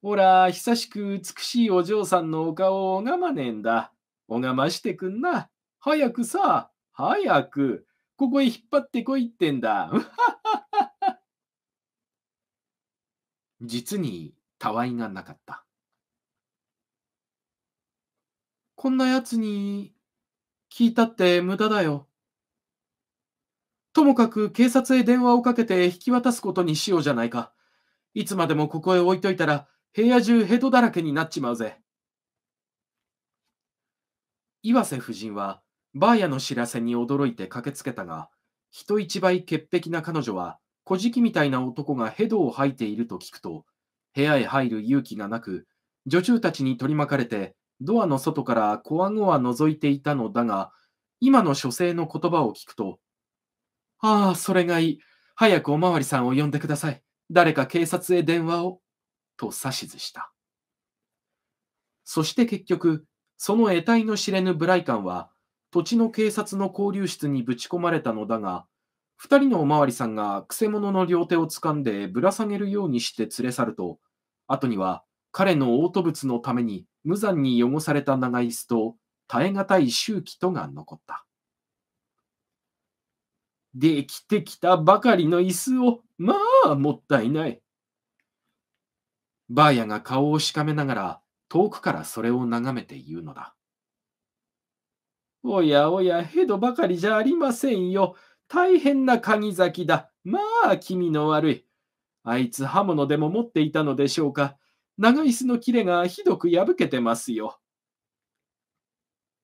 ほら、久しく美しいお嬢さんのお顔を拝まねえんだ。拝ましてくんな。早くさ、早く。ここへ引っ張ってこいってんだ。実にたわいがなかった。こんなやつに聞いたって無駄だよ。ともかく警察へ電話をかけて引き渡すことにしようじゃないか。いつまでもここへ置いといたら部屋中ヘドだらけになっちまうぜ。岩瀬夫人はばあやの知らせに驚いて駆けつけたが、人一倍潔癖な彼女は、小じきみたいな男がヘドを吐いていると聞くと、部屋へ入る勇気がなく、女中たちに取り巻かれて、ドアの外からこわごわ覗いていたのだが、今の書生の言葉を聞くと、ああ、それがいい。早くおまわりさんを呼んでください。誰か警察へ電話を。と指図した。そして結局、その得体の知れぬブライカンは、土地の警察の交流室にぶち込まれたのだが、2人のおまわりさんがくせ者の両手をつかんでぶら下げるようにして連れ去ると、後には彼の嘔吐物のために無残に汚された長椅子と耐え難い周期とが残った。できてきたばかりの椅子を、まあ、もったいない。バーヤが顔をしかめながら、遠くからそれを眺めて言うのだ。おやおや、ヘドばかりじゃありませんよ。大変な鍵咲きだ。まあ、気味の悪い。あいつ刃物でも持っていたのでしょうか。長椅子の切れがひどく破けてますよ。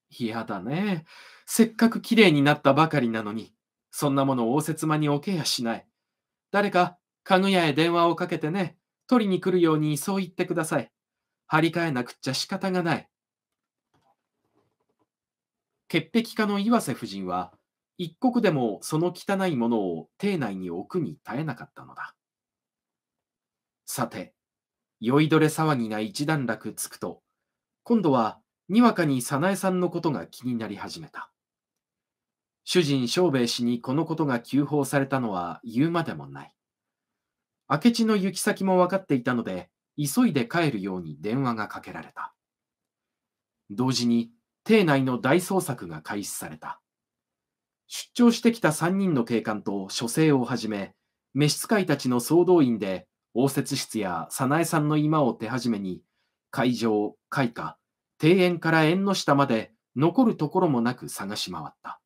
嫌だね。せっかくきれいになったばかりなのに、そんなものを応接間に置けやしない。誰か、家具屋へ電話をかけてね、取りに来るようにそう言ってください。張り替えなくっちゃ仕方がない。潔癖家の岩瀬夫人は、一刻でもその汚いものを邸内に置くに耐えなかったのだ。さて、酔いどれ騒ぎが一段落つくと、今度はにわかに早苗さんのことが気になり始めた。主人庄兵衛氏にこのことが急報されたのは言うまでもない。明智の行き先も分かっていたので、急いで帰るように電話がかけられた。同時に、邸内の大捜索が開始された。出張してきた3人の警官と書生をはじめ、召使いたちの総動員で、応接室や早苗さんの居間を手始めに、会場、開花、庭園から縁の下まで残るところもなく探し回った。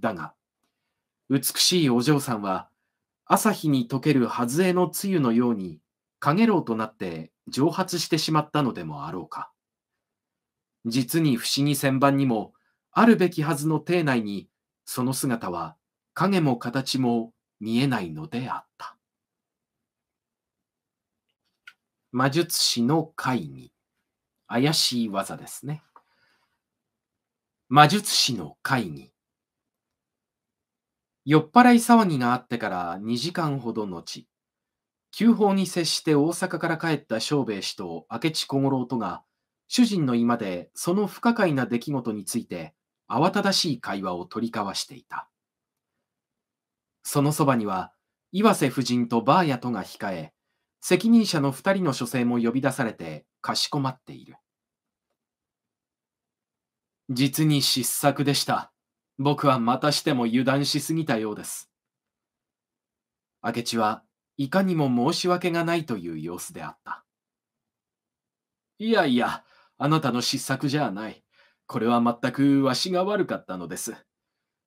だが、美しいお嬢さんは、朝日に溶けるはずえの露のように、かげろうとなって蒸発してしまったのでもあろうか。実に不思議旋盤にも、あるべきはずの邸内に、その姿は影も形も見えないのであった。魔術師の会議。怪しい技ですね。魔術師の会議。酔っ払い騒ぎがあってから2時間ほど後、旧法に接して大阪から帰った正兵衛氏と明智小五郎とが主人の居間でその不可解な出来事について慌ただしい会話を取り交わしていた。そのそばには、岩瀬夫人とバーヤとが控え、責任者の2人の書生も呼び出されてかしこまっている。実に失策でした。僕はまたしても油断しすぎたようです。明智はいかにも申し訳がないという様子であった。いやいや、あなたの失策じゃない。これは全くわしが悪かったのです。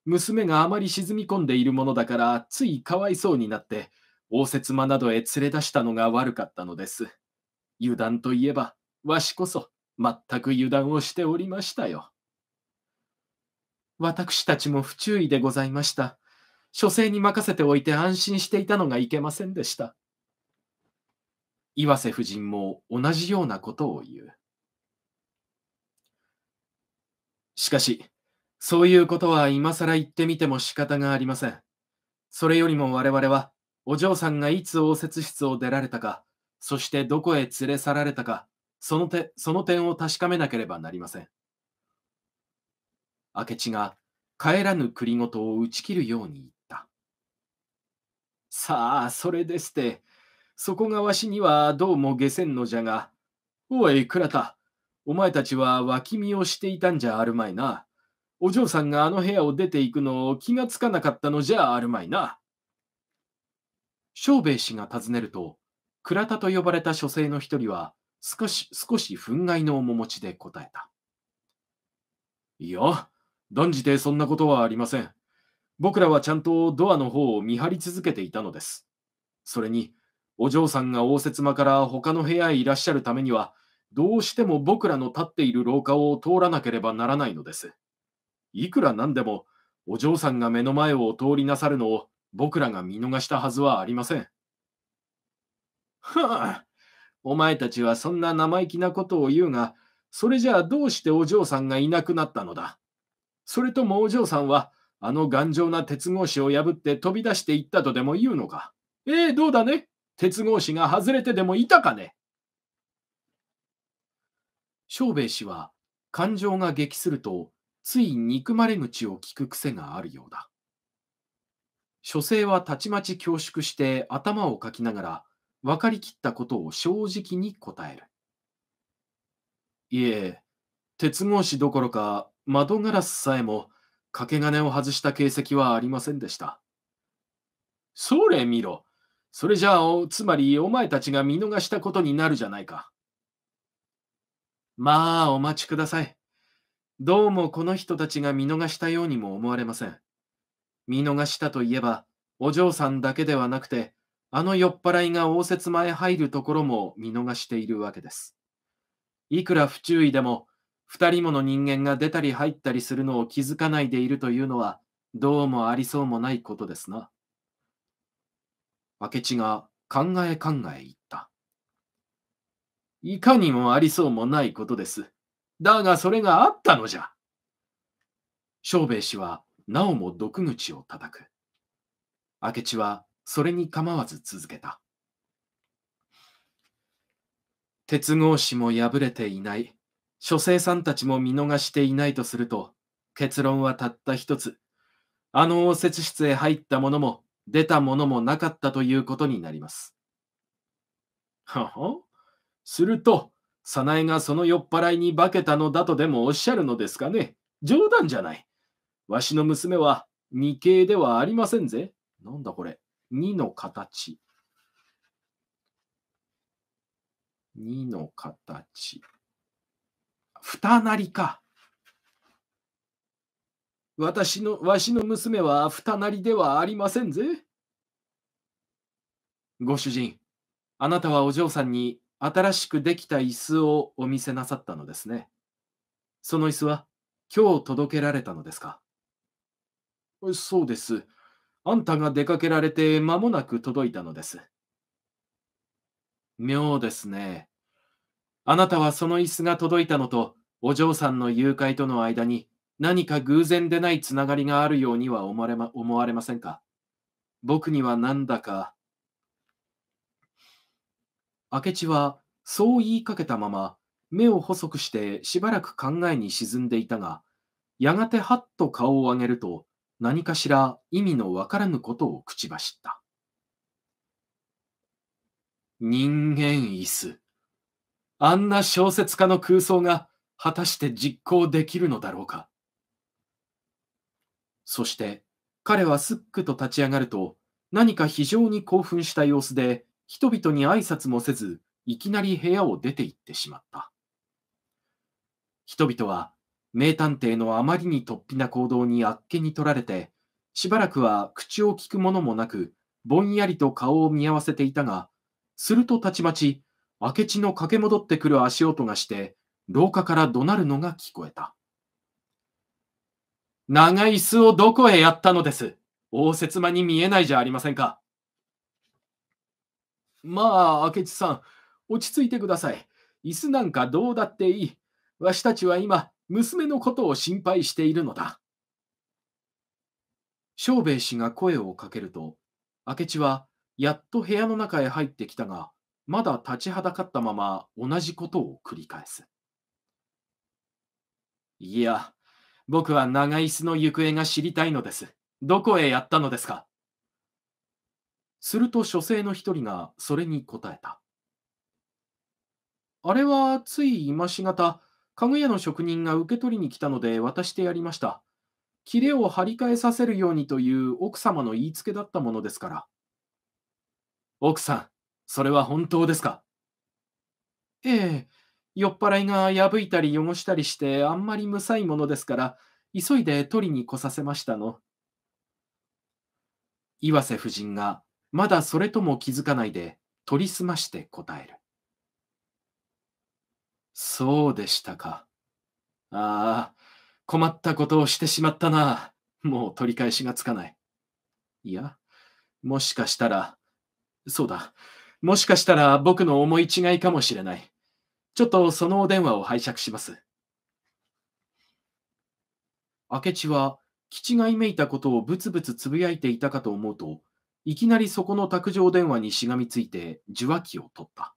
娘があまり沈み込んでいるものだから、ついかわいそうになって、応接間などへ連れ出したのが悪かったのです。油断といえば、わしこそ、全く油断をしておりましたよ。私たちも不注意でございました。書生に任せておいて安心していたのがいけませんでした。岩瀬夫人も同じようなことを言う。しかし、そういうことは今更言ってみても仕方がありません。それよりも我々は、お嬢さんがいつ応接室を出られたか、そしてどこへ連れ去られたか、そのてその点を確かめなければなりません。明智が帰らぬ栗ごとを打ち切るように言った。さあ、それですて、そこがわしにはどうも下せんのじゃが、おい、倉田、お前たちは脇見をしていたんじゃあるまいな。お嬢さんがあの部屋を出ていくのを気がつかなかったのじゃあるまいな。庄兵衛氏が尋ねると、倉田と呼ばれた書生の一人は少し、少し憤慨の面持ちで答えた。いや、断じてそんなことはありません。僕らはちゃんとドアの方を見張り続けていたのです。それに、お嬢さんが応接間から他の部屋へいらっしゃるためには、どうしても僕らの立っている廊下を通らなければならないのです。いくらなんでも、お嬢さんが目の前を通りなさるのを僕らが見逃したはずはありません。はあ、お前たちはそんな生意気なことを言うが、それじゃあどうしてお嬢さんがいなくなったのだそれともお嬢さんは、あの頑丈な鉄格子を破って飛び出していったとでも言うのかええどうだね鉄格子が外れてでもいたかね小兵衛氏は感情が激するとつい憎まれ口を聞く癖があるようだ。書生はたちまち恐縮して頭をかきながら分かりきったことを正直に答える。いえ、鉄格子どころか窓ガラスさえも掛け金を外した形跡はありませんでした。それ見ろ。それじゃあ、つまりお前たちが見逃したことになるじゃないか。まあ、お待ちください。どうもこの人たちが見逃したようにも思われません。見逃したといえば、お嬢さんだけではなくて、あの酔っ払いが応接前入るところも見逃しているわけです。いくら不注意でも、2人もの人間が出たり入ったりするのを気づかないでいるというのは、どうもありそうもないことですな。明智が考え考え言いかにもありそうもないことです。だがそれがあったのじゃ。庄兵衛氏はなおも毒口を叩く。明智はそれに構わず続けた。鉄格子も破れていない、書生さんたちも見逃していないとすると、結論はたった一つ。あの応接室へ入ったものも出たものもなかったということになります。ははすると、早苗がその酔っ払いに化けたのだとでもおっしゃるのですかね。冗談じゃない。わしの娘は二形ではありませんぜ。なんだこれ。二の形。二の形。二なりか。私の、わしの娘は二なりではありませんぜ。ご主人、あなたはお嬢さんに新しくできた椅子をお見せなさったのですね。その椅子は今日届けられたのですかそうです。あんたが出かけられて間もなく届いたのです。妙ですね。あなたはその椅子が届いたのと、お嬢さんの誘拐との間に何か偶然でないつながりがあるようには思われま思われませんか僕にはなんだか。明智はそう言いかけたまま目を細くしてしばらく考えに沈んでいたがやがてはっと顔を上げると何かしら意味のわからぬことを口走った。人間椅子。あんな小説家の空想が果たして実行できるのだろうか。そして彼はすっくと立ち上がると何か非常に興奮した様子で人々に挨拶もせず、いきなり部屋を出て行ってしまった。人々は名探偵のあまりに突飛な行動にあっけに取られて、しばらくは口を聞くものもなく、ぼんやりと顔を見合わせていたが、するとたちまち、明智の駆け戻ってくる足音がして、廊下から怒鳴るのが聞こえた。長い椅子をどこへやったのです。応接間に見えないじゃありませんか。まあ、明智さん、落ち着いてください。椅子なんかどうだっていい。わしたちは今、娘のことを心配しているのだ。庄兵衛氏が声をかけると、明智はやっと部屋の中へ入ってきたが、まだ立ちはだかったまま同じことを繰り返す。いや、僕は長椅子の行方が知りたいのです。どこへやったのですかすると書生の一人がそれに答えた。あれはつい今しがた、家具屋の職人が受け取りに来たので渡してやりました。切れを張り替えさせるようにという奥様の言いつけだったものですから。奥さん、それは本当ですかええ、酔っ払いが破いたり汚したりしてあんまりむさいものですから、急いで取りに来させましたの。岩瀬夫人がまだそれとも気づかないで取りすまして答える。そうでしたか。ああ、困ったことをしてしまったな。もう取り返しがつかない。いや、もしかしたら、そうだ、もしかしたら僕の思い違いかもしれない。ちょっとそのお電話を拝借します。明智は、吉がいめいたことをぶつぶつつぶやいていたかと思うと、いきなりそこの卓上電話にしがみついて受話器を取った。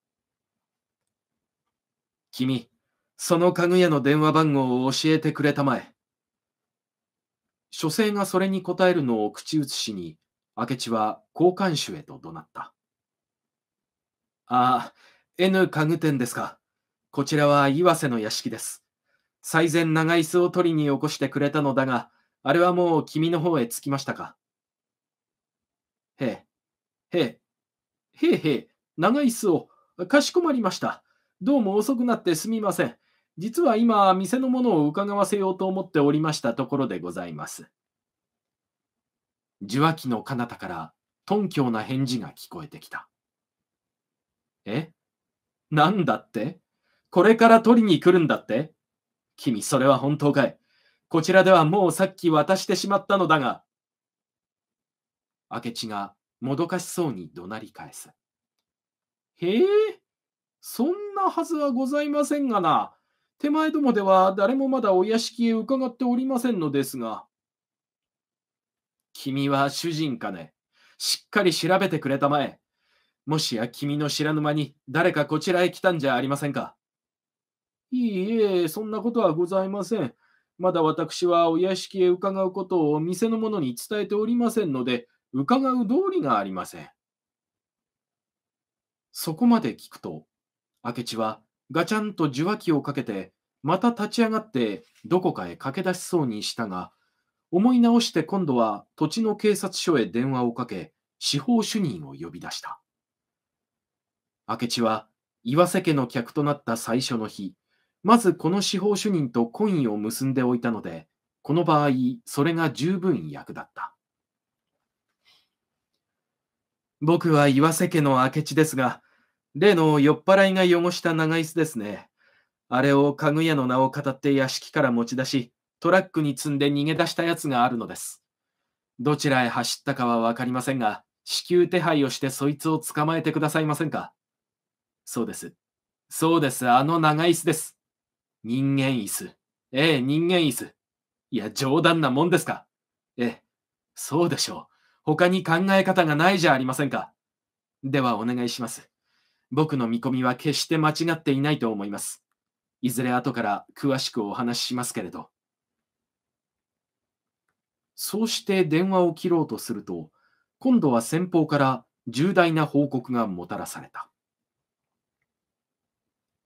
君、その家具屋の電話番号を教えてくれたまえ。書生がそれに答えるのを口移しに、明智は交換手へと怒鳴った。ああ、N 家具店ですか。こちらは岩瀬の屋敷です。最前長椅子を取りに起こしてくれたのだが、あれはもう君の方へ着きましたか。へえ、へえ、へえへえ、長い巣を、かしこまりました。どうも遅くなってすみません。実は今、店のものを伺わせようと思っておりましたところでございます。受話器の彼方から頓強な返事が聞こえてきた。えなんだってこれから取りに来るんだって君、それは本当かいこちらではもうさっき渡してしまったのだが、明智がもどかしそうに怒鳴り返す。へえ、そんなはずはございませんがな。手前どもでは誰もまだお屋敷へ伺っておりませんのですが。君は主人かね。しっかり調べてくれたまえ。もしや君の知らぬ間に誰かこちらへ来たんじゃありませんか。いいえ、そんなことはございません。まだ私はお屋敷へ伺うことを店の者に伝えておりませんので、伺う道理がありません。そこまで聞くと、明智はガチャンと受話器をかけて、また立ち上がってどこかへ駆け出しそうにしたが、思い直して今度は土地の警察署へ電話をかけ、司法主任を呼び出した。明智は岩瀬家の客となった最初の日、まずこの司法主任と婚姻を結んでおいたので、この場合、それが十分役だった。僕は岩瀬家の明智ですが、例の酔っ払いが汚した長椅子ですね。あれを家具屋の名を語って屋敷から持ち出し、トラックに積んで逃げ出したやつがあるのです。どちらへ走ったかは分かりませんが、至急手配をしてそいつを捕まえてくださいませんか。そうです。そうです。あの長椅子です。人間椅子。ええ、人間椅子。いや、冗談なもんですか。ええ、そうでしょう。他に考え方がないじゃありませんか。ではお願いします。僕の見込みは決して間違っていないと思います。いずれ後から詳しくお話ししますけれど。そうして電話を切ろうとすると、今度は先方から重大な報告がもたらされた。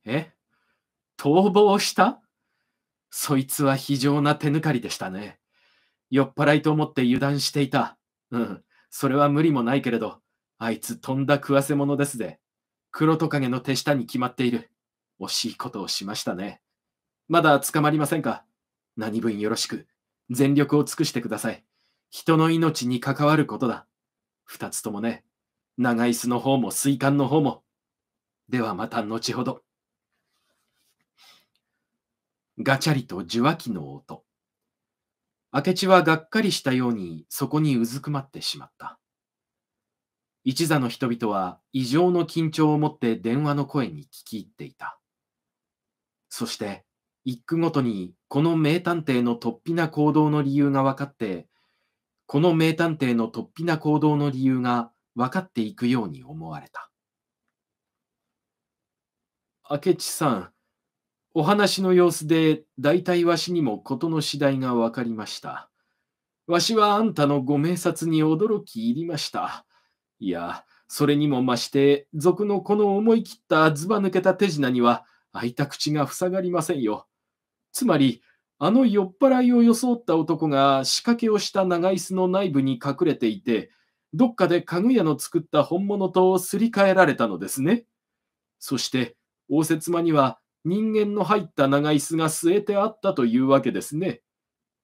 え逃亡したそいつは非常な手抜かりでしたね。酔っ払いと思って油断していた。うん、それは無理もないけれど、あいつとんだ食わせ者ですぜ。黒トカゲの手下に決まっている。惜しいことをしましたね。まだ捕まりませんか何分よろしく。全力を尽くしてください。人の命に関わることだ。二つともね。長椅子の方も水管の方も。ではまた後ほど。ガチャリと受話器の音。明智はがっかりしたようにそこにうずくまってしまった。一座の人々は異常の緊張を持って電話の声に聞き入っていた。そして、一句ごとにこの名探偵の突飛な行動の理由が分かって、この名探偵の突飛な行動の理由が分かっていくように思われた。明智さん、お話の様子で、大体わしにも事の次第が分かりました。わしはあんたのご明察に驚き入りました。いや、それにも増して、賊のこの思い切ったずば抜けた手品には、開いた口が塞がりませんよ。つまり、あの酔っ払いを装った男が仕掛けをした長椅子の内部に隠れていて、どっかで家具屋の作った本物とすり替えられたのですね。そして、応接間には人間の入った長椅子が据えてあったというわけですね。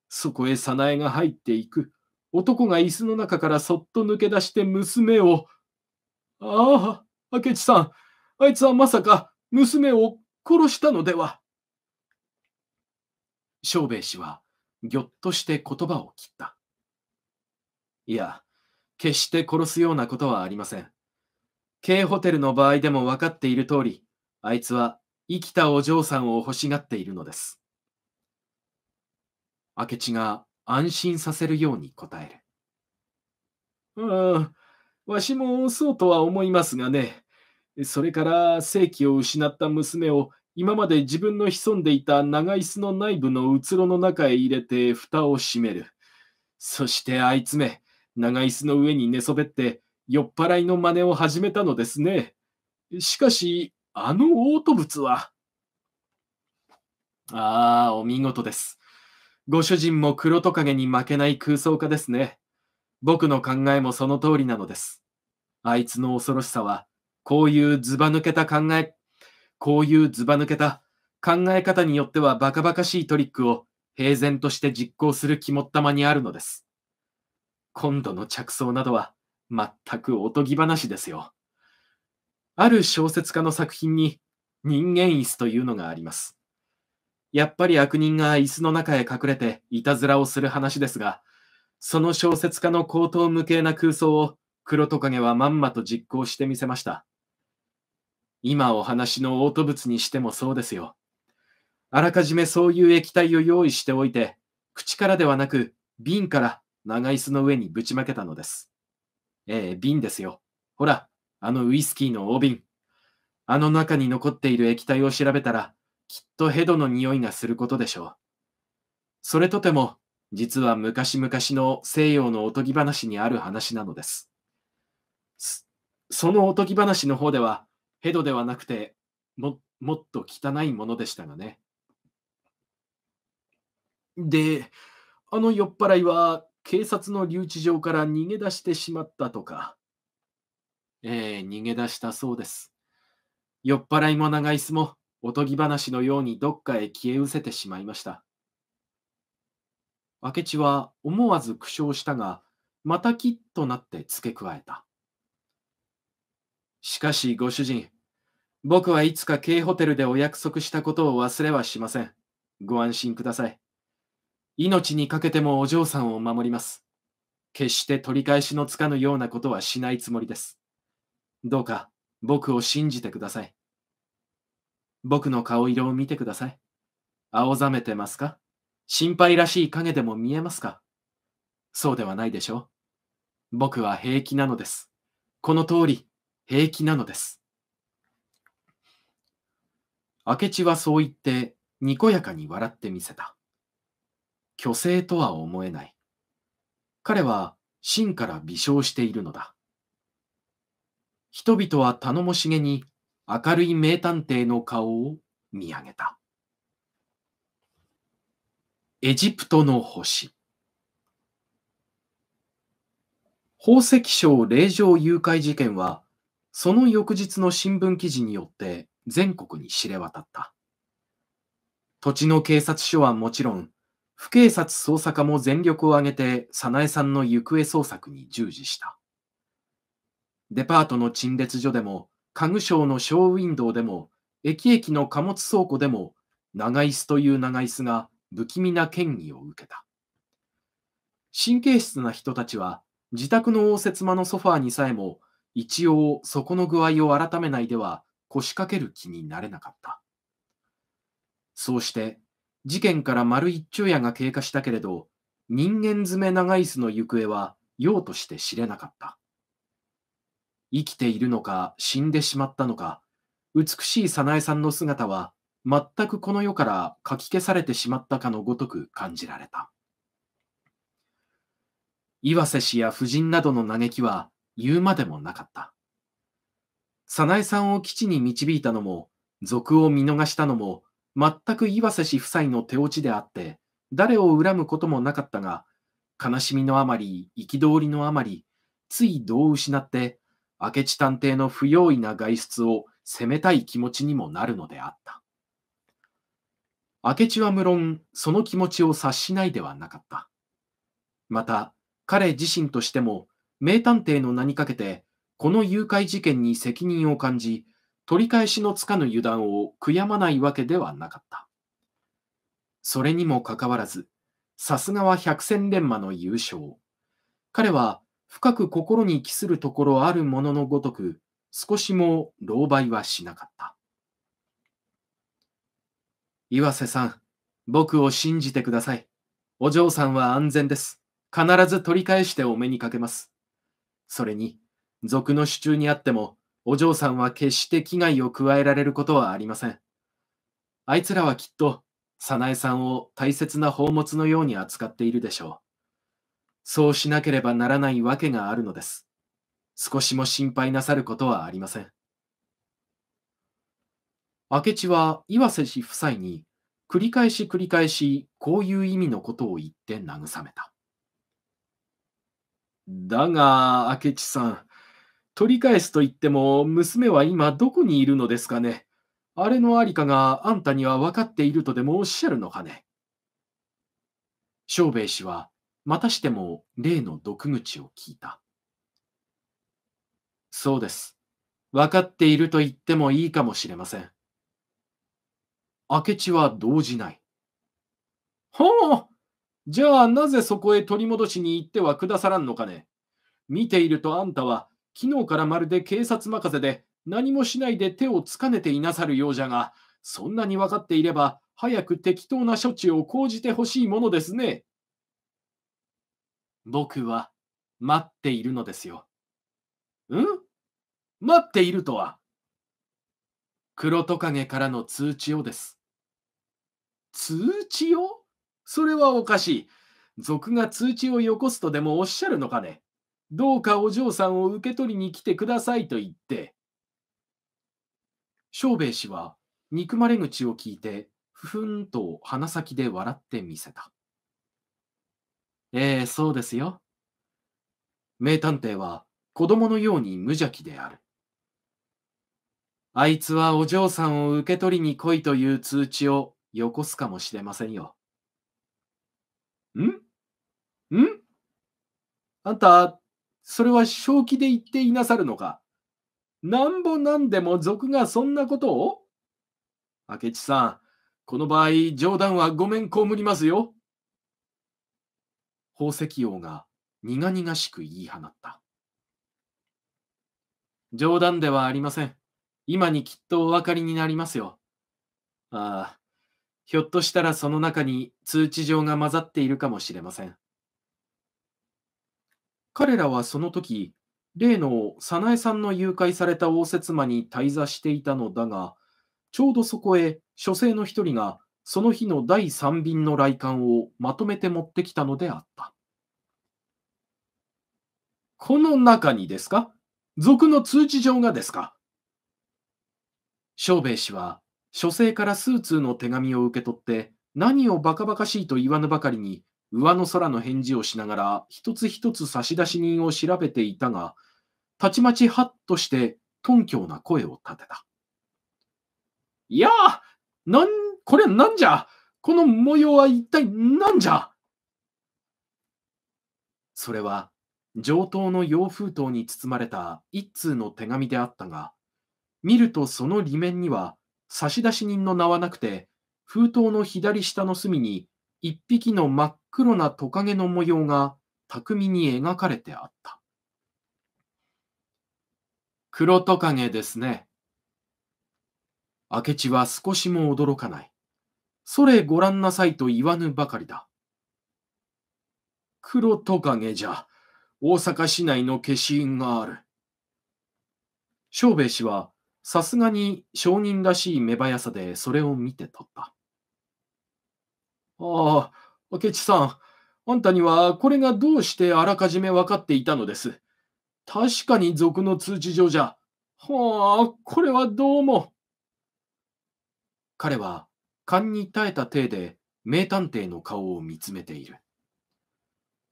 そこへ早苗が入っていく。男が椅子の中からそっと抜け出して娘を。ああ、明智さん、あいつはまさか娘を殺したのでは。正兵衛氏はぎょっとして言葉を切った。いや、決して殺すようなことはありません。K ホテルの場合でも分かっている通り、あいつは生きたお嬢さんを欲しがっているのです。明智が安心させるように答える。ああ、わしもそうとは思いますがね。それから正気を失った娘を今まで自分の潜んでいた長椅子の内部のうつろの中へ入れて蓋を閉める。そしてあいつめ、長椅子の上に寝そべって酔っ払いの真似を始めたのですね。しかし、あの凹凸物は。ああ、お見事です。ご主人も黒トカゲに負けない空想家ですね。僕の考えもその通りなのです。あいつの恐ろしさは、こういうずば抜けた考え、こういうずば抜けた考え方によってはバカバカしいトリックを平然として実行する肝っ玉にあるのです。今度の着想などは全くおとぎ話ですよ。ある小説家の作品に人間椅子というのがあります。やっぱり悪人が椅子の中へ隠れていたずらをする話ですが、その小説家の荒唐無稽な空想を黒トカゲはまんまと実行してみせました。今お話の嘔吐物にしてもそうですよ。あらかじめそういう液体を用意しておいて、口からではなく瓶から長椅子の上にぶちまけたのです。ええ瓶ですよ。ほら、あのウイスキーの大瓶。あの中に残っている液体を調べたら、きっとヘドの匂いがすることでしょう。それとても、実は昔々の西洋のおとぎ話にある話なのです。そのおとぎ話の方では、ヘドではなくて、も、もっと汚いものでしたがね。で、あの酔っ払いは警察の留置場から逃げ出してしまったとか、えー、逃げ出したそうです。酔っ払いも長椅子もおとぎ話のようにどっかへ消え失せてしまいました。明智は思わず苦笑したが、またきっとなって付け加えた。しかしご主人、僕はいつか軽ホテルでお約束したことを忘れはしません。ご安心ください。命にかけてもお嬢さんを守ります。決して取り返しのつかぬようなことはしないつもりです。どうか僕を信じてください。僕の顔色を見てください。青ざめてますか心配らしい影でも見えますかそうではないでしょう。僕は平気なのです。この通り、平気なのです。明智はそう言って、にこやかに笑ってみせた。虚勢とは思えない。彼は芯から微笑しているのだ。人々は頼もしげに明るい名探偵の顔を見上げた。エジプトの星。宝石商令嬢誘拐事件は、その翌日の新聞記事によって全国に知れ渡った。土地の警察署はもちろん、不警察捜査課も全力を挙げて早苗さんの行方捜索に従事した。デパートの陳列所でも、家具商のショーウィンドウでも、駅駅の貨物倉庫でも、長椅子という長椅子が不気味な権威を受けた。神経質な人たちは、自宅の応接間のソファーにさえも、一応底の具合を改めないでは腰掛ける気になれなかった。そうして、事件から丸一昼夜が経過したけれど、人間詰め長椅子の行方は用として知れなかった。生きているのか死んでしまったのか、美しい早苗さんの姿は全くこの世からかき消されてしまったかのごとく感じられた。岩瀬氏や夫人などの嘆きは言うまでもなかった。早苗さんを基地に導いたのも、賊を見逃したのも、全く岩瀬氏夫妻の手落ちであって、誰を恨むこともなかったが、悲しみのあまり、憤りのあまり、つい度を失って、明智探偵の不用意な外出を責めたい気持ちにもなるのであった。明智は無論、その気持ちを察しないではなかった。また、彼自身としても、名探偵の名にかけて、この誘拐事件に責任を感じ、取り返しのつかぬ油断を悔やまないわけではなかった。それにもかかわらず、さすがは百戦錬磨の優勝。彼は深く心に帰するところあるもののごとく、少しも狼狽はしなかった。岩瀬さん、僕を信じてください。お嬢さんは安全です。必ず取り返してお目にかけます。それに、賊の手中にあっても、お嬢さんは決して危害を加えられることはありません。あいつらはきっと、早苗さんを大切な宝物のように扱っているでしょう。そうしなければならないわけがあるのです。少しも心配なさることはありません。明智は岩瀬氏夫妻に繰り返し繰り返しこういう意味のことを言って慰めた。だが、明智さん、取り返すと言っても娘は今どこにいるのですかねあれのありかがあんたには分かっているとでもおっしゃるのかね。庄兵衛氏はまたしても例の毒口を聞いた。そうです。分かっていると言ってもいいかもしれません。明智は動じない。ほうじゃあなぜそこへ取り戻しに行ってはくださらんのかね見ているとあんたは昨日からまるで警察任せで何もしないで手をつかねていなさるようじゃが、そんなに分かっていれば早く適当な処置を講じてほしいものですね。僕は待っているのですよ。ん待っているとは黒トカゲからの通知をです。通知をそれはおかしい。賊が通知をよこすとでもおっしゃるのかねどうかお嬢さんを受け取りに来てくださいと言って。庄兵衛氏は憎まれ口を聞いて、ふふんと鼻先で笑ってみせた。ええ、そうですよ。名探偵は子供のように無邪気である。あいつはお嬢さんを受け取りに来いという通知をよこすかもしれませんよ。んんあんた、それは正気で言っていなさるのかなんぼなんでも俗がそんなことを明智さん、この場合、冗談はごめんこむりますよ。宝石王が苦々しく言い放った。冗談ではありません。今にきっとお分かりになりますよ。ああ、ひょっとしたらその中に通知状が混ざっているかもしれません。彼らはその時、例の早苗さんの誘拐された応接間に滞在していたのだが、ちょうどそこへ書生の一人がその日の第3便の来館をまとめて持ってきたのであった。この中にですか俗の通知状がですか小兵衛氏は書生から数通の手紙を受け取って何をバカバカしいと言わぬばかりに上の空の返事をしながら一つ一つ差出人を調べていたがたちまちハッとして頓強な声を立てた。いや何これは何じゃこの模様は一体何じゃそれは上等の洋風筒に包まれた一通の手紙であったが、見るとその裏面には差出人の名はなくて、封筒の左下の隅に一匹の真っ黒なトカゲの模様が巧みに描かれてあった。黒トカゲですね。明智は少しも驚かない。それご覧なさいと言わぬばかりだ。黒トカゲじゃ、大阪市内の消印がある。正兵衛氏は、さすがに商人らしい目早さでそれを見て取った。ああ、明智さん、あんたにはこれがどうしてあらかじめわかっていたのです。確かに俗の通知上じゃ。はあ、これはどうも。彼は勘に耐えた体で名探偵の顔を見つめている。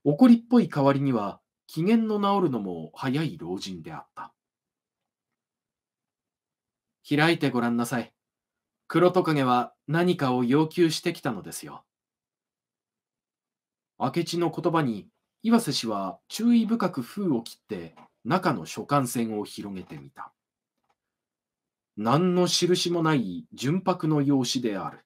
怒りっぽい代わりには、機嫌の治るのも早い老人であった。開いてごらんなさい。黒トカゲは何かを要求してきたのですよ。明智の言葉に岩瀬氏は注意深く封を切って中の所管線を広げてみた。何の印もない純白の用紙である。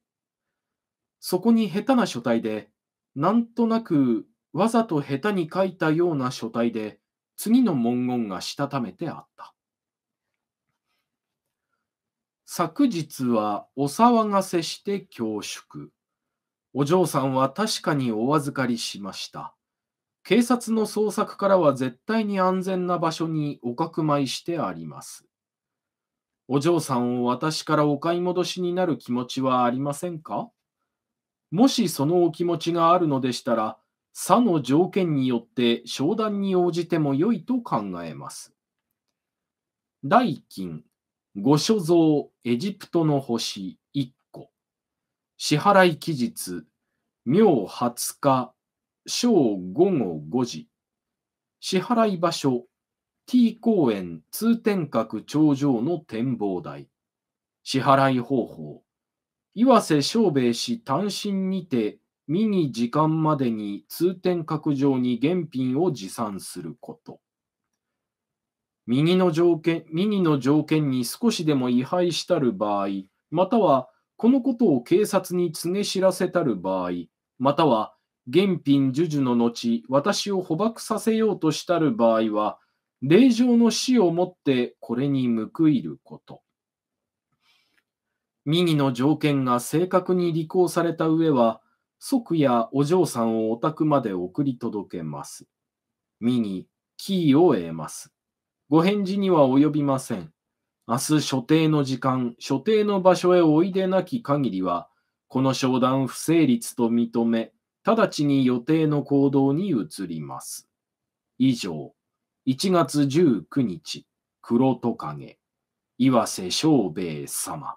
そこに下手な書体で、なんとなくわざと下手に書いたような書体で、次の文言がしたためてあった。昨日はお騒がせして恐縮。お嬢さんは確かにお預かりしました。警察の捜索からは絶対に安全な場所におかくまいしてあります。お嬢さんを私からお買い戻しになる気持ちはありませんかもしそのお気持ちがあるのでしたら、さの条件によって商談に応じても良いと考えます。代金、ご所蔵エジプトの星1個、支払い期日、明20日、正午後5時、支払い場所 T 公園通天閣頂上の展望台。支払い方法。岩瀬昌兵衛氏単身にて、ミニ時間までに通天閣上に現品を持参すること。右の条件、右の条件に少しでも違反したる場合、またはこのことを警察に告げ知らせたる場合、または現品授受の後、私を捕獲させようとしたる場合は、霊状の死をもってこれに報いること。右の条件が正確に履行された上は、即やお嬢さんをお宅まで送り届けます。右、キーを得ます。ご返事には及びません。明日所定の時間、所定の場所へおいでなき限りは、この商談不成立と認め、直ちに予定の行動に移ります。以上。1月19日、黒トカゲ、岩瀬正兵衛様。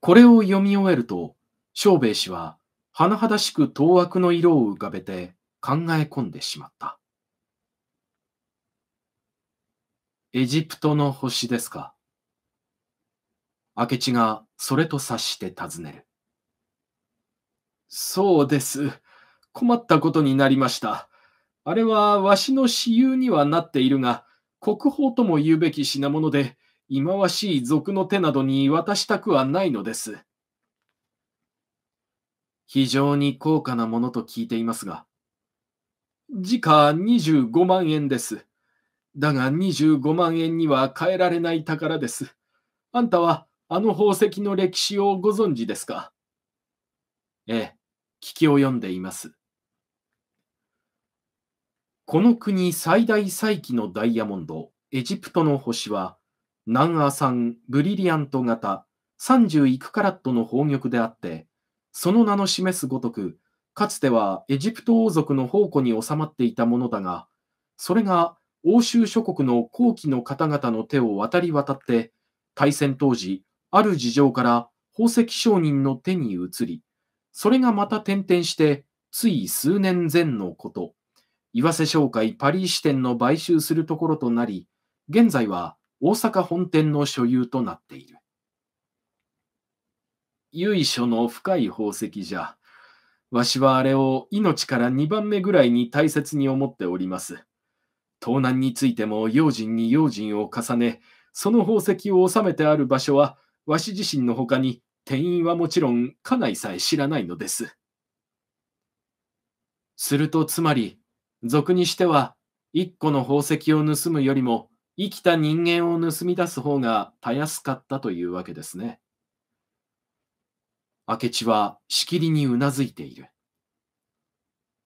これを読み終えると、正兵衛氏は、甚だしく当悪の色を浮かべて考え込んでしまった。エジプトの星ですか。明智がそれと察して尋ねる。そうです。困ったことになりました。あれはわしの私有にはなっているが、国宝とも言うべき品物で、忌まわしい賊の手などに渡したくはないのです。非常に高価なものと聞いていますが。時価25万円です。だが25万円には変えられない宝です。あんたはあの宝石の歴史をご存知ですかええ、聞き及んでいます。この国最大最期のダイヤモンド、エジプトの星は、南アサン・ブリリアント型3十いくカラットの宝玉であって、その名の示すごとく、かつてはエジプト王族の宝庫に収まっていたものだが、それが欧州諸国の後期の方々の手を渡り渡って、大戦当時、ある事情から宝石商人の手に移り、それがまた転々して、つい数年前のこと。岩瀬商会パリ支店の買収するところとなり、現在は大阪本店の所有となっている。由緒の深い宝石じゃ。わしはあれを命から2番目ぐらいに大切に思っております。盗難についても用心に用心を重ね、その宝石を収めてある場所は、わし自身のほかに店員はもちろん家内さえ知らないのです。するとつまり、俗にしては、一個の宝石を盗むよりも、生きた人間を盗み出す方がたやすかったというわけですね。明智はしきりにうなずいている。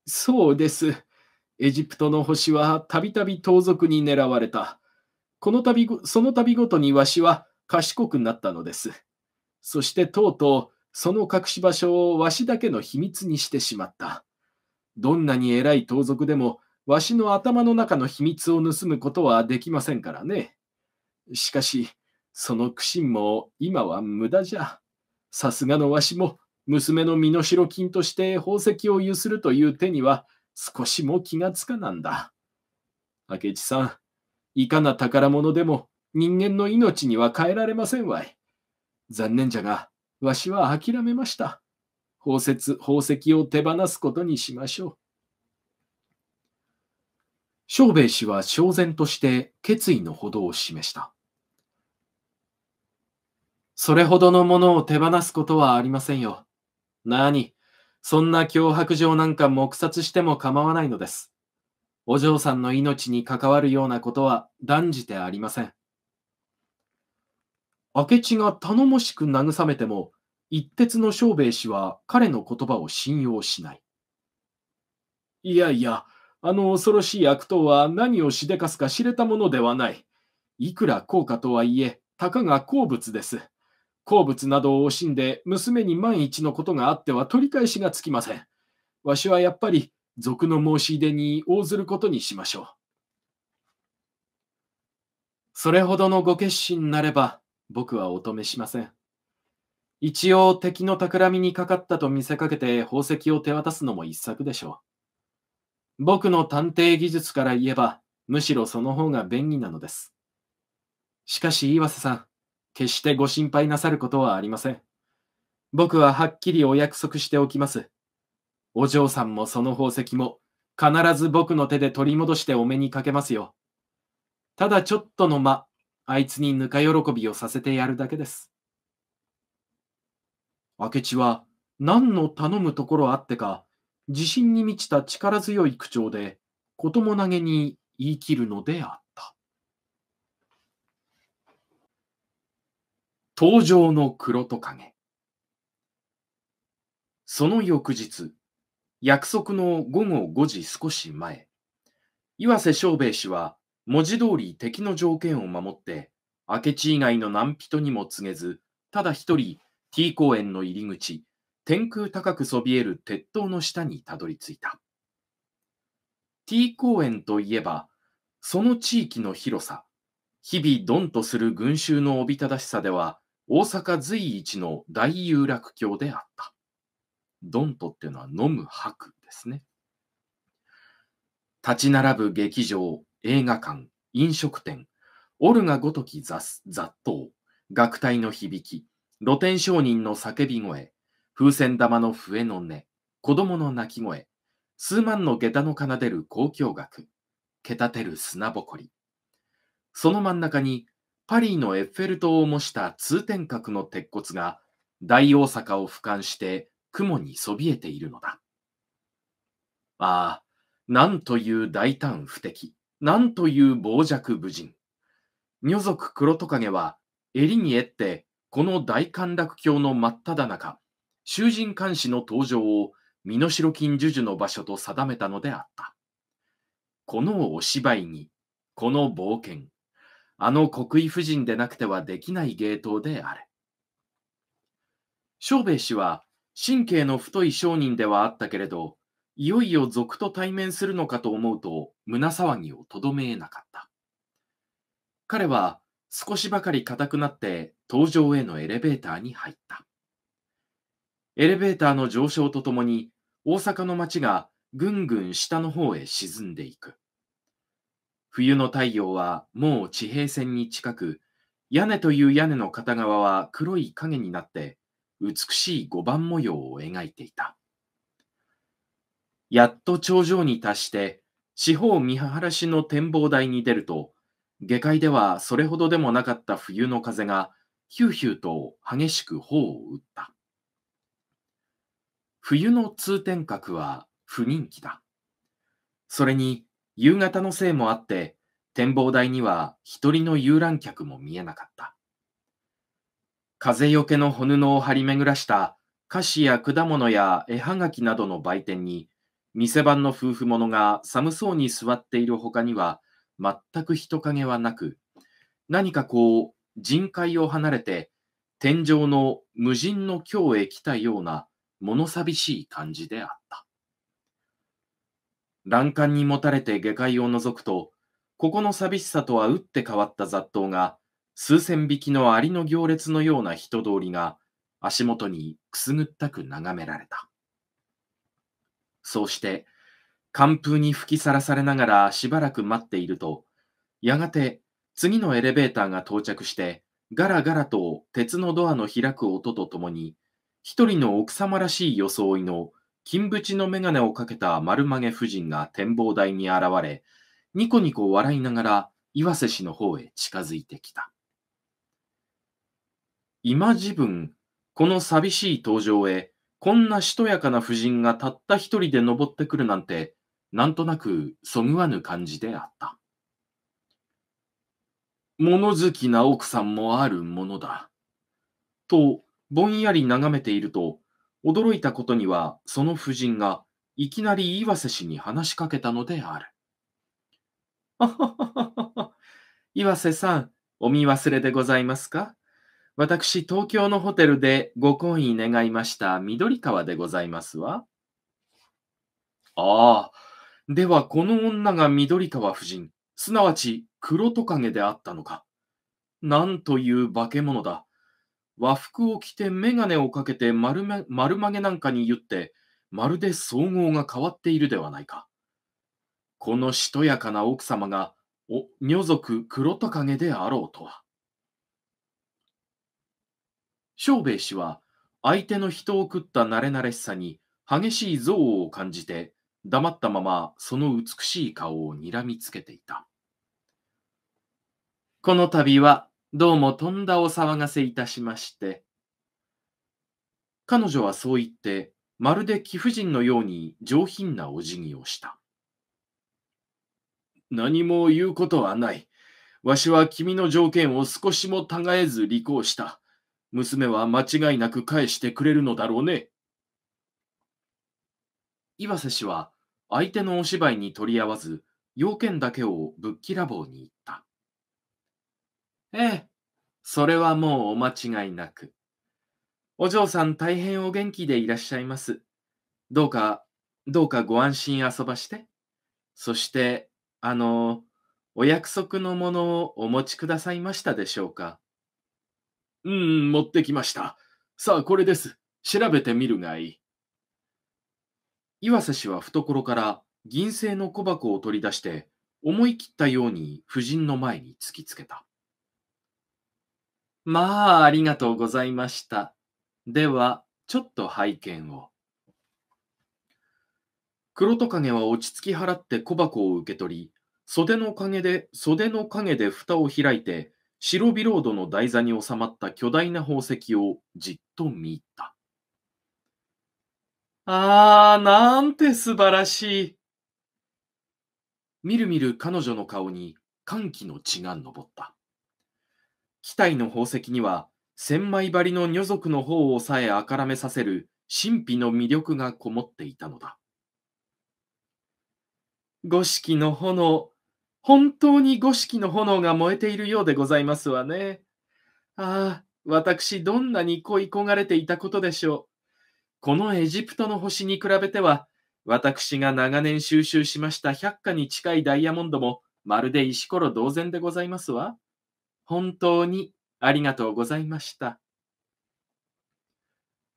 そうです。エジプトの星はたびたび盗賊に狙われた。この度その度ごとにわしは賢くなったのです。そしてとうとうその隠し場所をわしだけの秘密にしてしまった。どんなに偉い盗賊でも、わしの頭の中の秘密を盗むことはできませんからね。しかし、その苦心も今は無駄じゃ。さすがのわしも、娘の身代金として宝石をゆするという手には、少しも気がつかなんだ。明智さん、いかな宝物でも人間の命には変えられませんわい。残念じゃが、わしは諦めました。宝石宝石を手放すことにしましょう。小兵衛氏は焦然として決意のほどを示した。それほどのものを手放すことはありませんよ。なに、そんな脅迫状なんか黙殺しても構わないのです。お嬢さんの命に関わるようなことは断じてありません。明智が頼もしく慰めても、一徹の正兵衛氏は彼の言葉を信用しない。いやいや、あの恐ろしい悪党は何をしでかすか知れたものではない。いくら高価とはいえ、たかが好物です。好物などを惜しんで、娘に万一のことがあっては取り返しがつきません。わしはやっぱり、賊の申し出に応ずることにしましょう。それほどのご決心なれば、僕はお止めしません。一応敵の企みにかかったと見せかけて宝石を手渡すのも一策でしょう。僕の探偵技術から言えば、むしろその方が便利なのです。しかし岩瀬さん、決してご心配なさることはありません。僕ははっきりお約束しておきます。お嬢さんもその宝石も必ず僕の手で取り戻してお目にかけますよ。ただちょっとの間、あいつにぬか喜びをさせてやるだけです。明智は何の頼むところあってか、自信に満ちた力強い口調で、こともなげに言い切るのであった。登場の黒トカゲ。その翌日、約束の午後5時少し前、岩瀬正兵衛氏は文字通り敵の条件を守って、明智以外の何人にも告げず、ただ一人 T 公園の入り口、天空高くそびえる鉄塔の下にたどり着いた。T 公園といえば、その地域の広さ、日々ドンとする群衆のおびただしさでは、大阪随一の大有楽郷であった。ドンとっていうのは飲む吐くですね。立ち並ぶ劇場、映画館、飲食店、オルガごとき雑踏、楽隊の響き、露天商人の叫び声、風船玉の笛の音、子供の泣き声、数万の下駄の奏でる交響楽、けたてる砂ぼこり。その真ん中に、パリのエッフェル塔を模した通天閣の鉄骨が、大大阪を俯瞰して雲にそびえているのだ。ああ、なんという大胆不敵、なんという傍若無人。女族黒トカゲは、襟に得ってこの大陥落橋の真っ只中、囚人監視の登場を身代金授受の場所と定めたのであった。このお芝居に、この冒険、あの国威夫人でなくてはできない芸当であれ。小兵氏は神経の太い商人ではあったけれど、いよいよ賊と対面するのかと思うと胸騒ぎをとどめえなかった。彼は少しばかり硬くなって登場へのエレベーターに入った。エレベーターの上昇とともに大阪の街がぐんぐん下の方へ沈んでいく。冬の太陽はもう地平線に近く、屋根という屋根の片側は黒い影になって美しい碁盤模様を描いていた。やっと頂上に達して四方見晴らしの展望台に出ると、下界ではそれほどでもなかった冬の風がヒューヒューと激しく頬を打った。冬の通天閣は不人気だ。それに夕方のせいもあって展望台には一人の遊覧客も見えなかった。風よけのほ布を張り巡らした菓子や果物や絵はがきなどの売店に店番の夫婦ものが寒そうに座っている他には全く人影はなく、何かこう、人海を離れて、天井の無人の京へ来たような物寂しい感じであった。欄干にもたれて下界を覗くと、ここの寂しさとは打って変わった雑踏が、数千匹のアリの行列のような人通りが足元にくすぐったく眺められた。そうして、寒風に吹きさらされながらしばらく待っていると、やがて次のエレベーターが到着して、ガラガラと鉄のドアの開く音とともに、一人の奥様らしい装いの金縁の眼鏡をかけた丸曲げ夫人が展望台に現れ、ニコニコ笑いながら岩瀬氏の方へ近づいてきた。今自分、この寂しい登場へ、こんなしとやかな夫人がたった一人で登ってくるなんて、なんとなくそぐわぬ感じであった。物好きな奥さんもあるものだ。と、ぼんやり眺めていると、驚いたことには、その夫人が、いきなり岩瀬氏に話しかけたのである。岩瀬さん、お見忘れでございますか私、東京のホテルでご懇意願いました緑川でございますわ。ああ、では、この女が緑川夫人、すなわち黒トカゲであったのか。なんという化け物だ。和服を着て眼鏡をかけて丸丸曲げなんかに言って、まるで総合が変わっているではないか。このしとやかな奥様が、お女族黒トカゲであろうとは。小兵衛氏は、相手の人を食った慣れ慣れしさに激しい憎悪を感じて、黙ったままその美しい顔を睨みつけていた。この度はどうもとんだお騒がせいたしまして。彼女はそう言って、まるで貴婦人のように上品なお辞儀をした。何も言うことはない。わしは君の条件を少しもたがえず履行した。娘は間違いなく返してくれるのだろうね。岩瀬氏は相手のお芝居に取り合わず、要件だけをぶっきらぼうに言った。ええ、それはもうお間違いなく。お嬢さん大変お元気でいらっしゃいます。どうか、どうかご安心遊ばして。そして、あの、お約束のものをお持ちくださいましたでしょうか。うん、持ってきました。さあ、これです。調べてみるがいい。岩瀬氏は懐から銀製の小箱を取り出して、思い切ったように夫人の前に突きつけた。まあ、ありがとうございました。では、ちょっと拝見を。黒トカゲは落ち着き払って小箱を受け取り、袖の陰で、袖の陰で蓋を開いて、白ビロードの台座に収まった巨大な宝石をじっと見入った。ああ、なんて素晴らしい。みるみる彼女の顔に歓喜の血が昇った。機体の宝石には、千枚張りの女族の方をさえあからめさせる神秘の魅力がこもっていたのだ。五色の炎、本当に五色の炎が燃えているようでございますわね。ああ、私どんなに恋焦がれていたことでしょう。このエジプトの星に比べては、私が長年収集しました百0に近いダイヤモンドも、まるで石ころ同然でございますわ。本当にありがとうございました。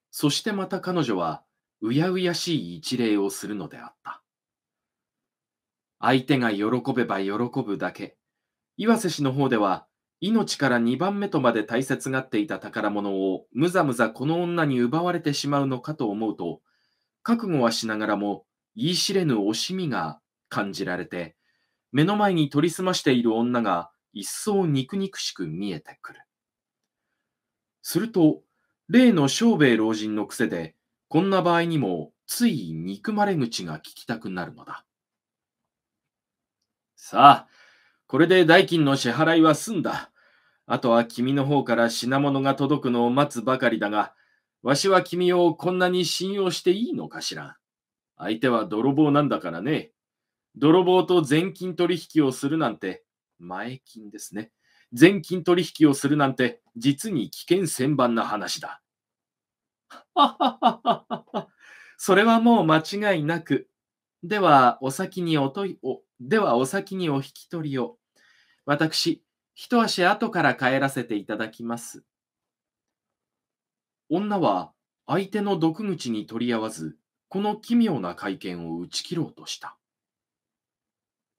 そしてまた彼女は、うやうやしい一礼をするのであった。相手が喜べば喜ぶだけ、岩瀬氏の方では、命から2番目とまで大切がっていた宝物をむざむざこの女に奪われてしまうのかと思うと、覚悟はしながらも言い知れぬ惜しみが感じられて、目の前に取りすましている女が一層肉々しく見えてくる。すると、例の小兵老人の癖で、こんな場合にもつい憎まれ口が聞きたくなるのだ。さあ、これで代金の支払いは済んだ。あとは君の方から品物が届くのを待つばかりだが、わしは君をこんなに信用していいのかしら。相手は泥棒なんだからね。泥棒と全金取引をするなんて、前金ですね。全金取引をするなんて、実に危険千番な話だ。それはもう間違いなく。では、お先におとい、お、ではお先にお引き取りを。私、一足後から帰らせていただきます。女は相手の毒口に取り合わず、この奇妙な会見を打ち切ろうとした。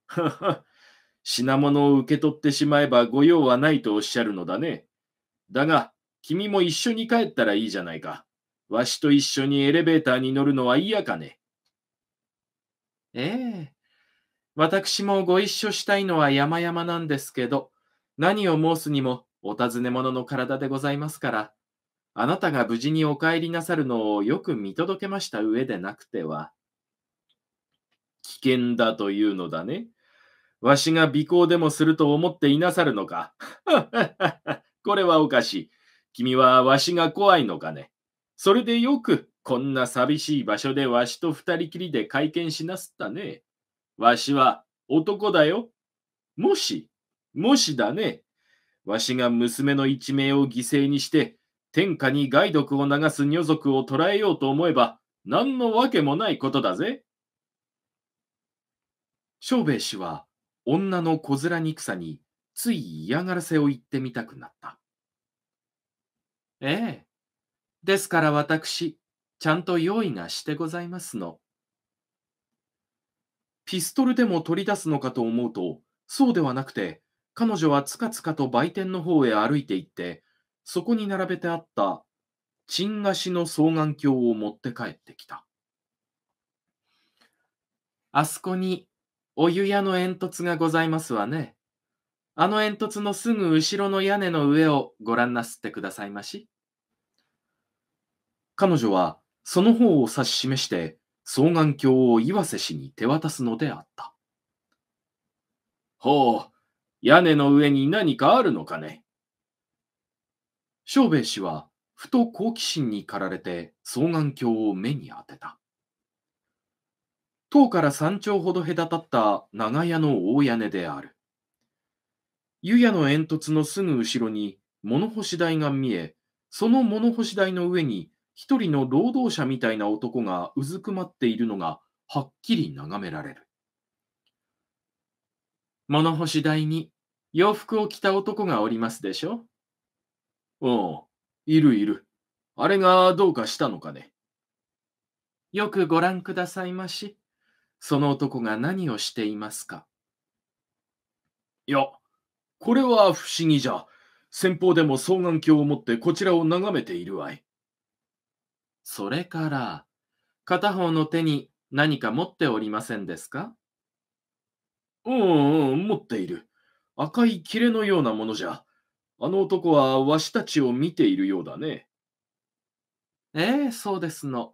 品物を受け取ってしまえば御用はないとおっしゃるのだね。だが、君も一緒に帰ったらいいじゃないか。わしと一緒にエレベーターに乗るのは嫌かね。ええ。私もご一緒したいのは山々なんですけど。何を申すにもお尋ね者の体でございますから、あなたが無事にお帰りなさるのをよく見届けました上でなくては。危険だというのだね。わしが尾行でもすると思っていなさるのか。これはおかしい。君はわしが怖いのかね。それでよくこんな寂しい場所でわしと二人きりで会見しなすったね。わしは男だよ。もしもしだね、わしが娘の一命を犠牲にして、天下に害毒を流す女族を捕らえようと思えば、何のわけもないことだぜ。小兵衛氏は、女の小面憎さについ嫌がらせを言ってみたくなった。ええ。ですから私、ちゃんと用意がしてございますの。ピストルでも取り出すのかと思うと、そうではなくて、彼女はつかつかと売店の方へ歩いて行って、そこに並べてあったン菓子の双眼鏡を持って帰ってきた。あそこにお湯屋の煙突がございますわね。あの煙突のすぐ後ろの屋根の上をご覧なすってくださいまし。彼女はその方を指し示して双眼鏡を岩瀬氏に手渡すのであった。ほう、屋根の上に何かあるのかね小兵衛氏は、ふと好奇心に駆られて双眼鏡を目に当てた。塔から山頂ほど隔たった長屋の大屋根である。湯屋の煙突のすぐ後ろに物干し台が見え、その物干し台の上に一人の労働者みたいな男がうずくまっているのがはっきり眺められる。物干し台に洋服を着た男がおりますでしょうん、いるいる。あれがどうかしたのかね。よくご覧くださいまし。その男が何をしていますか。いや、これは不思議じゃ。先方でも双眼鏡を持ってこちらを眺めているわい。それから、片方の手に何か持っておりませんですかうんうん、持っている。赤い切れのようなものじゃ。あの男はわしたちを見ているようだね。ええそうですの。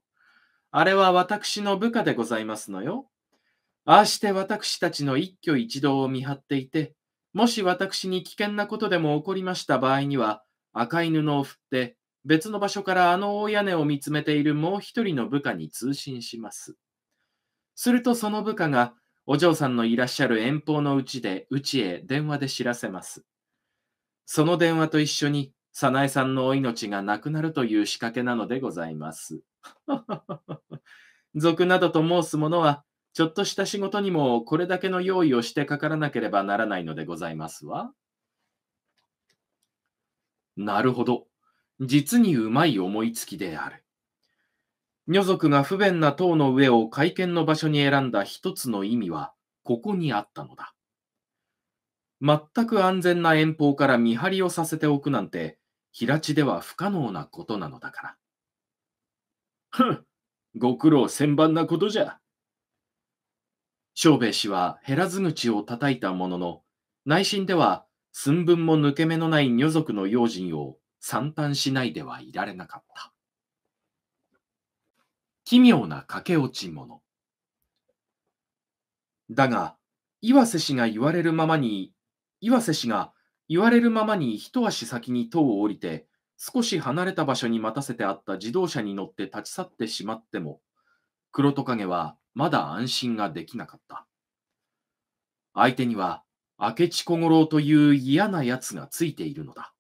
あれは私の部下でございますのよ。ああして私たちの一挙一動を見張っていて、もし私に危険なことでも起こりました場合には、赤い布を振って、別の場所からあの大屋根を見つめているもう一人の部下に通信します。するとその部下が、お嬢さんのいらっしゃる遠方のうちで、うちへ電話で知らせます。その電話と一緒に、早苗さんのお命がなくなるという仕掛けなのでございます。俗などと申す者は、ちょっとした仕事にもこれだけの用意をしてかからなければならないのでございますわ。なるほど。実にうまい思いつきである。女族が不便な塔の上を会見の場所に選んだ一つの意味は、ここにあったのだ。全く安全な遠方から見張りをさせておくなんて、平地では不可能なことなのだから。ふん、ご苦労千万なことじゃ。正兵衛氏は減らず口を叩いたものの、内心では寸分も抜け目のない女族の用心を散嘆しないではいられなかった。奇妙な駆け落ち者。だが、岩瀬氏が言われるままに、岩瀬氏が言われるままに一足先に塔を降りて、少し離れた場所に待たせてあった自動車に乗って立ち去ってしまっても、黒トカゲはまだ安心ができなかった。相手には明智小五郎という嫌な奴がついているのだ。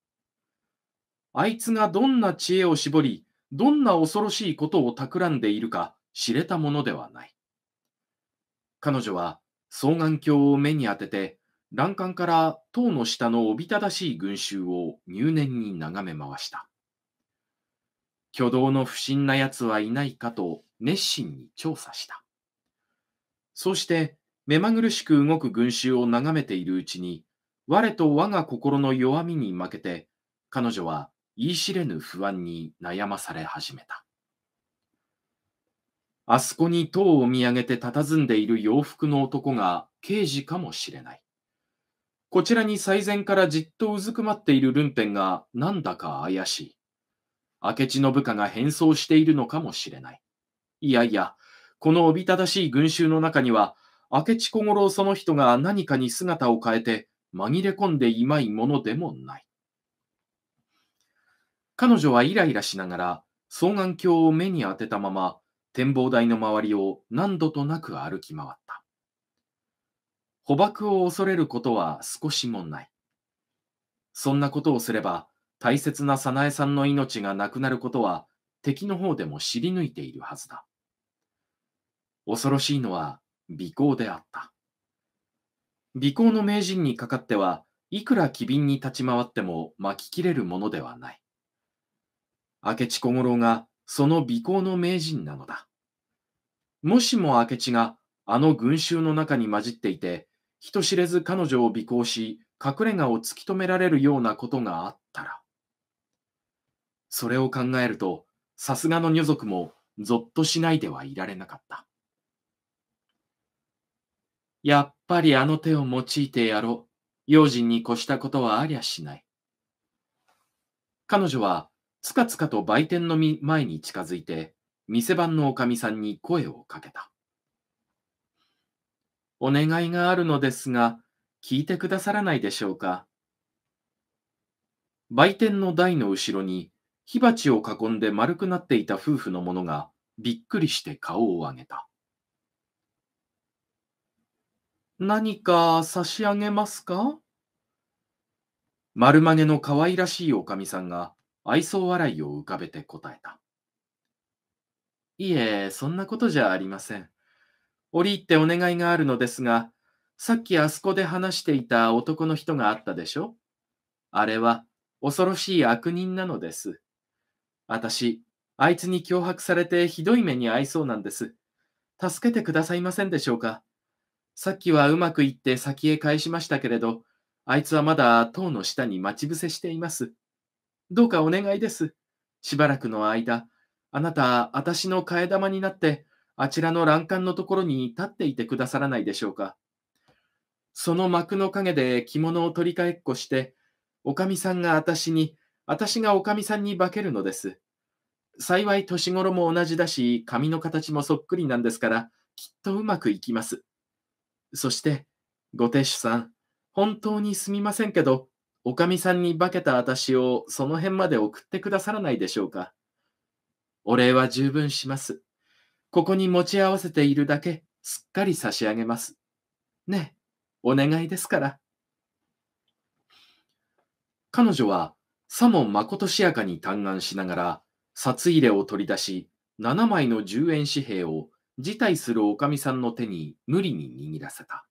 あいつがどんな知恵を絞り、どんな恐ろしいことを企んでいるか知れたものではない。彼女は双眼鏡を目に当てて、欄干から塔の下のおびただしい群衆を入念に眺め回した。挙動の不審な奴はいないかと熱心に調査した。そうして目まぐるしく動く群衆を眺めているうちに、我と我が心の弱みに負けて、彼女は言い知れぬ不安に悩まされ始めた。あそこに塔を見上げて佇んでいる洋服の男が刑事かもしれない。こちらに最前からじっとうずくまっているルンペンがなんだか怪しい。明智の部下が変装しているのかもしれない。いやいや、このおびただしい群衆の中には、明智小五郎その人が何かに姿を変えて紛れ込んでいまいものでもない。彼女はイライラしながら双眼鏡を目に当てたまま展望台の周りを何度となく歩き回った。捕獲を恐れることは少しもない。そんなことをすれば大切な早苗さんの命がなくなることは敵の方でも知り抜いているはずだ。恐ろしいのは尾行であった。尾行の名人にかかってはいくら機敏に立ち回っても巻ききれるものではない。明智小五郎がその尾行の名人なのだ。もしも明智があの群衆の中に混じっていて、人知れず彼女を尾行し、隠れ家を突き止められるようなことがあったら。それを考えると、さすがの女族もぞっとしないではいられなかった。やっぱりあの手を用いてやろう。用心に越したことはありゃしない。彼女はつかつかと売店の前に近づいて、店番のおかみさんに声をかけた。お願いがあるのですが、聞いてくださらないでしょうか。売店の台の後ろに火鉢を囲んで丸くなっていた夫婦の者がびっくりして顔を上げた。何か差し上げますか丸曲げの可愛らしいおかみさんが愛想笑いを浮かべて答えた。いえ、そんなことじゃありません。折り入ってお願いがあるのですが、さっきあそこで話していた男の人があったでしょあれは恐ろしい悪人なのです。私、あいつに脅迫されてひどい目に遭いそうなんです。助けてくださいませんでしょうか。さっきはうまくいって先へ返しましたけれど、あいつはまだ塔の下に待ち伏せしています。どうかお願いです。しばらくの間、あなた、私の替え玉になって、あちらの欄干のところに立っていてくださらないでしょうか。その幕の陰で着物を取り替えっこして、おかみさんが私に、私がおかみさんに化けるのです。幸い年頃も同じだし、髪の形もそっくりなんですから、きっとうまくいきます。そして、ご亭主さん、本当にすみませんけど、おかみさんに化けた私をその辺まで送ってくださらないでしょうか。お礼は十分します。ここに持ち合わせているだけ、すっかり差し上げます。ねえ、お願いですから。彼女は、さもまことしやかに嘆願しながら、札入れを取り出し、7枚の10円紙幣を辞退するおかみさんの手に無理に握らせた。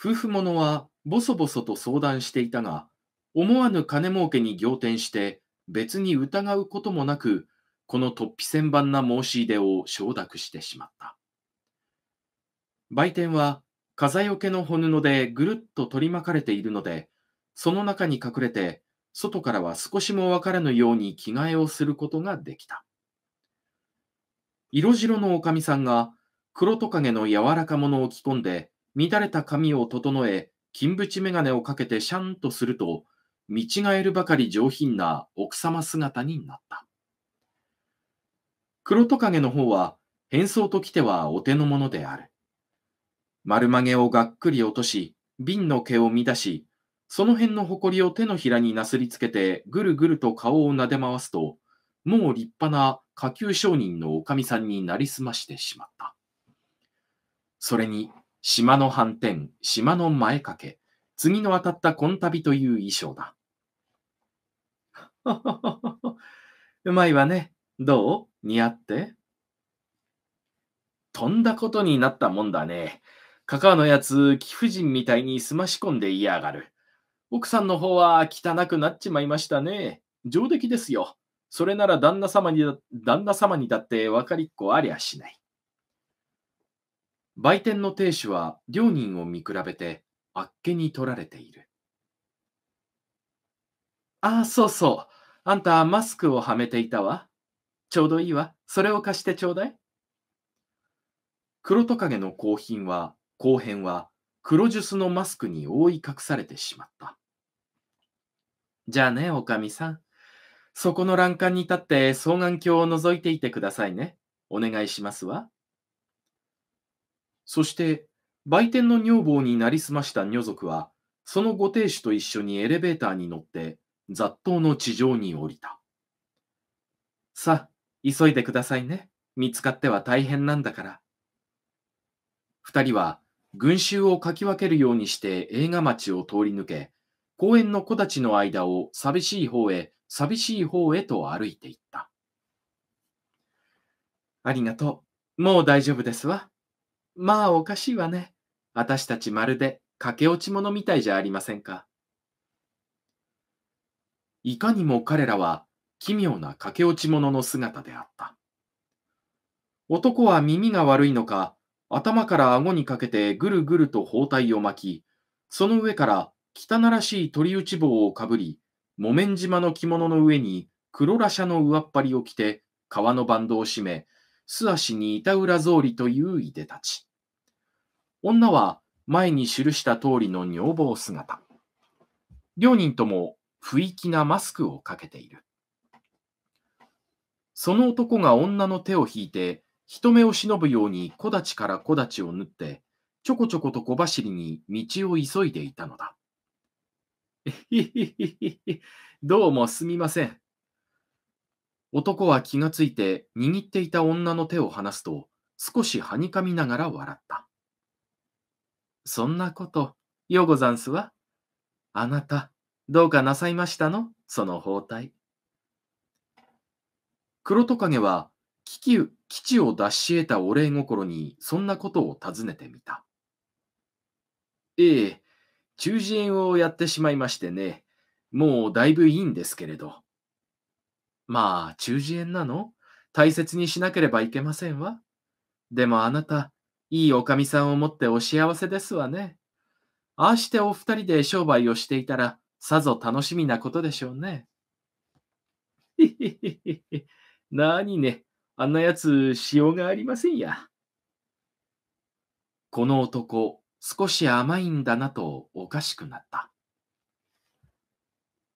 夫婦ものはぼそぼそと相談していたが、思わぬ金儲けに仰天して、別に疑うこともなく、この突飛千番な申し出を承諾してしまった。売店は、風よけのほ布のでぐるっと取り巻かれているので、その中に隠れて、外からは少しもわからぬように着替えをすることができた。色白のおかみさんが、黒トカゲの柔らかものを着込んで、乱れた髪を整え、金縁眼鏡をかけてシャンとすると、見違えるばかり上品な奥様姿になった。黒トカゲの方は、変装ときてはお手のものである。丸曲げをがっくり落とし、瓶の毛を乱し、その辺の誇りを手のひらになすりつけて、ぐるぐると顔をなで回すと、もう立派な下級商人のおかみさんになりすましてしまった。それに、島の反転、島の前掛け、次の当たったこんビという衣装だ。うまいわね。どう似合ってとんだことになったもんだね。カカオのやつ、貴婦人みたいに澄まし込んでいやがる。奥さんの方は汚くなっちまいましたね。上出来ですよ。それなら旦那様に、旦那様にだって分かりっこありゃしない。売店の亭主は両人を見比べてあっけに取られている。ああ、そうそう。あんたマスクをはめていたわ。ちょうどいいわ。それを貸してちょうだい。黒トカゲの後品は、後編は黒ジュスのマスクに覆い隠されてしまった。じゃあね、おかみさん。そこの欄干に立って双眼鏡を覗いていてくださいね。お願いしますわ。そして売店の女房になりすました女族は、そのご亭主と一緒にエレベーターに乗って雑踏の地上に降りた。さあ、急いでくださいね。見つかっては大変なんだから。二人は群衆をかき分けるようにして映画町を通り抜け、公園の木立の間を寂しい方へ、寂しい方へと歩いていった。ありがとう。もう大丈夫ですわ。まあおかしいわね。私たちまるで駆け落ち者みたいじゃありませんか。いかにも彼らは奇妙な駆け落ち者の姿であった。男は耳が悪いのか、頭から顎にかけてぐるぐると包帯を巻き、その上から汚らしい鳥打ち棒をかぶり、木綿島の着物の上に黒らしゃの上っ張りを着て、革のバンドを締め、素足に板裏草履といういでたち。女は前に記した通りの女房姿。両人とも不意気なマスクをかけている。その男が女の手を引いて、人目を忍ぶように木立から木立を縫って、ちょこちょこと小走りに道を急いでいたのだ。どうもすみません。男は気がついて握っていた女の手を離すと、少しはにかみながら笑った。そんなこと、ようござんすわ。あなた、どうかなさいましたのその包帯。黒トカゲは、基地基地を脱し得たお礼心に、そんなことを尋ねてみた。ええ、中耳炎をやってしまいましてね、もうだいぶいいんですけれど。まあ、中耳炎なの大切にしなければいけませんわ。でもあなた、いいおかみさんを持ってお幸せですわね。ああしてお二人で商売をしていたら、さぞ楽しみなことでしょうね。ひひひひひ。なにね、あんなやつ、しようがありませんや。この男、少し甘いんだなとおかしくなった。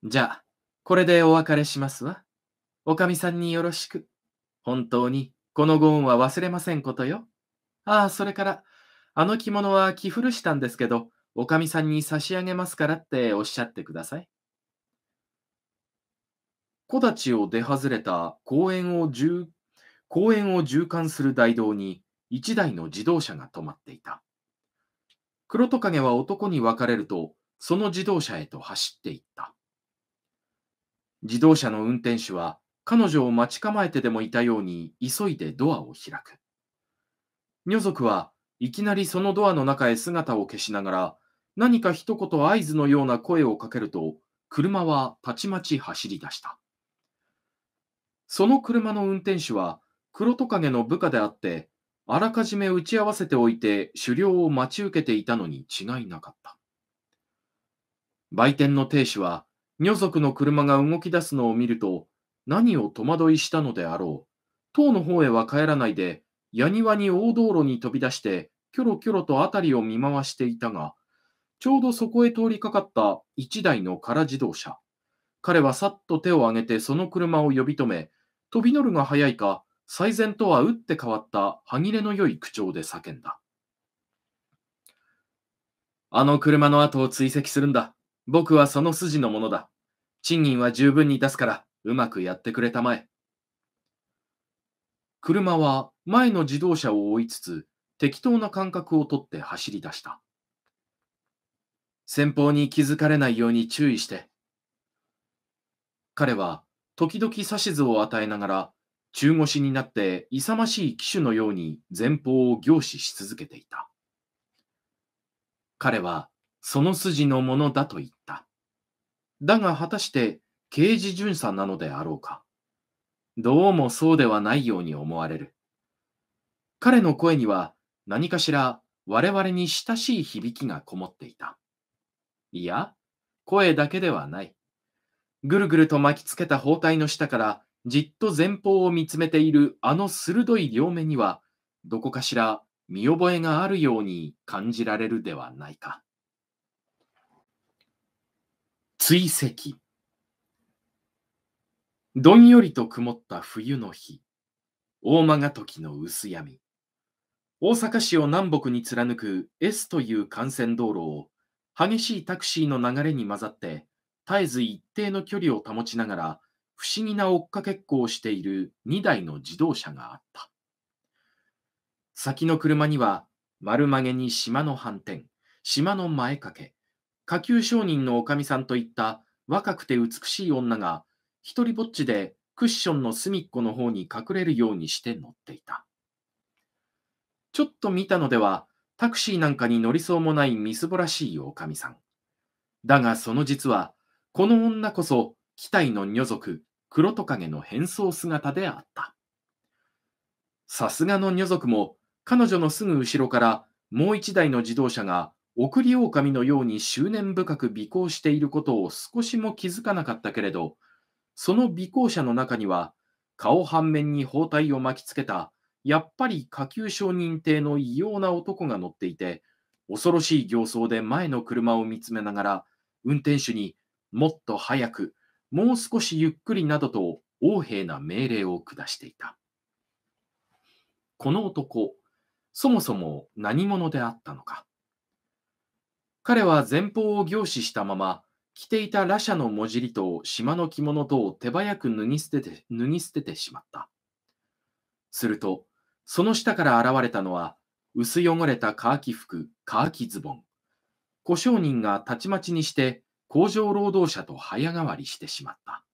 じゃあ、これでお別れしますわ。おかみさんによろしく。本当に、このご恩は忘れませんことよ。ああ、それから、あの着物は着古したんですけど、おかみさんに差し上げますからっておっしゃってください。木立を出外れた公園を公園を縦貫する大道に一台の自動車が止まっていた。黒トカゲは男に分かれると、その自動車へと走っていった。自動車の運転手は彼女を待ち構えてでもいたように急いでドアを開く。女族はいきなりそのドアの中へ姿を消しながら何か一言合図のような声をかけると車はたちまち走り出した。その車の運転手は黒トカゲの部下であってあらかじめ打ち合わせておいて狩猟を待ち受けていたのに違いなかった。売店の亭主は女族の車が動き出すのを見ると何を戸惑いしたのであろう。塔の方へは帰らないで、矢庭に大道路に飛び出して、キョロキョロと辺りを見回していたが、ちょうどそこへ通りかかった一台の空自動車。彼はさっと手を挙げてその車を呼び止め、飛び乗るが早いか、最善とは打って変わった歯切れの良い口調で叫んだ。あの車の後を追跡するんだ。僕はその筋のものだ。賃金は十分に出すから、うまくやってくれたまえ。車は前の自動車を追いつつ、適当な感覚をとって走り出した。先方に気づかれないように注意して。彼は時々指図を与えながら、中腰になって勇ましい騎手のように前方を凝視し続けていた。彼はその筋のものだと言った。だが果たして刑事巡査なのであろうか。どうもそうではないように思われる。彼の声には何かしら我々に親しい響きがこもっていた。いや、声だけではない。ぐるぐると巻きつけた包帯の下からじっと前方を見つめているあの鋭い両目には、どこかしら見覚えがあるように感じられるではないか。追跡。どんよりと曇った冬の日、大間時の薄闇。大阪市を南北に貫く S という幹線道路を激しいタクシーの流れに混ざって絶えず一定の距離を保ちながら不思議な追っかけっこをしている2台の自動車があった。先の車には丸曲げに島の反転、島の前掛け、下級商人のおかみさんといった若くて美しい女が一人ぼっちでクッションの隅っこの方に隠れるようにして乗っていた。ちょっと見たのでは、タクシーなんかに乗りそうもないみすぼらしいおかみさん。だがその実は、この女こそ、機体の女族、黒トカゲの変装姿であった。さすがの女族も、彼女のすぐ後ろからもう一台の自動車が送り狼のように執念深く尾行していることを少しも気づかなかったけれど、その尾行者の中には、顔半面に包帯を巻きつけた、やっぱり下級承認艇の異様な男が乗っていて、恐ろしい形相で前の車を見つめながら、運転手にもっと早く、もう少しゆっくりなどと横柄な命令を下していた。この男、そもそも何者であったのか。彼は前方を凝視したまま、着ていた羅舎のもじりと島の着物とを手早く脱ぎ捨てて脱ぎ捨ててしまった。すると、その下から現れたのは、薄汚れた乾き服、乾きズボン。小商人がたちまちにして工場労働者と早変わりしてしまった。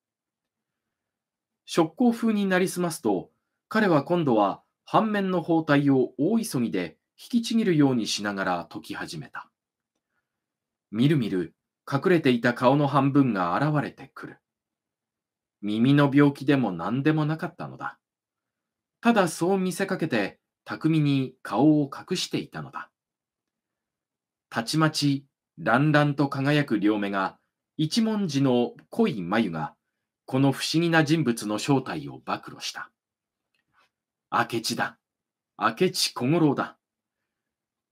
職工風になりすますと、彼は今度は反面の包帯を大急ぎで引きちぎるようにしながら解き始めた。みるみる隠れていた顔の半分が現れてくる。耳の病気でも何でもなかったのだ。ただそう見せかけて、巧みに顔を隠していたのだ。たちまち、乱々と輝く両目が、一文字の濃い眉が、この不思議な人物の正体を暴露した。明智だ。明智小五郎だ。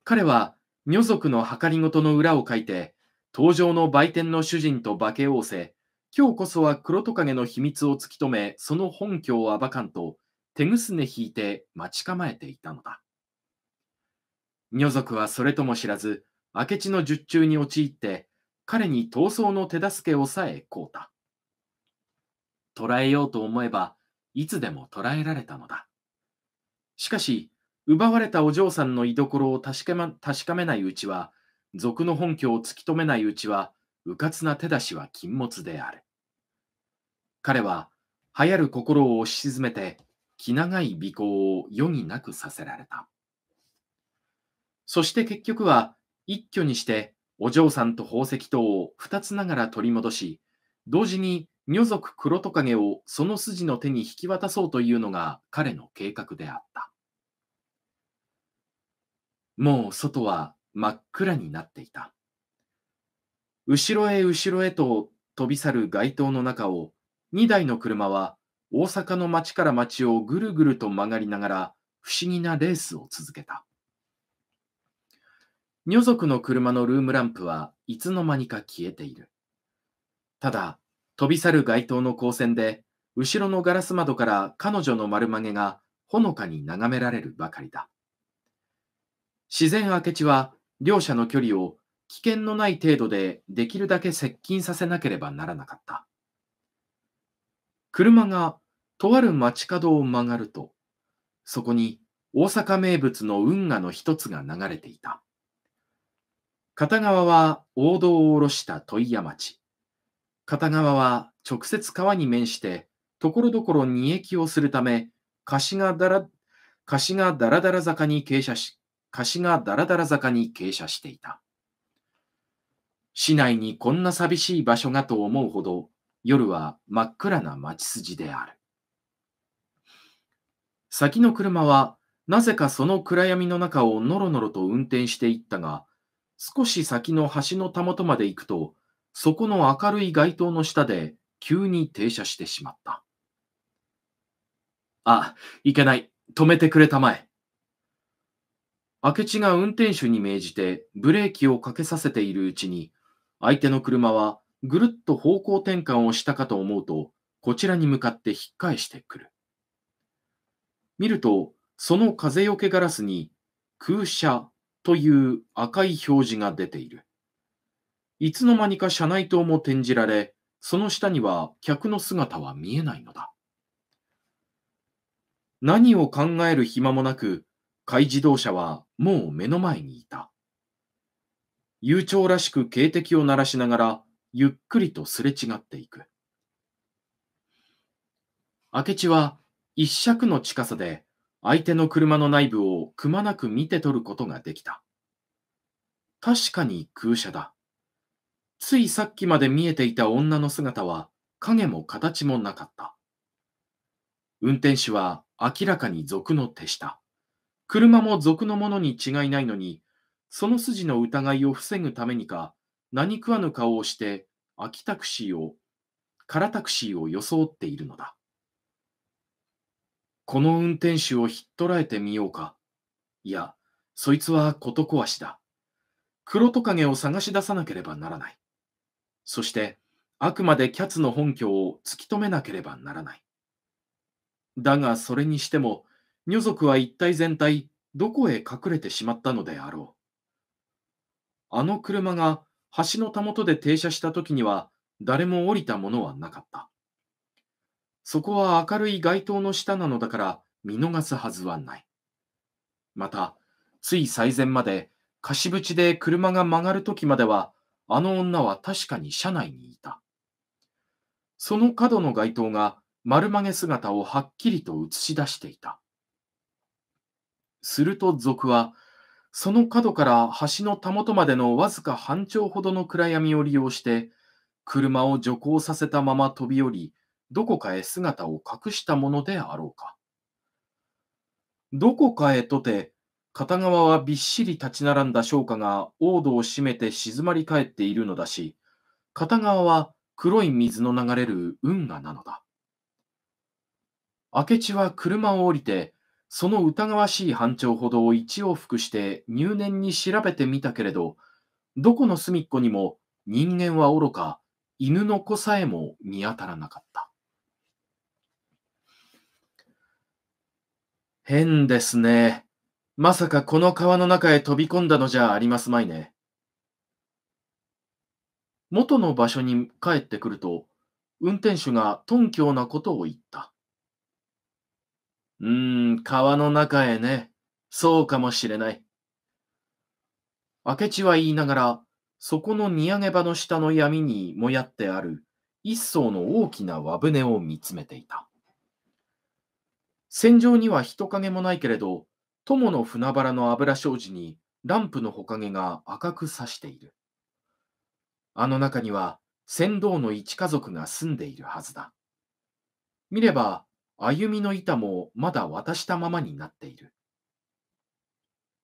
彼は、女族の計りごとの裏を書いて、登場の売店の主人と化け仰せ、今日こそは黒トカゲの秘密を突き止め、その本拠を暴かんと、手ぐすね引いて待ち構えていたのだ。女族はそれとも知らず、明智の術中に陥って、彼に逃走の手助けをさえこうた。捕えようと思えば、いつでも捕らえられたのだ。しかし、奪われたお嬢さんの居所を確か,、ま、確かめないうちは、俗の本拠を突き止めないうちは、うかつな手出しは禁物である。彼は、流行る心を押し沈めて、気長い尾行を余儀なくさせられた。そして結局は、一挙にして、お嬢さんと宝石等を二つながら取り戻し、同時に女族黒トカゲをその筋の手に引き渡そうというのが彼の計画であった。もう外は真っ暗になっていた。後ろへ後ろへと飛び去る街灯の中を2台の車は大阪の町から町をぐるぐると曲がりながら不思議なレースを続けた。女族の車のルームランプはいつの間にか消えている。ただ、飛び去る街灯の光線で、後ろのガラス窓から彼女の丸曲げがほのかに眺められるばかりだ。自然明智は両者の距離を危険のない程度でできるだけ接近させなければならなかった。車がとある街角を曲がると、そこに大阪名物の運河の一つが流れていた。片側は大道を下ろした問屋町。片側は直接川に面して、ところどころ煮駅をするため、貸しがだら、貸しがだらだら坂に傾斜し、貸しがだらだら坂に傾斜していた。市内にこんな寂しい場所がと思うほど夜は真っ暗な街筋である。先の車はなぜかその暗闇の中をのろのろと運転していったが、少し先の橋のたもとまで行くと、そこの明るい街灯の下で急に停車してしまった。あ、いけない。止めてくれたまえ。明智が運転手に命じてブレーキをかけさせているうちに、相手の車はぐるっと方向転換をしたかと思うと、こちらに向かって引っ返してくる。見ると、その風よけガラスに空車という赤い表示が出ている。いつの間にか車内灯も転じられ、その下には客の姿は見えないのだ。何を考える暇もなく、怪自動車はもう目の前にいた。悠長らしく警笛を鳴らしながら、ゆっくりとすれ違っていく。明智は一尺の近さで相手の車の内部をくまなく見て取ることができた。確かに空車だ。ついさっきまで見えていた女の姿は影も形もなかった。運転手は明らかに賊の手下。車も俗のものに違いないのに、その筋の疑いを防ぐためにか、何食わぬ顔をして、秋タクシーを、空タクシーを装っているのだ。この運転手をひっ捕らえてみようか。いや、そいつは事壊しだ。黒トカゲを探し出さなければならない。そして、あくまでキャツの本拠を突き止めなければならない。だが、それにしても、女族は一体全体、どこへ隠れてしまったのであろう。あの車が橋のたもとで停車した時には、誰も降りたものはなかった。そこは明るい街灯の下なのだから見逃すはずはない。また、つい最前まで、貸し縁で車が曲がる時までは、あの女は確かに車内にいた。その角の街灯が丸曲げ姿をはっきりと映し出していた。すると賊は、その角から橋のたもとまでのわずか半丁ほどの暗闇を利用して、車を徐行させたまま飛び降り、どこかへ姿を隠したものであろうか。どこかへとて、片側はびっしり立ち並んだ商家が王道を閉めて静まり返っているのだし、片側は黒い水の流れる運河なのだ。明智は車を降りて、その疑わしい班長ほどを一往復して入念に調べてみたけれど、どこの隅っこにも人間はおろか、犬の子さえも見当たらなかった。変ですね。まさかこの川の中へ飛び込んだのじゃありますまいね。元の場所に帰ってくると、運転手が頓強なことを言った。うーん、川の中へね。そうかもしれない。明智は言いながら、そこの荷産げ場の下の闇にもやってある一層の大きな和船を見つめていた。戦場には人影もないけれど、友の船原の油障子にランプのほかげが赤く差している。あの中には船頭の一家族が住んでいるはずだ。見れば歩みの板もまだ渡したままになっている。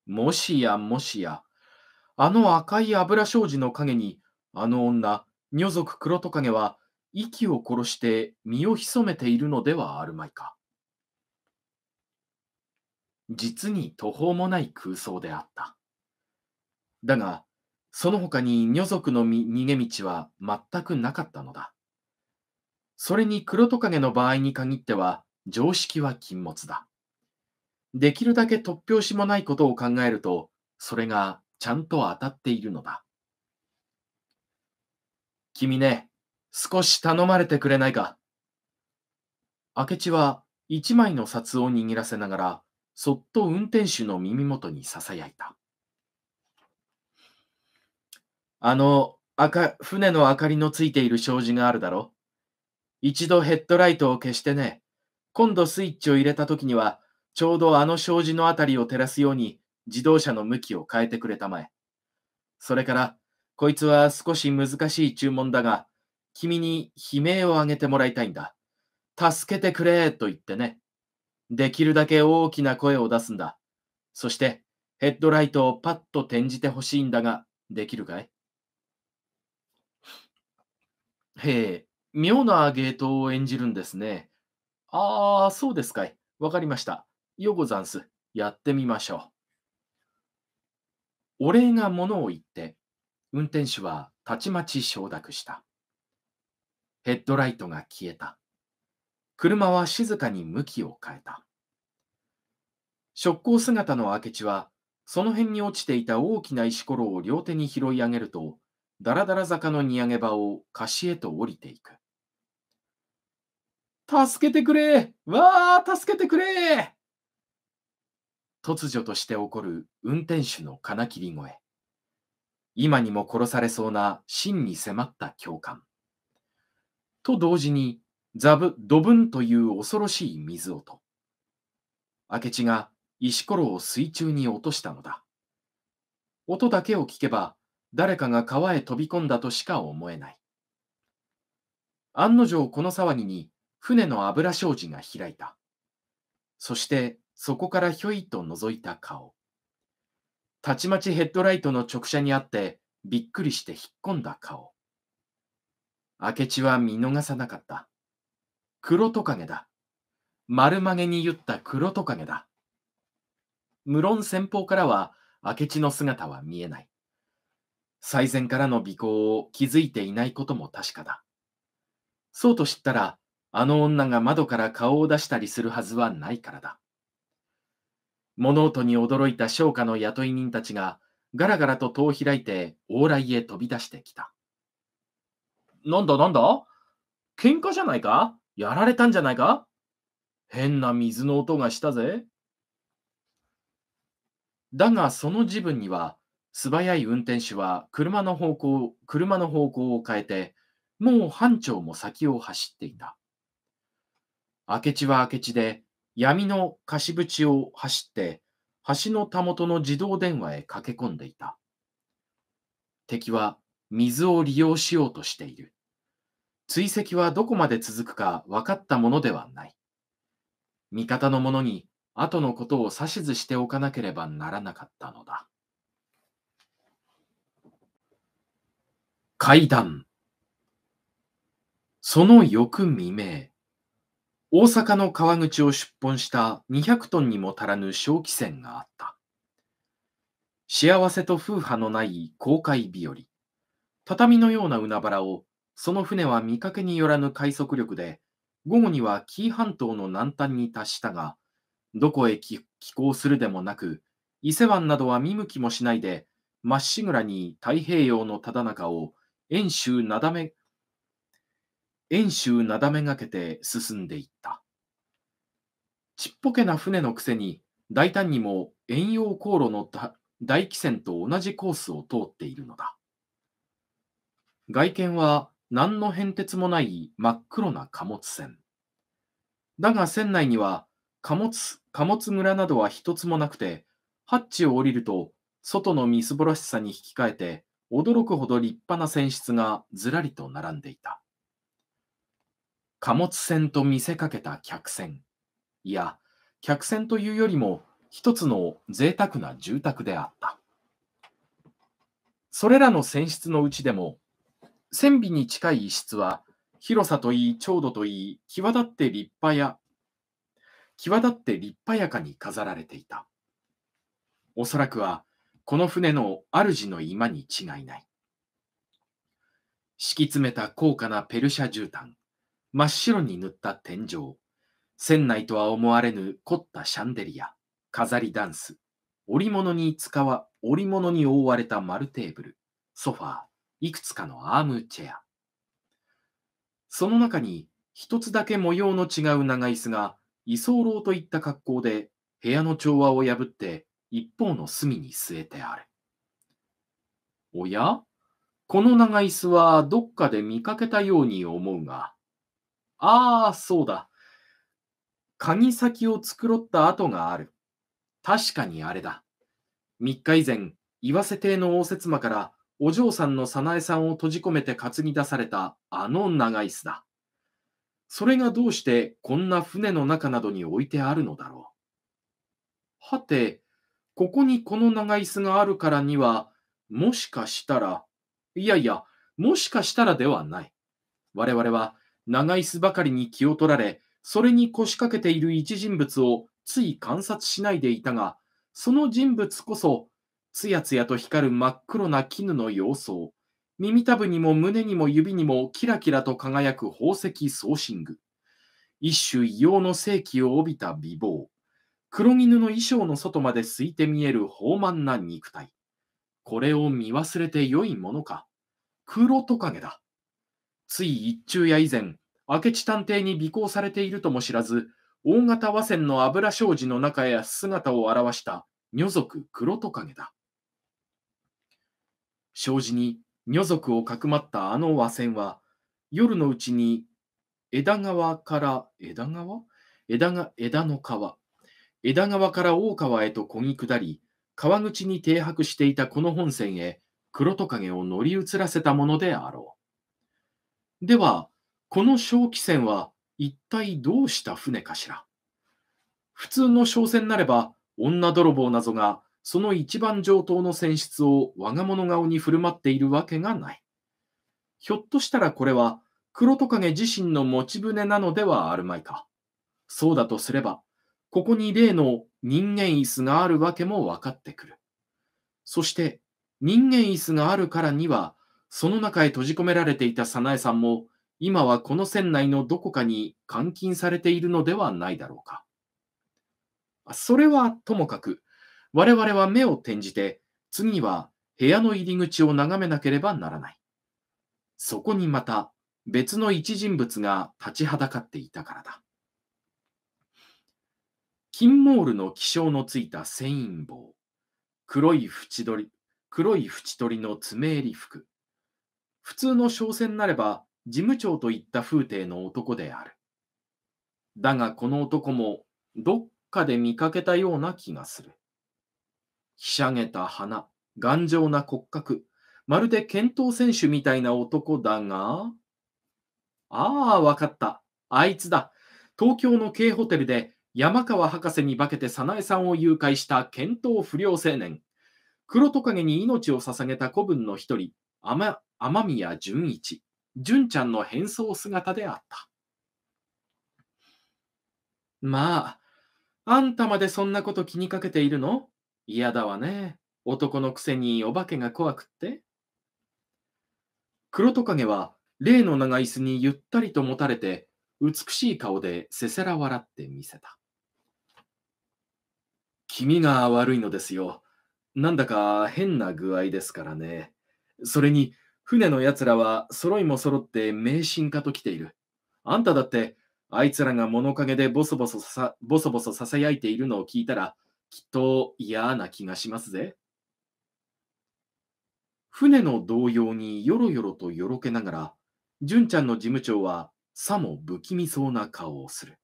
もしやもしや、あの赤い油障子の影に、あの女、女族黒トカゲは、息を殺して身を潜めているのではあるまいか。実に途方もない空想であった。だが、その他に女族の逃げ道は全くなかったのだ。それに黒トカゲの場合に限っては、常識は禁物だ。できるだけ突拍子もないことを考えると、それがちゃんと当たっているのだ。君ね、少し頼まれてくれないか。明智は一枚の札を握らせながら、そっと運転手の耳元に囁いた。あの、赤船の明かりのついている障子があるだろ一度ヘッドライトを消してね。今度スイッチを入れた時には、ちょうどあの障子の辺りを照らすように自動車の向きを変えてくれたまえ。それから、こいつは少し難しい注文だが、君に悲鳴を上げてもらいたいんだ。助けてくれと言ってね。できるだけ大きな声を出すんだ。そして、ヘッドライトをパッと転じてほしいんだが、できるかいへえ、妙な芸当を演じるんですね。ああ、そうですかい。わかりました。よござんす。やってみましょう。お礼が物を言って、運転手はたちまち承諾した。ヘッドライトが消えた。車は静かに向きを変えた。職工姿の明智は、その辺に落ちていた大きな石ころを両手に拾い上げると、だらだら坂の荷上げ場を貸しへと降りていく。助けてくれわあ、助けてくれ突如として起こる運転手の金切り声。今にも殺されそうな真に迫った共感。と同時に、ザブ、ドブンという恐ろしい水音。明智が石ころを水中に落としたのだ。音だけを聞けば、誰かが川へ飛び込んだとしか思えない。案の定この騒ぎに船の油障子が開いた。そしてそこからひょいと覗いた顔。たちまちヘッドライトの直射にあってびっくりして引っ込んだ顔。明智は見逃さなかった。黒トカゲだ。丸曲げに言った黒トカゲだ。無論先方からは明智の姿は見えない。最前からの尾行を気づいていないことも確かだ。そうと知ったらあの女が窓から顔を出したりするはずはないからだ。物音に驚いた商家の雇い人たちが、ガラガラと戸を開いて往来へ飛び出してきた。なんだなんだ喧嘩じゃないかやられたんじゃないか変な水の音がしたぜ。だがその自分には素早い運転手は車の方向車の方向を変えてもう班長も先を走っていた。明智は明智で闇の貸し口を走って橋のたもとの自動電話へ駆け込んでいた。敵は水を利用しようとしている。追跡はどこまで続くか分かったものではない。味方の者に後のことを指図しておかなければならなかったのだ。階段その翌未明、大阪の川口を出奔した200トンにも足らぬ小汽船があった。幸せと風波のない航海日和。畳のような海原を、その船は見かけによらぬ快速力で、午後には紀伊半島の南端に達したが、どこへ寄港するでもなく、伊勢湾などは見向きもしないで、まっしぐらに太平洋のただ中を遠州なだめ遠州なだめがけて進んでいった。ちっぽけな船のくせに大胆にも遠洋航路の大気船と同じコースを通っているのだ。外見は何の変哲もない真っ黒な貨物船。だが船内には貨物、貨物村などは一つもなくて、ハッチを降りると外のみすぼらしさに引き換えて驚くほど立派な船室がずらりと並んでいた。貨物船と見せかけた客船。いや、客船というよりも一つの贅沢な住宅であった。それらの船室のうちでも、船尾に近い一室は、広さといい、長度といい、際立って立派や、際立って立派やかに飾られていた。おそらくは、この船の主の居間に違いない。敷き詰めた高価なペルシャ絨毯。真っ白に塗った天井、船内とは思われぬ凝ったシャンデリア、飾りダンス、織物に使わ、織物に覆われた丸テーブル、ソファー、いくつかのアームチェア。その中に一つだけ模様の違う長椅子が居候といった格好で部屋の調和を破って一方の隅に据えてある。おやこの長椅子はどっかで見かけたように思うが、ああ、そうだ。鍵先を繕った跡がある。確かにあれだ。3日以前、岩瀬邸の応接間からお嬢さんの早苗さんを閉じ込めて担ぎ出されたあの長椅子だ。それがどうしてこんな船の中などに置いてあるのだろう。はて、ここにこの長椅子があるからには、もしかしたら、いやいや、もしかしたらではない。我々は長椅子ばかりに気を取られ、それに腰掛けている一人物をつい観察しないでいたが、その人物こそ、つやつやと光る真っ黒な絹の様相、耳たぶにも胸にも指にもキラキラと輝く宝石ソーシング、一種異様の世紀を帯びた美貌、黒絹の衣装の外まで透いて見える豊満な肉体。これを見忘れてよいものか。黒トカゲだ。つい一昼夜以前、明智探偵に尾行されているとも知らず、大型和船の油障子の中へ姿を現した女族黒トカゲだ。障子に女族をかくまったあの和船は、夜のうちに枝川から枝川枝が枝の川。枝川から大川へと漕ぎ下り、川口に停泊していたこの本船へ黒トカゲを乗り移らせたものであろう。では、この小汽船は一体どうした船かしら。普通の商船なれば、女泥棒なぞが、その一番上等の船室を我が物顔に振る舞っているわけがない。ひょっとしたらこれは、黒トカゲ自身の持ち船なのではあるまいか。そうだとすれば、ここに例の人間椅子があるわけも分かってくる。そして、人間椅子があるからには、その中へ閉じ込められていた早苗さんも、今はこの船内のどこかに監禁されているのではないだろうか。それはともかく、我々は目を転じて、次は部屋の入り口を眺めなければならない。そこにまた別の一人物が立ちはだかっていたからだ。金モールの気象のついた繊維棒、黒い縁取り、黒い縁取りの爪襟服、普通の商船なれば事務長といった風体の男である。だがこの男もどっかで見かけたような気がする。ひしゃげた鼻、頑丈な骨格、まるで剣闘選手みたいな男だが、ああ、わかった。あいつだ。東京の軽ホテルで山川博士に化けて早苗さんを誘拐した剣闘不良青年。黒トカゲに命を捧げた子分の一人、雨宮純一、純ちゃんの変装姿であった。まあ、あんたまでそんなこと気にかけているの嫌だわね。男のくせにお化けが怖くって。黒トカゲは例の長椅子にゆったりと持たれて、美しい顔でせせら笑ってみせた。気味が悪いのですよ。なんだか変な具合ですからね。それに、船の奴らは揃いも揃って迷信家と来ている。あんただって、あいつらが物陰でボソボソさ、ボソボソ囁いているのを聞いたら、きっと嫌な気がしますぜ。船の動揺によろよろとよろけながら、純ちゃんの事務長はさも不気味そうな顔をする。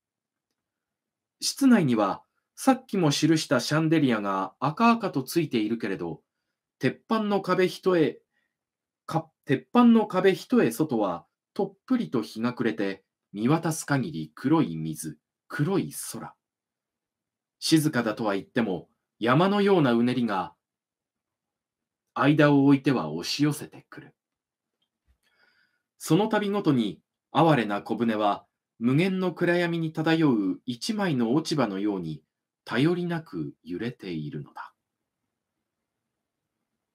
室内には、さっきも記したシャンデリアが赤々とついているけれど、鉄板の壁一重鉄板の壁一重外は、とっぷりと日が暮れて、見渡す限り黒い水、黒い空。静かだとは言っても、山のようなうねりが、間を置いては押し寄せてくる。その度ごとに、哀れな小舟は、無限の暗闇に漂う一枚の落ち葉のように、頼りなく揺れているのだ。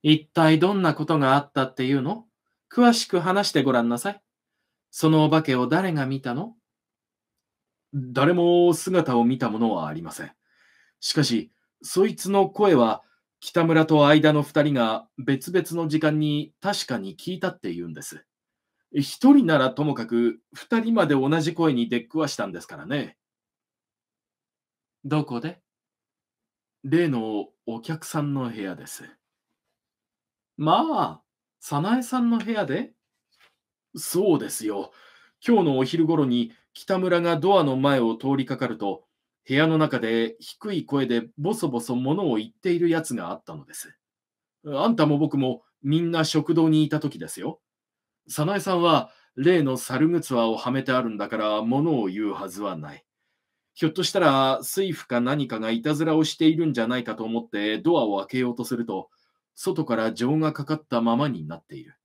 一体どんなことがあったっていうの詳しく話してごらんなさい。そのお化けを誰が見たの誰も姿を見たものはありません。しかし、そいつの声は北村と間の2人が別々の時間に確かに聞いたって言うんです。1人ならともかく2人まで同じ声に出っくわしたんですからね。どこで例のお客さんの部屋です。まあ、早苗さんの部屋でそうですよ。今日のお昼ごろに北村がドアの前を通りかかると、部屋の中で低い声でボソボソ物を言っているやつがあったのです。あんたも僕もみんな食堂にいた時ですよ。早苗さんは例の猿靴輪をはめてあるんだから物を言うはずはない。ひょっとしたら、水夫か何かがいたずらをしているんじゃないかと思ってドアを開けようとすると、外から情がかかったままになっている。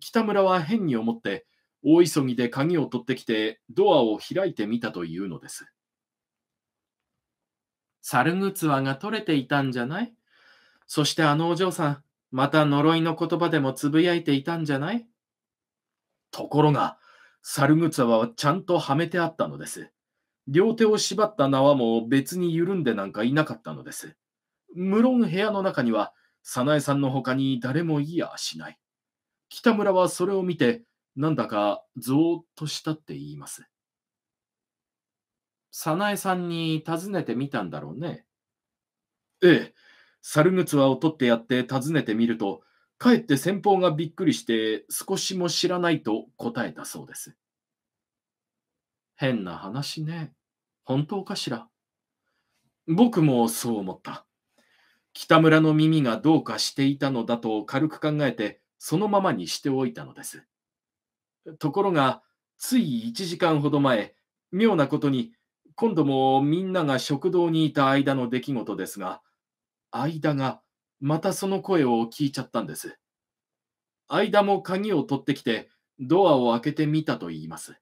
北村は変に思って、大急ぎで鍵を取ってきて、ドアを開いてみたというのです。猿ぐつわが取れていたんじゃないそしてあのお嬢さん、また呪いの言葉でもつぶやいていたんじゃないところが、猿ぐつわはちゃんとはめてあったのです。両手を縛った縄も別に緩んでなんかいなかったのです。無論部屋の中には早苗さんの他に誰もいやしない。北村はそれを見て、なんだかぞーっとしたって言います。早苗さんに尋ねてみたんだろうね。ええ、猿靴輪を取ってやって尋ねてみると、かえって先方がびっくりして少しも知らないと答えたそうです。変な話ね。本当かしら。僕もそう思った。北村の耳がどうかしていたのだと軽く考えて、そのままにしておいたのです。ところが、つい1時間ほど前、妙なことに、今度もみんなが食堂にいた間の出来事ですが、間がまたその声を聞いちゃったんです。間も鍵を取ってきて、ドアを開けてみたと言います。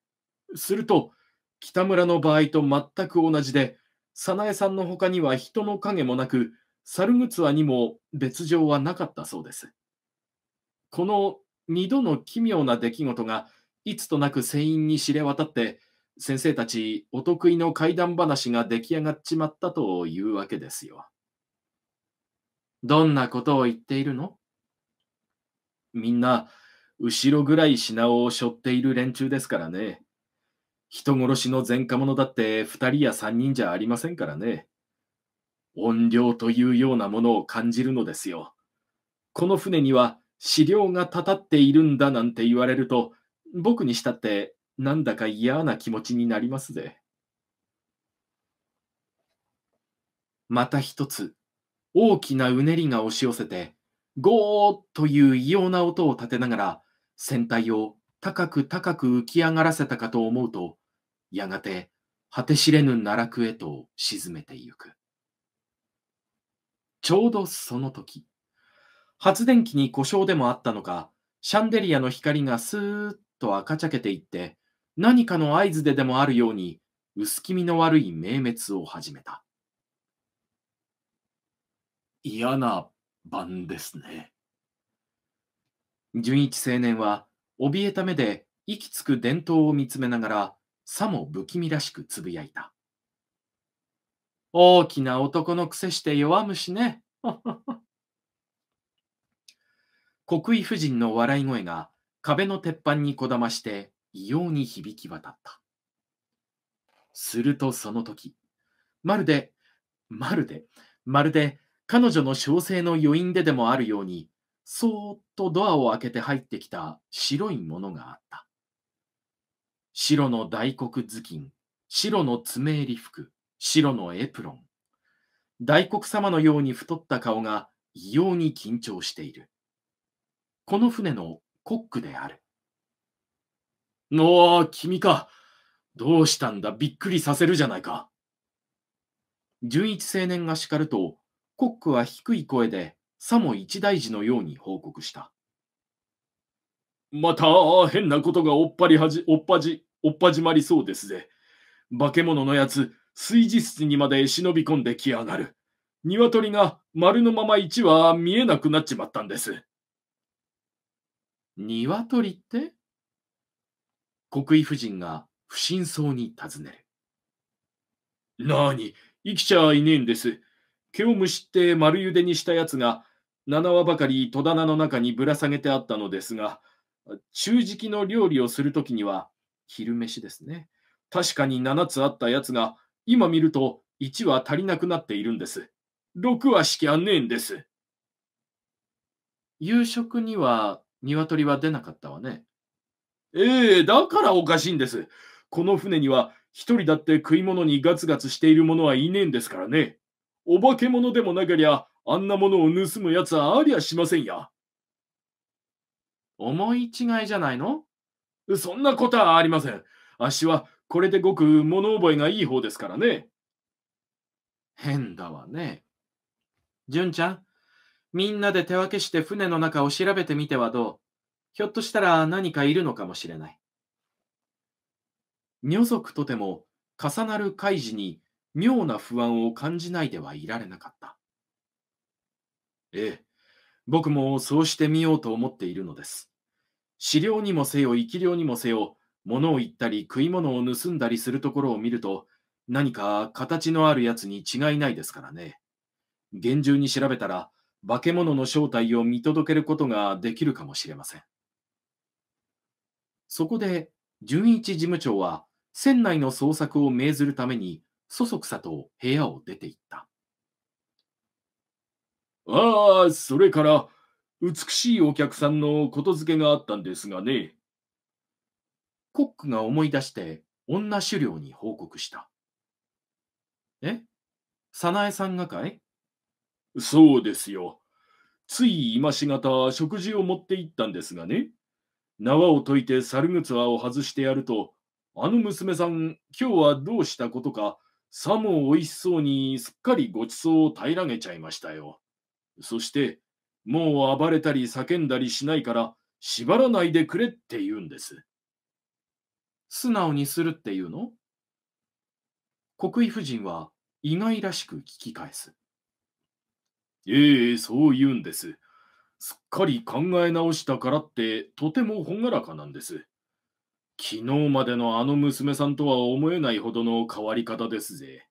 すると、北村の場合と全く同じで、早苗さんの他には人の影もなく、猿グツにも別状はなかったそうです。この2度の奇妙な出来事がいつとなく船員に知れ渡って先生たちお得意の怪談話が出来上がっちまったというわけですよ。どんなことを言っているのみんな後ろぐらい品を背負っている連中ですからね。人殺しの前科者だって2人や3人じゃありませんからね。怨霊というようなものを感じるのですよ。この船には資料がたたっているんだなんて言われると、僕にしたってなんだか嫌な気持ちになりますぜ。また一つ、大きなうねりが押し寄せて、ゴーという異様な音を立てながら、船体を高く高く浮き上がらせたかと思うと、やがて果てしれぬ奈落へと沈めてゆく。ちょうどその時、発電機に故障でもあったのか、シャンデリアの光がスーッと赤茶けていって、何かの合図ででもあるように、薄気味の悪い明滅を始めた。嫌な晩ですね。純一青年は、怯えた目で息つく伝統を見つめながら、さも不気味らしくつぶやいた。大きな男の癖して弱虫ね。国威夫人の笑い声が壁の鉄板にこだまして異様に響き渡った。するとその時、まるで、まるで、まるで彼女の小生の余韻ででもあるように、そーっとドアを開けて入ってきた白いものがあった。白の大黒頭巾、白の爪襟服、白のエプロン。大黒様のように太った顔が異様に緊張している。この船のコックである。のあ、君か。どうしたんだびっくりさせるじゃないか。純一青年が叱ると、コックは低い声でさも一大事のように報告した。また変なことがおっぱりはじ、おっぱじ、おっぱじまりそうですぜ。化け物のやつ、炊事室にまで忍び込んできやがる。鶏が丸のまま1羽見えなくなっちまったんです。鶏って国井夫人が不審そうに尋ねる。なに、生きちゃいねえんです。毛をむしって丸ゆでにしたやつが7羽ばかり戸棚の中にぶら下げてあったのですが、中敷きの料理をするときには昼飯ですね。確かに7つあったやつが今見ると1は足りなくなっているんです。6はしきゃねえんです。夕食には鶏は出なかったわね。ええー、だからおかしいんです。この船には一人だって食い物にガツガツしているものはいねえんですからね。お化け物でもなけりゃ、あんなものを盗む奴はありゃしませんや。思い違いじゃないのそんなことはありません。あしはこれでごく物覚えがいい方ですからね。変だわね。純ちゃん、みんなで手分けして船の中を調べてみてはどうひょっとしたら何かいるのかもしれない。女族とても重なる開示に妙な不安を感じないではいられなかった。ええ、僕もそうしてみようと思っているのです。資料にもせよ生き量にもせよ、物を言ったり食い物を盗んだりするところを見ると、何か形のあるやつに違いないですからね。厳重に調べたら、化け物の正体を見届けることができるかもしれません。そこで、純一事務長は、船内の捜索を命ずるために、そそくさと部屋を出て行った。ああ、それから、美しいお客さんのことづけがあったんですがね。コックが思い出して女狩猟に報告した。え早苗さんがかいそうですよ。つい今しがた食事を持って行ったんですがね。縄を解いて猿靴輪を外してやると、あの娘さん、今日はどうしたことか、さも美味しそうにすっかりごちそうを平らげちゃいましたよ。そして、もう暴れたり叫んだりしないから、縛らないでくれって言うんです。素直にするっていうの国威夫人は意外らしく聞き返す。ええそう言うんです。すっかり考え直したからって、とても朗らかなんです。昨日までのあの娘さんとは思えないほどの変わり方ですぜ。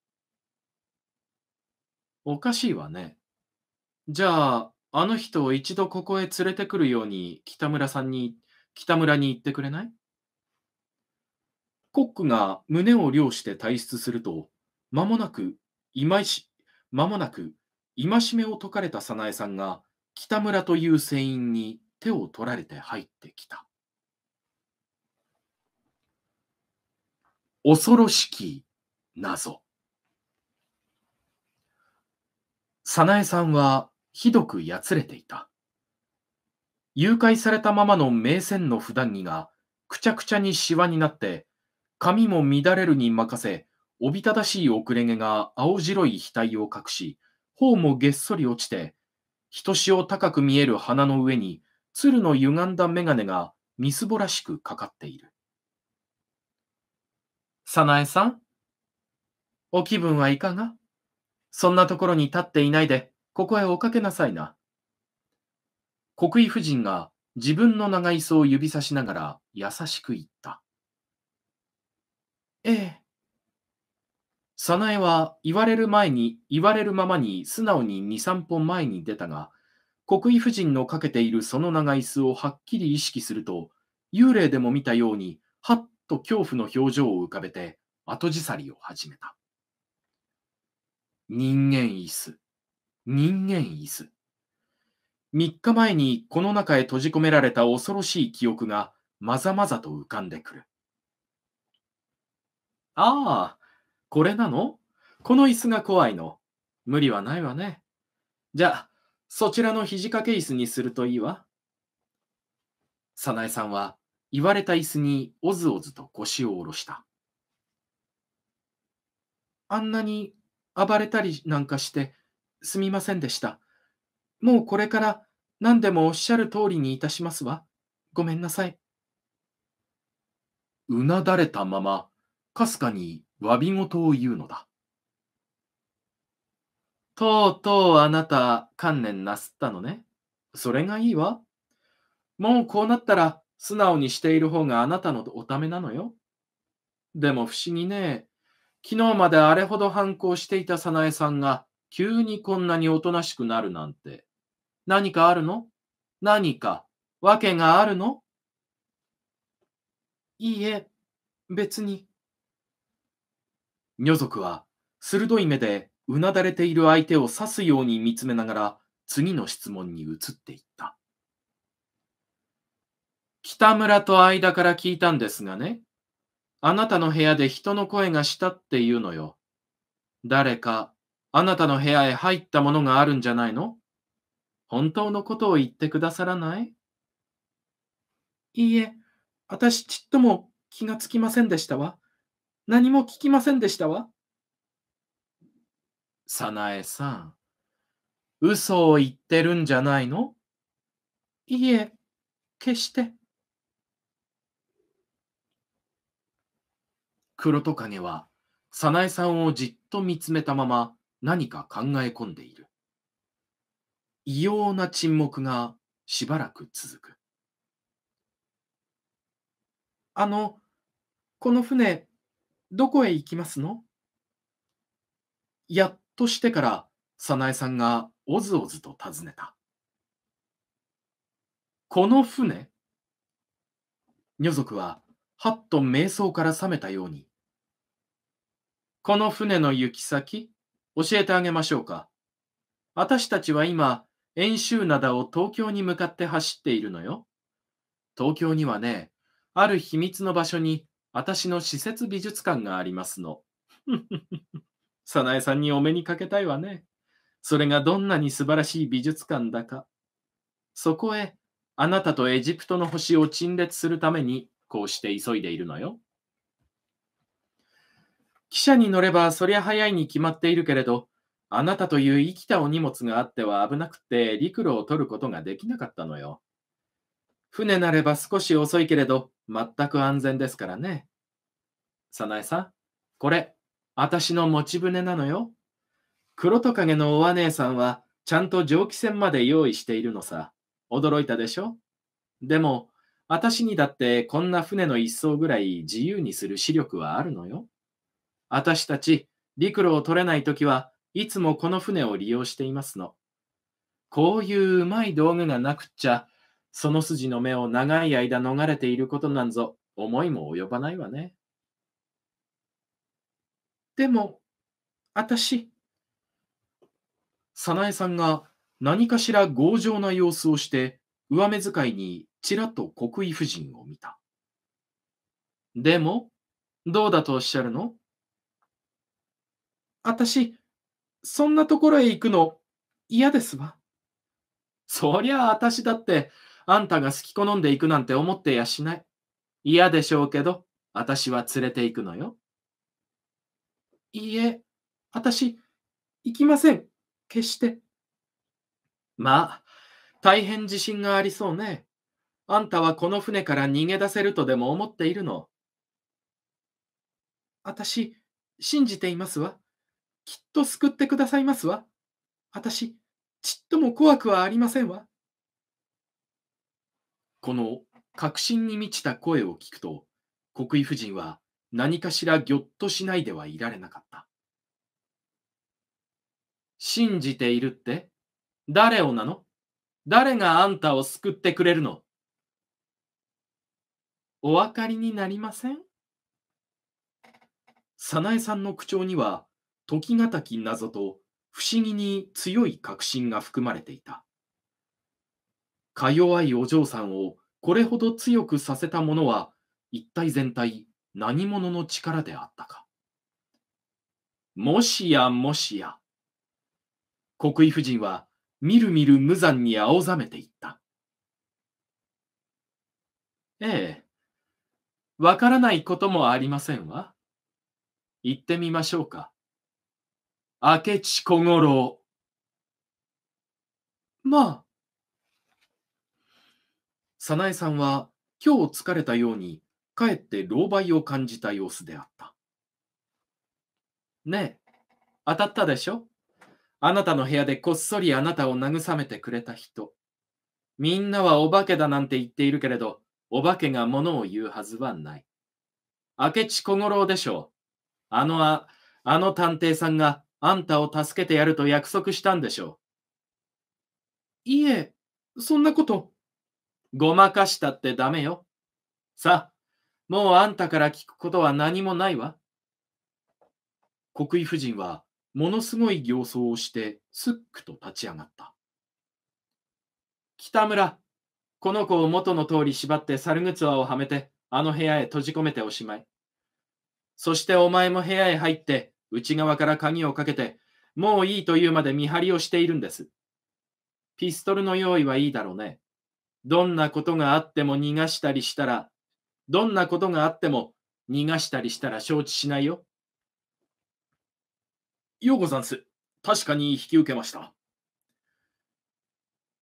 おかしいわね。じゃあ、あの人を一度ここへ連れてくるように北村さんに、北村に行ってくれないコックが胸を漁して退出すると、間もなく、今し、間もなく、戒めを解かれた早苗さんが、北村という船員に手を取られて入ってきた。恐ろしき謎。早苗さんはひどくやつれていた。誘拐されたままの名船の普段着がくちゃくちゃにしわになって髪も乱れるに任せ、おびただしい遅れ毛が青白い額を隠し、頬もげっそり落ちて、ひとしお高く見える鼻の上に、鶴の歪んだ眼鏡がみすぼらしくかかっている。早苗さん、お気分はいかがそんなところに立っていないで、ここへおかけなさいな。国威夫人が自分の長椅子を指さしながら優しく言った。ええ。早苗は言われる前に、言われるままに素直に二三歩前に出たが、国威夫人のかけているその長椅子をはっきり意識すると、幽霊でも見たように、はっと恐怖の表情を浮かべて、後じさりを始めた。人間椅子、人間椅子。三日前にこの中へ閉じ込められた恐ろしい記憶がまざまざと浮かんでくる。ああ、これなのこの椅子が怖いの。無理はないわね。じゃあ、そちらの肘掛け椅子にするといいわ。早苗さんは言われた椅子におずおずと腰を下ろした。あんなに暴れたりなんかしてすみませんでした。もうこれから何でもおっしゃる通りにいたしますわ。ごめんなさい。うなだれたままかすかに詫び事を言うのだ。とうとうあなた、観念なすったのね。それがいいわ。もうこうなったら、素直にしている方があなたのおためなのよ。でも不思議ね。昨日まであれほど反抗していた早苗さんが、急にこんなにおとなしくなるなんて。何かあるの何か、わけがあるのいいえ、別に。女族は鋭い目でうなだれている相手を刺すように見つめながら次の質問に移っていった。北村と間から聞いたんですがね、あなたの部屋で人の声がしたっていうのよ。誰かあなたの部屋へ入ったものがあるんじゃないの本当のことを言ってくださらないいいえ、私ちっとも気がつきませんでしたわ。何も聞きませんでしたわ。早苗さん、嘘を言ってるんじゃないのいいえ、決して。黒トカゲは、早苗さんをじっと見つめたまま何か考え込んでいる。異様な沈黙がしばらく続く。あの、この船、どこへ行きますのやっとしてから、早苗さんがおずおずと尋ねた。この船女族は、はっと瞑想から覚めたように、この船の行き先、教えてあげましょうか。私たちは今、遠州灘を東京に向かって走っているのよ。東京にはね、ある秘密の場所に私の施設美術館がありますの。早 苗さんにお目にかけたいわね。それがどんなに素晴らしい美術館だか。そこへ、あなたとエジプトの星を陳列するために、こうして急いでいるのよ。汽車に乗ればそりゃ早いに決まっているけれど、あなたという生きたお荷物があっては危なくて陸路を取ることができなかったのよ。船なれば少し遅いけれど、全く安全ですからね。早苗さん、これ、私の持ち船なのよ。黒トカゲのおわ姉さんは、ちゃんと蒸気船まで用意しているのさ。驚いたでしょでも、私にだってこんな船の一層ぐらい自由にする視力はあるのよ。私たち、陸路を取れないときはいつもこの船を利用していますの。こういううまい道具がなくっちゃ、その筋の目を長い間逃れていることなんぞ思いも及ばないわね。でも、私、早苗さんが何かしら強情な様子をして、上目遣いにちらっと国威夫人を見た。でも、どうだとおっしゃるの私、そんなところへ行くの嫌ですわ。そりゃあ私だって、あんたが好き好んで行くなんて思ってやしない。嫌でしょうけど、私は連れて行くのよ。いいえ、私、行きません。決して。まあ、大変自信がありそうね。あんたはこの船から逃げ出せるとでも思っているの。私、信じていますわ。きっと救ってくださいますわ。私、ちっとも怖くはありませんわ。この確信に満ちた声を聞くと、国井夫人は何かしらぎょっとしないではいられなかった。信じているって誰をなの誰があんたを救ってくれるのお分かりになりません早苗さんの口調には時がたき謎と不思議に強い確信が含まれていた。か弱いお嬢さんをこれほど強くさせたものは一体全体何者の力であったか。もしやもしや。国威夫人はみるみる無残に青ざめていった。ええ。わからないこともありませんわ。行ってみましょうか。明智小五郎。まあ。早苗さんは今日疲れたようにかえって狼狽を感じた様子であった。ねえ、当たったでしょあなたの部屋でこっそりあなたを慰めてくれた人。みんなはお化けだなんて言っているけれど、お化けが物を言うはずはない。明智小五郎でしょう。あのあ、あの探偵さんがあんたを助けてやると約束したんでしょう。いいえ、そんなこと。ごまかしたってダメよ。さあ、もうあんたから聞くことは何もないわ。国威夫人はものすごい形相をしてすっくと立ち上がった。北村、この子を元の通り縛って猿靴輪をはめてあの部屋へ閉じ込めておしまい。そしてお前も部屋へ入って内側から鍵をかけてもういいというまで見張りをしているんです。ピストルの用意はいいだろうね。どんなことがあっても逃がしたりしたらどんなことがあっても逃がしたりしたら承知しないよ。ようござんす。確かに引き受けました。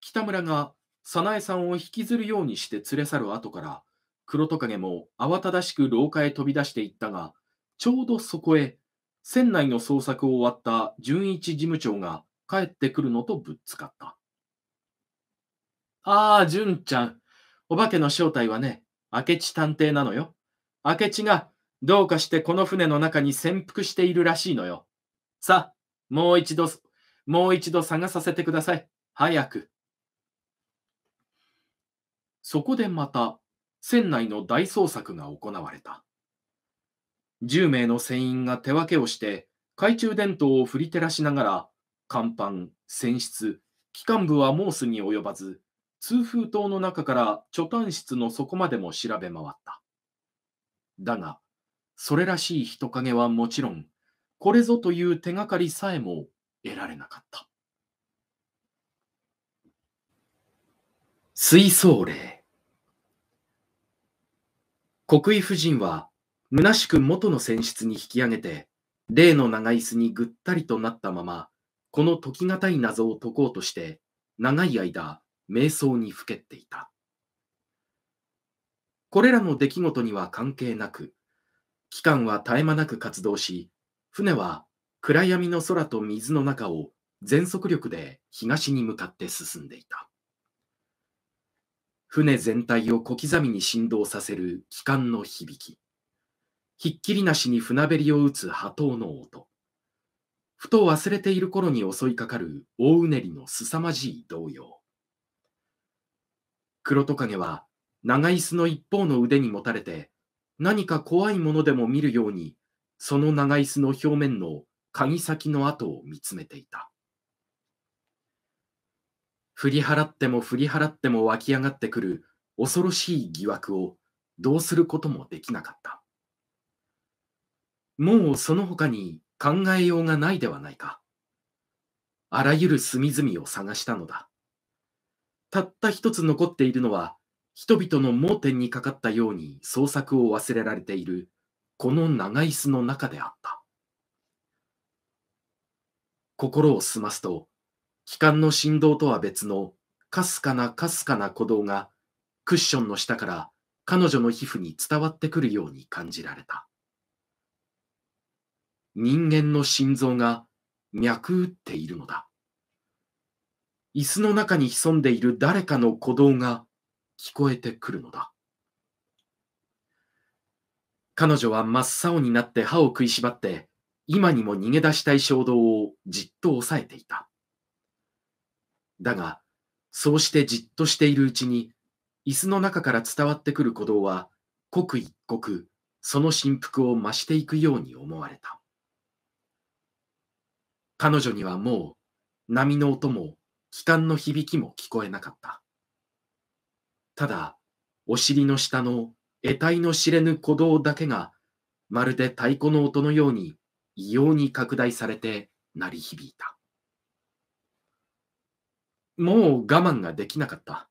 北村が早苗さんを引きずるようにして連れ去る後から、黒トカゲも慌ただしく廊下へ飛び出していったが、ちょうどそこへ、船内の捜索を終わった純一事務長が帰ってくるのとぶっつかった。ああ、純ちゃん、お化けの正体はね、明智探偵なのよ。明智がどうかしてこの船の中に潜伏しているらしいのよ。さあ、もう一度、もう一度探させてください。早く。そこでまた、船内の大捜索が行われた。10名の船員が手分けをして、懐中電灯を振り照らしながら、甲板、船室、機関部はモースに及ばず、通風塔の中から貯炭室の底までも調べ回った。だが、それらしい人影はもちろん、これぞという手がかりさえも得られなかった。水槽霊国威夫人は、虚しく元の船室に引き上げて、例の長椅子にぐったりとなったまま、この解き難い謎を解こうとして、長い間、瞑想にふけっていた。これらの出来事には関係なく、期間は絶え間なく活動し、船は暗闇の空と水の中を全速力で東に向かって進んでいた。船全体を小刻みに振動させる機関の響き。ひっきりなしに船べりを打つ波頭の音。ふと忘れている頃に襲いかかる大うねりの凄まじい動揺。黒トカゲは長椅子の一方の腕に持たれて何か怖いものでも見るようにその長椅子の表面の鍵先の跡を見つめていた振り払っても振り払っても湧き上がってくる恐ろしい疑惑をどうすることもできなかったもうその他に考えようがないではないかあらゆる隅々を探したのだたった一つ残っているのは、人々の盲点にかかったように創作を忘れられている、この長椅子の中であった。心を澄ますと、気管の振動とは別の、かすかなかすかな鼓動が、クッションの下から彼女の皮膚に伝わってくるように感じられた。人間の心臓が脈打っているのだ。椅子の中に潜んでいる誰かの鼓動が聞こえてくるのだ。彼女は真っ青になって歯を食いしばって、今にも逃げ出したい衝動をじっと抑えていた。だが、そうしてじっとしているうちに、椅子の中から伝わってくる鼓動は、刻一刻、その振幅を増していくように思われた。彼女にはもう、波の音も機関の響きも聞こえなかった。ただ、お尻の下の得体の知れぬ鼓動だけが、まるで太鼓の音のように異様に拡大されて鳴り響いた。もう我慢ができなかった。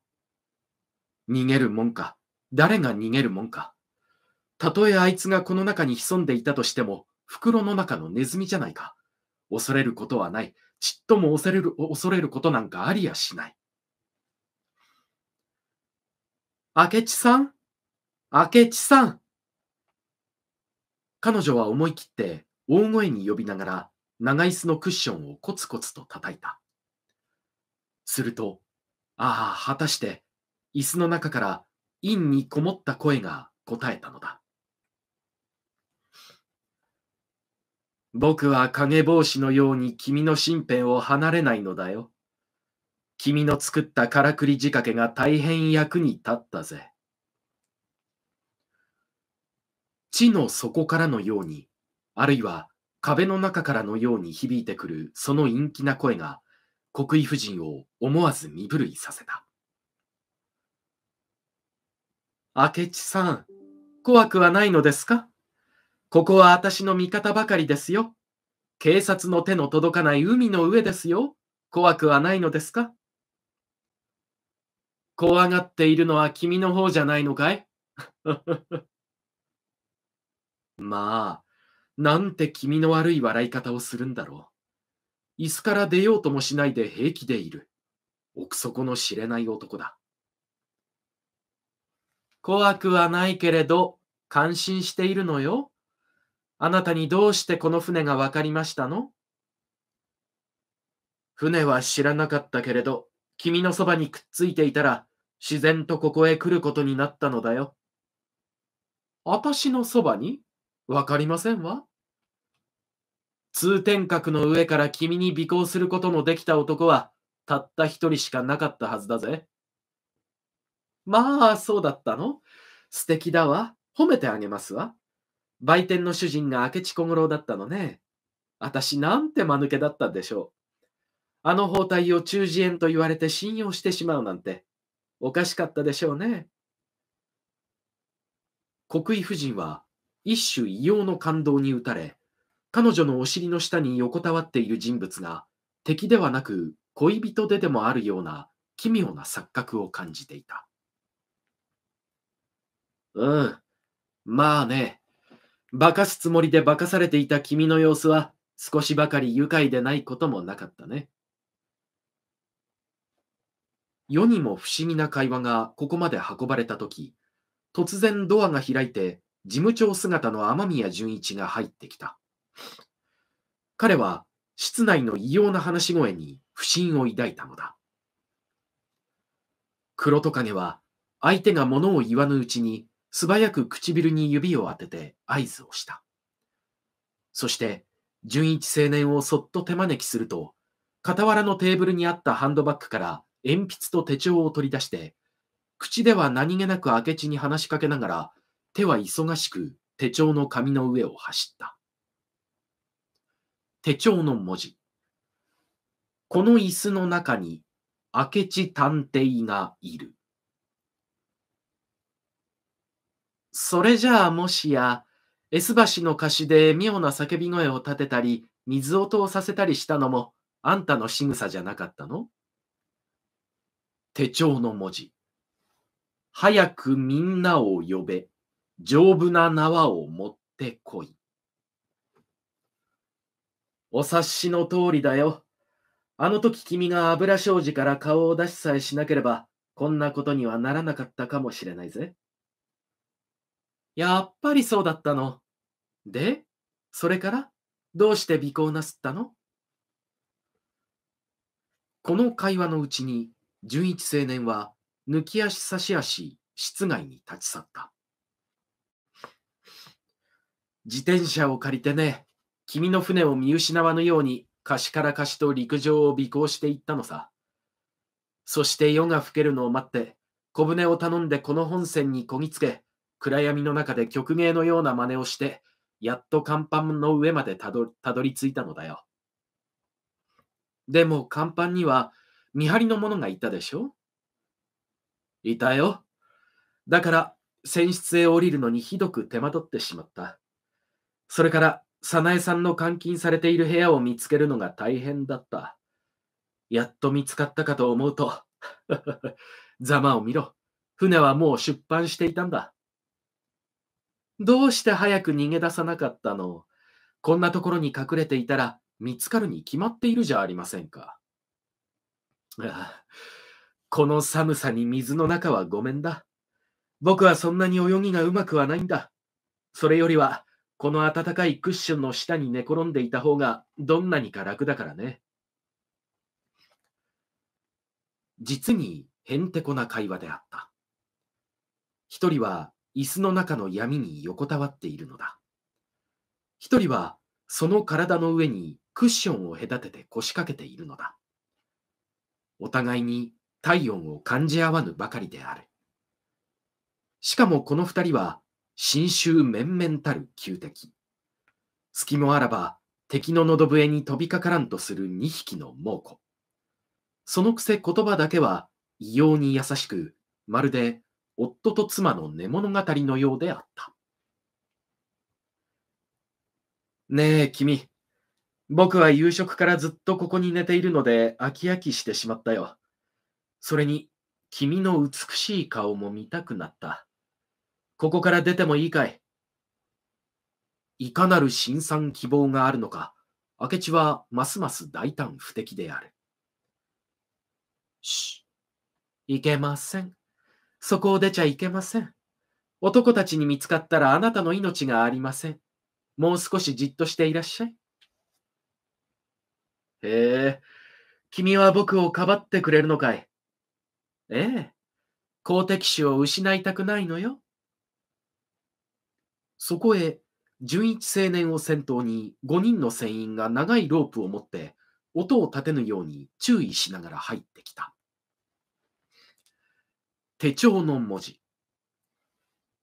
逃げるもんか。誰が逃げるもんか。たとえあいつがこの中に潜んでいたとしても、袋の中のネズミじゃないか。恐れることはない。ちっとも恐れる恐れることなんかありやしない。明智さん明智さん彼女は思い切って大声に呼びながら長椅子のクッションをコツコツと叩いた。すると、ああ、果たして椅子の中から陰にこもった声が答えたのだ。僕は影帽子のように君の身辺を離れないのだよ。君の作ったからくり仕掛けが大変役に立ったぜ。地の底からのように、あるいは壁の中からのように響いてくるその陰気な声が、国威夫人を思わず身震いさせた。明智さん、怖くはないのですかここは私の味方ばかりですよ。警察の手の届かない海の上ですよ。怖くはないのですか怖がっているのは君の方じゃないのかい まあ、なんて君の悪い笑い方をするんだろう。椅子から出ようともしないで平気でいる。奥底の知れない男だ。怖くはないけれど、感心しているのよ。あなたにどうしてこの船がわかりましたの船は知らなかったけれど、君のそばにくっついていたら、自然とここへ来ることになったのだよ。私のそばにわかりませんわ。通天閣の上から君に尾行することのできた男は、たった一人しかなかったはずだぜ。まあ、そうだったの素敵だわ。褒めてあげますわ。売店の主人が明智小五郎だったのね。私なんて間抜けだったでしょう。あの包帯を中耳炎と言われて信用してしまうなんて、おかしかったでしょうね。国井夫人は一種異様の感動に打たれ、彼女のお尻の下に横たわっている人物が敵ではなく恋人ででもあるような奇妙な錯覚を感じていた。うん、まあね、化かすつもりで化かされていた君の様子は少しばかり愉快でないこともなかったね。世にも不思議な会話がここまで運ばれた時、突然ドアが開いて事務長姿の雨宮純一が入ってきた。彼は室内の異様な話し声に不信を抱いたのだ。黒トカゲは相手が物を言わぬうちに素早く唇に指を当てて合図をした。そして、純一青年をそっと手招きすると、傍らのテーブルにあったハンドバッグから鉛筆と手帳を取り出して、口では何気なく明智に話しかけながら、手は忙しく手帳の紙の上を走った。手帳の文字。この椅子の中に明智探偵がいる。それじゃあもしや、S 橋の貸しで妙な叫び声を立てたり、水音をさせたりしたのも、あんたの仕草じゃなかったの手帳の文字。早くみんなを呼べ。丈夫な縄を持ってこい。お察しの通りだよ。あの時君が油障子から顔を出しさえしなければ、こんなことにはならなかったかもしれないぜ。やっぱりそうだったの。で、それからどうして尾行なすったのこの会話のうちに、純一青年は抜き足差し足、室外に立ち去った。自転車を借りてね、君の船を見失わぬように、貸しから貸しと陸上を尾行していったのさ。そして夜が更けるのを待って、小舟を頼んでこの本線にこぎつけ、暗闇の中で曲芸のような真似をして、やっと甲板の上までたどり着いたのだよ。でも甲板には見張りの者がいたでしょいたよ。だから船室へ降りるのにひどく手間取ってしまった。それから早苗さんの監禁されている部屋を見つけるのが大変だった。やっと見つかったかと思うと ざまを見ろ。船はもう出版していたんだ。どうして早く逃げ出さなかったのこんなところに隠れていたら見つかるに決まっているじゃありませんか。この寒さに水の中はごめんだ。僕はそんなに泳ぎがうまくはないんだ。それよりは、この暖かいクッションの下に寝転んでいた方がどんなにか楽だからね。実にへんてこな会話であった。一人は椅子の中の闇に横たわっているのだ。一人はその体の上にクッションを隔てて腰掛けているのだ。お互いに体温を感じ合わぬばかりである。しかもこの二人は新州面々たる旧敵。隙もあらば敵の喉笛に飛びかからんとする二匹の猛虎。そのくせ言葉だけは異様に優しく、まるで夫と妻の寝物語のようであった。ねえ、君。僕は夕食からずっとここに寝ているので飽き飽きしてしまったよ。それに、君の美しい顔も見たくなった。ここから出てもいいかいいかなる新参希望があるのか、明智はますます大胆不敵である。し、いけません。そこを出ちゃいけません。男たちに見つかったらあなたの命がありません。もう少しじっとしていらっしゃい。へえ、君は僕をかばってくれるのかい。ええ、公敵主を失いたくないのよ。そこへ、純一青年を先頭に5人の船員が長いロープを持って音を立てぬように注意しながら入ってきた。手帳の文字。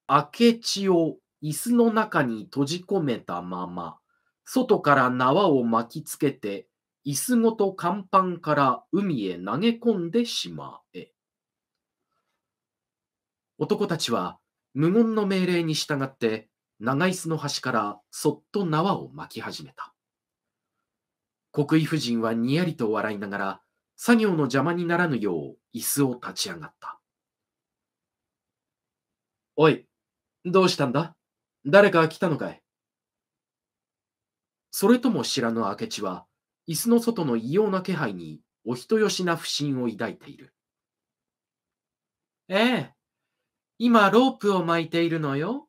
明智を椅子の中に閉じ込めたまま、外から縄を巻きつけて、椅子ごと甲板から海へ投げ込んでしまえ。男たちは無言の命令に従って、長椅子の端からそっと縄を巻き始めた。国井夫人はにやりと笑いながら、作業の邪魔にならぬよう椅子を立ち上がった。おい、どうしたんだ誰か来たのかいそれとも知らぬ明智は、椅子の外の異様な気配にお人よしな不信を抱いている。ええ、今ロープを巻いているのよ。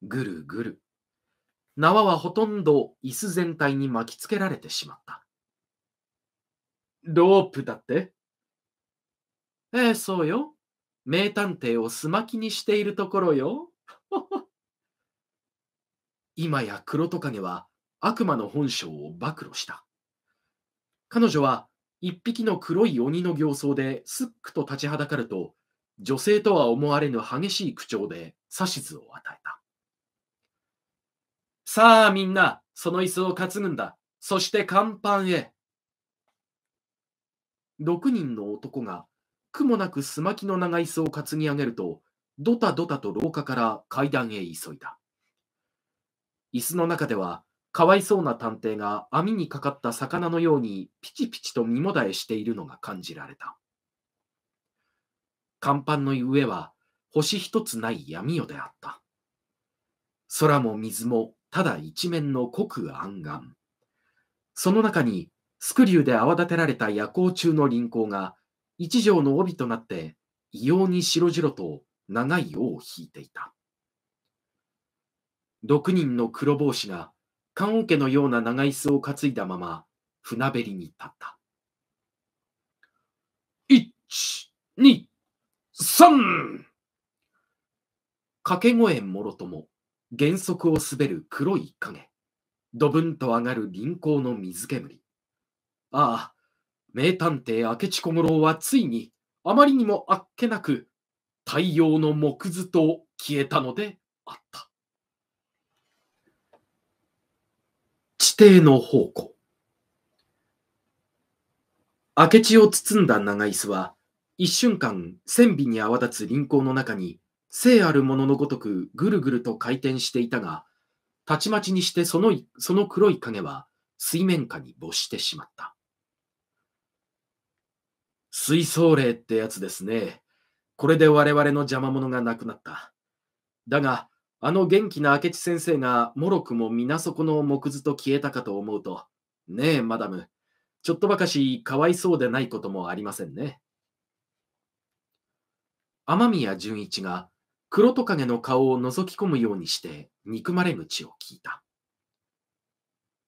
ぐるぐる。縄はほとんど椅子全体に巻きつけられてしまった。ロープだってええ、そうよ。名探偵をすまきにしているところよ。今や黒トカゲは悪魔の本性を暴露した。彼女は一匹の黒い鬼の形相ですっくと立ちはだかると、女性とは思われぬ激しい口調で指図を与えた。さあみんな、その椅子を担ぐんだ。そして甲板へ。6人の男が苦もなくすまきの長椅子を担ぎ上げると、ドタドタと廊下から階段へ急いだ。椅子の中では、かわいそうな探偵が網にかかった魚のようにピチピチと身もだえしているのが感じられた。甲板の上は星一つない闇夜であった。空も水もただ一面の濃く暗岸。その中にスクリューで泡立てられた夜行中の輪行が一条の帯となって異様に白々と長い尾を引いていた。六人の黒帽子が棺桶のような長椅子を担いだまま船べりに立った。一、二、三掛け声もろとも減速を滑る黒い影。ドブンと上がる輪行の水煙。ああ、名探偵明智小五郎はついにあまりにもあっけなく太陽の木図と消えたのであった地底の宝庫明智を包んだ長椅子は一瞬間線尾に泡立つ輪行の中に聖あるもののごとくぐるぐると回転していたがたちまちにしてそのその黒い影は水面下に没してしまった水槽霊ってやつですね。これで我々の邪魔者がなくなった。だが、あの元気な明智先生がもろくも皆底の木図と消えたかと思うと、ねえ、マダム、ちょっとばかしかわいそうでないこともありませんね。雨宮純一が黒トカゲの顔を覗き込むようにして憎まれ口を聞いた。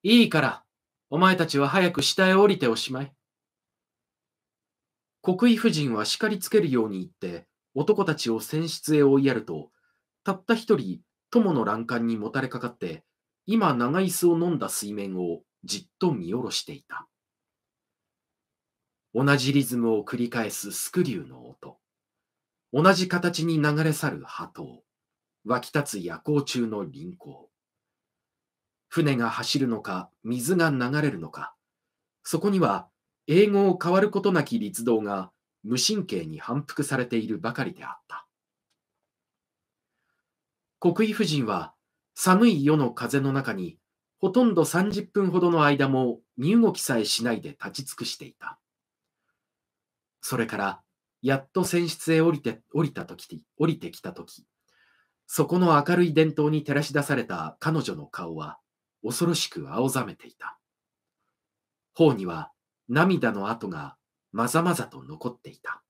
いいから、お前たちは早く下へ降りておしまい。国威夫人は叱りつけるように言って、男たちを船室へ追いやると、たった一人、友の欄干にもたれかかって、今長椅子を飲んだ水面をじっと見下ろしていた。同じリズムを繰り返すスクリューの音。同じ形に流れ去る波頭。湧き立つ夜行中の輪行。船が走るのか、水が流れるのか。そこには英語を変わることなき立道が無神経に反復されているばかりであった。国威夫人は寒い夜の風の中にほとんど30分ほどの間も身動きさえしないで立ち尽くしていた。それからやっと船室へ降りて降りた時降りてきた時そこの明るい伝統に照らし出された彼女の顔は恐ろしく青ざめていた。頬には涙の跡がまざまざと残っていた。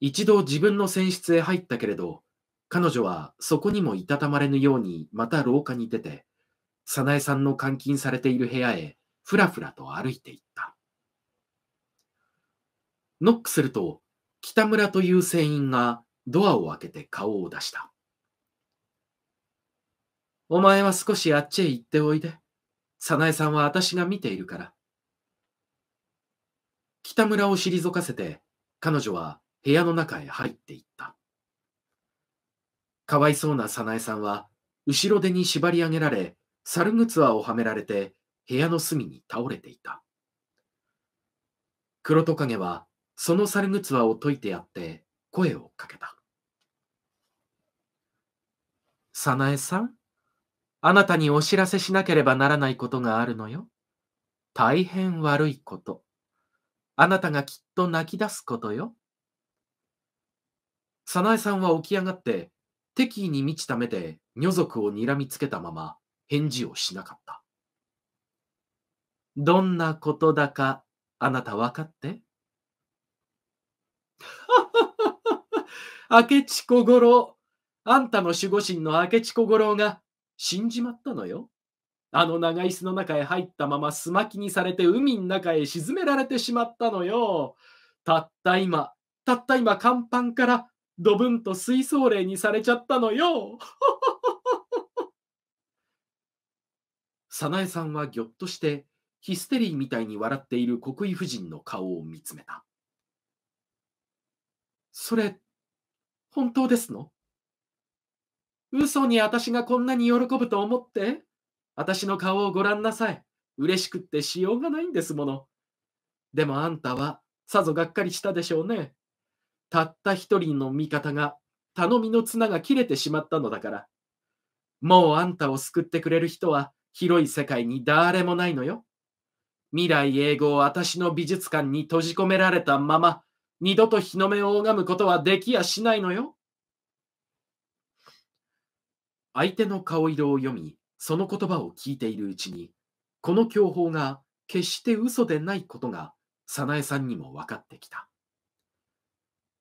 一度自分の船室へ入ったけれど、彼女はそこにもいたたまれぬようにまた廊下に出て、早苗さんの監禁されている部屋へふらふらと歩いていった。ノックすると、北村という船員がドアを開けて顔を出した。お前は少しあっちへ行っておいで。早苗さんは私が見ているから。北村を退かせて、彼女は部屋の中へ入っていった。かわいそうな早苗さんは、後ろ手に縛り上げられ、猿靴輪をはめられて、部屋の隅に倒れていた。黒トカゲは、その猿靴輪を解いてやって、声をかけた。早苗さん、あなたにお知らせしなければならないことがあるのよ。大変悪いこと。あなたがきっと泣き出すことよ。早苗さんは起き上がって、敵意に満ちた目で女族を睨みつけたまま返事をしなかった。どんなことだかあなた分かって 明智小五郎、あんたの守護神の明智小五郎が死んじまったのよ。あの長椅子の中へ入ったまます巻きにされて海の中へ沈められてしまったのよ。たった今、たった今、甲板からドブンと水槽霊にされちゃったのよ。早 苗さんはぎょっとしてヒステリーみたいに笑っている国威夫人の顔を見つめた。それ、本当ですの嘘に私がこんなに喜ぶと思って私の顔をご覧なさい。嬉しくってしようがないんですもの。でもあんたはさぞがっかりしたでしょうね。たった一人の味方が頼みの綱が切れてしまったのだから。もうあんたを救ってくれる人は広い世界に誰もないのよ。未来永劫私の美術館に閉じ込められたまま二度と日の目を拝むことはできやしないのよ。相手の顔色を読み、その言葉を聞いているうちに、この教法が決して嘘でないことが、早苗さんにも分かってきた。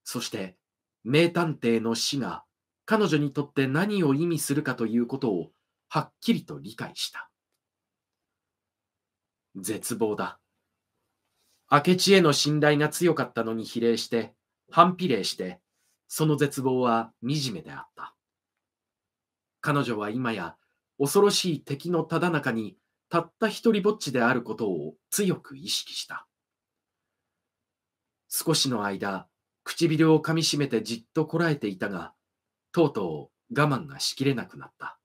そして、名探偵の死が彼女にとって何を意味するかということをはっきりと理解した。絶望だ。明智への信頼が強かったのに比例して、反比例して、その絶望は惨めであった。彼女は今や恐ろしい敵のただ中にたった一人ぼっちであることを強く意識した。少しの間、唇を噛みしめてじっとこらえていたが、とうとう我慢がしきれなくなった。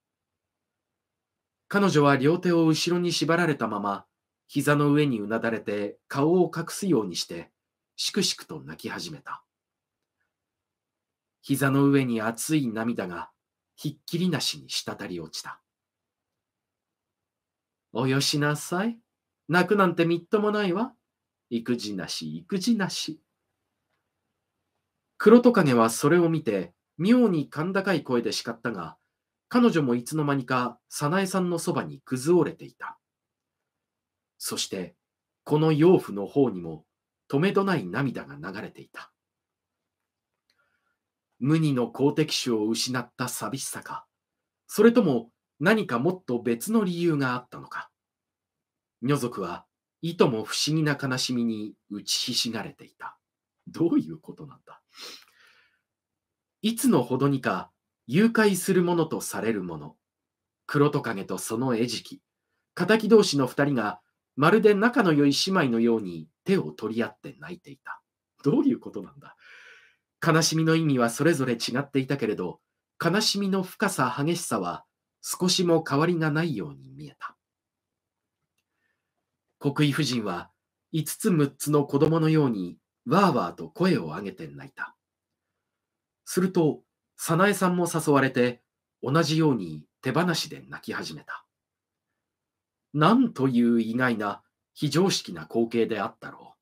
彼女は両手を後ろに縛られたまま、膝の上にうなだれて顔を隠すようにして、しくしくと泣き始めた。膝の上に熱い涙がひっきりなしに滴り落ちた。およしなさい。泣くなんてみっともないわ。育児なし、育児なし。黒トカゲはそれを見て、妙に甲高い声で叱ったが、彼女もいつの間にか早苗さんのそばに崩れていた。そして、この養父の方にも、とめどない涙が流れていた。無二の公的主を失った寂しさか、それとも何かもっと別の理由があったのか。女族はいとも不思議な悲しみに打ちひしがれていた。どういうことなんだいつのほどにか誘拐するものとされるもの、黒トカゲとその餌食、敵同士の二人がまるで仲の良い姉妹のように手を取り合って泣いていた。どういうことなんだ悲しみの意味はそれぞれ違っていたけれど、悲しみの深さ激しさは少しも変わりがないように見えた。国井夫人は5つ6つの子供のようにわーわーと声を上げて泣いた。すると、早苗さんも誘われて同じように手放しで泣き始めた。なんという意外な非常識な光景であったろう。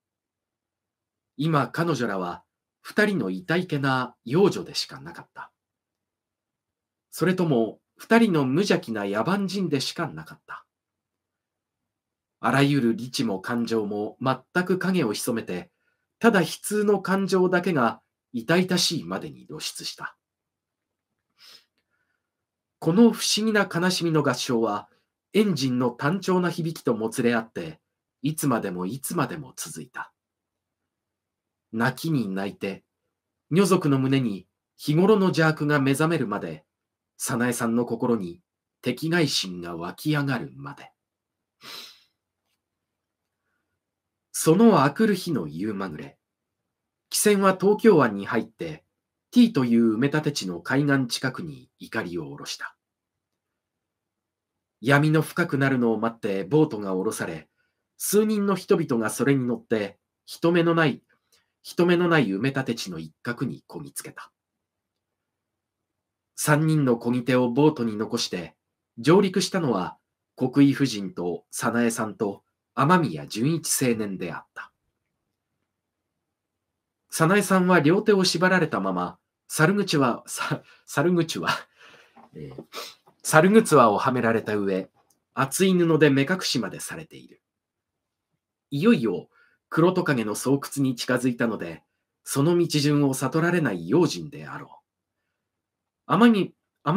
今彼女らは二人のいたいけな幼女でしかなかった。それとも二人の無邪気な野蛮人でしかなかった。あらゆる理智も感情も全く影を潜めて、ただ悲痛の感情だけが痛々しいまでに露出した。この不思議な悲しみの合唱は、エンジンの単調な響きともつれ合って、いつまでもいつまでも続いた。泣きに泣いて、女族の胸に日頃の邪悪が目覚めるまで、早苗さんの心に敵外心が湧き上がるまで。そのあくる日の夕まぐれ、汽船は東京湾に入って T という埋め立て地の海岸近くに怒りを下ろした。闇の深くなるのを待ってボートが下ろされ、数人の人々がそれに乗って人目のない、人目のない埋め立て地の一角にこぎつけた。三人の小ぎ手をボートに残して上陸したのは国井夫人と早苗さんと天宮純一青年であった。早苗さんは両手を縛られたまま、猿口は、猿口は、えー、猿口輪をはめられた上、厚い布で目隠しまでされている。いよいよ黒トカゲの巣窟に近づいたので、その道順を悟られない用心であろう。天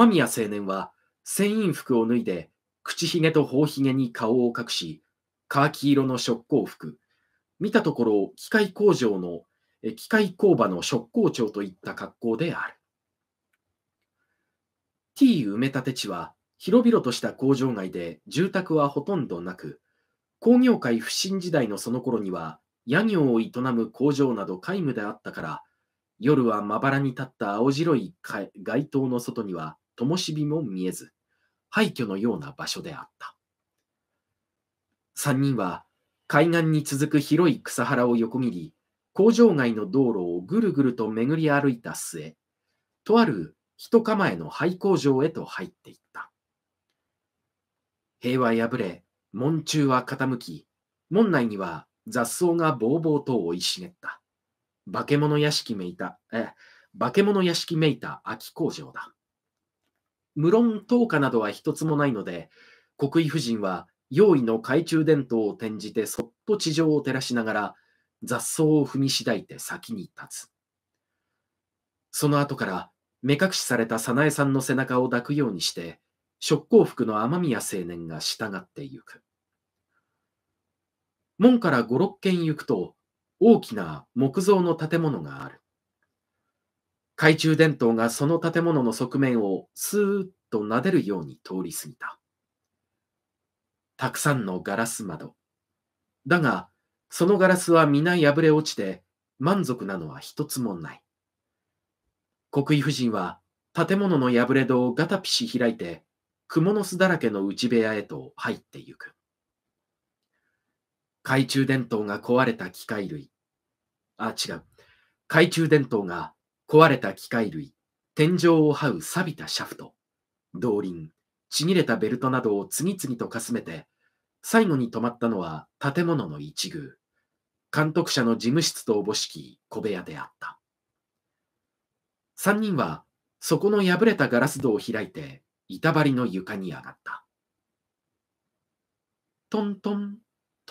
宮青年は、船員服を脱いで、口ひげと頬ひげに顔を隠し、カーキ色の職工服、見たところ機械工場の、機械工場の職工長といった格好である。T 埋め立て地は広々とした工場街で住宅はほとんどなく、工業界不振時代のその頃には、野業を営む工場など皆無であったから、夜はまばらに立った青白い街灯の外には灯火も見えず、廃墟のような場所であった。3人は海岸に続く広い草原を横切り、工場街の道路をぐるぐると巡り歩いた末、とある一構えの廃工場へと入っていった。塀は破れ、門柱は傾き、門内には雑草がぼうぼうと生い茂った。化け物屋敷めいた、え、化け物屋敷めいた秋工場だ。無論灯火などは一つもないので、国威夫人は用意の懐中電灯を転じてそっと地上を照らしながら雑草を踏みしだいて先に立つ。その後から目隠しされた早苗さんの背中を抱くようにして、職工服の雨宮青年が従ってゆく。門から五六軒行くと、大きな木造の建物がある。懐中電灯がその建物の側面をスーッと撫でるように通り過ぎた。たくさんのガラス窓。だが、そのガラスは皆破れ落ちて満足なのは一つもない。国井夫人は建物の破れ戸をガタピシ開いて、蜘蛛の巣だらけの内部屋へと入ってゆく。懐中電灯が壊れた機械類。あ、違う。懐中電灯が壊れた機械類。天井を這う錆びたシャフト。動輪。ちぎれたベルトなどを次々とかすめて、最後に止まったのは建物の一宮。監督者の事務室とおぼしき小部屋であった。三人は、そこの破れたガラス戸を開いて、板張りの床に上がった。トントン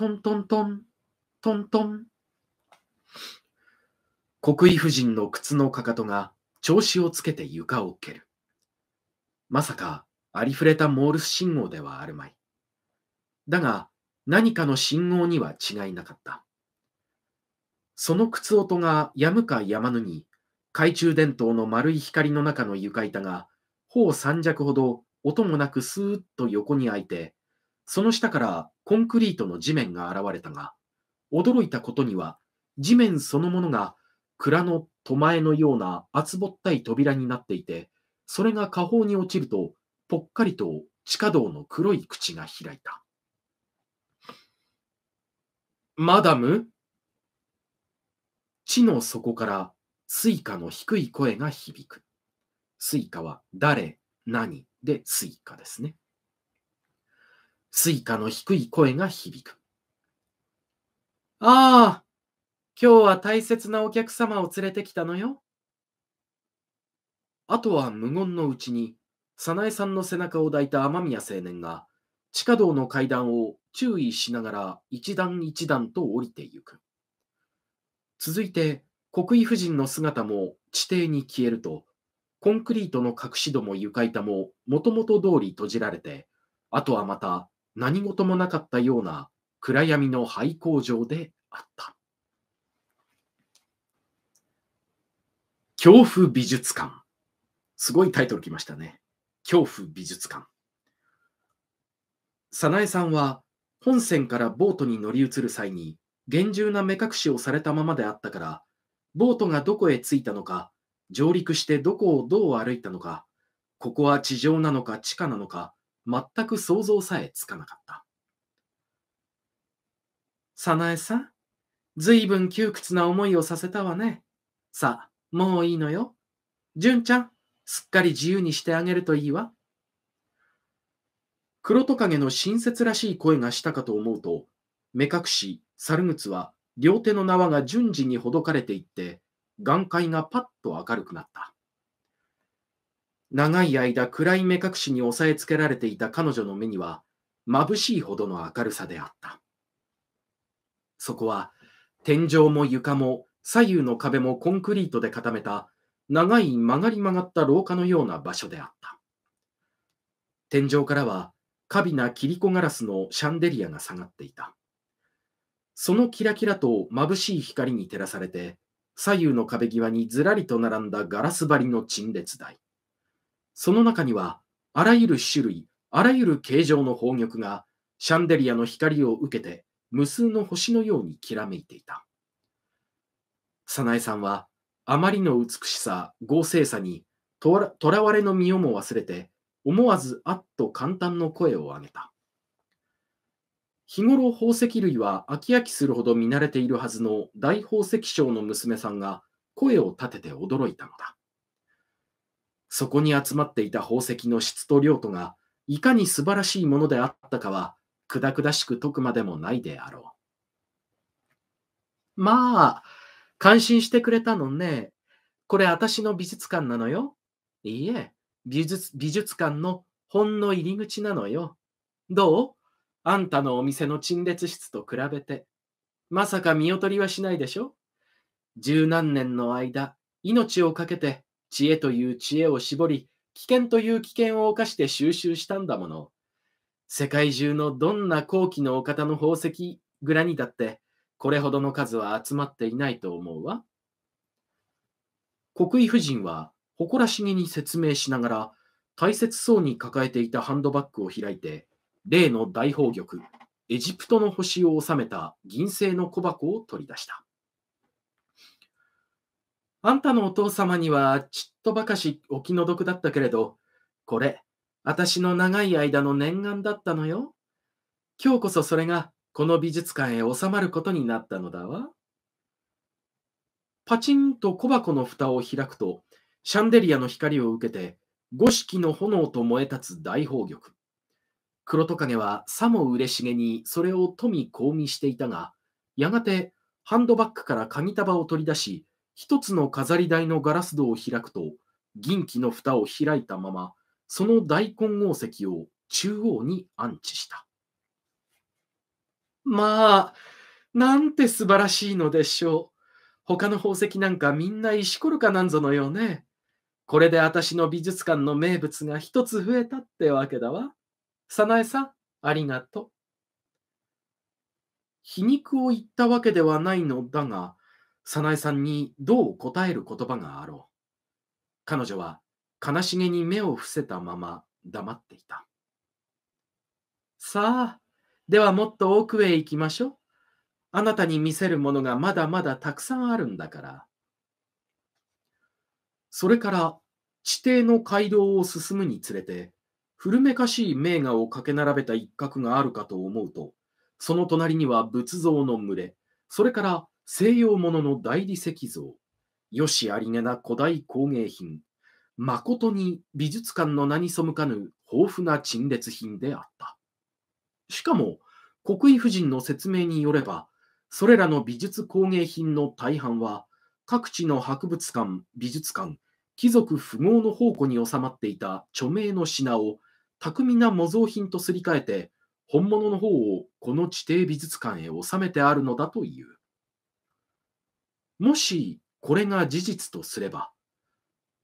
トントントン、トントン。国威夫人の靴のかかとが調子をつけて床を蹴る。まさかありふれたモールス信号ではあるまい。だが何かの信号には違いなかった。その靴音がやむかやまぬに懐中電灯の丸い光の中の床板がほう三尺ほど音もなくスーッと横に開いてその下からコンクリートの地面が現れたが、驚いたことには、地面そのものが蔵の戸前のような厚ぼったい扉になっていて、それが下方に落ちると、ぽっかりと地下道の黒い口が開いた。マダム地の底からスイカの低い声が響く。スイカは誰、何でスイカですね。スイカの低い声が響く。ああ、今日は大切なお客様を連れてきたのよ。あとは無言のうちに、早苗さんの背中を抱いた雨宮青年が、地下道の階段を注意しながら一段一段と降りてゆく。続いて、国威夫人の姿も地底に消えると、コンクリートの隠し戸も床板ももともと通り閉じられて、あとはまた何事もなかったような暗闇の廃工場であった。恐怖美術館。すごいタイトルきましたね。恐怖美術館。早苗さんは本線からボートに乗り移る際に厳重な目隠しをされたままであったから、ボートがどこへ着いたのか、上陸してどこをどう歩いたのか、ここは地上なのか地下なのか、全く想像さえつかなかった。早苗さん、ずいぶん窮屈な思いをさせたわね。さあ、もういいのよ。じゅんちゃん、すっかり自由にしてあげるといいわ。黒トカゲの親切らしい声がしたかと思うと、目隠し、猿靴は両手の縄が順次にほどかれていって、眼界がパッと明るくなった。長い間暗い目隠しに押さえつけられていた彼女の目には眩しいほどの明るさであった。そこは天井も床も左右の壁もコンクリートで固めた長い曲がり曲がった廊下のような場所であった。天井からは華美な切り子ガラスのシャンデリアが下がっていた。そのキラキラと眩しい光に照らされて左右の壁際にずらりと並んだガラス張りの陳列台。その中には、あらゆる種類、あらゆる形状の宝玉が、シャンデリアの光を受けて、無数の星のようにきらめいていた。早苗さんは、あまりの美しさ、豪勢さに、とらわれの身をも忘れて、思わずあっと簡単の声を上げた。日頃宝石類は飽き飽きするほど見慣れているはずの大宝石商の娘さんが声を立てて驚いたのだ。そこに集まっていた宝石の質と量とが、いかに素晴らしいものであったかは、くだくだしく解くまでもないであろう。まあ、感心してくれたのね。これ私の美術館なのよ。いいえ、美術美術館のほんの入り口なのよ。どうあんたのお店の陳列室と比べて。まさか見劣りはしないでしょ十何年の間、命を懸けて知恵という知恵を絞り、危険という危険を冒して収集したんだもの。世界中のどんな高貴のお方の宝石蔵にだって、これほどの数は集まっていないと思うわ。国威夫人は誇らしげに説明しながら、大切そうに抱えていたハンドバッグを開いて、例の大宝玉、エジプトの星を収めた銀製の小箱を取り出した。あんたのお父様にはちっとばかしお気の毒だったけれど、これ、私の長い間の念願だったのよ。今日こそそれがこの美術館へ収まることになったのだわ。パチンと小箱の蓋を開くと、シャンデリアの光を受けて、五色の炎と燃え立つ大宝玉。黒トカゲはさも嬉しげにそれを富み香味していたが、やがてハンドバッグから鍵束を取り出し、一つの飾り台のガラス戸を開くと、銀器の蓋を開いたまま、その大根宝石を中央に安置した。まあ、なんて素晴らしいのでしょう。他の宝石なんかみんな石ころかなんぞのようね。これで私の美術館の名物が一つ増えたってわけだわ。早苗さん、ありがとう。皮肉を言ったわけではないのだが、早苗さんにどう答える言葉があろう。彼女は悲しげに目を伏せたまま黙っていた。さあ、ではもっと奥へ行きましょう。あなたに見せるものがまだまだたくさんあるんだから。それから地底の街道を進むにつれて、古めかしい名画をかけ並べた一角があるかと思うと、その隣には仏像の群れ、それから西洋ものの大理石像、よしありげな古代工芸品、まことに美術館の名に背かぬ豊富な陳列品であった。しかも、国威夫人の説明によれば、それらの美術工芸品の大半は、各地の博物館、美術館、貴族富豪の宝庫に収まっていた著名の品を巧みな模造品とすり替えて、本物の方をこの地底美術館へ収めてあるのだという。もしこれが事実とすれば、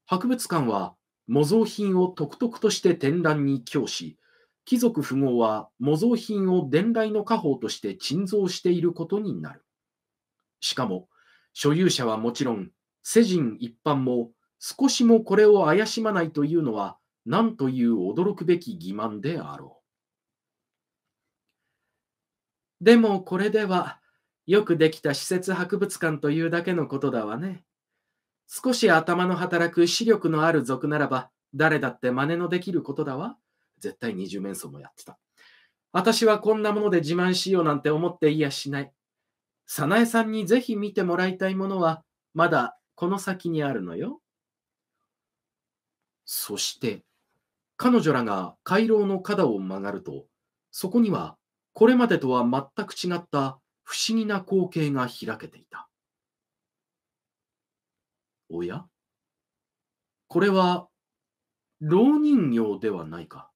博物館は模造品を独特ととして展覧に供し、貴族富豪は模造品を伝来の家宝として鎮蔵していることになる。しかも、所有者はもちろん、世人一般も少しもこれを怪しまないというのは、何という驚くべき欺瞞であろう。でもこれでは、よくできた施設博物館というだけのことだわね。少し頭の働く視力のある族ならば、誰だって真似のできることだわ。絶対二十面相もやってた。私はこんなもので自慢しようなんて思っていやしない。早苗さんにぜひ見てもらいたいものは、まだこの先にあるのよ。そして、彼女らが回廊の角を曲がると、そこには、これまでとは全く違った不思議な光景が開けていた。おやこれは、老人形ではないか。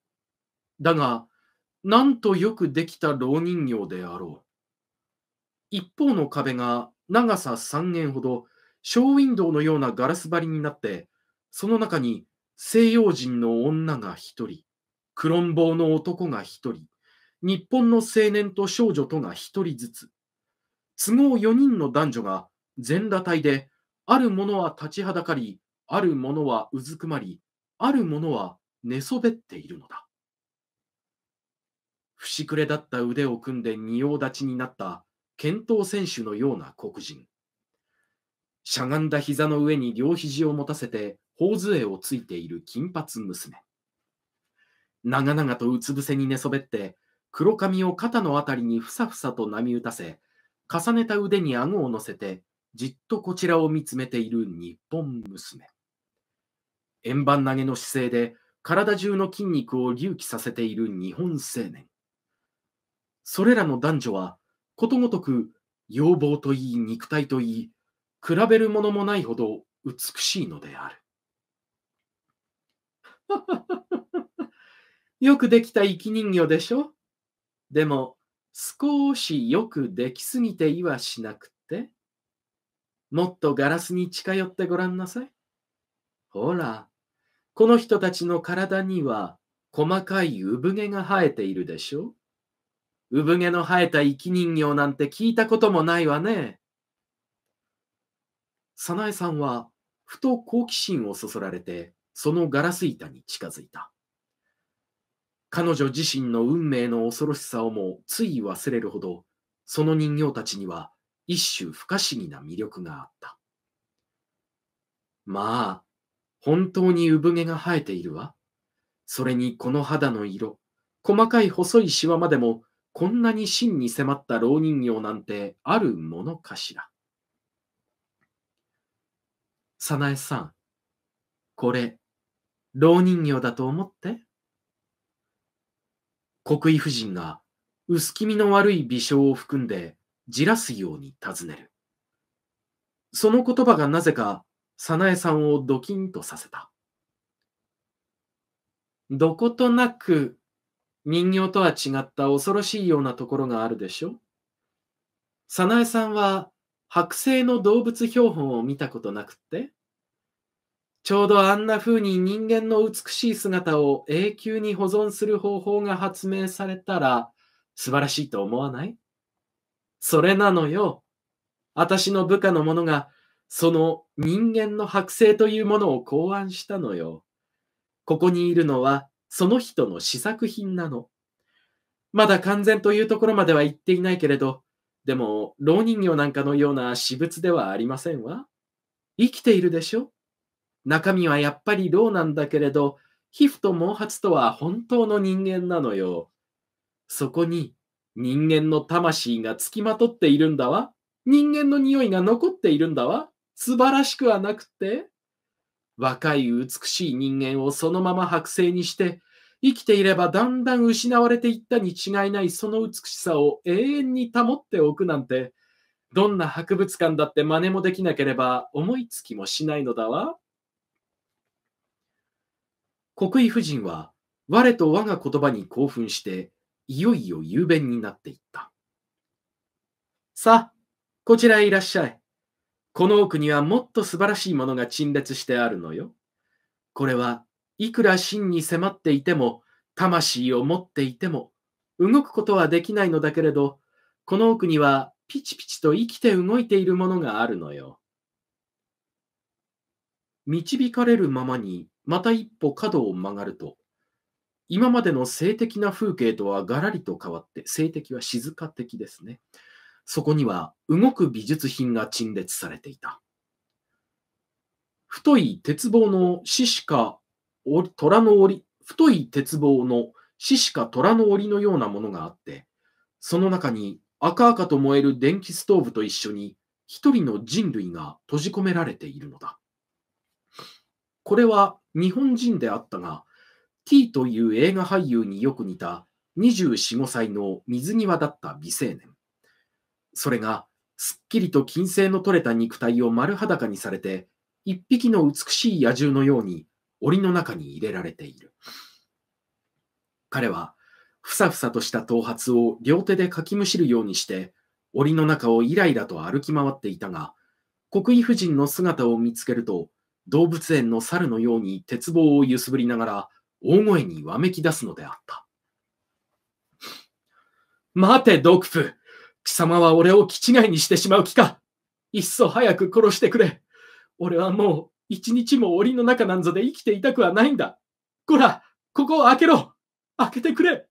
だが、なんとよくできた老人形であろう。一方の壁が長さ3円ほど、ショーウィンドウのようなガラス張りになって、その中に西洋人の女が一人、クロンボーの男が一人、日本の青年と少女とが一人ずつ、都合4人の男女が全裸体で、ある者は立ちはだかり、ある者はうずくまり、ある者は寝そべっているのだ。節くれだった腕を組んで仁王立ちになった剣闘選手のような黒人。しゃがんだ膝の上に両肘を持たせて、頬杖をついている金髪娘。長々とうつ伏せに寝そべって、黒髪を肩のあたりにふさふさと波打たせ、重ねた腕に顎を乗せて、じっとこちらを見つめている日本娘。円盤投げの姿勢で、体中の筋肉を隆起させている日本青年。それらの男女は、ことごとく、要望といい肉体といい、比べるものもないほど美しいのである。よくできた生き人形でしょでも、少しよくできすぎていはしなくて、もっとガラスに近寄ってごらんなさい。ほら、この人たちの体には細かい産毛が生えているでしょう。産毛の生えた生き人形なんて聞いたこともないわね。早苗さんはふと好奇心をそそられて、そのガラス板に近づいた。彼女自身の運命の恐ろしさをもつい忘れるほど、その人形たちには一種不可思議な魅力があった。まあ、本当に産毛が生えているわ。それにこの肌の色、細かい細いシワまでもこんなに真に迫った老人形なんてあるものかしら。早苗さん、これ、老人形だと思って国威夫人が薄気味の悪い微笑を含んでじらすように尋ねる。その言葉がなぜか早苗さんをドキンとさせた。どことなく人形とは違った恐ろしいようなところがあるでしょ早苗さんは剥製の動物標本を見たことなくってちょうどあんな風に人間の美しい姿を永久に保存する方法が発明されたら素晴らしいと思わないそれなのよ。私の部下の者がその人間の剥製というものを考案したのよ。ここにいるのはその人の試作品なの。まだ完全というところまでは行っていないけれど、でも、老人形なんかのような私物ではありませんわ。生きているでしょ中身はやっぱり銅なんだけれど、皮膚と毛髪とは本当の人間なのよ。そこに人間の魂がつきまとっているんだわ。人間の匂いが残っているんだわ。素晴らしくはなくて。若い美しい人間をそのまま剥製にして、生きていればだんだん失われていったに違いないその美しさを永遠に保っておくなんて、どんな博物館だって真似もできなければ思いつきもしないのだわ。国威夫人は我と我が言葉に興奮して、いよいよ雄弁になっていった。さあ、こちらへいらっしゃい。この奥にはもっと素晴らしいものが陳列してあるのよ。これはいくら真に迫っていても、魂を持っていても、動くことはできないのだけれど、この奥にはピチピチと生きて動いているものがあるのよ。導かれるままにまた一歩角を曲がると、今までの性的な風景とはがらりと変わって、性的は静か的ですね。そこには動く美術品が陳列されていた。太い鉄棒の獅子か虎の檻、太い鉄棒の獅子か虎の檻のようなものがあって、その中に赤々と燃える電気ストーブと一緒に一人の人類が閉じ込められているのだ。これは日本人であったが、T という映画俳優によく似た24、5歳の水際だった未成年。それが、すっきりと金星の取れた肉体を丸裸にされて、一匹の美しい野獣のように檻の中に入れられている。彼は、ふさふさとした頭髪を両手でかきむしるようにして、檻の中をイライラと歩き回っていたが、国威夫人の姿を見つけると、動物園の猿のように鉄棒を揺すぶりながら大声にわめき出すのであった。待て、ドク貴様は俺を気違いにしてしまう気かいっそ早く殺してくれ俺はもう一日も檻の中なんぞで生きていたくはないんだこら、ここを開けろ開けてくれ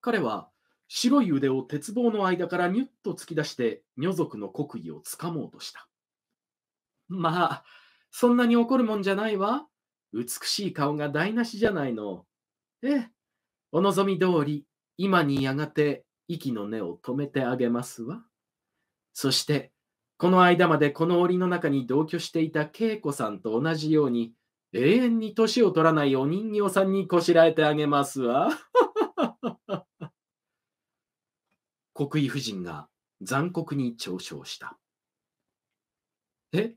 彼は白い腕を鉄棒の間からニュッと突き出して、女族の国意をつかもうとした。まあ、そんなに怒るもんじゃないわ。美しい顔が台無しじゃないの。ええ、お望み通り、今にやがて息の根を止めてあげますわ。そして、この間までこの檻の中に同居していた恵子さんと同じように、永遠に年を取らないお人形さんにこしらえてあげますわ。国威夫人が残酷に嘲笑した。え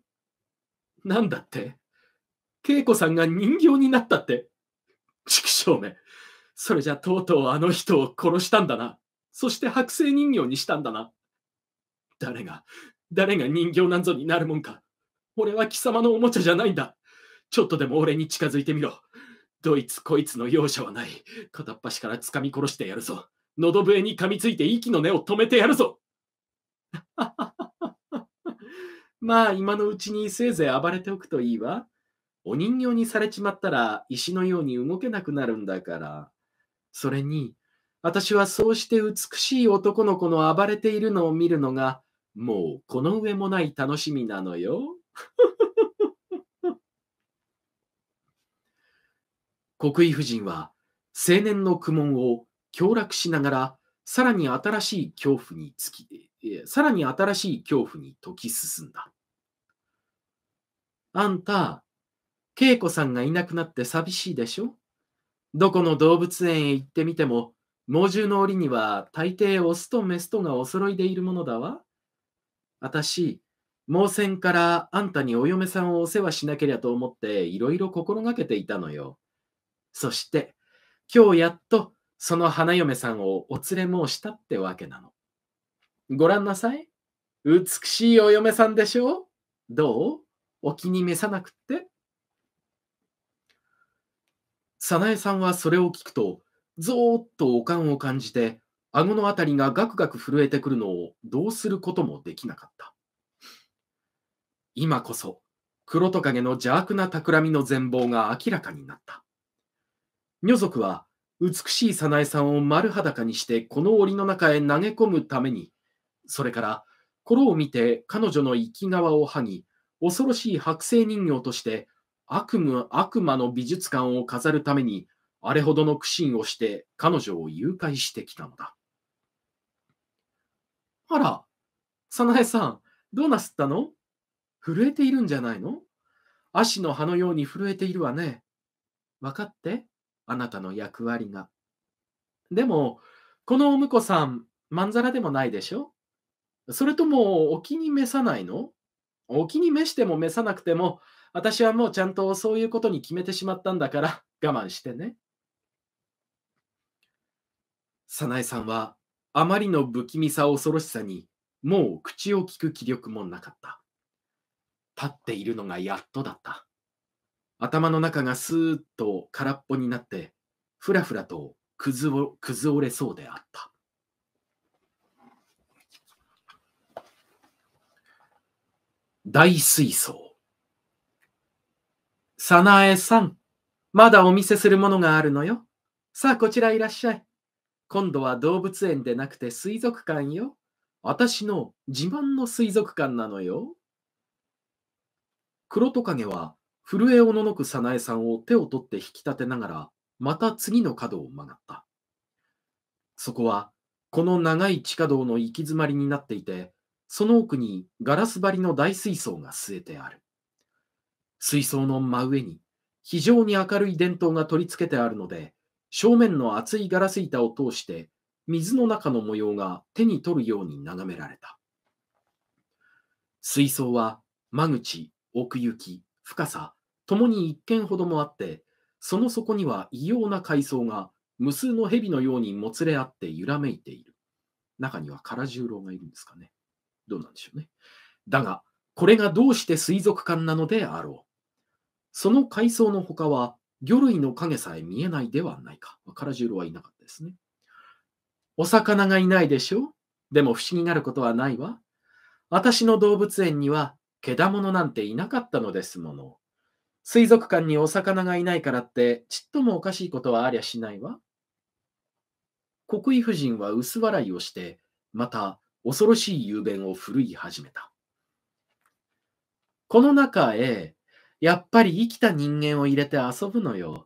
なんだって恵子さんが人形になったって畜生め。それじゃとうとうあの人を殺したんだな。そして剥製人形にしたんだな。誰が、誰が人形なんぞになるもんか。俺は貴様のおもちゃじゃないんだ。ちょっとでも俺に近づいてみろ。どいつこいつの容赦はない。片っ端から掴み殺してやるぞ。喉笛に噛みついて息の根を止めてやるぞ。まあ今のうちにせいぜい暴れておくといいわ。お人形にされちまったら石のように動けなくなるんだから。それに、私はそうして美しい男の子の暴れているのを見るのが、もうこの上もない楽しみなのよ。国井夫人は青年の苦悶を強楽しながら、さらに新しい恐怖につきさらに新しい恐怖に解き進んだ。あんた、恵子さんがいなくなって寂しいでしょどこの動物園へ行ってみても、猛獣の檻には大抵オスとメスとがお揃いでいるものだわ。私、盲戦からあんたにお嫁さんをお世話しなけりゃと思っていろいろ心がけていたのよ。そして、今日やっとその花嫁さんをお連れ申したってわけなの。ご覧なさい。美しいお嫁さんでしょうどうお気に召さなくって早苗さんはそれを聞くと、ぞーっとおかんを感じて、顎のあたりがガクガク震えてくるのをどうすることもできなかった。今こそ、黒トカゲの邪悪な企みの全貌が明らかになった。女族は、美しい早苗さんを丸裸にしてこの檻の中へ投げ込むために、それから、頃を見て彼女の生き側を剥ぎ、恐ろしい剥製人形として悪夢悪魔の美術館を飾るために、あれほどの苦心をして彼女を誘拐してきたのだ。あら、早苗さん、どうなすったの震えているんじゃないの足の葉のように震えているわね。分かって、あなたの役割が。でも、このお婿さん、まんざらでもないでしょそれとも、お気に召さないのお気に召しても召さなくても、私はもうちゃんとそういうことに決めてしまったんだから我慢してね。早苗さんはあまりの不気味さ恐ろしさにもう口をきく気力もなかった。立っているのがやっとだった。頭の中がスーッと空っぽになってふらふらとくずをれそうであった。大水槽。さなえさん、まだお見せするものがあるのよ。さあ、こちらいらっしゃい。今度は動物園でなくて水族館よ。私の自慢の水族館なのよ。黒トカゲは震えおののく早苗さんを手を取って引き立てながら、また次の角を曲がった。そこは、この長い地下道の行き詰まりになっていて、その奥にガラス張りの大水槽が据えてある。水槽の真上に非常に明るい電灯が取り付けてあるので、正面の厚いガラス板を通して水の中の模様が手に取るように眺められた。水槽は間口、奥行き、深さ、ともに一軒ほどもあって、その底には異様な海藻が無数の蛇のようにもつれ合って揺らめいている。中には唐十郎がいるんですかね。どうなんでしょうね。だが、これがどうして水族館なのであろう。その海藻の他は、魚類の影さえ見えないではないか。ュ十郎はいなかったですね。お魚がいないでしょでも不思議なることはないわ。私の動物園には、毛玉のなんていなかったのですもの。水族館にお魚がいないからって、ちっともおかしいことはありゃしないわ。国井夫人は薄笑いをして、また恐ろしい雄弁を振るい始めた。この中へ、やっぱり生きた人間を入れて遊ぶのよ。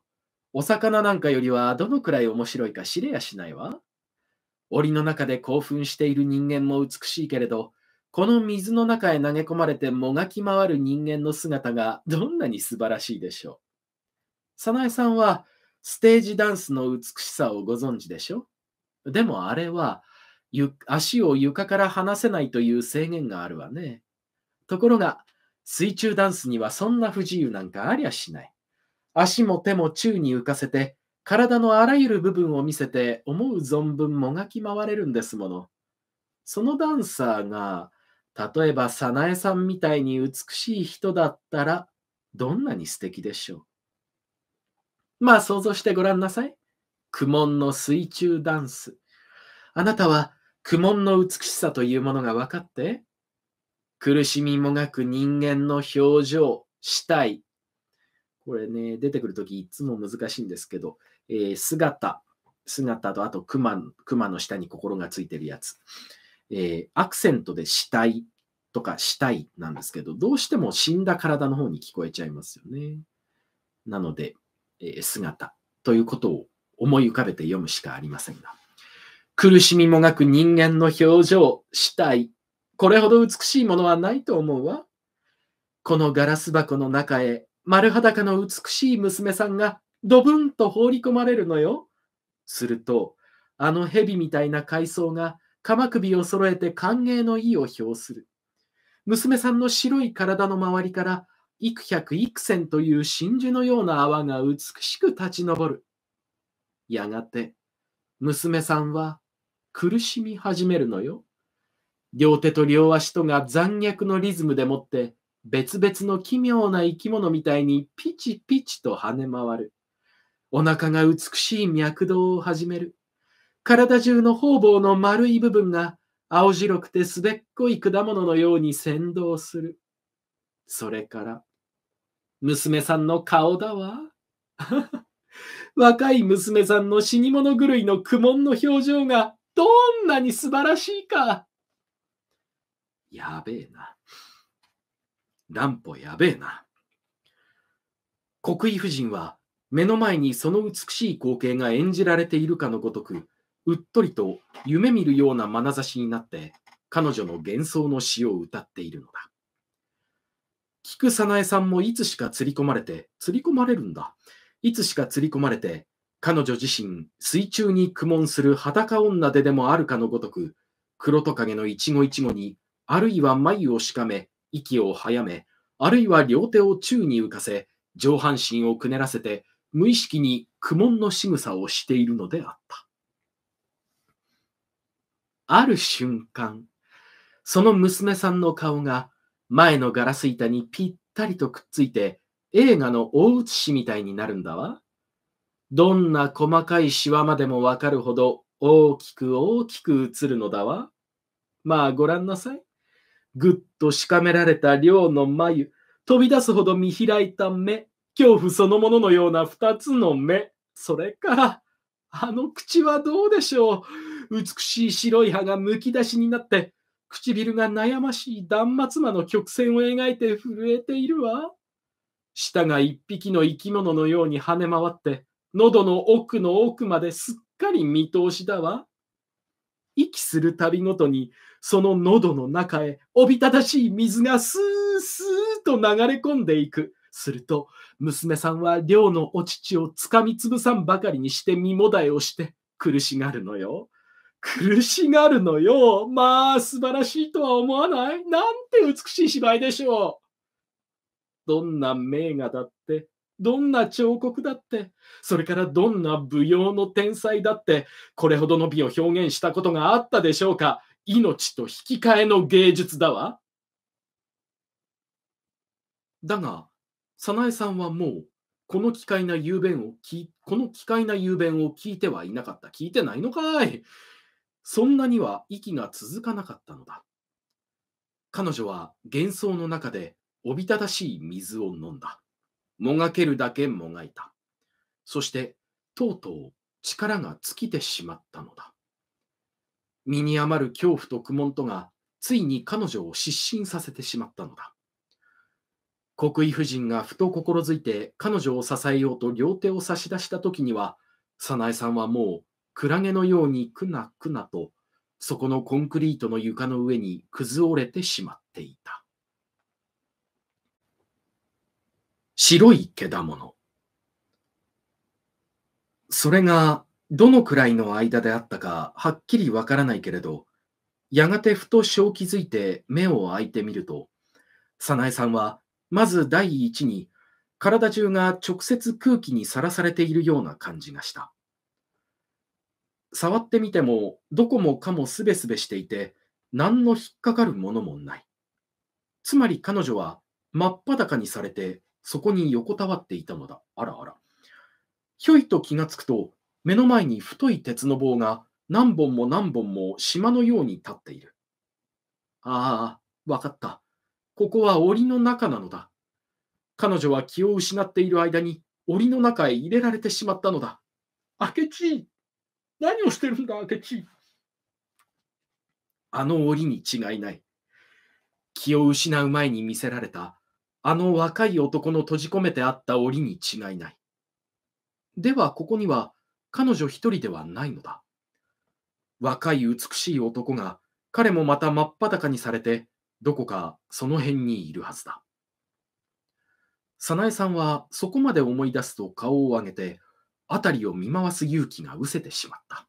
お魚なんかよりはどのくらい面白いか知れやしないわ。檻の中で興奮している人間も美しいけれど、この水の中へ投げ込まれてもがき回る人間の姿がどんなに素晴らしいでしょう。早苗さんはステージダンスの美しさをご存知でしょでもあれは足を床から離せないという制限があるわね。ところが、水中ダンスにはそんな不自由なんかありゃしない。足も手も宙に浮かせて、体のあらゆる部分を見せて思う存分もがき回れるんですもの。そのダンサーが、例えば早苗さんみたいに美しい人だったら、どんなに素敵でしょう。まあ想像してごらんなさい。苦悶の水中ダンス。あなたは苦悶の美しさというものが分かって、苦しみもがく人間の表情、死体。これね、出てくるときいつも難しいんですけど、えー、姿、姿とあと熊熊の下に心がついてるやつ。えー、アクセントで死体とか死体なんですけど、どうしても死んだ体の方に聞こえちゃいますよね。なので、えー、姿ということを思い浮かべて読むしかありませんが。苦しみもなく人間の表情、死体、これほど美しいものはないと思うわ。このガラス箱の中へ、丸裸の美しい娘さんがドブンと放り込まれるのよ。すると、あの蛇みたいな海藻が鎌首を揃えて歓迎の意を表する。娘さんの白い体の周りから、幾百幾千という真珠のような泡が美しく立ち上る。やがて、娘さんは苦しみ始めるのよ。両手と両足とが残虐のリズムでもって別々の奇妙な生き物みたいにピチピチと跳ね回る。お腹が美しい脈動を始める。体中の方々の丸い部分が青白くてすべっこい果物のように先導する。それから、娘さんの顔だわ。若い娘さんの死に物狂いの苦悶の表情がどんなに素晴らしいか。やべえな。乱歩やべえな。国威夫人は目の前にその美しい光景が演じられているかのごとく、うっとりと夢見るような眼差しになって彼女の幻想の詩を歌っているのだ。菊早苗さんもいつしか釣り込まれて、釣り込まれるんだ。いつしか釣り込まれて、彼女自身、水中に苦悶する裸女ででもあるかのごとく、黒トカゲの一期一期に、あるいは眉をしかめ、息を早め、あるいは両手を宙に浮かせ、上半身をくねらせて、無意識に苦悶の仕草をしているのであった。ある瞬間、その娘さんの顔が前のガラス板にぴったりとくっついて、映画の大写しみたいになるんだわ。どんな細かいシワまでもわかるほど大きく大きく映るのだわ。まあご覧なさい。ぐっとしかめられた量の眉、飛び出すほど見開いた目、恐怖そのもののような二つの目、それから、あの口はどうでしょう。美しい白い歯がむき出しになって、唇が悩ましい断末魔の曲線を描いて震えているわ。舌が一匹の生き物のように跳ね回って、喉の奥の奥まですっかり見通しだわ。息するたびごとに、その喉の中へおびただしい水がスースーと流れ込んでいく。すると、娘さんは寮のお乳をつかみつぶさんばかりにして身もだえをして苦しがるのよ。苦しがるのよ。まあ、素晴らしいとは思わないなんて美しい芝居でしょう。どんな名画だっどんな彫刻だって、それからどんな舞踊の天才だって、これほどの美を表現したことがあったでしょうか。命と引き換えの芸術だわ。だが、早苗さんはもう、この奇怪な雄弁をき、この奇怪な雄弁を聞いてはいなかった。聞いてないのかい。そんなには息が続かなかったのだ。彼女は幻想の中でおびただしい水を飲んだ。もがけるだけもがいた。そして、とうとう力が尽きてしまったのだ。身に余る恐怖と苦悶とが、ついに彼女を失神させてしまったのだ。国威夫人がふと心づいて彼女を支えようと両手を差し出した時には、早苗さんはもうクラゲのようにくなくなと、そこのコンクリートの床の上に崩れてしまっていた。白い獣の。それがどのくらいの間であったかはっきりわからないけれど、やがてふと正気づいて目を開いてみると、早苗さんはまず第一に体中が直接空気にさらされているような感じがした。触ってみてもどこもかもすべすべしていて何の引っかかるものもない。つまり彼女は真っ裸にされてそこに横たわっていたのだ。あらあら。ひょいと気がつくと、目の前に太い鉄の棒が何本も何本も島のように立っている。ああ、わかった。ここは檻の中なのだ。彼女は気を失っている間に檻の中へ入れられてしまったのだ。明智何をしてるんだ、明智あの檻に違いない。気を失う前に見せられたあの若い男の閉じ込めてあった檻に違いない。では、ここには彼女一人ではないのだ。若い美しい男が彼もまた真っ裸にされて、どこかその辺にいるはずだ。早苗さんはそこまで思い出すと顔を上げて、辺りを見回す勇気が失せてしまった。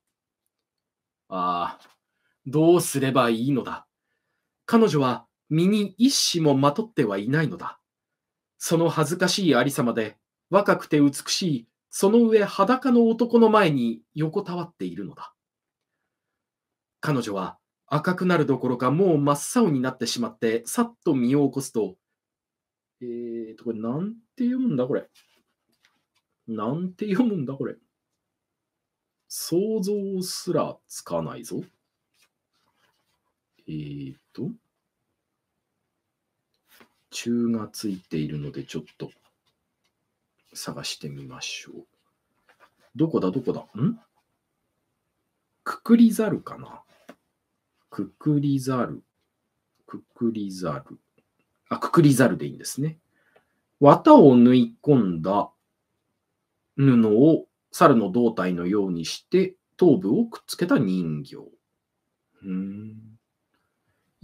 ああ、どうすればいいのだ。彼女は身に一死もまとってはいないのだ。その恥ずかしいありさまで、若くて美しい、その上裸の男の前に横たわっているのだ。彼女は赤くなるどころかもう真っ青になってしまって、さっと身を起こすと、えーと、これなんて読むんだこれ。なんて読むんだこれ。想像すらつかないぞ。えーと。中がついているので、ちょっと探してみましょう。どこだ、どこだんくくりざるかなくくりざる。くくりざる。あ、くくりざるでいいんですね。綿を縫い込んだ布を猿の胴体のようにして頭部をくっつけた人形。うん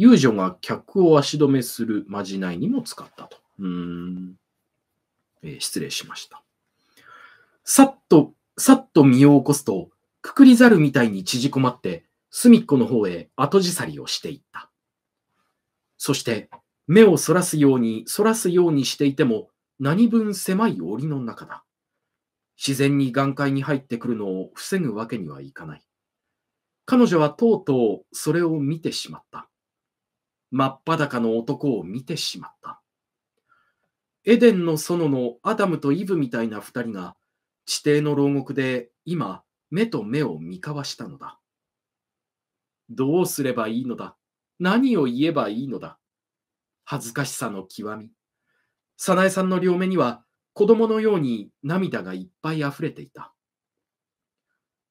遊女が客を足止めするまじないにも使ったと。うん、えー、失礼しました。さっと、さっと身を起こすと、くくりざるみたいに縮こまって、隅っこの方へ後じさりをしていった。そして、目をそらすように、そらすようにしていても、何分狭い檻の中だ。自然に眼界に入ってくるのを防ぐわけにはいかない。彼女はとうとうそれを見てしまった。真っ裸の男を見てしまった。エデンの園のアダムとイブみたいな二人が地底の牢獄で今目と目を見交わしたのだ。どうすればいいのだ何を言えばいいのだ恥ずかしさの極み。早苗さんの両目には子供のように涙がいっぱい溢れていた。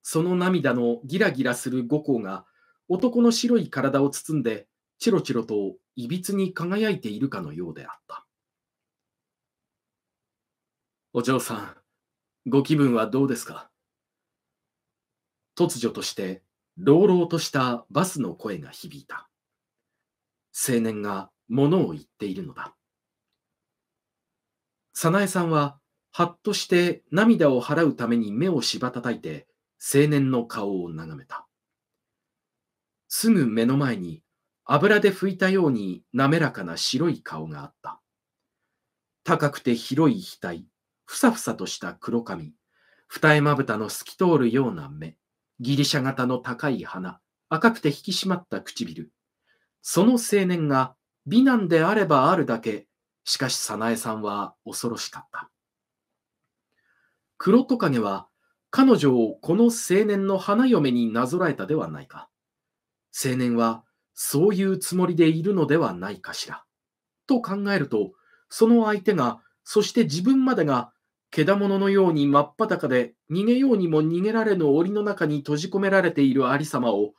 その涙のギラギラする五行が男の白い体を包んでチロチロといびつに輝いているかのようであった。お嬢さん、ご気分はどうですか突如として、朗々としたバスの声が響いた。青年が物を言っているのだ。早苗さんは、はっとして涙を払うために目をしばたたいて、青年の顔を眺めた。すぐ目の前に油で拭いたように滑らかな白い顔があった。高くて広い額、ふさふさとした黒髪、二重まぶたの透き通るような目、ギリシャ型の高い鼻、赤くて引き締まった唇。その青年が美男であればあるだけ、しかし早苗さんは恐ろしかった。黒トカゲは彼女をこの青年の花嫁になぞらえたではないか。青年はそういうつもりでいるのではないかしら。と考えると、その相手が、そして自分までが、けだもののように真っ裸で、逃げようにも逃げられぬ檻の中に閉じ込められているありさまを、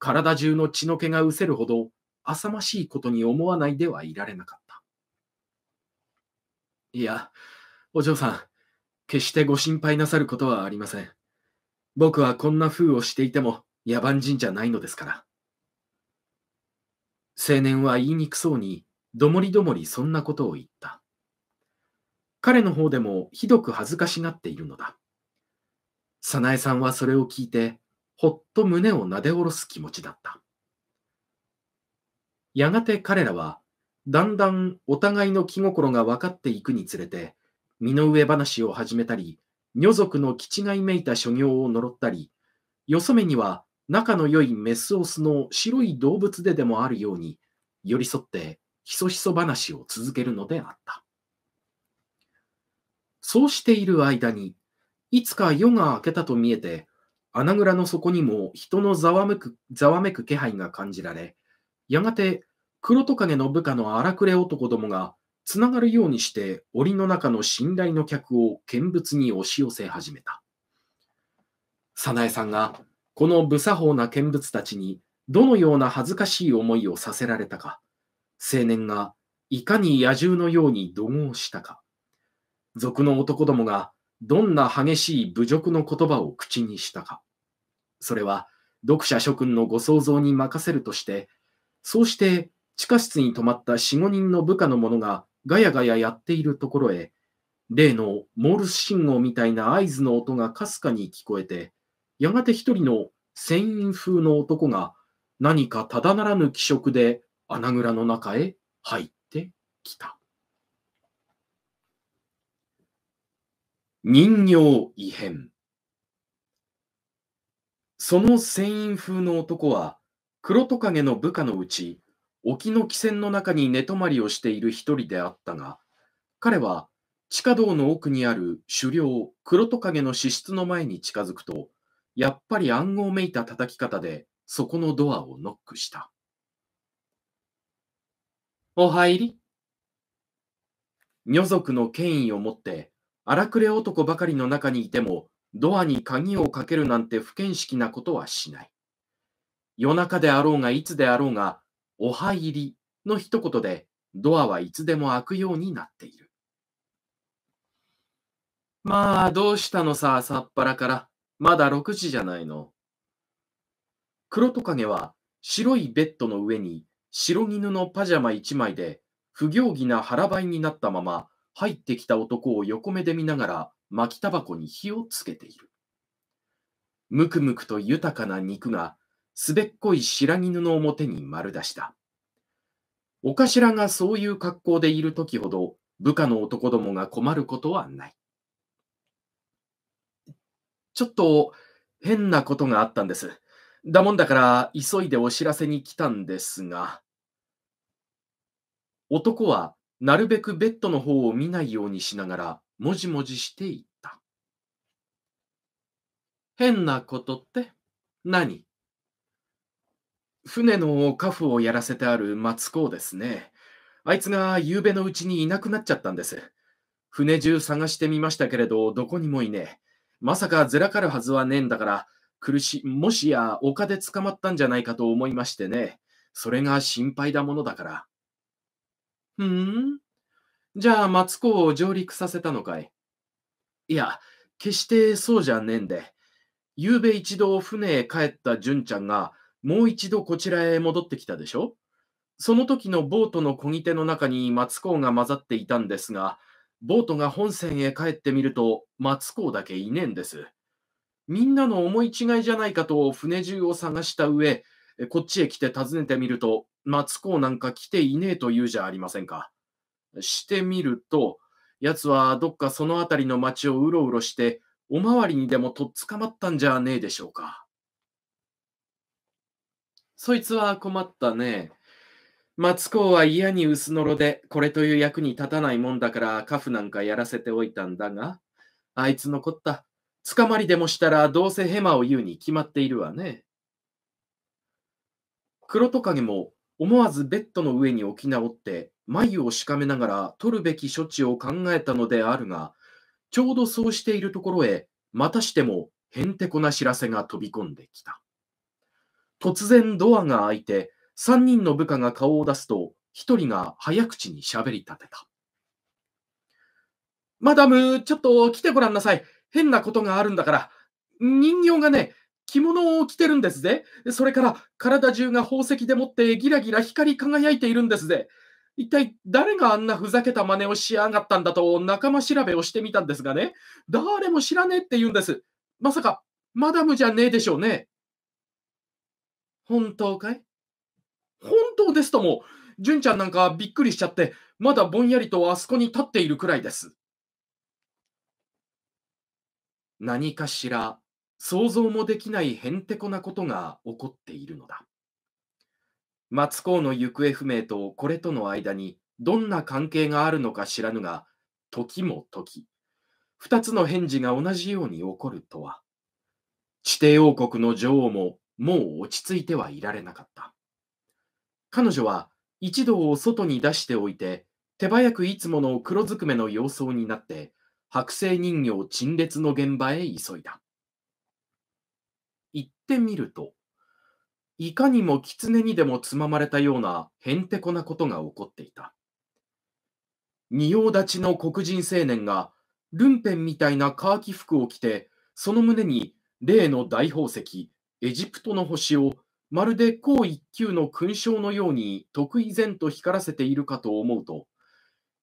体中の血の気が失せるほど、浅ましいことに思わないではいられなかった。いや、お嬢さん、決してご心配なさることはありません。僕はこんな風をしていても野蛮人じゃないのですから。青年は言いにくそうに、どもりどもりそんなことを言った。彼の方でもひどく恥ずかしがっているのだ。早苗さんはそれを聞いて、ほっと胸をなでおろす気持ちだった。やがて彼らは、だんだんお互いの気心が分かっていくにつれて、身の上話を始めたり、女族の気違いめいた所業を呪ったり、よそめには仲の良いメスオスの白い動物ででもあるように寄り添ってひそひそ話を続けるのであった。そうしている間にいつか夜が明けたと見えて穴蔵の底にも人のざわめくざわめく気配が感じられやがて黒トカゲの部下の荒くれ男どもがつながるようにして檻の中の信頼の客を見物に押し寄せ始めた。早苗さんがこの無作法な見物たちにどのような恥ずかしい思いをさせられたか、青年がいかに野獣のように怒号したか、賊の男どもがどんな激しい侮辱の言葉を口にしたか、それは読者諸君のご想像に任せるとして、そうして地下室に泊まった四五人の部下の者がガヤガヤやっているところへ、例のモールス信号みたいな合図の音がかすかに聞こえて、やがて一人の船員風の男が何かただならぬ気色で穴蔵の中へ入ってきた。人形異変。その船員風の男は、黒トカゲの部下のうち、沖の汽船の中に寝泊まりをしている一人であったが、彼は地下道の奥にある狩猟黒トカゲの支出の前に近づくと、やっぱり暗号めいた叩き方で、そこのドアをノックした。お入り。女族の権威を持って、荒くれ男ばかりの中にいても、ドアに鍵をかけるなんて不見識なことはしない。夜中であろうがいつであろうが、お入りの一言でドアはいつでも開くようになっている。まあ、どうしたのさ、さっぱらから。まだ6時じゃないの。黒トカゲは白いベッドの上に白絹のパジャマ1枚で不行儀な腹ばいになったまま入ってきた男を横目で見ながら巻きタバコに火をつけている。むくむくと豊かな肉が滑っこい白絹の表に丸出した。お頭がそういう格好でいる時ほど部下の男どもが困ることはない。ちょっと変なことがあったんです。だもんだから急いでお知らせに来たんですが、男はなるべくベッドの方を見ないようにしながらもじもじしていった。変なことって何船のカフをやらせてある松子ですね。あいつが夕べのうちにいなくなっちゃったんです。船中探してみましたけれど、どこにもいねえ。まさかずらかるはずはねえんだから、苦し、もしや丘で捕まったんじゃないかと思いましてね。それが心配だものだから。ふーん。じゃあ、松子を上陸させたのかいいや、決してそうじゃねえんで。昨べ一度船へ帰った純ちゃんが、もう一度こちらへ戻ってきたでしょその時のボートの漕ぎ手の中に松子が混ざっていたんですが、ボートが本船へ帰ってみると、松公だけいねんです。みんなの思い違いじゃないかと船中を探した上、こっちへ来て訪ねてみると、松公なんか来ていねえと言うじゃありませんか。してみると、奴はどっかその辺りの町をうろうろして、おまわりにでもとっ捕まったんじゃねえでしょうか。そいつは困ったね。松公は嫌に薄のろで、これという役に立たないもんだから、カフなんかやらせておいたんだが、あいつ残った。捕まりでもしたら、どうせヘマを言うに決まっているわね。黒トカゲも思わずベッドの上に置き直って、眉をしかめながら取るべき処置を考えたのであるが、ちょうどそうしているところへ、またしてもへんてこな知らせが飛び込んできた。突然ドアが開いて、三人の部下が顔を出すと、一人が早口に喋り立てた。マダム、ちょっと来てごらんなさい。変なことがあるんだから。人形がね、着物を着てるんですぜ。それから体中が宝石でもってギラギラ光り輝いているんですぜ。一体誰があんなふざけた真似をしやがったんだと仲間調べをしてみたんですがね、誰も知らねえって言うんです。まさか、マダムじゃねえでしょうね。本当かい本当ですとも、純ちゃんなんかびっくりしちゃって、まだぼんやりとあそこに立っているくらいです。何かしら想像もできないへんてこなことが起こっているのだ。松公の行方不明とこれとの間にどんな関係があるのか知らぬが、時も時、二つの返事が同じように起こるとは。地底王国の女王ももう落ち着いてはいられなかった。彼女は一同を外に出しておいて、手早くいつもの黒ずくめの様相になって、剥製人形陳列の現場へ急いだ。行ってみると、いかにも狐にでもつままれたようなへんてこなことが起こっていた。仁王立ちの黒人青年が、ルンペンみたいなカーキ服を着て、その胸に例の大宝石、エジプトの星をまるで高一級の勲章のように得意前と光らせているかと思うと、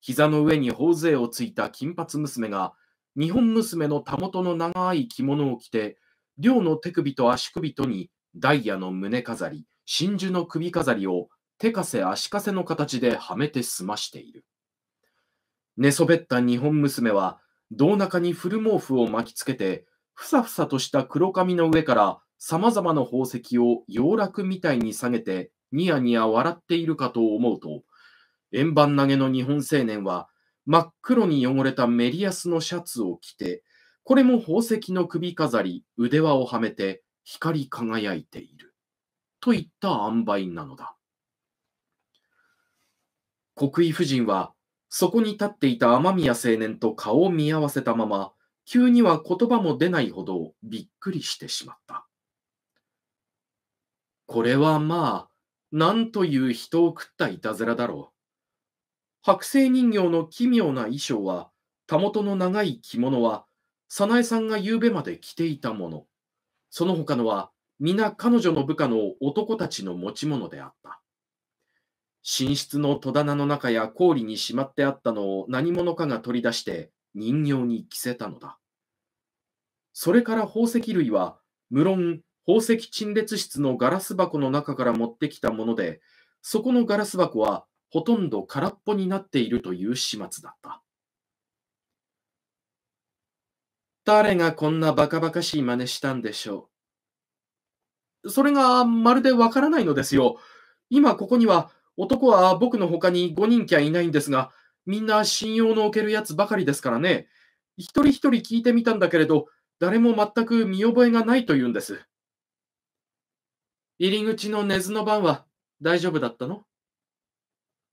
膝の上に頬杖をついた金髪娘が、日本娘のたもとの長い着物を着て、両の手首と足首とにダイヤの胸飾り、真珠の首飾りを手かせ足かせの形ではめて済ましている。寝そべった日本娘は、胴中に古毛布を巻きつけて、ふさふさとした黒髪の上から様々な宝石を洋楽みたいに下げて、ニヤニヤ笑っているかと思うと、円盤投げの日本青年は、真っ黒に汚れたメリヤスのシャツを着て、これも宝石の首飾り、腕輪をはめて、光り輝いている。といった塩梅なのだ。国威夫人は、そこに立っていた雨宮青年と顔を見合わせたまま、急には言葉も出ないほどびっくりしてしまった。これはまあ、なんという人を食ったいたずらだろう。剥製人形の奇妙な衣装は、たもとの長い着物は、早苗さんが夕べまで着ていたもの。その他のは、皆彼女の部下の男たちの持ち物であった。寝室の戸棚の中や氷にしまってあったのを何者かが取り出して人形に着せたのだ。それから宝石類は、無論宝石陳列室のガラス箱の中から持ってきたもので、そこのガラス箱はほとんど空っぽになっているという始末だった。誰がこんなバカバカしい真似したんでしょう。それがまるでわからないのですよ。今ここには男は僕の他に5人きゃいないんですが、みんな信用のおけるやつばかりですからね。一人一人聞いてみたんだけれど、誰も全く見覚えがないというんです。入り口の根津の番は大丈夫だったの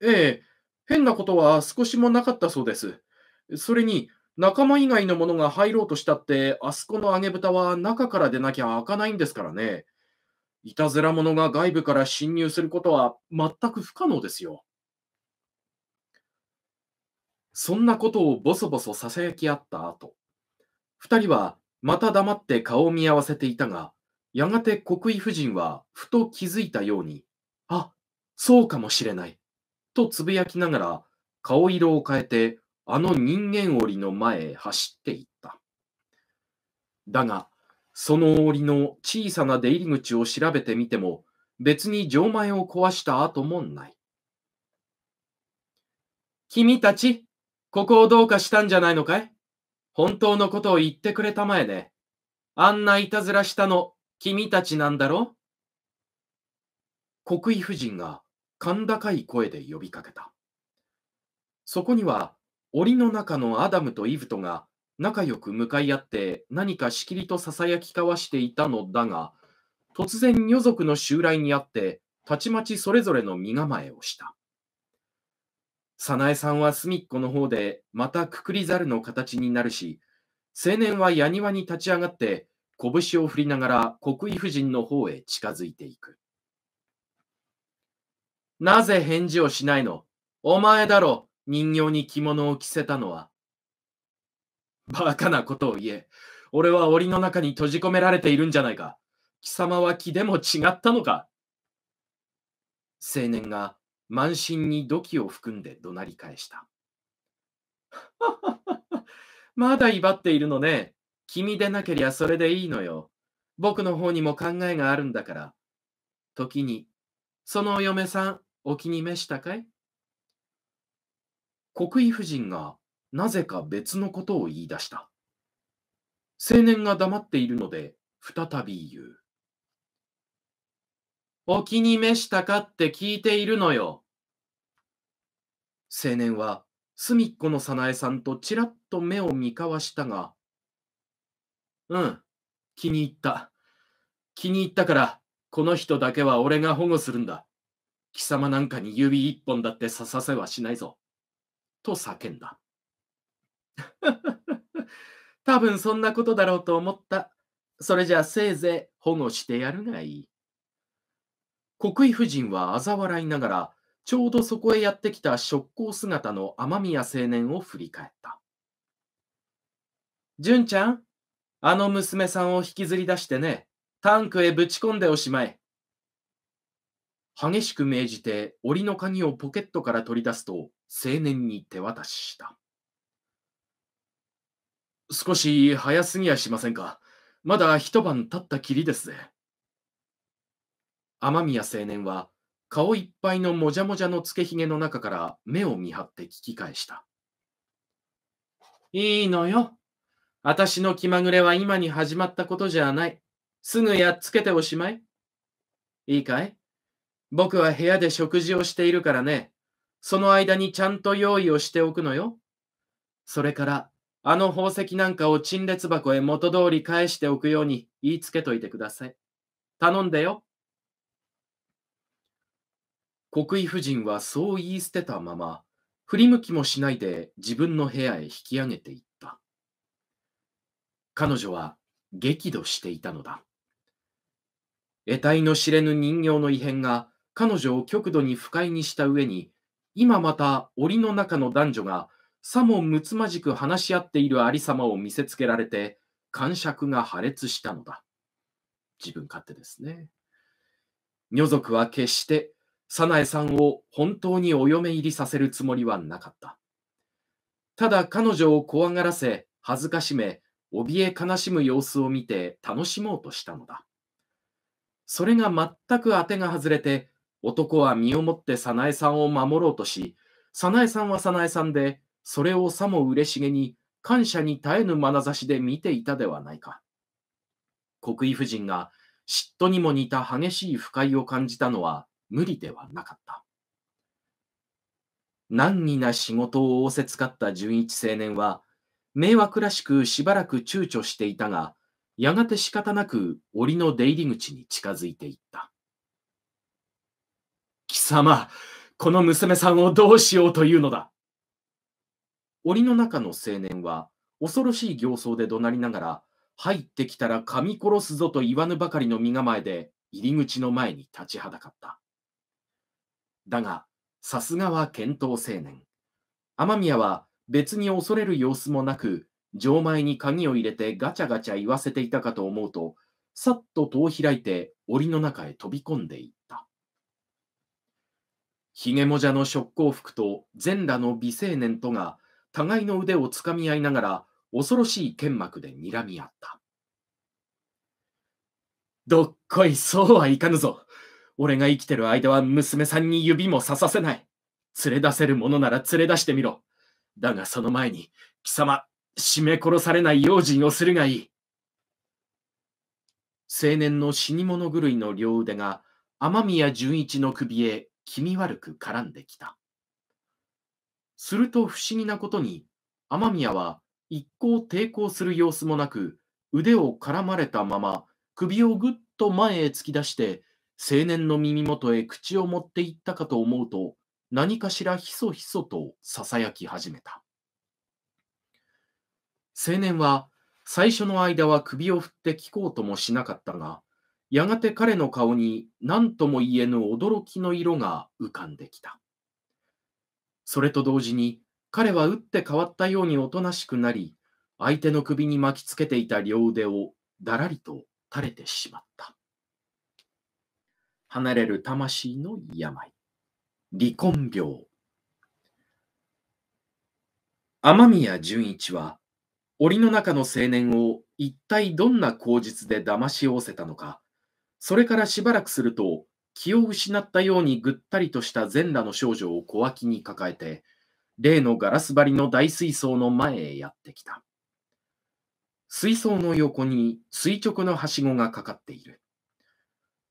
ええ、変なことは少しもなかったそうです。それに、仲間以外のものが入ろうとしたって、あそこの揚げ豚は中からでなきゃ開かないんですからね。いたずら者が外部から侵入することは全く不可能ですよ。そんなことをぼそぼそ囁き合った後、二人はまた黙って顔を見合わせていたが、やがて国威夫人はふと気づいたように、あ、そうかもしれない、とつぶやきながら顔色を変えてあの人間檻の前へ走っていった。だが、その檻の小さな出入り口を調べてみても、別に錠前を壊した跡もない。君たち、ここをどうかしたんじゃないのかい本当のことを言ってくれたまえね。あんないたずらしたの君たちなんだろ国威夫人が甲高い声で呼びかけた。そこには、檻の中のアダムとイブトが仲良く向かい合って何かしきりとささやき交わしていたのだが、突然女族の襲来にあって、たちまちそれぞれの身構えをした。早苗さんは隅っこの方でまたくくりざるの形になるし、青年はやにわに立ち上がって拳を振りながら国威夫人の方へ近づいていく。なぜ返事をしないのお前だろ人形に着物を着せたのは。バカなことを言え。俺は檻の中に閉じ込められているんじゃないか。貴様は気でも違ったのか。青年が満身に土器を含んで怒鳴り返した。まだ威張っているのね。君でなけりゃそれでいいのよ。僕の方にも考えがあるんだから。時に、そのお嫁さん、お気に召したかい国威夫人がなぜか別のことを言い出した。青年が黙っているので、再び言う。お気に召したかって聞いているのよ。青年は、隅っこの早苗さんとちらっと目を見交わしたが、うん、気に入った。気に入ったから、この人だけは俺が保護するんだ。貴様なんかに指一本だって刺させはしないぞ。と叫んだ。多分そんなことだろうと思った。それじゃあせいぜい保護してやるがいい。国威夫人は嘲笑いながら、ちょうどそこへやってきた職工姿の雨宮青年を振り返った。純ちゃん、あの娘さんを引きずり出してね、タンクへぶち込んでおしまい。激しく命じて、檻の鍵をポケットから取り出すと、青年に手渡しした。少し早すぎやしませんか。まだ一晩経ったきりですぜ。雨宮青年は、顔いっぱいのもじゃもじゃのつけひげの中から目を見張って聞き返した。いいのよ。私の気まぐれは今に始まったことじゃない。すぐやっつけておしまい。いいかい僕は部屋で食事をしているからね。その間にちゃんと用意をしておくのよ。それから、あの宝石なんかを陳列箱へ元通り返しておくように言いつけといてください。頼んでよ。国威夫人はそう言い捨てたまま、振り向きもしないで自分の部屋へ引き上げていった。彼女は激怒していたのだ。得体の知れぬ人形の異変が彼女を極度に不快にした上に、今また檻の中の男女がさもむつまじく話し合っているありさまを見せつけられて、感触が破裂したのだ。自分勝手ですね。女族は決して早苗さんを本当にお嫁入りさせるつもりはなかった。ただ彼女を怖がらせ、恥ずかしめ、怯え悲しむ様子を見て楽しもうとしたのだ。それが全く当てが外れて、男は身をもって早苗さんを守ろうとし、早苗さんは早苗さんで、それをさも嬉しげに、感謝に耐えぬ眼差しで見ていたではないか。国威夫人が嫉妬にも似た激しい不快を感じたのは無理ではなかった。難儀な仕事を仰せつかった純一青年は、迷惑らしくしばらく躊躇していたが、やがて仕方なく檻の出入り口に近づいていった。貴様、この娘さんをどうしようというのだ。檻の中の青年は、恐ろしい形相で怒鳴りながら、入ってきたら噛み殺すぞと言わぬばかりの身構えで、入り口の前に立ちはだかった。だが、さすがは剣闘青年。雨宮は別に恐れる様子もなく、錠前に鍵を入れてガチャガチャ言わせていたかと思うと、さっと戸を開いて檻の中へ飛び込んでいった。ひげもじゃの職工服と全裸の美青年とが互いの腕をつかみ合いながら恐ろしい剣幕で睨み合った。どっこいそうはいかぬぞ。俺が生きてる間は娘さんに指もささせない。連れ出せるものなら連れ出してみろ。だがその前に、貴様、絞め殺されない用心をするがいい。青年の死に物狂いの両腕が雨宮純一の首へ気味悪く絡んできた。すると不思議なことに、雨宮は一向抵抗する様子もなく、腕を絡まれたまま首をぐっと前へ突き出して、青年の耳元へ口を持っていったかと思うと、何かしらひそひそとささやき始めた青年は最初の間は首を振って聞こうともしなかったがやがて彼の顔に何とも言えぬ驚きの色が浮かんできたそれと同時に彼は打って変わったようにおとなしくなり相手の首に巻きつけていた両腕をだらりと垂れてしまった離れる魂の病離婚病。雨宮淳一は、檻の中の青年を一体どんな口実で騙しおせたのか、それからしばらくすると、気を失ったようにぐったりとした全裸の少女を小脇に抱えて、例のガラス張りの大水槽の前へやってきた。水槽の横に垂直のはしごがかかっている。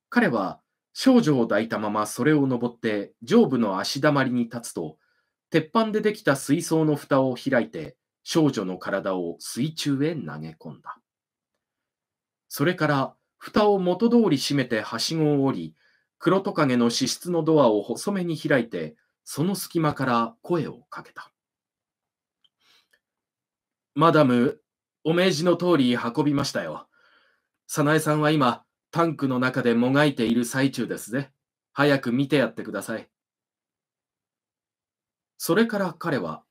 彼は少女を抱いたままそれを登って上部の足だまりに立つと、鉄板でできた水槽の蓋を開いて少女の体を水中へ投げ込んだ。それから蓋を元通り閉めてはしごを降り、黒トカゲの脂質のドアを細めに開いて、その隙間から声をかけた。マダム、お命じの通り運びましたよ。早苗さんは今、タンクの中でもがいている最中ですぜ。早く見てやってください。それから彼は、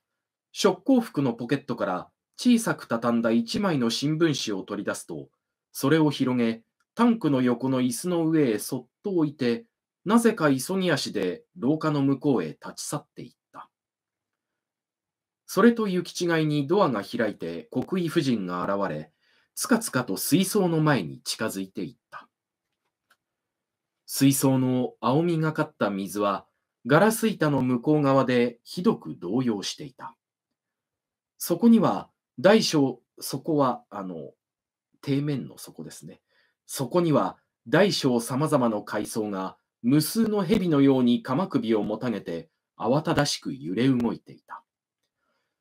食行服のポケットから小さく畳んだ一枚の新聞紙を取り出すと、それを広げ、タンクの横の椅子の上へそっと置いて、なぜか急ぎ足で廊下の向こうへ立ち去っていった。それと行き違いにドアが開いて国威夫人が現れ、つかつかと水槽の前に近づいていった。水槽の青みがかった水はガラス板の向こう側でひどく動揺していた。そこには大小、そこはあの底面の底ですね。そこには大小さまざまの海藻が無数の蛇のように鎌首をもたげて慌ただしく揺れ動いていた。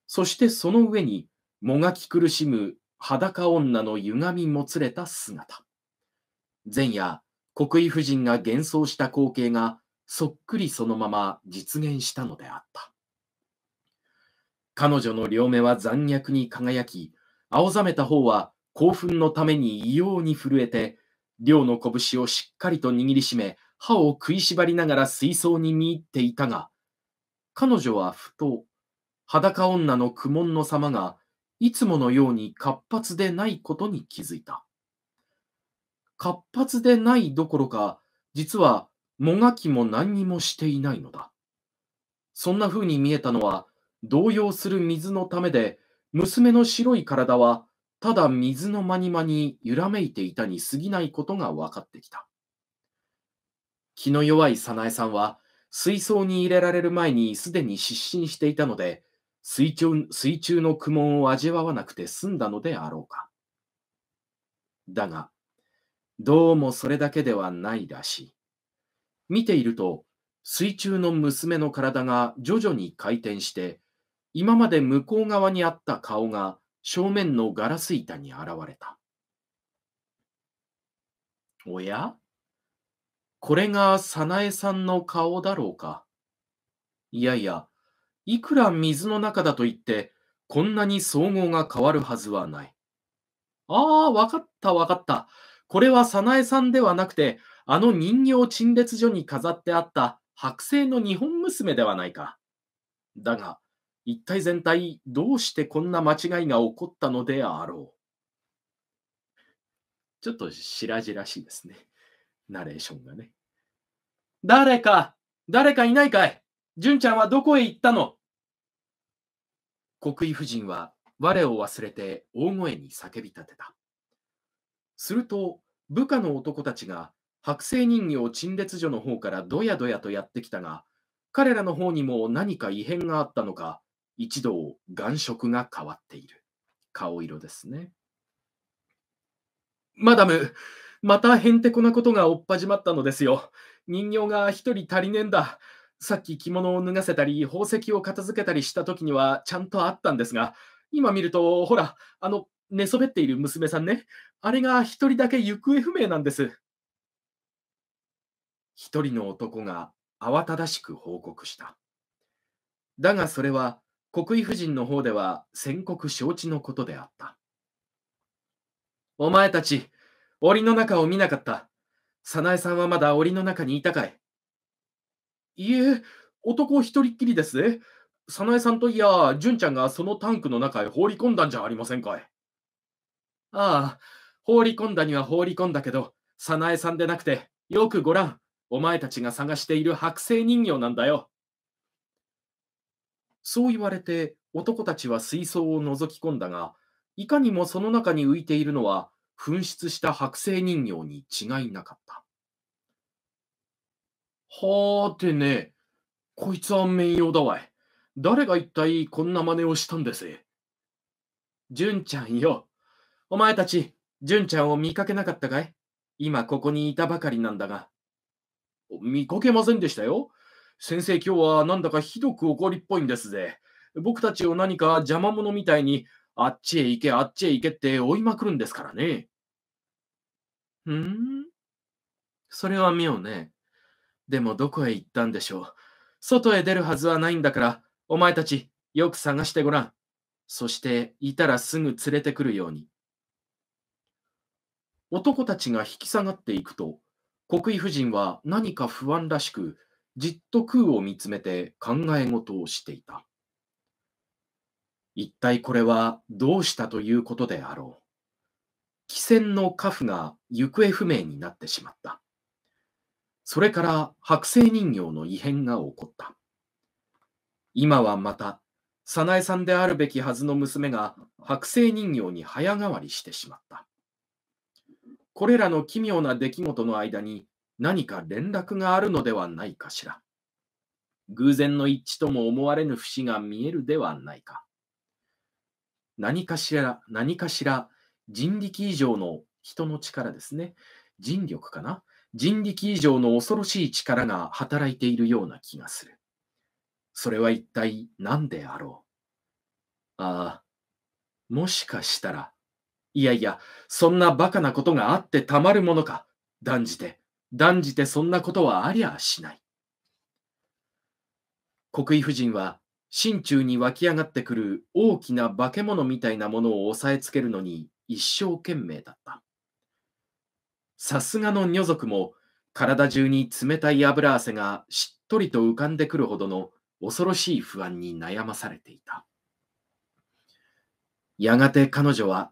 そしてその上にもがき苦しむ裸女の歪みもつれた姿。前夜、国井夫人が幻想した光景がそっくりそのまま実現したのであった。彼女の両目は残虐に輝き、青ざめた方は興奮のために異様に震えて、両の拳をしっかりと握りしめ、歯を食いしばりながら水槽に見入っていたが、彼女はふと、裸女の苦悶の様が、いつものように活発でないことに気づいた。活発でないどころか、実はもがきも何にもしていないのだ。そんな風に見えたのは、動揺する水のためで、娘の白い体は、ただ水の間に間に揺らめいていたに過ぎないことが分かってきた。気の弱い早苗さんは、水槽に入れられる前にすでに失神していたので、水中水中の苦悶を味わわなくて済んだのであろうか。だが、どうもそれだけではないらしい。見ていると、水中の娘の体が徐々に回転して、今まで向こう側にあった顔が正面のガラス板に現れた。おやこれが早苗さんの顔だろうか。いやいや、いくら水の中だと言って、こんなに総合が変わるはずはない。ああ、わかったわかった。これは早苗さんではなくて、あの人形陳列所に飾ってあった剥製の日本娘ではないか。だが、一体全体どうしてこんな間違いが起こったのであろう。ちょっと白々しいですね。ナレーションがね。誰か、誰かいないかい純ちゃんはどこへ行ったの国威夫人は我を忘れて大声に叫び立てた。すると、部下の男たちが白星人形陳列所の方からどやどやとやってきたが、彼らの方にも何か異変があったのか、一同、眼色が変わっている。顔色ですね。マダム、またへんてこなことがおっぱじまったのですよ。人形が一人足りねえんだ。さっき着物を脱がせたり、宝石を片付けたりした時にはちゃんとあったんですが、今見ると、ほら、あの寝そべっている娘さんね、あれが一人だけ行方不明なんです。一人の男が慌ただしく報告した。だがそれは国威夫人の方では宣告承知のことであった。お前たち、檻の中を見なかった。早苗さんはまだ檻の中にいたかいいえ、男一人っきりですね。早苗さんといや、純ちゃんがそのタンクの中へ放り込んだんじゃありませんかい。ああ、放り込んだには放り込んだけど、早苗さんでなくて、よくご覧。お前たちが探している剥製人形なんだよ。そう言われて、男たちは水槽を覗き込んだが、いかにもその中に浮いているのは、紛失した剥製人形に違いなかった。はーてね、こいつは面用だわい。誰が一体こんな真似をしたんです純ちゃんよ。お前たち、純ちゃんを見かけなかったかい今ここにいたばかりなんだが。見かけませんでしたよ。先生、今日はなんだかひどく怒りっぽいんですぜ。僕たちを何か邪魔者みたいに、あっちへ行け、あっちへ行けって追いまくるんですからね。ふんそれは妙ね。でもどこへ行ったんでしょう。外へ出るはずはないんだから、お前たち、よく探してごらん。そして、いたらすぐ連れてくるように。男たちが引き下がっていくと、国井夫人は何か不安らしく、じっと空を見つめて考え事をしていた。一体これはどうしたということであろう。汽船の家父が行方不明になってしまった。それから剥製人形の異変が起こった。今はまた、早苗さんであるべきはずの娘が剥製人形に早変わりしてしまった。これらの奇妙な出来事の間に何か連絡があるのではないかしら。偶然の一致とも思われぬ節が見えるではないか。何かしら、何かしら、人力以上の人の力ですね。人力かな。人力以上の恐ろしい力が働いているような気がする。それは一体何であろう。ああ、もしかしたらいやいや、そんなバカなことがあってたまるものか。断じて、断じてそんなことはありゃしない。国威夫人は、心中に湧き上がってくる大きな化け物みたいなものを押さえつけるのに一生懸命だった。さすがの女族も、体中に冷たい油汗がしっとりと浮かんでくるほどの恐ろしい不安に悩まされていた。やがて彼女は、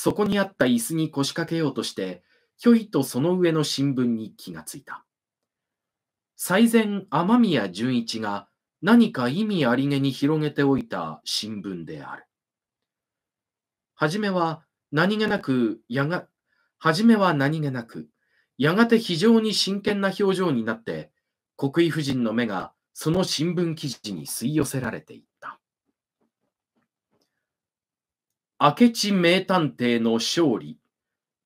そこにあった椅子に腰掛けようとして、ひょいとその上の新聞に気がついた。最前雨宮純一が何か意味ありげに広げておいた新聞である。はじめは何気なく、やが、はじめは何気なく、やがて非常に真剣な表情になって、国威夫人の目がその新聞記事に吸い寄せられていた。明智名探偵の勝利、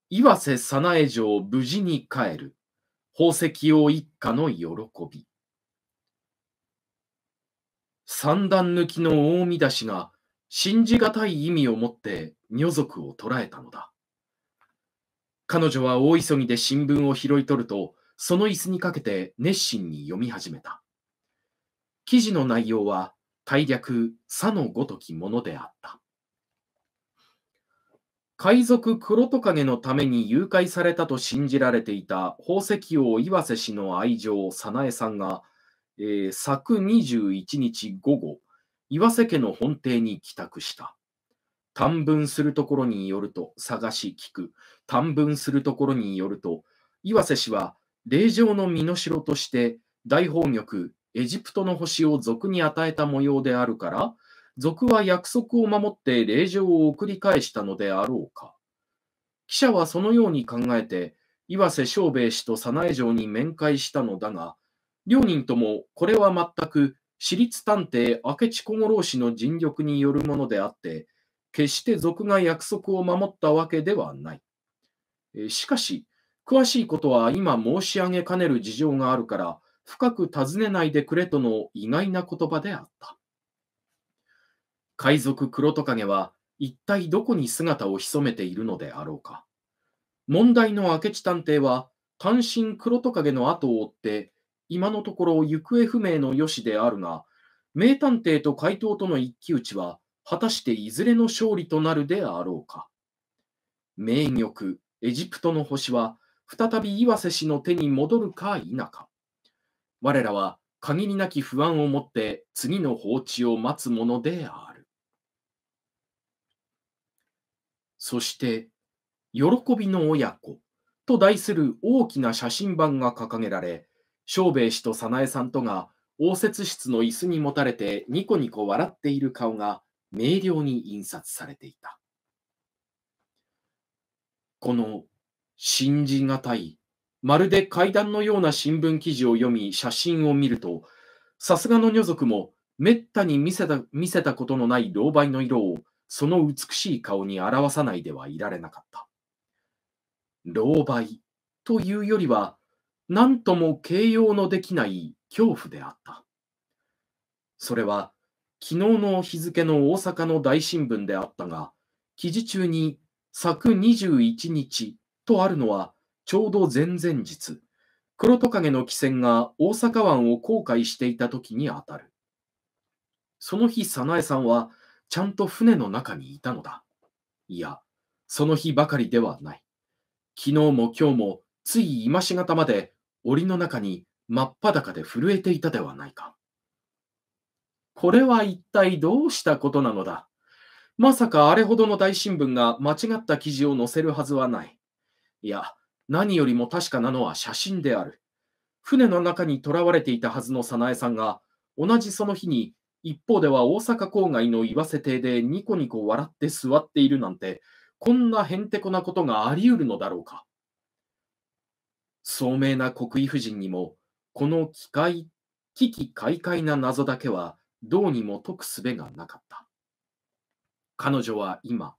岩瀬早苗城無事に帰る、宝石王一家の喜び。三段抜きの大見出しが信じがたい意味を持って女族を捉えたのだ。彼女は大急ぎで新聞を拾い取ると、その椅子にかけて熱心に読み始めた。記事の内容は大略さのごときものであった。海賊黒トカゲのために誘拐されたと信じられていた宝石王岩瀬氏の愛情、早苗さんが、えー、昨21日午後、岩瀬家の本邸に帰宅した。短文するところによると、探し聞く。短文するところによると、岩瀬氏は、霊場の身代として、大宝玉、エジプトの星を俗に与えた模様であるから、賊は約束を守って令状を送り返したのであろうか。記者はそのように考えて、岩瀬正兵衛氏と早苗城に面会したのだが、両人ともこれは全く私立探偵明智小五郎氏の尽力によるものであって、決して賊が約束を守ったわけではない。しかし、詳しいことは今申し上げかねる事情があるから、深く尋ねないでくれとの意外な言葉であった。海賊黒トカゲは一体どこに姿を潜めているのであろうか。問題の明智探偵は単身黒トカゲの後を追って、今のところ行方不明のよしであるが、名探偵と怪盗との一騎打ちは、果たしていずれの勝利となるであろうか。名玉、エジプトの星は、再び岩瀬氏の手に戻るか否か。我らは限りなき不安を持って次の放置を待つものである。そして、喜びの親子と題する大きな写真版が掲げられ、小兵衛氏と早苗さんとが応接室の椅子にもたれてニコニコ笑っている顔が明瞭に印刷されていた。この信じがたい、まるで階段のような新聞記事を読み写真を見ると、さすがの女族もめったに見せた見せたことのない狼狽の色をその美しい顔に表さないではいられなかった。狼狽というよりは、何とも形容のできない恐怖であった。それは、昨日の日付の大阪の大新聞であったが、記事中に昨21日とあるのは、ちょうど前々日、黒トカゲの汽船が大阪湾を航海していた時にあたる。その日、早苗さんは、ちゃんと船の中にいたのだ。いや、その日ばかりではない。昨日も今日も、つい今しがたまで、檻の中に真っ裸で震えていたではないか。これは一体どうしたことなのだ。まさかあれほどの大新聞が間違った記事を載せるはずはない。いや、何よりも確かなのは写真である。船の中に囚われていたはずの早苗さんが、同じその日に一方では大阪郊外の岩瀬邸でニコニコ笑って座っているなんて、こんなへんてこなことがあり得るのだろうか。聡明な国威夫人にも、この機械、危機快快な謎だけはどうにも解くすべがなかった。彼女は今、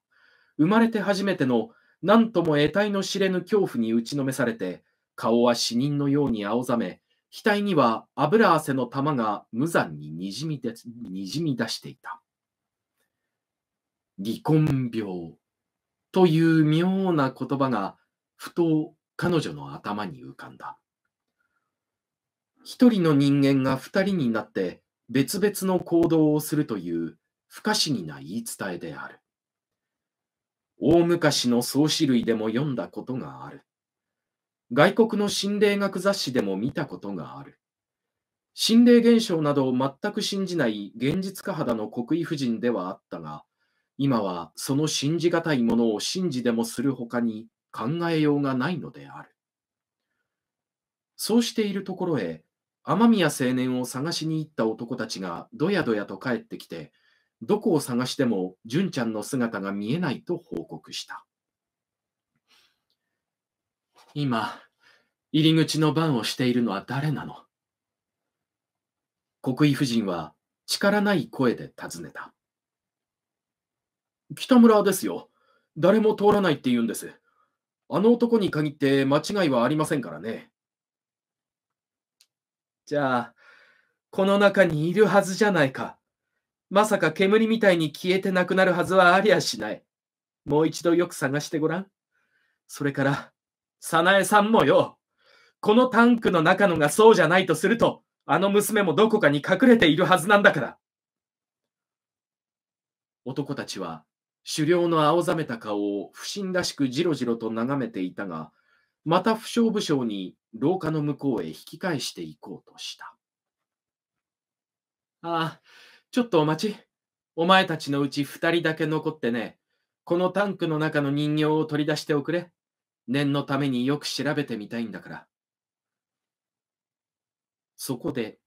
生まれて初めての何とも得体の知れぬ恐怖に打ちのめされて、顔は死人のように青ざめ、額には油汗の玉が無残ににじみでにじみ出していた。離婚病という妙な言葉がふと彼女の頭に浮かんだ。一人の人間が二人になって別々の行動をするという不可思議な言い伝えである。大昔の創始類でも読んだことがある。外国の心霊学雑誌でも見たことがある。心霊現象などを全く信じない現実家肌の国威夫人ではあったが、今はその信じがたいものを信じでもするほかに考えようがないのである。そうしているところへ、雨宮青年を探しに行った男たちがどやどやと帰ってきて、どこを探しても純ちゃんの姿が見えないと報告した。今、入り口の番をしているのは誰なの国威夫人は力ない声で尋ねた。北村ですよ。誰も通らないって言うんです。あの男に限って間違いはありませんからね。じゃあ、この中にいるはずじゃないか。まさか煙みたいに消えてなくなるはずはありゃしない。もう一度よく探してごらん。それから、早苗さんもよ、このタンクの中のがそうじゃないとすると、あの娘もどこかに隠れているはずなんだから。男たちは狩猟の青ざめた顔を不審らしくじろじろと眺めていたが、また不祥不祥に廊下の向こうへ引き返していこうとした。ああ、ちょっとお待ち。お前たちのうち二人だけ残ってね、このタンクの中の人形を取り出しておくれ。念のためによく調べてみたいんだから。そこで、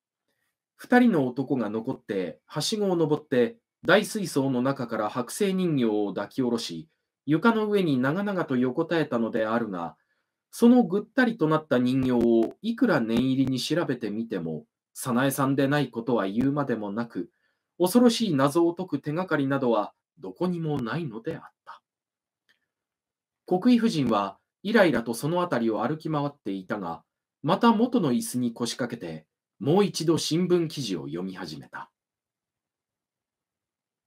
2人の男が残って、はしごを登って、大水槽の中から剥製人形を抱き下ろし、床の上に長々と横たえたのであるが、そのぐったりとなった人形をいくら念入りに調べてみても、早苗さんでないことは言うまでもなく、恐ろしい謎を解く手がかりなどはどこにもないのであった。国井夫人はイライラとその辺りを歩き回っていたが、また元の椅子に腰掛けて、もう一度新聞記事を読み始めた。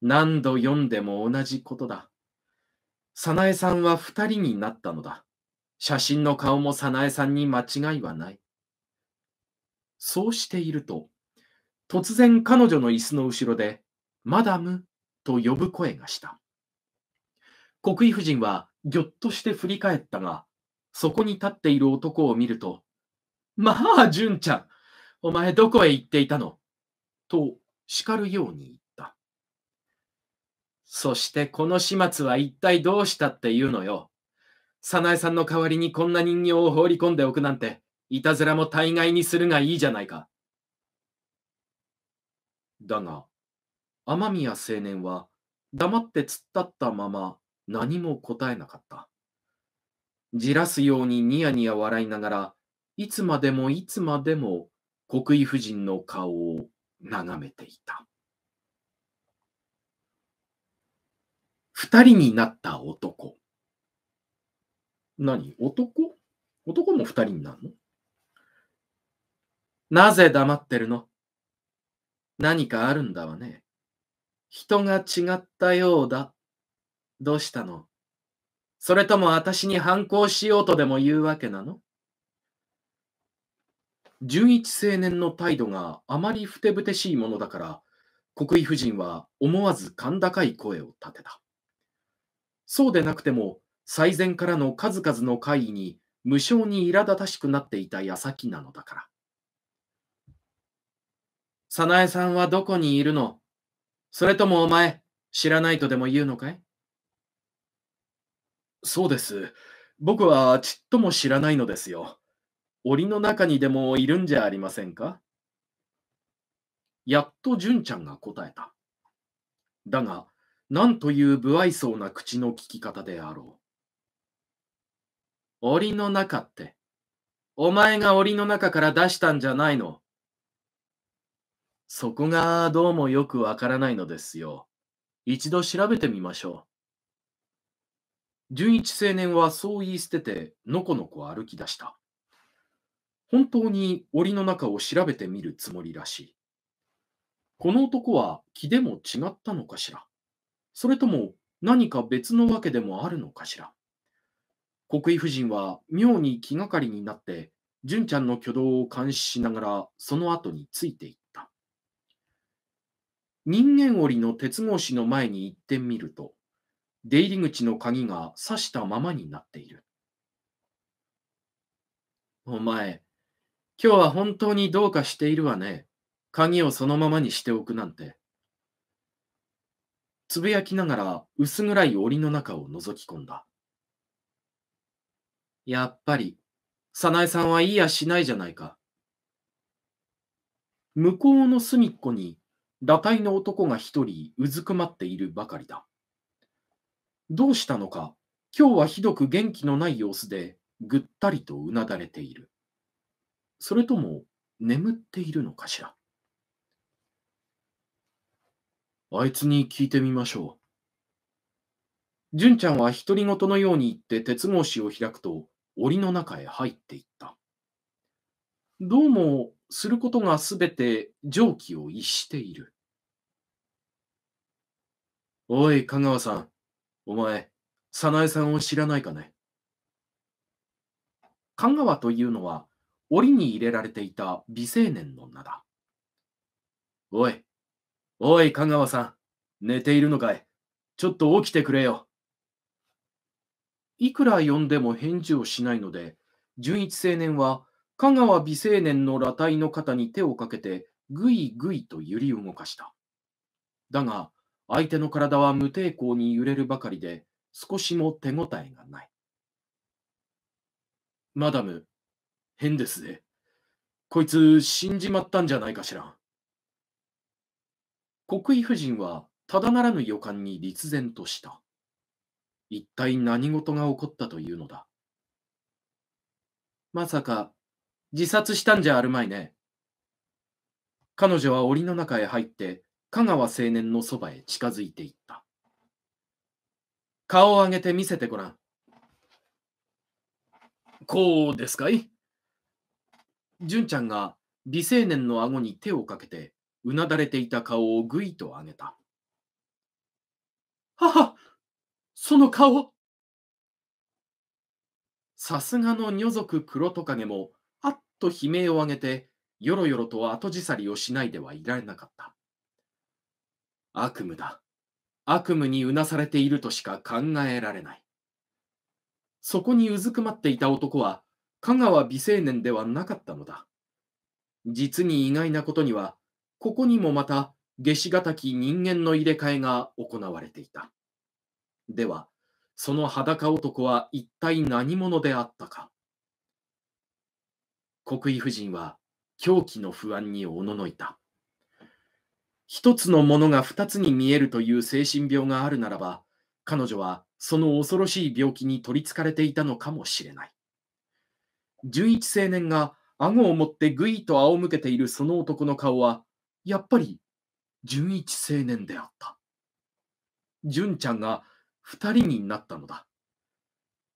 何度読んでも同じことだ。早苗さんは二人になったのだ。写真の顔も早苗さんに間違いはない。そうしていると、突然彼女の椅子の後ろで、マダムと呼ぶ声がした。国井夫人はぎょっとして振り返ったが、そこに立っている男を見ると、まあ、純ちゃん、お前どこへ行っていたのと叱るように言った。そしてこの始末は一体どうしたっていうのよ。早苗さんの代わりにこんな人形を放り込んでおくなんて、いたずらも大概にするがいいじゃないか。だが、雨宮青年は黙って突っ立ったまま何も答えなかった。じらすようにニヤニヤ笑いながら、いつまでもいつまでも国井夫人の顔を眺めていた。二人になった男。何男男も二人になるのなぜ黙ってるの何かあるんだわね。人が違ったようだ。どうしたのそれとも私に反抗しようとでも言うわけなの純一青年の態度があまりふてぶてしいものだから、国井夫人は思わず甲高い声を立てた。そうでなくても、最前からの数々の会議に無性に苛立たしくなっていた矢先なのだから。早苗さんはどこにいるのそれともお前、知らないとでも言うのかいそうです。僕はちっとも知らないのですよ。檻の中にでもいるんじゃありませんかやっと純ちゃんが答えた。だが、なんという不愛想な口の利き方であろう。檻の中って、お前が檻の中から出したんじゃないの。そこがどうもよくわからないのですよ。一度調べてみましょう。純一青年はそう言い捨てて、のこのこ歩き出した。本当に檻の中を調べてみるつもりらしい。この男は気でも違ったのかしらそれとも何か別のわけでもあるのかしら国威夫人は妙に気がかりになって、純ちゃんの挙動を監視しながらその後についていった。人間檻の鉄格子の前に行ってみると、出入り口の鍵が挿したままになっている。お前、今日は本当にどうかしているわね。鍵をそのままにしておくなんて。つぶやきながら薄暗い檻の中を覗き込んだ。やっぱり、早苗さんはいいやしないじゃないか。向こうの隅っこに、裸体の男が一人うずくまっているばかりだ。どうしたのか、今日はひどく元気のない様子で、ぐったりとうなだれている。それとも、眠っているのかしら。あいつに聞いてみましょう。純ちゃんは独り言のように言って鉄格子を開くと、檻の中へ入っていった。どうも、することがすべて常軌を逸している。おい、香川さん。お前、早苗さんを知らないかね神川というのは、檻に入れられていた美青年の名だ。おい、おい、香川さん、寝ているのかいちょっと起きてくれよ。いくら呼んでも返事をしないので、純一青年は、香川美青年の裸体の肩に手をかけて、ぐいぐいと揺り動かした。だが、相手の体は無抵抗に揺れるばかりで、少しも手応えがない。マダム、変ですぜ。こいつ、死んじまったんじゃないかしら。国威夫人は、ただならぬ予感に立然とした。一体何事が起こったというのだ。まさか、自殺したんじゃあるまいね。彼女は檻の中へ入って、香川青年のそばへ近づいていった。顔を上げて見せてごらん。こうですかい純ちゃんが美青年の顎に手をかけて、うなだれていた顔をぐいと上げた。母その顔さすがの女族黒トカゲも、あっと悲鳴を上げて、よろよろと後じさりをしないではいられなかった。悪夢だ。悪夢にうなされているとしか考えられない。そこにうずくまっていた男は、香川美青年ではなかったのだ。実に意外なことには、ここにもまた、下死がたき人間の入れ替えが行われていた。では、その裸男は一体何者であったか。国威夫人は狂気の不安におののいた。一つのものが二つに見えるという精神病があるならば、彼女はその恐ろしい病気に取りつかれていたのかもしれない。純一青年が顎を持ってぐいと仰向けているその男の顔は、やっぱり純一青年であった。純ちゃんが二人になったのだ。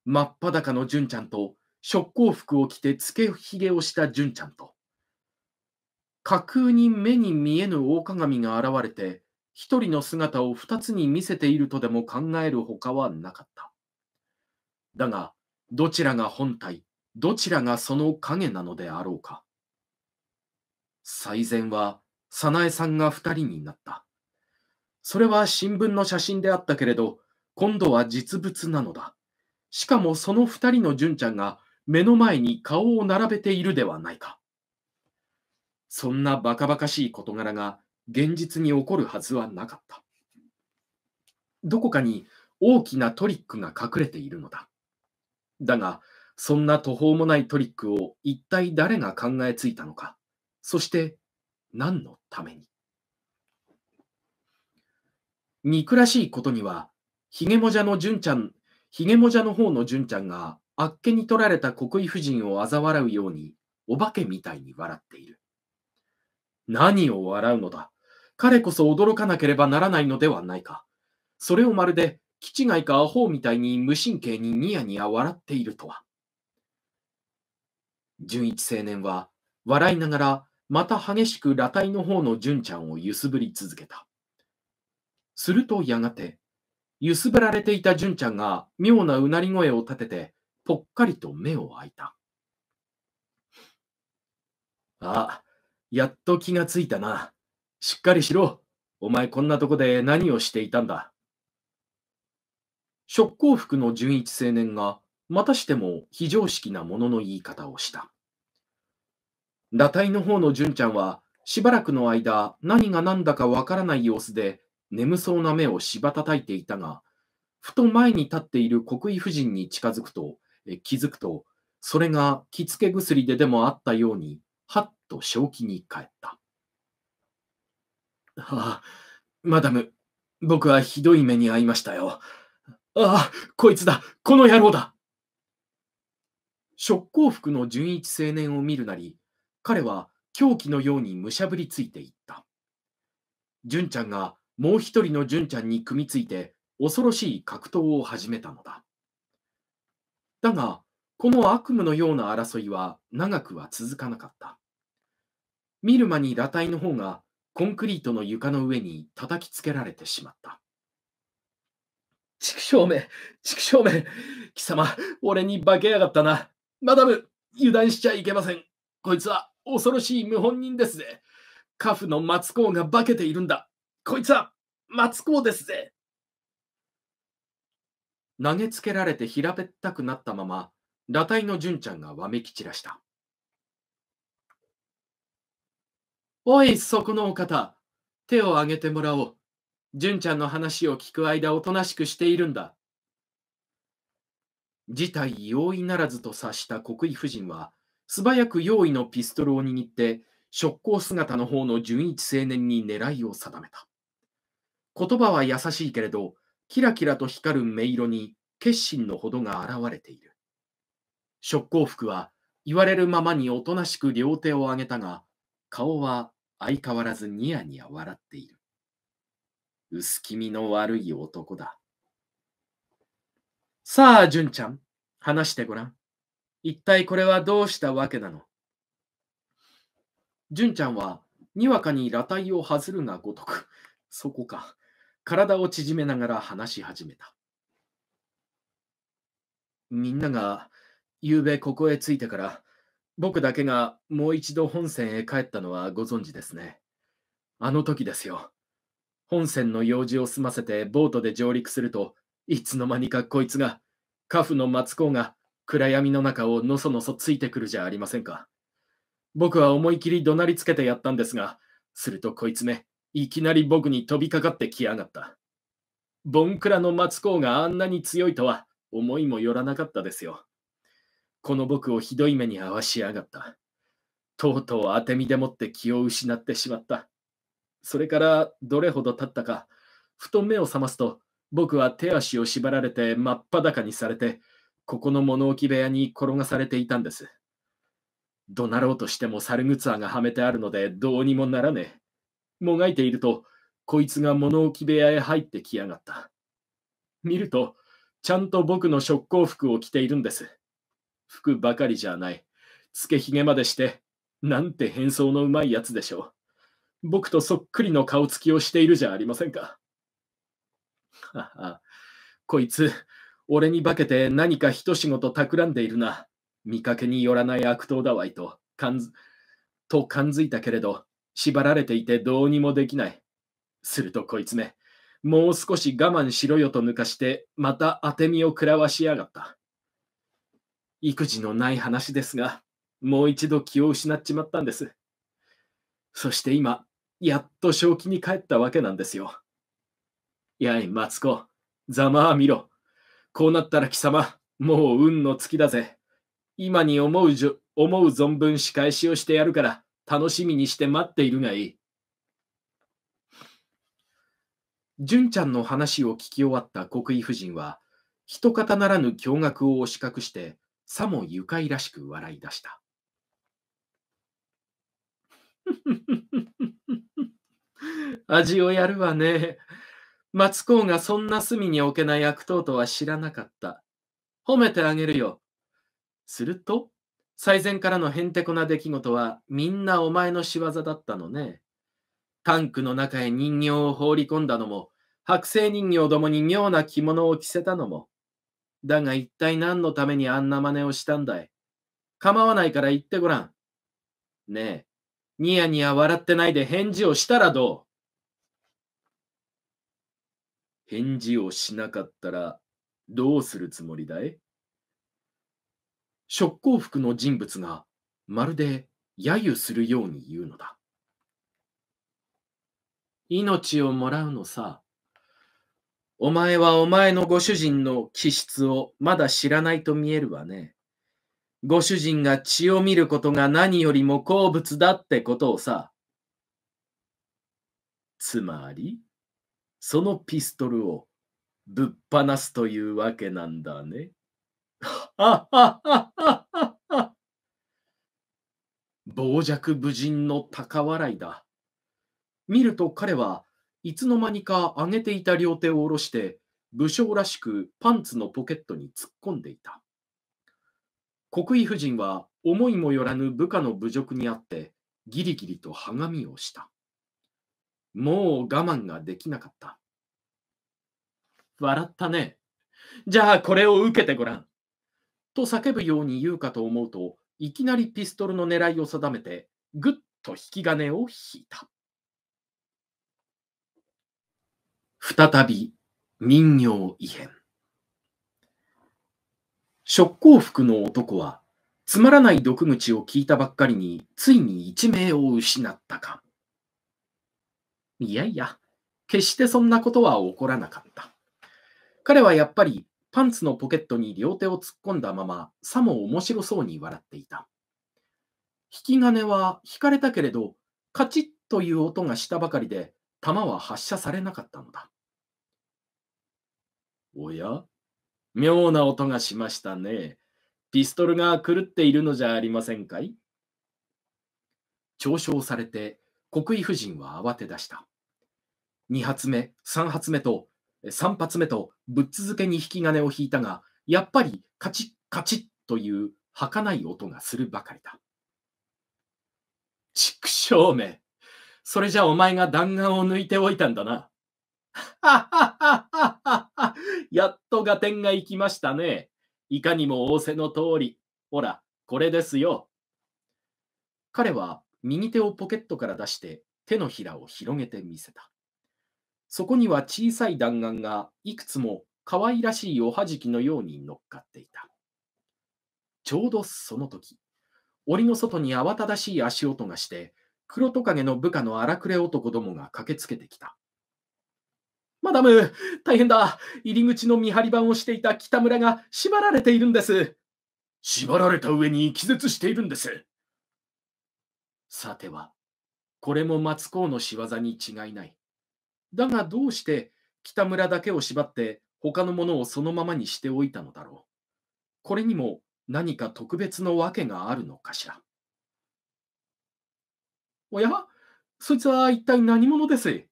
真っ裸の純ちゃんと、食行服を着てつけひげをした純ちゃんと、架空に目に見えぬ大鏡が現れて、一人の姿を二つに見せているとでも考えるほかはなかった。だが、どちらが本体、どちらがその影なのであろうか。最善は、早苗さんが二人になった。それは新聞の写真であったけれど、今度は実物なのだ。しかもその二人の純ちゃんが目の前に顔を並べているではないか。そんなバカバカしい事柄が現実に起こるはずはなかった。どこかに大きなトリックが隠れているのだ。だが、そんな途方もないトリックを一体誰が考えついたのか、そして何のために。憎らしいことには、ひげもじゃの純ちゃん、ひげもじゃの方の純ちゃんがあっけに取られた国威夫人を嘲笑うように、お化けみたいに笑っている。何を笑うのだ。彼こそ驚かなければならないのではないか。それをまるで、気違いかアホみたいに無神経にニヤニヤ笑っているとは。純一青年は、笑いながら、また激しく裸体の方の純ちゃんを揺すぶり続けた。するとやがて、揺すぶられていた純ちゃんが妙なうなり声を立てて、ぽっかりと目を開いた。あ、やっと気がついたな。しっかりしろ。お前こんなとこで何をしていたんだ。職工服の純一青年が、またしても非常識なものの言い方をした。堕胎の方の純ちゃんは、しばらくの間、何が何だかわからない様子で、眠そうな目をしばたたいていたが、ふと前に立っている国威夫人に近づくと、え気づくと、それが着付け薬ででもあったように、と正気に帰った。ああ、マダム、僕はひどい目に遭いましたよ。ああ、こいつだ、この野郎だ。食幸服の純一青年を見るなり、彼は狂気のようにむしゃぶりついていった。純ちゃんがもう一人の純ちゃんに組みついて恐ろしい格闘を始めたのだ。だが、この悪夢のような争いは長くは続かなかった。見る間に裸体の方がコンクリートの床の上に叩きつけられてしまった。畜生め、畜生め、貴様、俺に化けやがったな。マダム、油断しちゃいけません。こいつは恐ろしい謀反人ですぜ。カフの松公が化けているんだ。こいつは松公ですぜ。投げつけられて平べったくなったまま、裸体の純ちゃんがわめき散らした。おい、そこのお方。手を挙げてもらおう。純ちゃんの話を聞く間おとなしくしているんだ。事態容易ならずと察した国井夫人は、素早く用意のピストルを握って、職工姿の方の純一青年に狙いを定めた。言葉は優しいけれど、キラキラと光る音色に決心のほどが現れている。職工服は言われるままにおとなしく両手を上げたが、顔は相変わらずニヤニヤ笑っている。薄気味の悪い男だ。さあ、純ちゃん、話してごらん。一体これはどうしたわけなの純ちゃんは、にわかに裸体を外るがごとく、そこか、体を縮めながら話し始めた。みんなが、ゆうべここへ着いてから、僕だけがもう一度本線へ帰ったのはご存知ですね。あの時ですよ。本線の用事を済ませてボートで上陸すると、いつの間にかこいつが、カフの松子が暗闇の中をのそのそついてくるじゃありませんか。僕は思い切り怒鳴りつけてやったんですが、するとこいつめ、いきなり僕に飛びかかってきやがった。ボンクラの松子があんなに強いとは思いもよらなかったですよ。この僕をひどい目に遭わしやがった。とうとう当て身でもって気を失ってしまった。それからどれほど経ったか、ふと目を覚ますと、僕は手足を縛られて真っ裸にされて、ここの物置部屋に転がされていたんです。怒鳴ろうとしても猿靴ツがはめてあるのでどうにもならねえ。もがいていると、こいつが物置部屋へ入ってきやがった。見ると、ちゃんと僕の食行服を着ているんです。服ばかりじゃない。つけひげまでして、なんて変装のうまいやつでしょう。僕とそっくりの顔つきをしているじゃありませんか。はは、こいつ、俺に化けて何か一仕事企んでいるな。見かけによらない悪党だわいと、感づ、と感づいたけれど、縛られていてどうにもできない。するとこいつめ、もう少し我慢しろよと抜かして、また当て身を食らわしやがった。育児のない話ですが、もう一度気を失っちまったんです。そして今、やっと正気に帰ったわけなんですよ。やい、マツコ、ざまあ見ろ。こうなったら貴様、もう運の尽きだぜ。今に思うじょ思う存分仕返しをしてやるから、楽しみにして待っているがいい。純ちゃんの話を聞き終わった国威夫人は、かたならぬ驚愕を押し隠して、さも愉快らしく笑い出した。味をやるわね。松公がそんな隅に置けない悪党とは知らなかった。褒めてあげるよ。すると、最前からのへんてこな出来事はみんなお前の仕業だったのね。タンクの中へ人形を放り込んだのも、剥製人形どもに妙な着物を着せたのも、だが一体何のためにあんな真似をしたんだい構わないから言ってごらん。ねえ、ニヤニヤ笑ってないで返事をしたらどう返事をしなかったらどうするつもりだい職工服の人物がまるで揶揄するように言うのだ。命をもらうのさ。お前はお前のご主人の気質をまだ知らないと見えるわね。ご主人が血を見ることが何よりも好物だってことをさ。つまり、そのピストルをぶっ放すというわけなんだね。傍若無人の高笑いだ。見ると彼はいつの間にか上げていた両手を下ろして、武将らしくパンツのポケットに突っ込んでいた。国威夫人は思いもよらぬ部下の侮辱にあって、ギリギリとはがみをした。もう我慢ができなかった。笑ったね。じゃあこれを受けてごらん。と叫ぶように言うかと思うといきなりピストルの狙いを定めてぐっと引き金を引いた。再び人形異変。職工服の男は、つまらない毒口を聞いたばっかりに、ついに一命を失ったか。いやいや、決してそんなことは起こらなかった。彼はやっぱりパンツのポケットに両手を突っ込んだまま、さも面白そうに笑っていた。引き金は引かれたけれど、カチッという音がしたばかりで、弾は発射されなかったのだ。おや妙な音がしましたね。ピストルが狂っているのじゃありませんかい嘲笑されて、国威夫人は慌て出した。2発目、3発目と、3発目とぶっ続けに引き金を引いたが、やっぱりカチッカチッという儚い音がするばかりだ。畜生め、それじゃお前が弾丸を抜いておいたんだな。ははははやっと合点が行きましたね。いかにも仰せの通り。ほら、これですよ。彼は右手をポケットから出して手のひらを広げてみせた。そこには小さい弾丸がいくつも可愛らしいおはじきのように乗っかっていた。ちょうどその時、檻の外に慌ただしい足音がして、黒トカゲの部下の荒くれ男どもが駆けつけてきた。マダム、大変だ。入り口の見張り番をしていた北村が縛られているんです。縛られた上に気絶しているんです。さては、これも松高の仕業に違いない。だがどうして北村だけを縛って他のものをそのままにしておいたのだろう。これにも何か特別の訳があるのかしら。おやそいつは一体何者です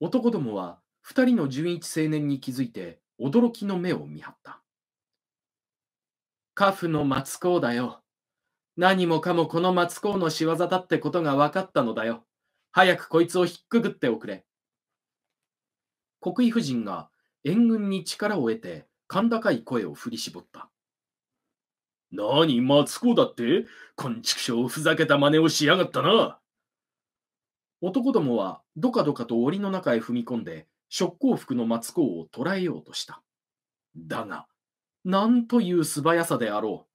男どもは二人の純一青年に気づいて驚きの目を見張った。カフの松公だよ。何もかもこの松公の仕業だってことが分かったのだよ。早くこいつをひっくぐっておくれ。国威夫人が援軍に力を得て、甲高い声を振り絞った。何、松公だってこんちくしょうふざけた真似をしやがったな。男どもはどかどかと檻の中へ踏み込んで、食行服の松子を捕らえようとした。だが、なんという素早さであろ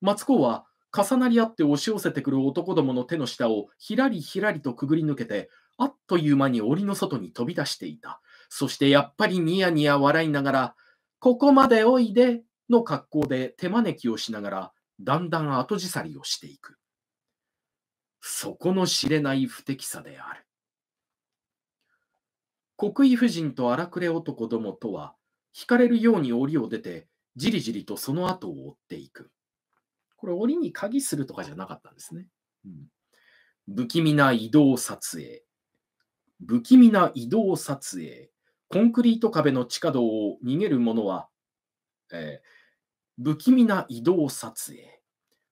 う。松子は重なり合って押し寄せてくる男どもの手の下をひらりひらりとくぐり抜けて、あっという間に檻の外に飛び出していた。そしてやっぱりニヤニヤ笑いながら、ここまでおいでの格好で手招きをしながら、だんだん後じさりをしていく。そこの知れない不適さである。国威夫人と荒くれ男どもとは、惹かれるように檻を出て、じりじりとその後を追っていく。これ、檻に鍵するとかじゃなかったんですね。うん、不気味な移動撮影。不気味な移動撮影。コンクリート壁の地下道を逃げる者は、えー、不気味な移動撮影。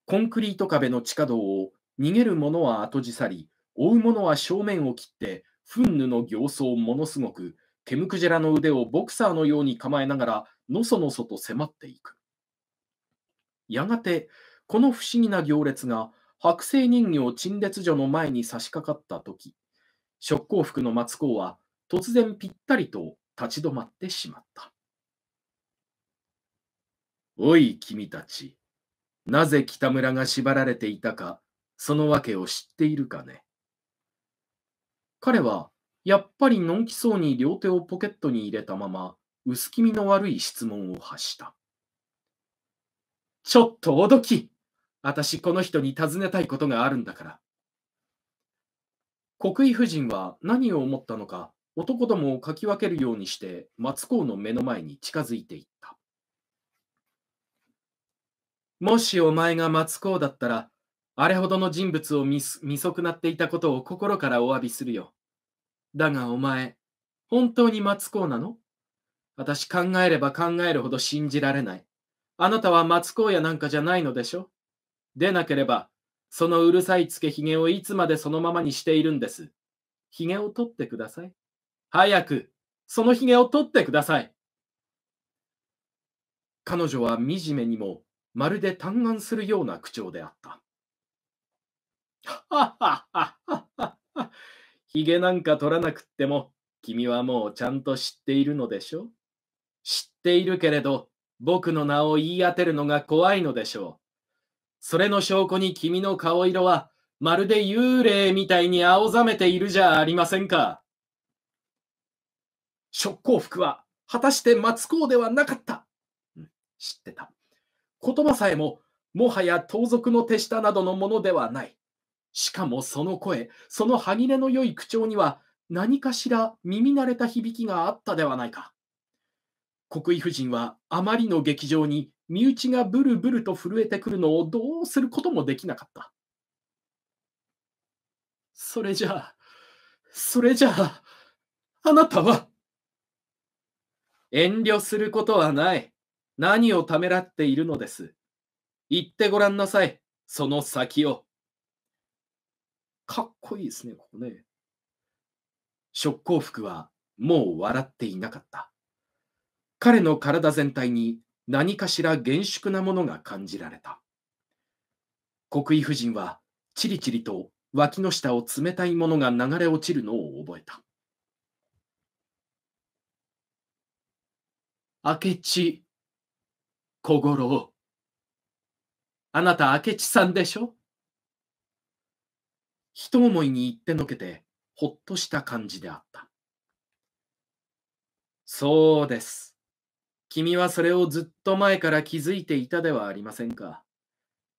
コンクリート壁の地下道を逃げる者は後じ去り、追う者は正面を切って、憤怒の形相ものすごく、ケムクジラの腕をボクサーのように構えながら、のそのそと迫っていく。やがて、この不思議な行列が、白星人形陳列所の前に差し掛かった時、食行服の松公は突然ぴったりと立ち止まってしまった。おい君たち、なぜ北村が縛られていたかそのわけを知っているかね。彼は、やっぱりのんきそうに両手をポケットに入れたまま、薄気味の悪い質問を発した。ちょっとおどき私この人に尋ねたいことがあるんだから。国井夫人は何を思ったのか、男どもをかき分けるようにして松公の目の前に近づいていった。もしお前が松公だったら、あれほどの人物を見損なっていたことを心からお詫びするよ。だがお前、本当に松高なの私考えれば考えるほど信じられない。あなたは松高やなんかじゃないのでしょでなければ、そのうるさいつけひげをいつまでそのままにしているんです。ひげを取ってください。早く、そのひげを取ってください。彼女は惨めにも、まるで嘆願するような口調であった。ヒ ゲなんか取らなくっても、君はもうちゃんと知っているのでしょう。知っているけれど、僕の名を言い当てるのが怖いのでしょう。それの証拠に君の顔色は、まるで幽霊みたいに青ざめているじゃありませんか。職幸服は、果たして松公ではなかった。うん、知ってた。言葉さえも、もはや盗賊の手下などのものではない。しかもその声、その歯切れの良い口調には何かしら耳慣れた響きがあったではないか。国威夫人はあまりの劇場に身内がブルブルと震えてくるのをどうすることもできなかった。それじゃあ、それじゃあ、あなたは。遠慮することはない。何をためらっているのです。言ってごらんなさい、その先を。かっこいいですね、ここね。食行服はもう笑っていなかった。彼の体全体に何かしら厳粛なものが感じられた。国井夫人はちりちりと脇の下を冷たいものが流れ落ちるのを覚えた。明智小五郎。あなた明智さんでしょ一思いに言ってのけて、ほっとした感じであった。そうです。君はそれをずっと前から気づいていたではありませんか。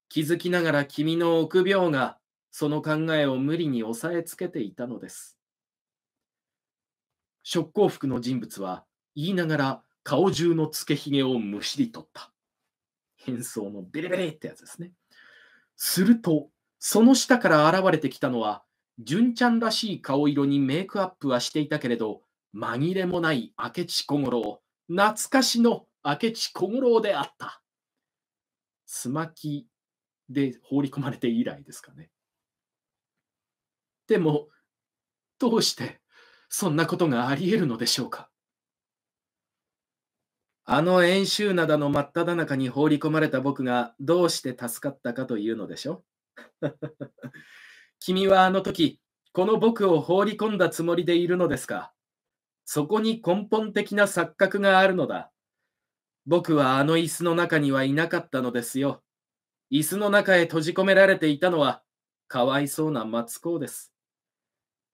気づきながら君の臆病がその考えを無理に抑えつけていたのです。職行服の人物は言いながら顔中のつけひげをむしり取った。変装のベリベリってやつですね。するとその下から現れてきたのは、純ちゃんらしい顔色にメイクアップはしていたけれど、紛れもない明智小五郎、懐かしの明智小五郎であった。つまきで放り込まれて以来ですかね。でも、どうしてそんなことがあり得るのでしょうか。あの遠州灘の真っ只中に放り込まれた僕がどうして助かったかというのでしょう。君はあの時、この僕を放り込んだつもりでいるのですかそこに根本的な錯覚があるのだ。僕はあの椅子の中にはいなかったのですよ。椅子の中へ閉じ込められていたのは、かわいそうな松高です。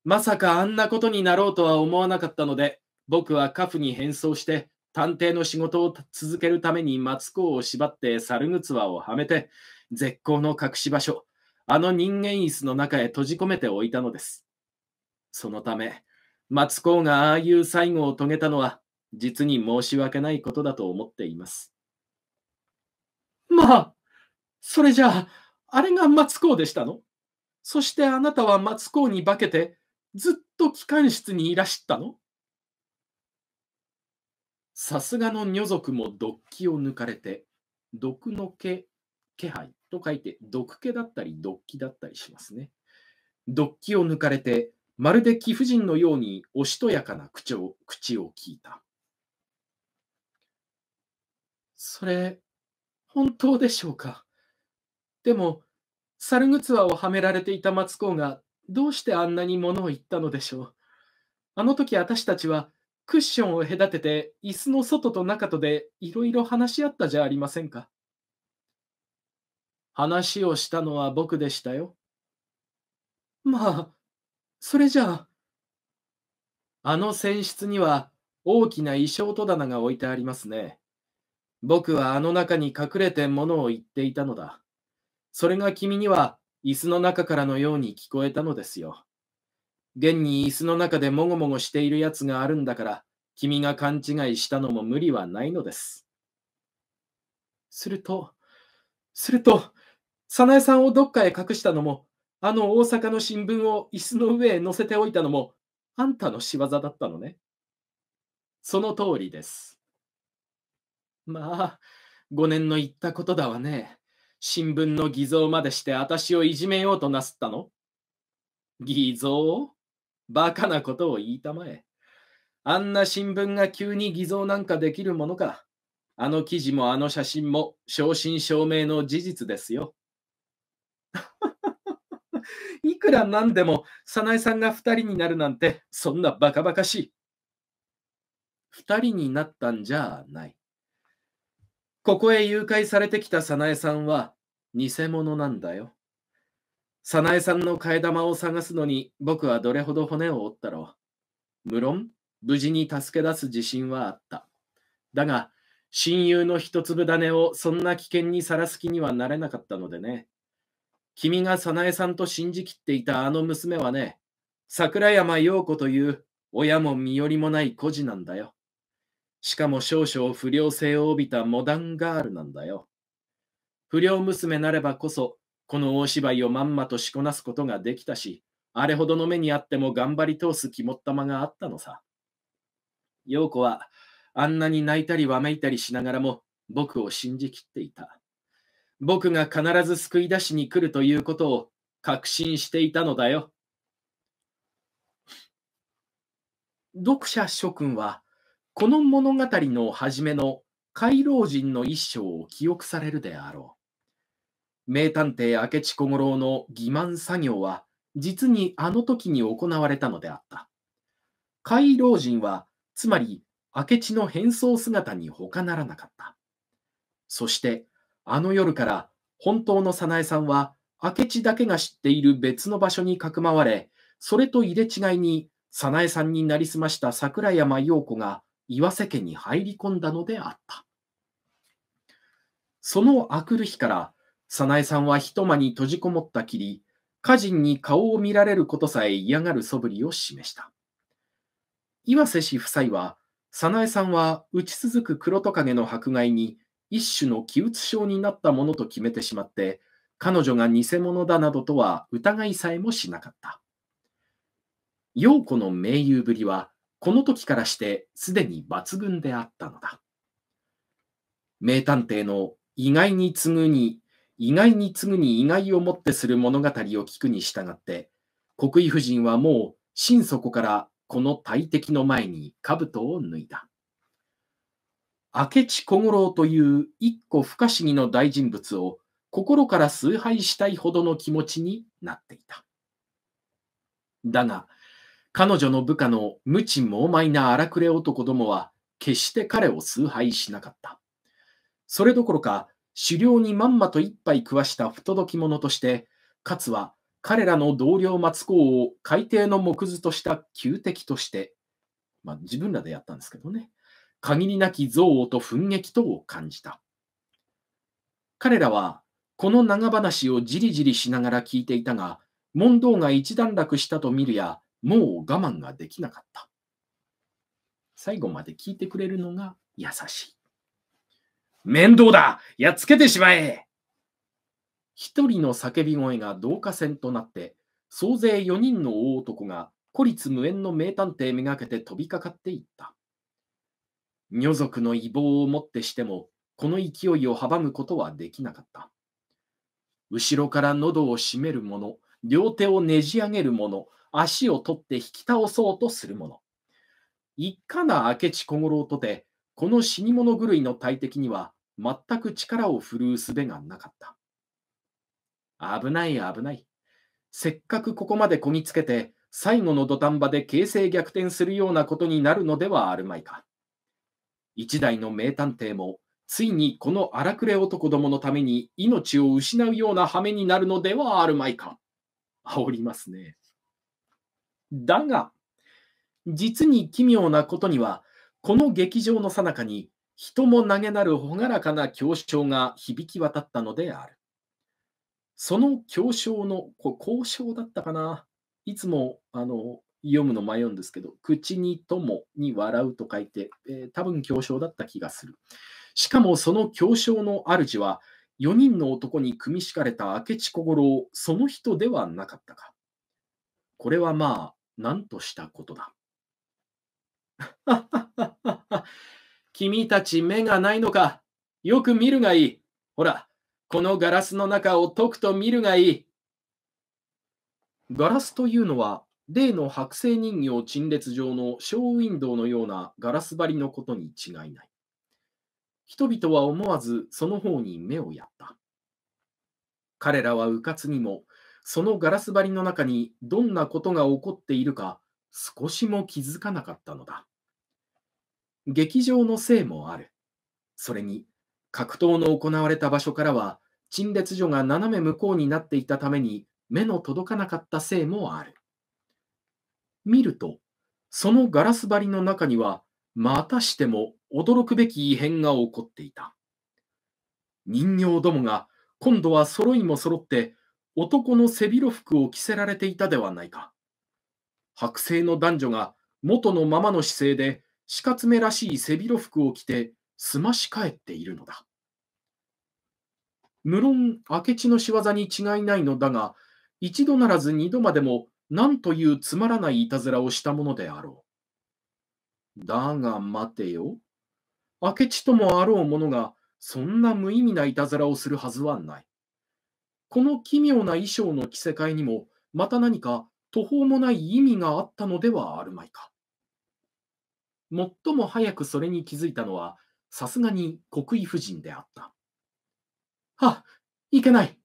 まさかあんなことになろうとは思わなかったので、僕はカフに変装して、探偵の仕事を続けるために松高を縛って猿靴輪をはめて、絶好の隠し場所、あの人間椅子の中へ閉じ込めておいたのです。そのため、松公がああいう最後を遂げたのは、実に申し訳ないことだと思っています。まあ、それじゃあ、あれが松公でしたのそしてあなたは松公に化けて、ずっと機関室にいらしたのさすがの女族も毒気を抜かれて、毒の気、気配と書いて、毒気だったり、毒気だったりしますね。毒気を抜かれて、まるで貴婦人のようにおしとやかな口を口を聞いた。それ、本当でしょうかでも、猿靴輪をはめられていた松子がどうしてあんなに物を言ったのでしょう。あの時私たちはクッションを隔てて椅子の外と中とでいろいろ話し合ったじゃありませんか。話をしたのは僕でしたよ。まあ、それじゃあ。あの船室には大きな衣装戸棚が置いてありますね。僕はあの中に隠れて物を言っていたのだ。それが君には椅子の中からのように聞こえたのですよ。現に椅子の中でもごもごしているやつがあるんだから、君が勘違いしたのも無理はないのです。すると、すると、早苗さんをどっかへ隠したのも、あの大阪の新聞を椅子の上へ載せておいたのも、あんたの仕業だったのね。その通りです。まあ、5年の言ったことだわね。新聞の偽造までして私をいじめようとなすったの偽造バカなことを言いたまえ。あんな新聞が急に偽造なんかできるものか。あの記事もあの写真も正真正銘の事実ですよ。いくらなんでも、早苗さんが2人になるなんて、そんなバカバカしい。2人になったんじゃない。ここへ誘拐されてきた早苗さんは、偽物なんだよ。早苗さんの替え玉を探すのに、僕はどれほど骨を折ったろう。無論、無事に助け出す自信はあった。だが、親友の一粒種をそんな危険にさらす気にはなれなかったのでね。君が早苗さんと信じきっていたあの娘はね、桜山陽子という親も身寄りもない孤児なんだよ。しかも少々不良性を帯びたモダンガールなんだよ。不良娘なればこそ、この大芝居をまんまとしこなすことができたし、あれほどの目にあっても頑張り通す肝っ玉があったのさ。陽子は、あんなに泣いたりわめいたりしながらも僕を信じきっていた。僕が必ず救い出しに来るということを確信していたのだよ。読者諸君は、この物語の初めの回老人の一生を記憶されるであろう。名探偵明智小五郎の欺瞞作業は、実にあの時に行われたのであった。回老人は、つまり明智の変装姿に他ならなかった。そして、あの夜から本当の早苗さんは明智だけが知っている別の場所にかくまわれ、それと入れ違いに早苗さんになりすました桜山陽子が岩瀬家に入り込んだのであった。そのあくる日から、早苗さんは一間に閉じこもったきり、家人に顔を見られることさえ嫌がる素振りを示した。岩瀬氏夫妻は、早苗さんは打ち続く黒トカゲの迫害に一種の気う症になったものと決めてしまって、彼女が偽物だなどとは疑いさえもしなかった。陽子の名優ぶりは、この時からしてすでに抜群であったのだ。名探偵の意外に次ぐに、意外に次ぐに意外をもってする物語を聞くに従って、国井夫人はもう心底からこの大敵の前に兜を脱いだ。明智小五郎という一個不可思議の大人物を心から崇拝したいほどの気持ちになっていた。だが、彼女の部下の無知猛昧な荒くれ男どもは、決して彼を崇拝しなかった。それどころか、狩猟にまんまと一杯食わした不届き者として、かつは彼らの同僚松公を海底の木図とした旧敵として、まあ自分らでやったんですけどね、限りなき憎悪と憤激等を感じた。彼らは、この長話をじりじりしながら聞いていたが、問答が一段落したと見るや、もう我慢ができなかった。最後まで聞いてくれるのが優しい。面倒だやっつけてしまえ一人の叫び声が導火線となって、総勢4人の大男が孤立無縁の名探偵めがけて飛びかかっていった。女族の異謀をもってしても、この勢いを阻むことはできなかった。後ろから喉を締める者、両手をねじ上げる者、足を取って引き倒そうとする者。一家な明智小五郎とて、この死に物狂いの大敵には全く力を振るう術がなかった。危ない危ない。せっかくここまでこぎつけて、最後の土壇場で形勢逆転するようなことになるのではあるまいか。一代の名探偵も、ついにこの荒くれ男どものために命を失うような羽目になるのではあるまいか。煽りますね。だが、実に奇妙なことには、この劇場のさなかに、人も投げなる朗らかな狂笑が響き渡ったのである。その狂笑の、こ交渉だったかな。いつも、あの、読むの迷うんですけど、口に友に笑うと書いて、えー、多分強章だった気がする。しかもその強章の主は、4人の男に組み敷かれた明智小五郎、その人ではなかったか。これはまあ、なんとしたことだ。君たち目がないのか。よく見るがいい。ほら、このガラスの中を解くと見るがいい。ガラスというのは例の剥製人形陳列場のショーウィンドウのようなガラス張りのことに違いない。人々は思わずその方に目をやった。彼らは迂闊にも、そのガラス張りの中にどんなことが起こっているか少しも気づかなかったのだ。劇場のせいもある。それに、格闘の行われた場所からは、陳列所が斜め向こうになっていたために目の届かなかったせいもある。見ると、そのガラス張りの中には、またしても驚くべき異変が起こっていた。人形どもが今度は揃いも揃って男の背広服を着せられていたではないか。白製の男女が元のままの姿勢で四角めらしい背広服を着てすまし返っているのだ。無論明智の仕業に違いないのだが、一度ならず二度までもなんというつまらないいたずらをしたものであろう。だが待てよ。明智ともあろう者が、そんな無意味ないたずらをするはずはない。この奇妙な衣装の着せ替えにも、また何か途方もない意味があったのではあるまいか。最も早くそれに気づいたのは、さすがに国威夫人であった。はっ、いけない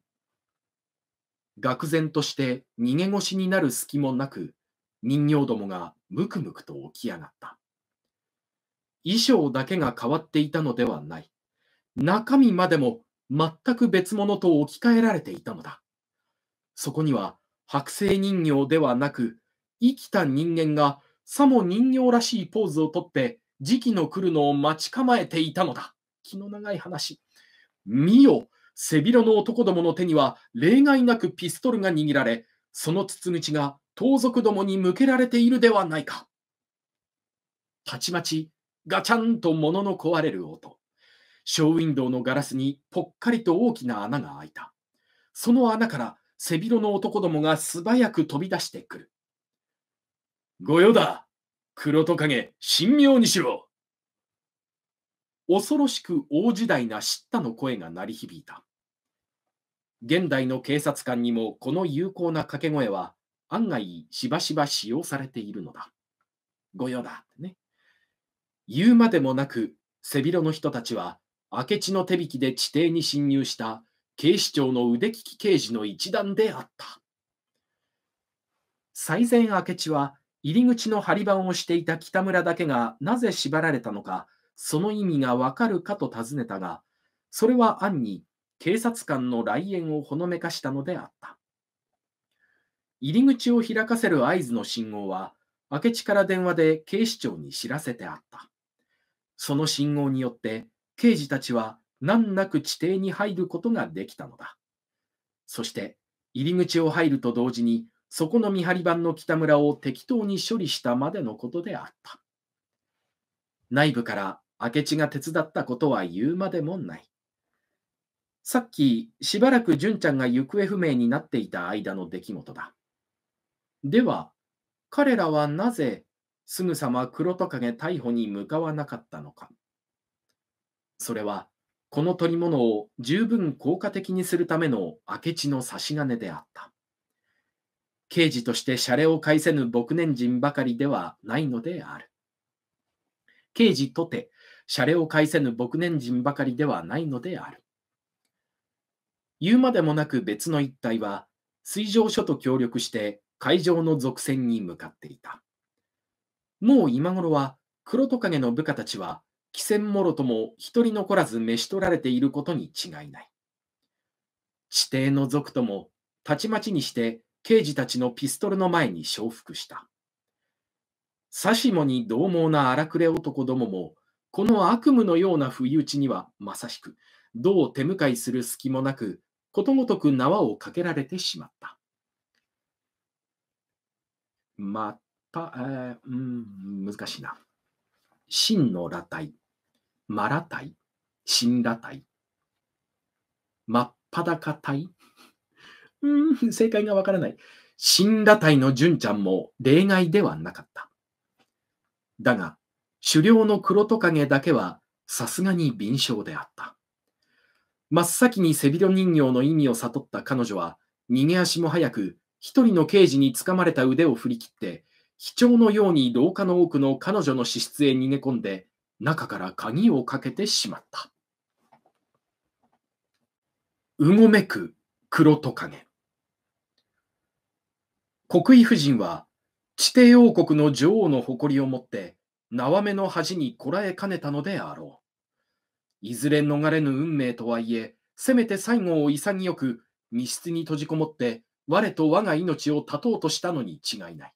愕然として逃げ腰になる隙もなく、人形どもがむくむくと起き上がった。衣装だけが変わっていたのではない。中身までも全く別物と置き換えられていたのだ。そこには剥製人形ではなく、生きた人間がさも人形らしいポーズをとって、時期の来るのを待ち構えていたのだ。気の長い話。見よ、背広の男どもの手には例外なくピストルが握られ、その筒口が盗賊どもに向けられているではないか。たちまちガチャンと物の壊れる音。ショーウィンドウのガラスにぽっかりと大きな穴が開いた。その穴から背広の男どもが素早く飛び出してくる。御用だ黒トカゲ、神妙にしろ恐ろしく大時代な叱咤の声が鳴り響いた。現代の警察官にもこの有効な掛け声は案外しばしば使用されているのだ。御用だね。言うまでもなく、背広の人たちは明智の手引きで地底に侵入した警視庁の腕利き刑事の一団であった。最前明智は入り口の張り板をしていた北村だけがなぜ縛られたのか、その意味がわかるかと尋ねたが、それは暗に警察官の来園をほのめかしたのであった。入り口を開かせる合図の信号は、明智から電話で警視庁に知らせてあった。その信号によって、刑事たちは難なく地底に入ることができたのだ。そして、入り口を入ると同時に、そこの見張り板の北村を適当に処理したまでのことであった。内部から明智が手伝ったことは言うまでもない。さっきしばらく純ちゃんが行方不明になっていた間の出来事だ。では、彼らはなぜすぐさま黒トカゲ逮捕に向かわなかったのか。それは、この取り物を十分効果的にするための明智の差し金であった。刑事としてシャレを返せぬ牧年人ばかりではないのである。刑事とて、シャレを返せぬ牧年人ばかりではないのである。言うまでもなく別の一帯は、水上署と協力して海上の属船に向かっていた。もう今頃は、黒トカゲの部下たちは、汽船もろとも一人残らず召し取られていることに違いない。地底の族とも、たちまちにして刑事たちのピストルの前に承服した。さしもに獰猛な荒くれ男どもも、この悪夢のような不意打ちにはまさしく、どう手向かいする隙もなく、ことごとく縄をかけられてしまった。また、えー、うん、難しいな。真の裸体、マラ体、新裸体、真っ裸体。うん、正解がわからない。新裸体の純ちゃんも例外ではなかった。だが、狩猟の黒トカゲだけはさすがに敏捷であった。真っ先に背広人形の意味を悟った彼女は、逃げ足も早く、一人の刑事につかまれた腕を振り切って、貴重のように廊下の奥の彼女の私室へ逃げ込んで、中から鍵をかけてしまった。うごめく黒トカゲ。国威夫人は、地底王国の女王の誇りを持って、縄目の恥にこらえかねたのであろう。いずれ逃れぬ運命とはいえ、せめて最後を潔く密室に閉じこもって、我と我が命を絶とうとしたのに違いない。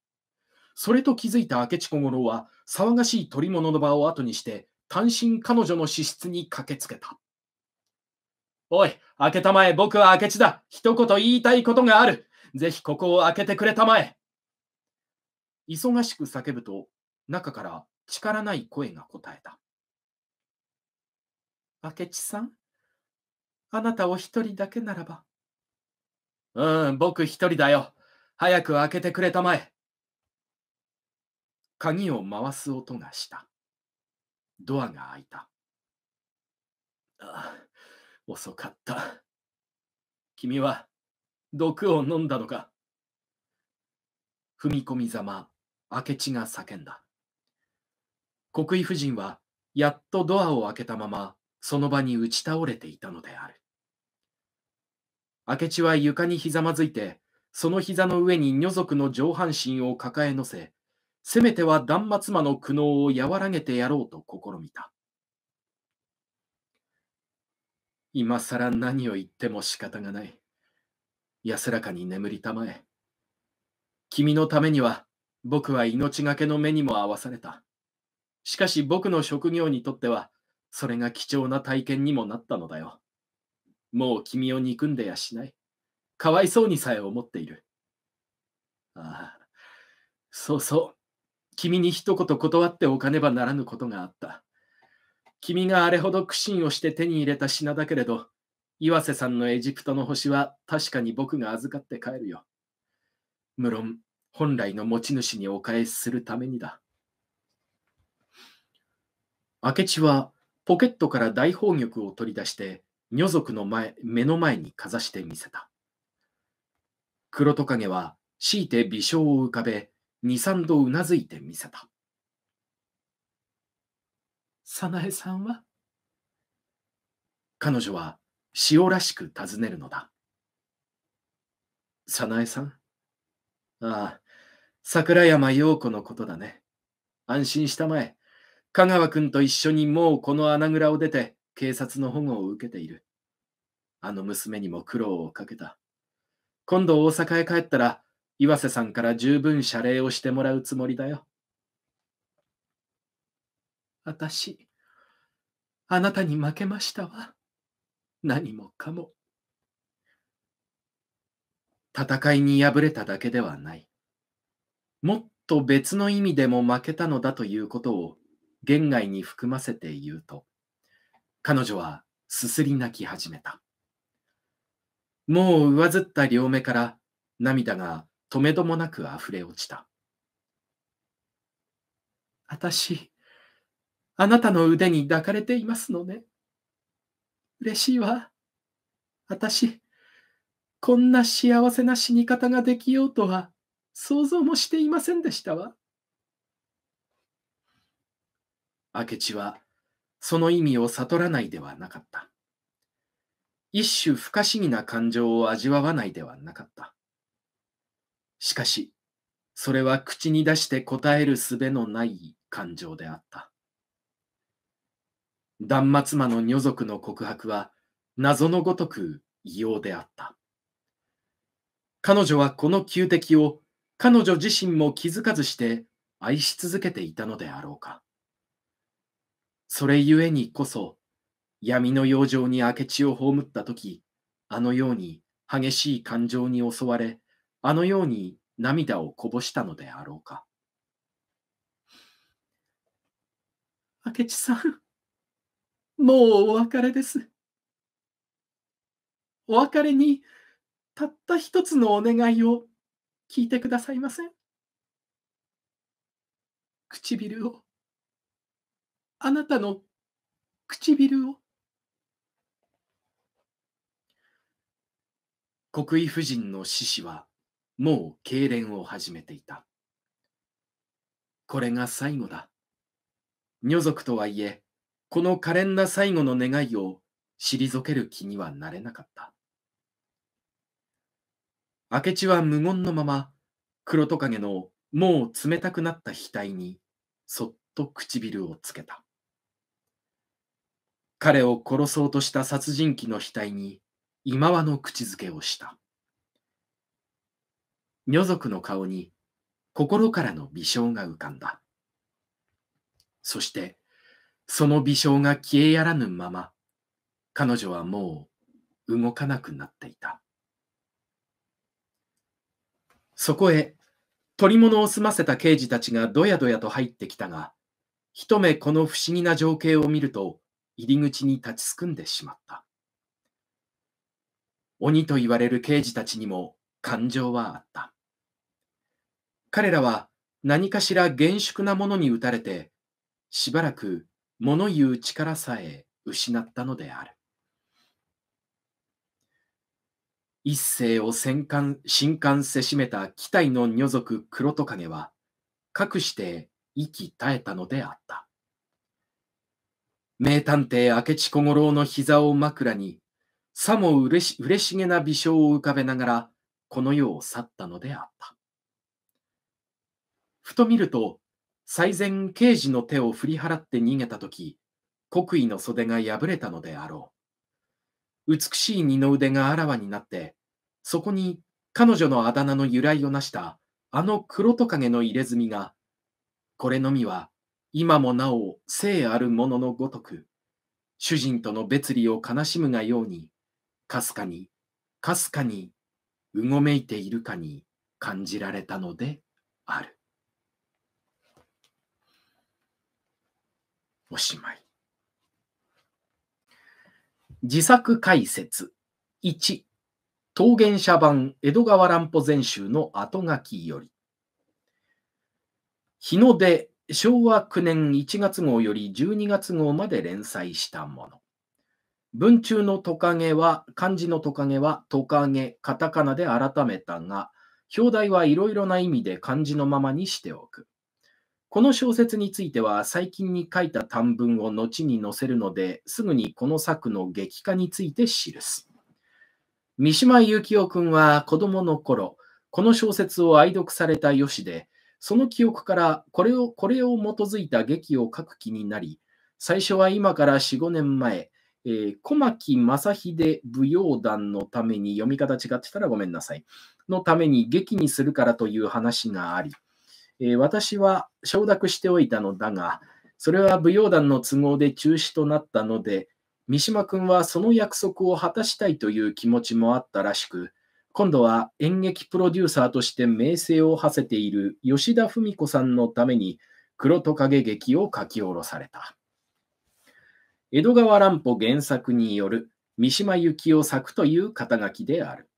それと気づいた明智小五郎は、騒がしい取り物の場を後にして、単身彼女の資質に駆けつけた。おい、開けたまえ、僕は明智だ。一言言いたいことがある。ぜひここを開けてくれたまえ。忙しく叫ぶと、中から力ない声が答えた。明智さん、あなたお一人だけならば。うん、僕一人だよ。早く開けてくれたまえ。鍵を回す音がした。ドアが開いた。ああ、遅かった。君は毒を飲んだのか踏み込みざま、明智が叫んだ。国井夫人はやっとドアを開けたままその場に打ち倒れていたのである。明智は床にひざまずいて、その膝の上に女族の上半身を抱え乗せ、せめては断末魔の苦悩を和らげてやろうと試みた。今更何を言っても仕方がない。安らかに眠りたまえ。君のためには僕は命がけの目にも合わされた。しかし僕の職業にとってはそれが貴重な体験にもなったのだよ。もう君を憎んでやしない。かわいそうにさえ思っている。ああ、そうそう。君に一言断っておかねばならぬことがあった。君があれほど苦心をして手に入れた品だけれど、岩瀬さんのエジプトの星は確かに僕が預かって帰るよ。無論、本来の持ち主にお返しするためにだ。明智はポケットから大宝玉を取り出して、女族の前目の前にかざしてみせた。黒トカゲは、強いて微笑を浮かべ、二三度うなずいてみせた。早苗さんは彼女は塩らしく尋ねるのだ。早苗さんああ、桜山陽子のことだね。安心したまえ。香川君と一緒にもうこの穴蔵を出て警察の保護を受けている。あの娘にも苦労をかけた。今度大阪へ帰ったら、岩瀬さんから十分謝礼をしてもらうつもりだよ。私、あなたに負けましたわ。何もかも。戦いに敗れただけではない。もっと別の意味でも負けたのだということを言外に含ませて言うと、彼女はすすり泣き始めた。もう上ずった両目から涙がとめどもなく溢れ落ちた。私、あなたの腕に抱かれていますのね。嬉しいわ。私、こんな幸せな死に方ができようとは想像もしていませんでしたわ。明智はその意味を悟らないではなかった。一種不可思議な感情を味わわないではなかった。しかし、それは口に出して答える術のない感情であった。断末魔の女族の告白は謎のごとく異様であった。彼女はこの旧敵を彼女自身も気づかずして愛し続けていたのであろうか。それゆえにこそ、闇の洋上に明智を葬った時、あのように激しい感情に襲われ、あのように涙をこぼしたのであろうか。明智さん、もうお別れです。お別れにたった一つのお願いを聞いてくださいません。唇をあなたの唇を国威夫人の獅子はもう痙攣を始めていた。これが最後だ。女族とはいえ、この可憐な最後の願いを退ける気にはなれなかった。明智は無言のまま、黒トカゲのもう冷たくなった額にそっと唇をつけた。彼を殺そうとした殺人鬼の額に今和の口づけをした。女族の顔に心からの微笑が浮かんだ。そして、その微笑が消えやらぬまま、彼女はもう動かなくなっていた。そこへ、取り物を済ませた刑事たちがどやどやと入ってきたが、一目この不思議な情景を見ると、入り口に立ちすくんでしまった。鬼と言われる刑事たちにも感情はあった。彼らは何かしら厳粛なものに打たれて、しばらく物言う力さえ失ったのである。一世を戦艦、新艦せしめた機体の女族黒トカゲは、かくして息絶えたのであった。名探偵明智小五郎の膝を枕に、さもうれし嬉しげな微笑を浮かべながら、この世を去ったのであった。ふと見ると、最前刑事の手を振り払って逃げた時、国威の袖が破れたのであろう。美しい二の腕があらわになって、そこに彼女のあだ名の由来を成したあの黒トカゲの入れ墨が、これのみは今もなお聖あるもののごとく、主人との別離を悲しむがように、かすかに、かすかに、うごめいているかに感じられたのである。おしまい。自作解説1桃源社版江戸川乱歩全集の後書きより日の出昭和9年1月号より12月号まで連載したもの。文中のトカゲは、漢字のトカゲはトカゲ、カタカナで改めたが、表題はいろいろな意味で漢字のままにしておく。この小説については最近に書いた短文を後に載せるのですぐにこの作の激化について記す。三島由紀夫君は子供の頃、この小説を愛読されたよしで、その記憶からこれを、これを基づいた劇を書く気になり、最初は今から4、5年前、えー、小牧正秀舞踊団のために読み方違ってたらごめんなさい。のために劇にするからという話があり、えー、私は承諾しておいたのだが、それは舞踊団の都合で中止となったので、三島君はその約束を果たしたいという気持ちもあったらしく、今度は演劇プロデューサーとして名声を馳せている吉田文子さんのために黒トカゲ劇を書き下ろされた。江戸川乱歩原作による三島由紀夫作という肩書きである。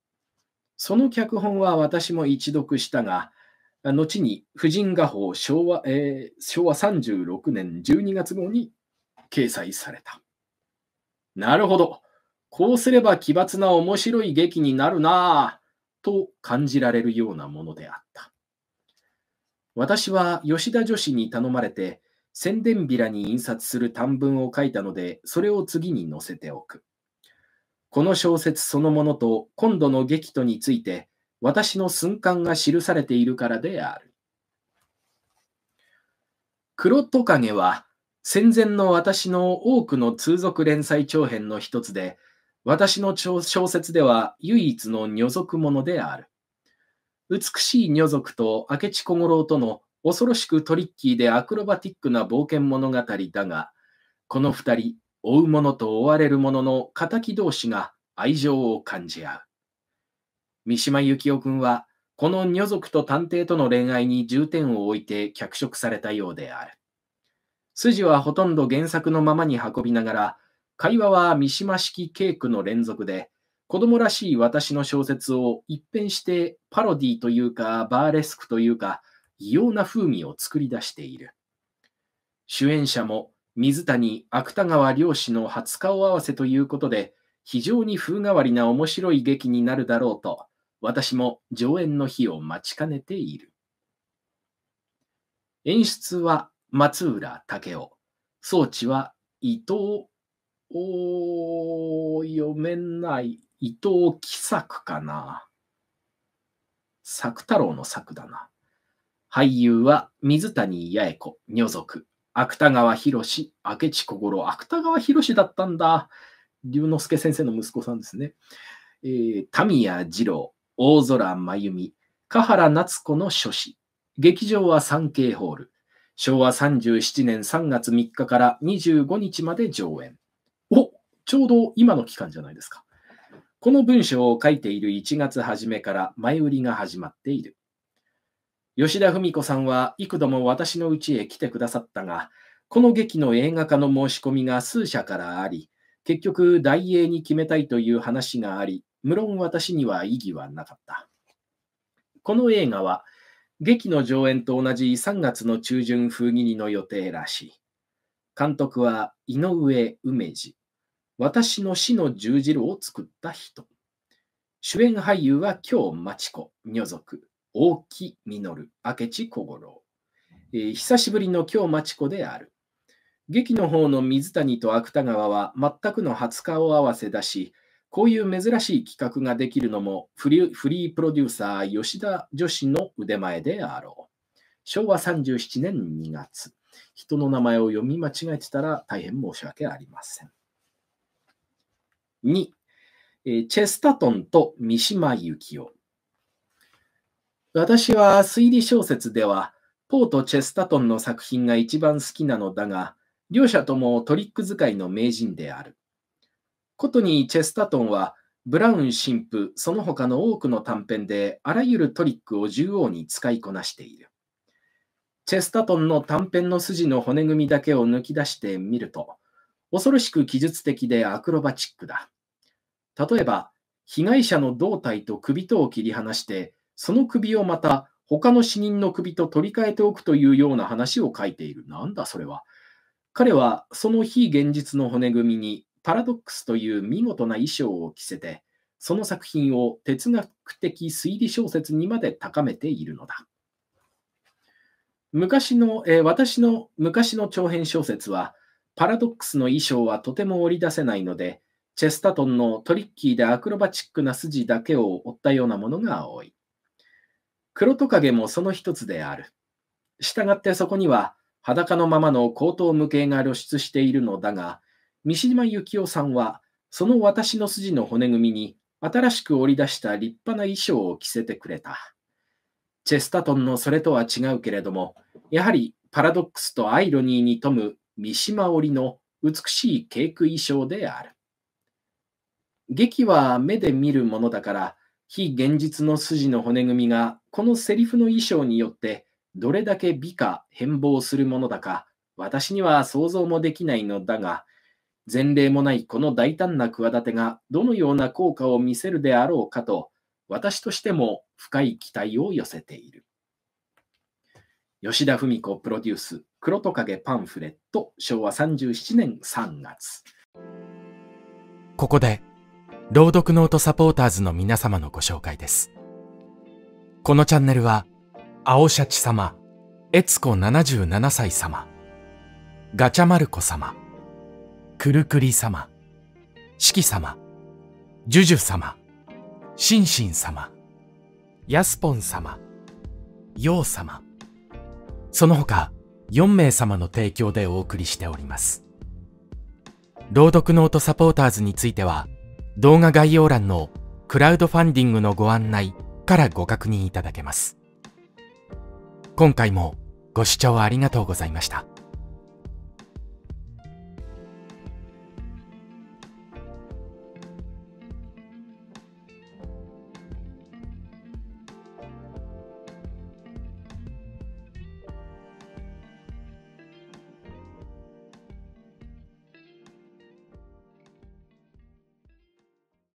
その脚本は私も一読したが、後に婦人画報昭和,、えー、昭和36年12月号に掲載された。なるほど。こうすれば奇抜な面白い劇になるなぁと感じられるようなものであった。私は吉田女子に頼まれて宣伝ビラに印刷する短文を書いたので、それを次に載せておく。この小説そのものと今度の劇とについて、私の寸感が記されているからである。黒トカゲは戦前の私の多くの通俗連載長編の一つで、私の小説では唯一の女族ものである。美しい女族と明智小五郎との恐ろしくトリッキーでアクロバティックな冒険物語だが、この二人、追う者と追われる者の敵同士が愛情を感じ合う。三島由紀夫君は、この女族と探偵との恋愛に重点を置いて脚色されたようである。筋はほとんど原作のままに運びながら、会話は三島式稽古の連続で、子供らしい私の小説を一変してパロディというかバーレスクというか異様な風味を作り出している。主演者も水谷芥川両氏の初顔合わせということで非常に風変わりな面白い劇になるだろうと私も上演の日を待ちかねている。演出は松浦武雄、装置は伊藤お読めない。伊藤喜作かな。作太郎の作だな。俳優は水谷八重子、女族、芥川博明智小五郎、芥川博だったんだ。龍之介先生の息子さんですね。えー、神谷二郎、大空真由美、香原夏子の書士。劇場は 3K ホール。昭和37年3月3日から25日まで上演。おちょうど今の期間じゃないですか。この文章を書いている1月初めから前売りが始まっている。吉田文子さんは幾度も私の家へ来てくださったが、この劇の映画化の申し込みが数社からあり、結局大英に決めたいという話があり、無論私には意義はなかった。この映画は、劇の上演と同じ3月の中旬風切りの予定らしい。監督は井上梅治。私の死の十字路を作った人。主演俳優は京町子、女族、大木実、明智小五郎。えー、久しぶりの京町子である。劇の方の水谷と芥川は全くの初顔合わせだし、こういう珍しい企画ができるのもフリープロデューサー吉田女子の腕前であろう。昭和37年2月。人の名前を読み間違えてたら大変申し訳ありません。2、チェスタトンと三島由紀夫。私は推理小説では、ポーとチェスタトンの作品が一番好きなのだが、両者ともトリック使いの名人である。ことにチェスタトンは、ブラウン神父、その他の多くの短編であらゆるトリックを縦横に使いこなしている。チェスタトンの短編の筋の骨組みだけを抜き出してみると、恐ろしく技術的でアクロバチックだ。例えば、被害者の胴体と首とを切り離して、その首をまた他の死人の首と取り替えておくというような話を書いている。なんだそれは。彼はその非現実の骨組みにパラドックスという見事な衣装を着せて、その作品を哲学的推理小説にまで高めているのだ。昔の、えー、私の昔の長編小説は、パラドックスの衣装はとても織り出せないので、チェスタトンのトリッキーでアクロバチックな筋だけを追ったようなものが多い。黒トカゲもその一つである。したがってそこには裸のままの高等無形が露出しているのだが、三島由紀夫さんは、その私の筋の骨組みに新しく織り出した立派な衣装を着せてくれた。チェスタトンのそれとは違うけれども、やはりパラドックスとアイロニーに富む三島織の美しい稽古衣装である。劇は目で見るものだから、非現実の筋の骨組みがこのセリフの衣装によってどれだけ美か変貌するものだか、私には想像もできないのだが、前例もないこの大胆な企てがどのような効果を見せるであろうかと、私としても深い期待を寄せている。吉田文子プロデュース黒トカゲパンフレット昭和37年3月ここで朗読ノートサポーターズの皆様のご紹介です。このチャンネルは青シャチ様、悦子77歳様、ガチャマルコ様、くるくり様、四季様、ジュジュ様、シンシン様、ヤスポン様、ヨウ様、その他4名様の提供でお送りしております。朗読ノートサポーターズについては、動画概要欄のクラウドファンディングのご案内からご確認いただけます。今回もご視聴ありがとうございました。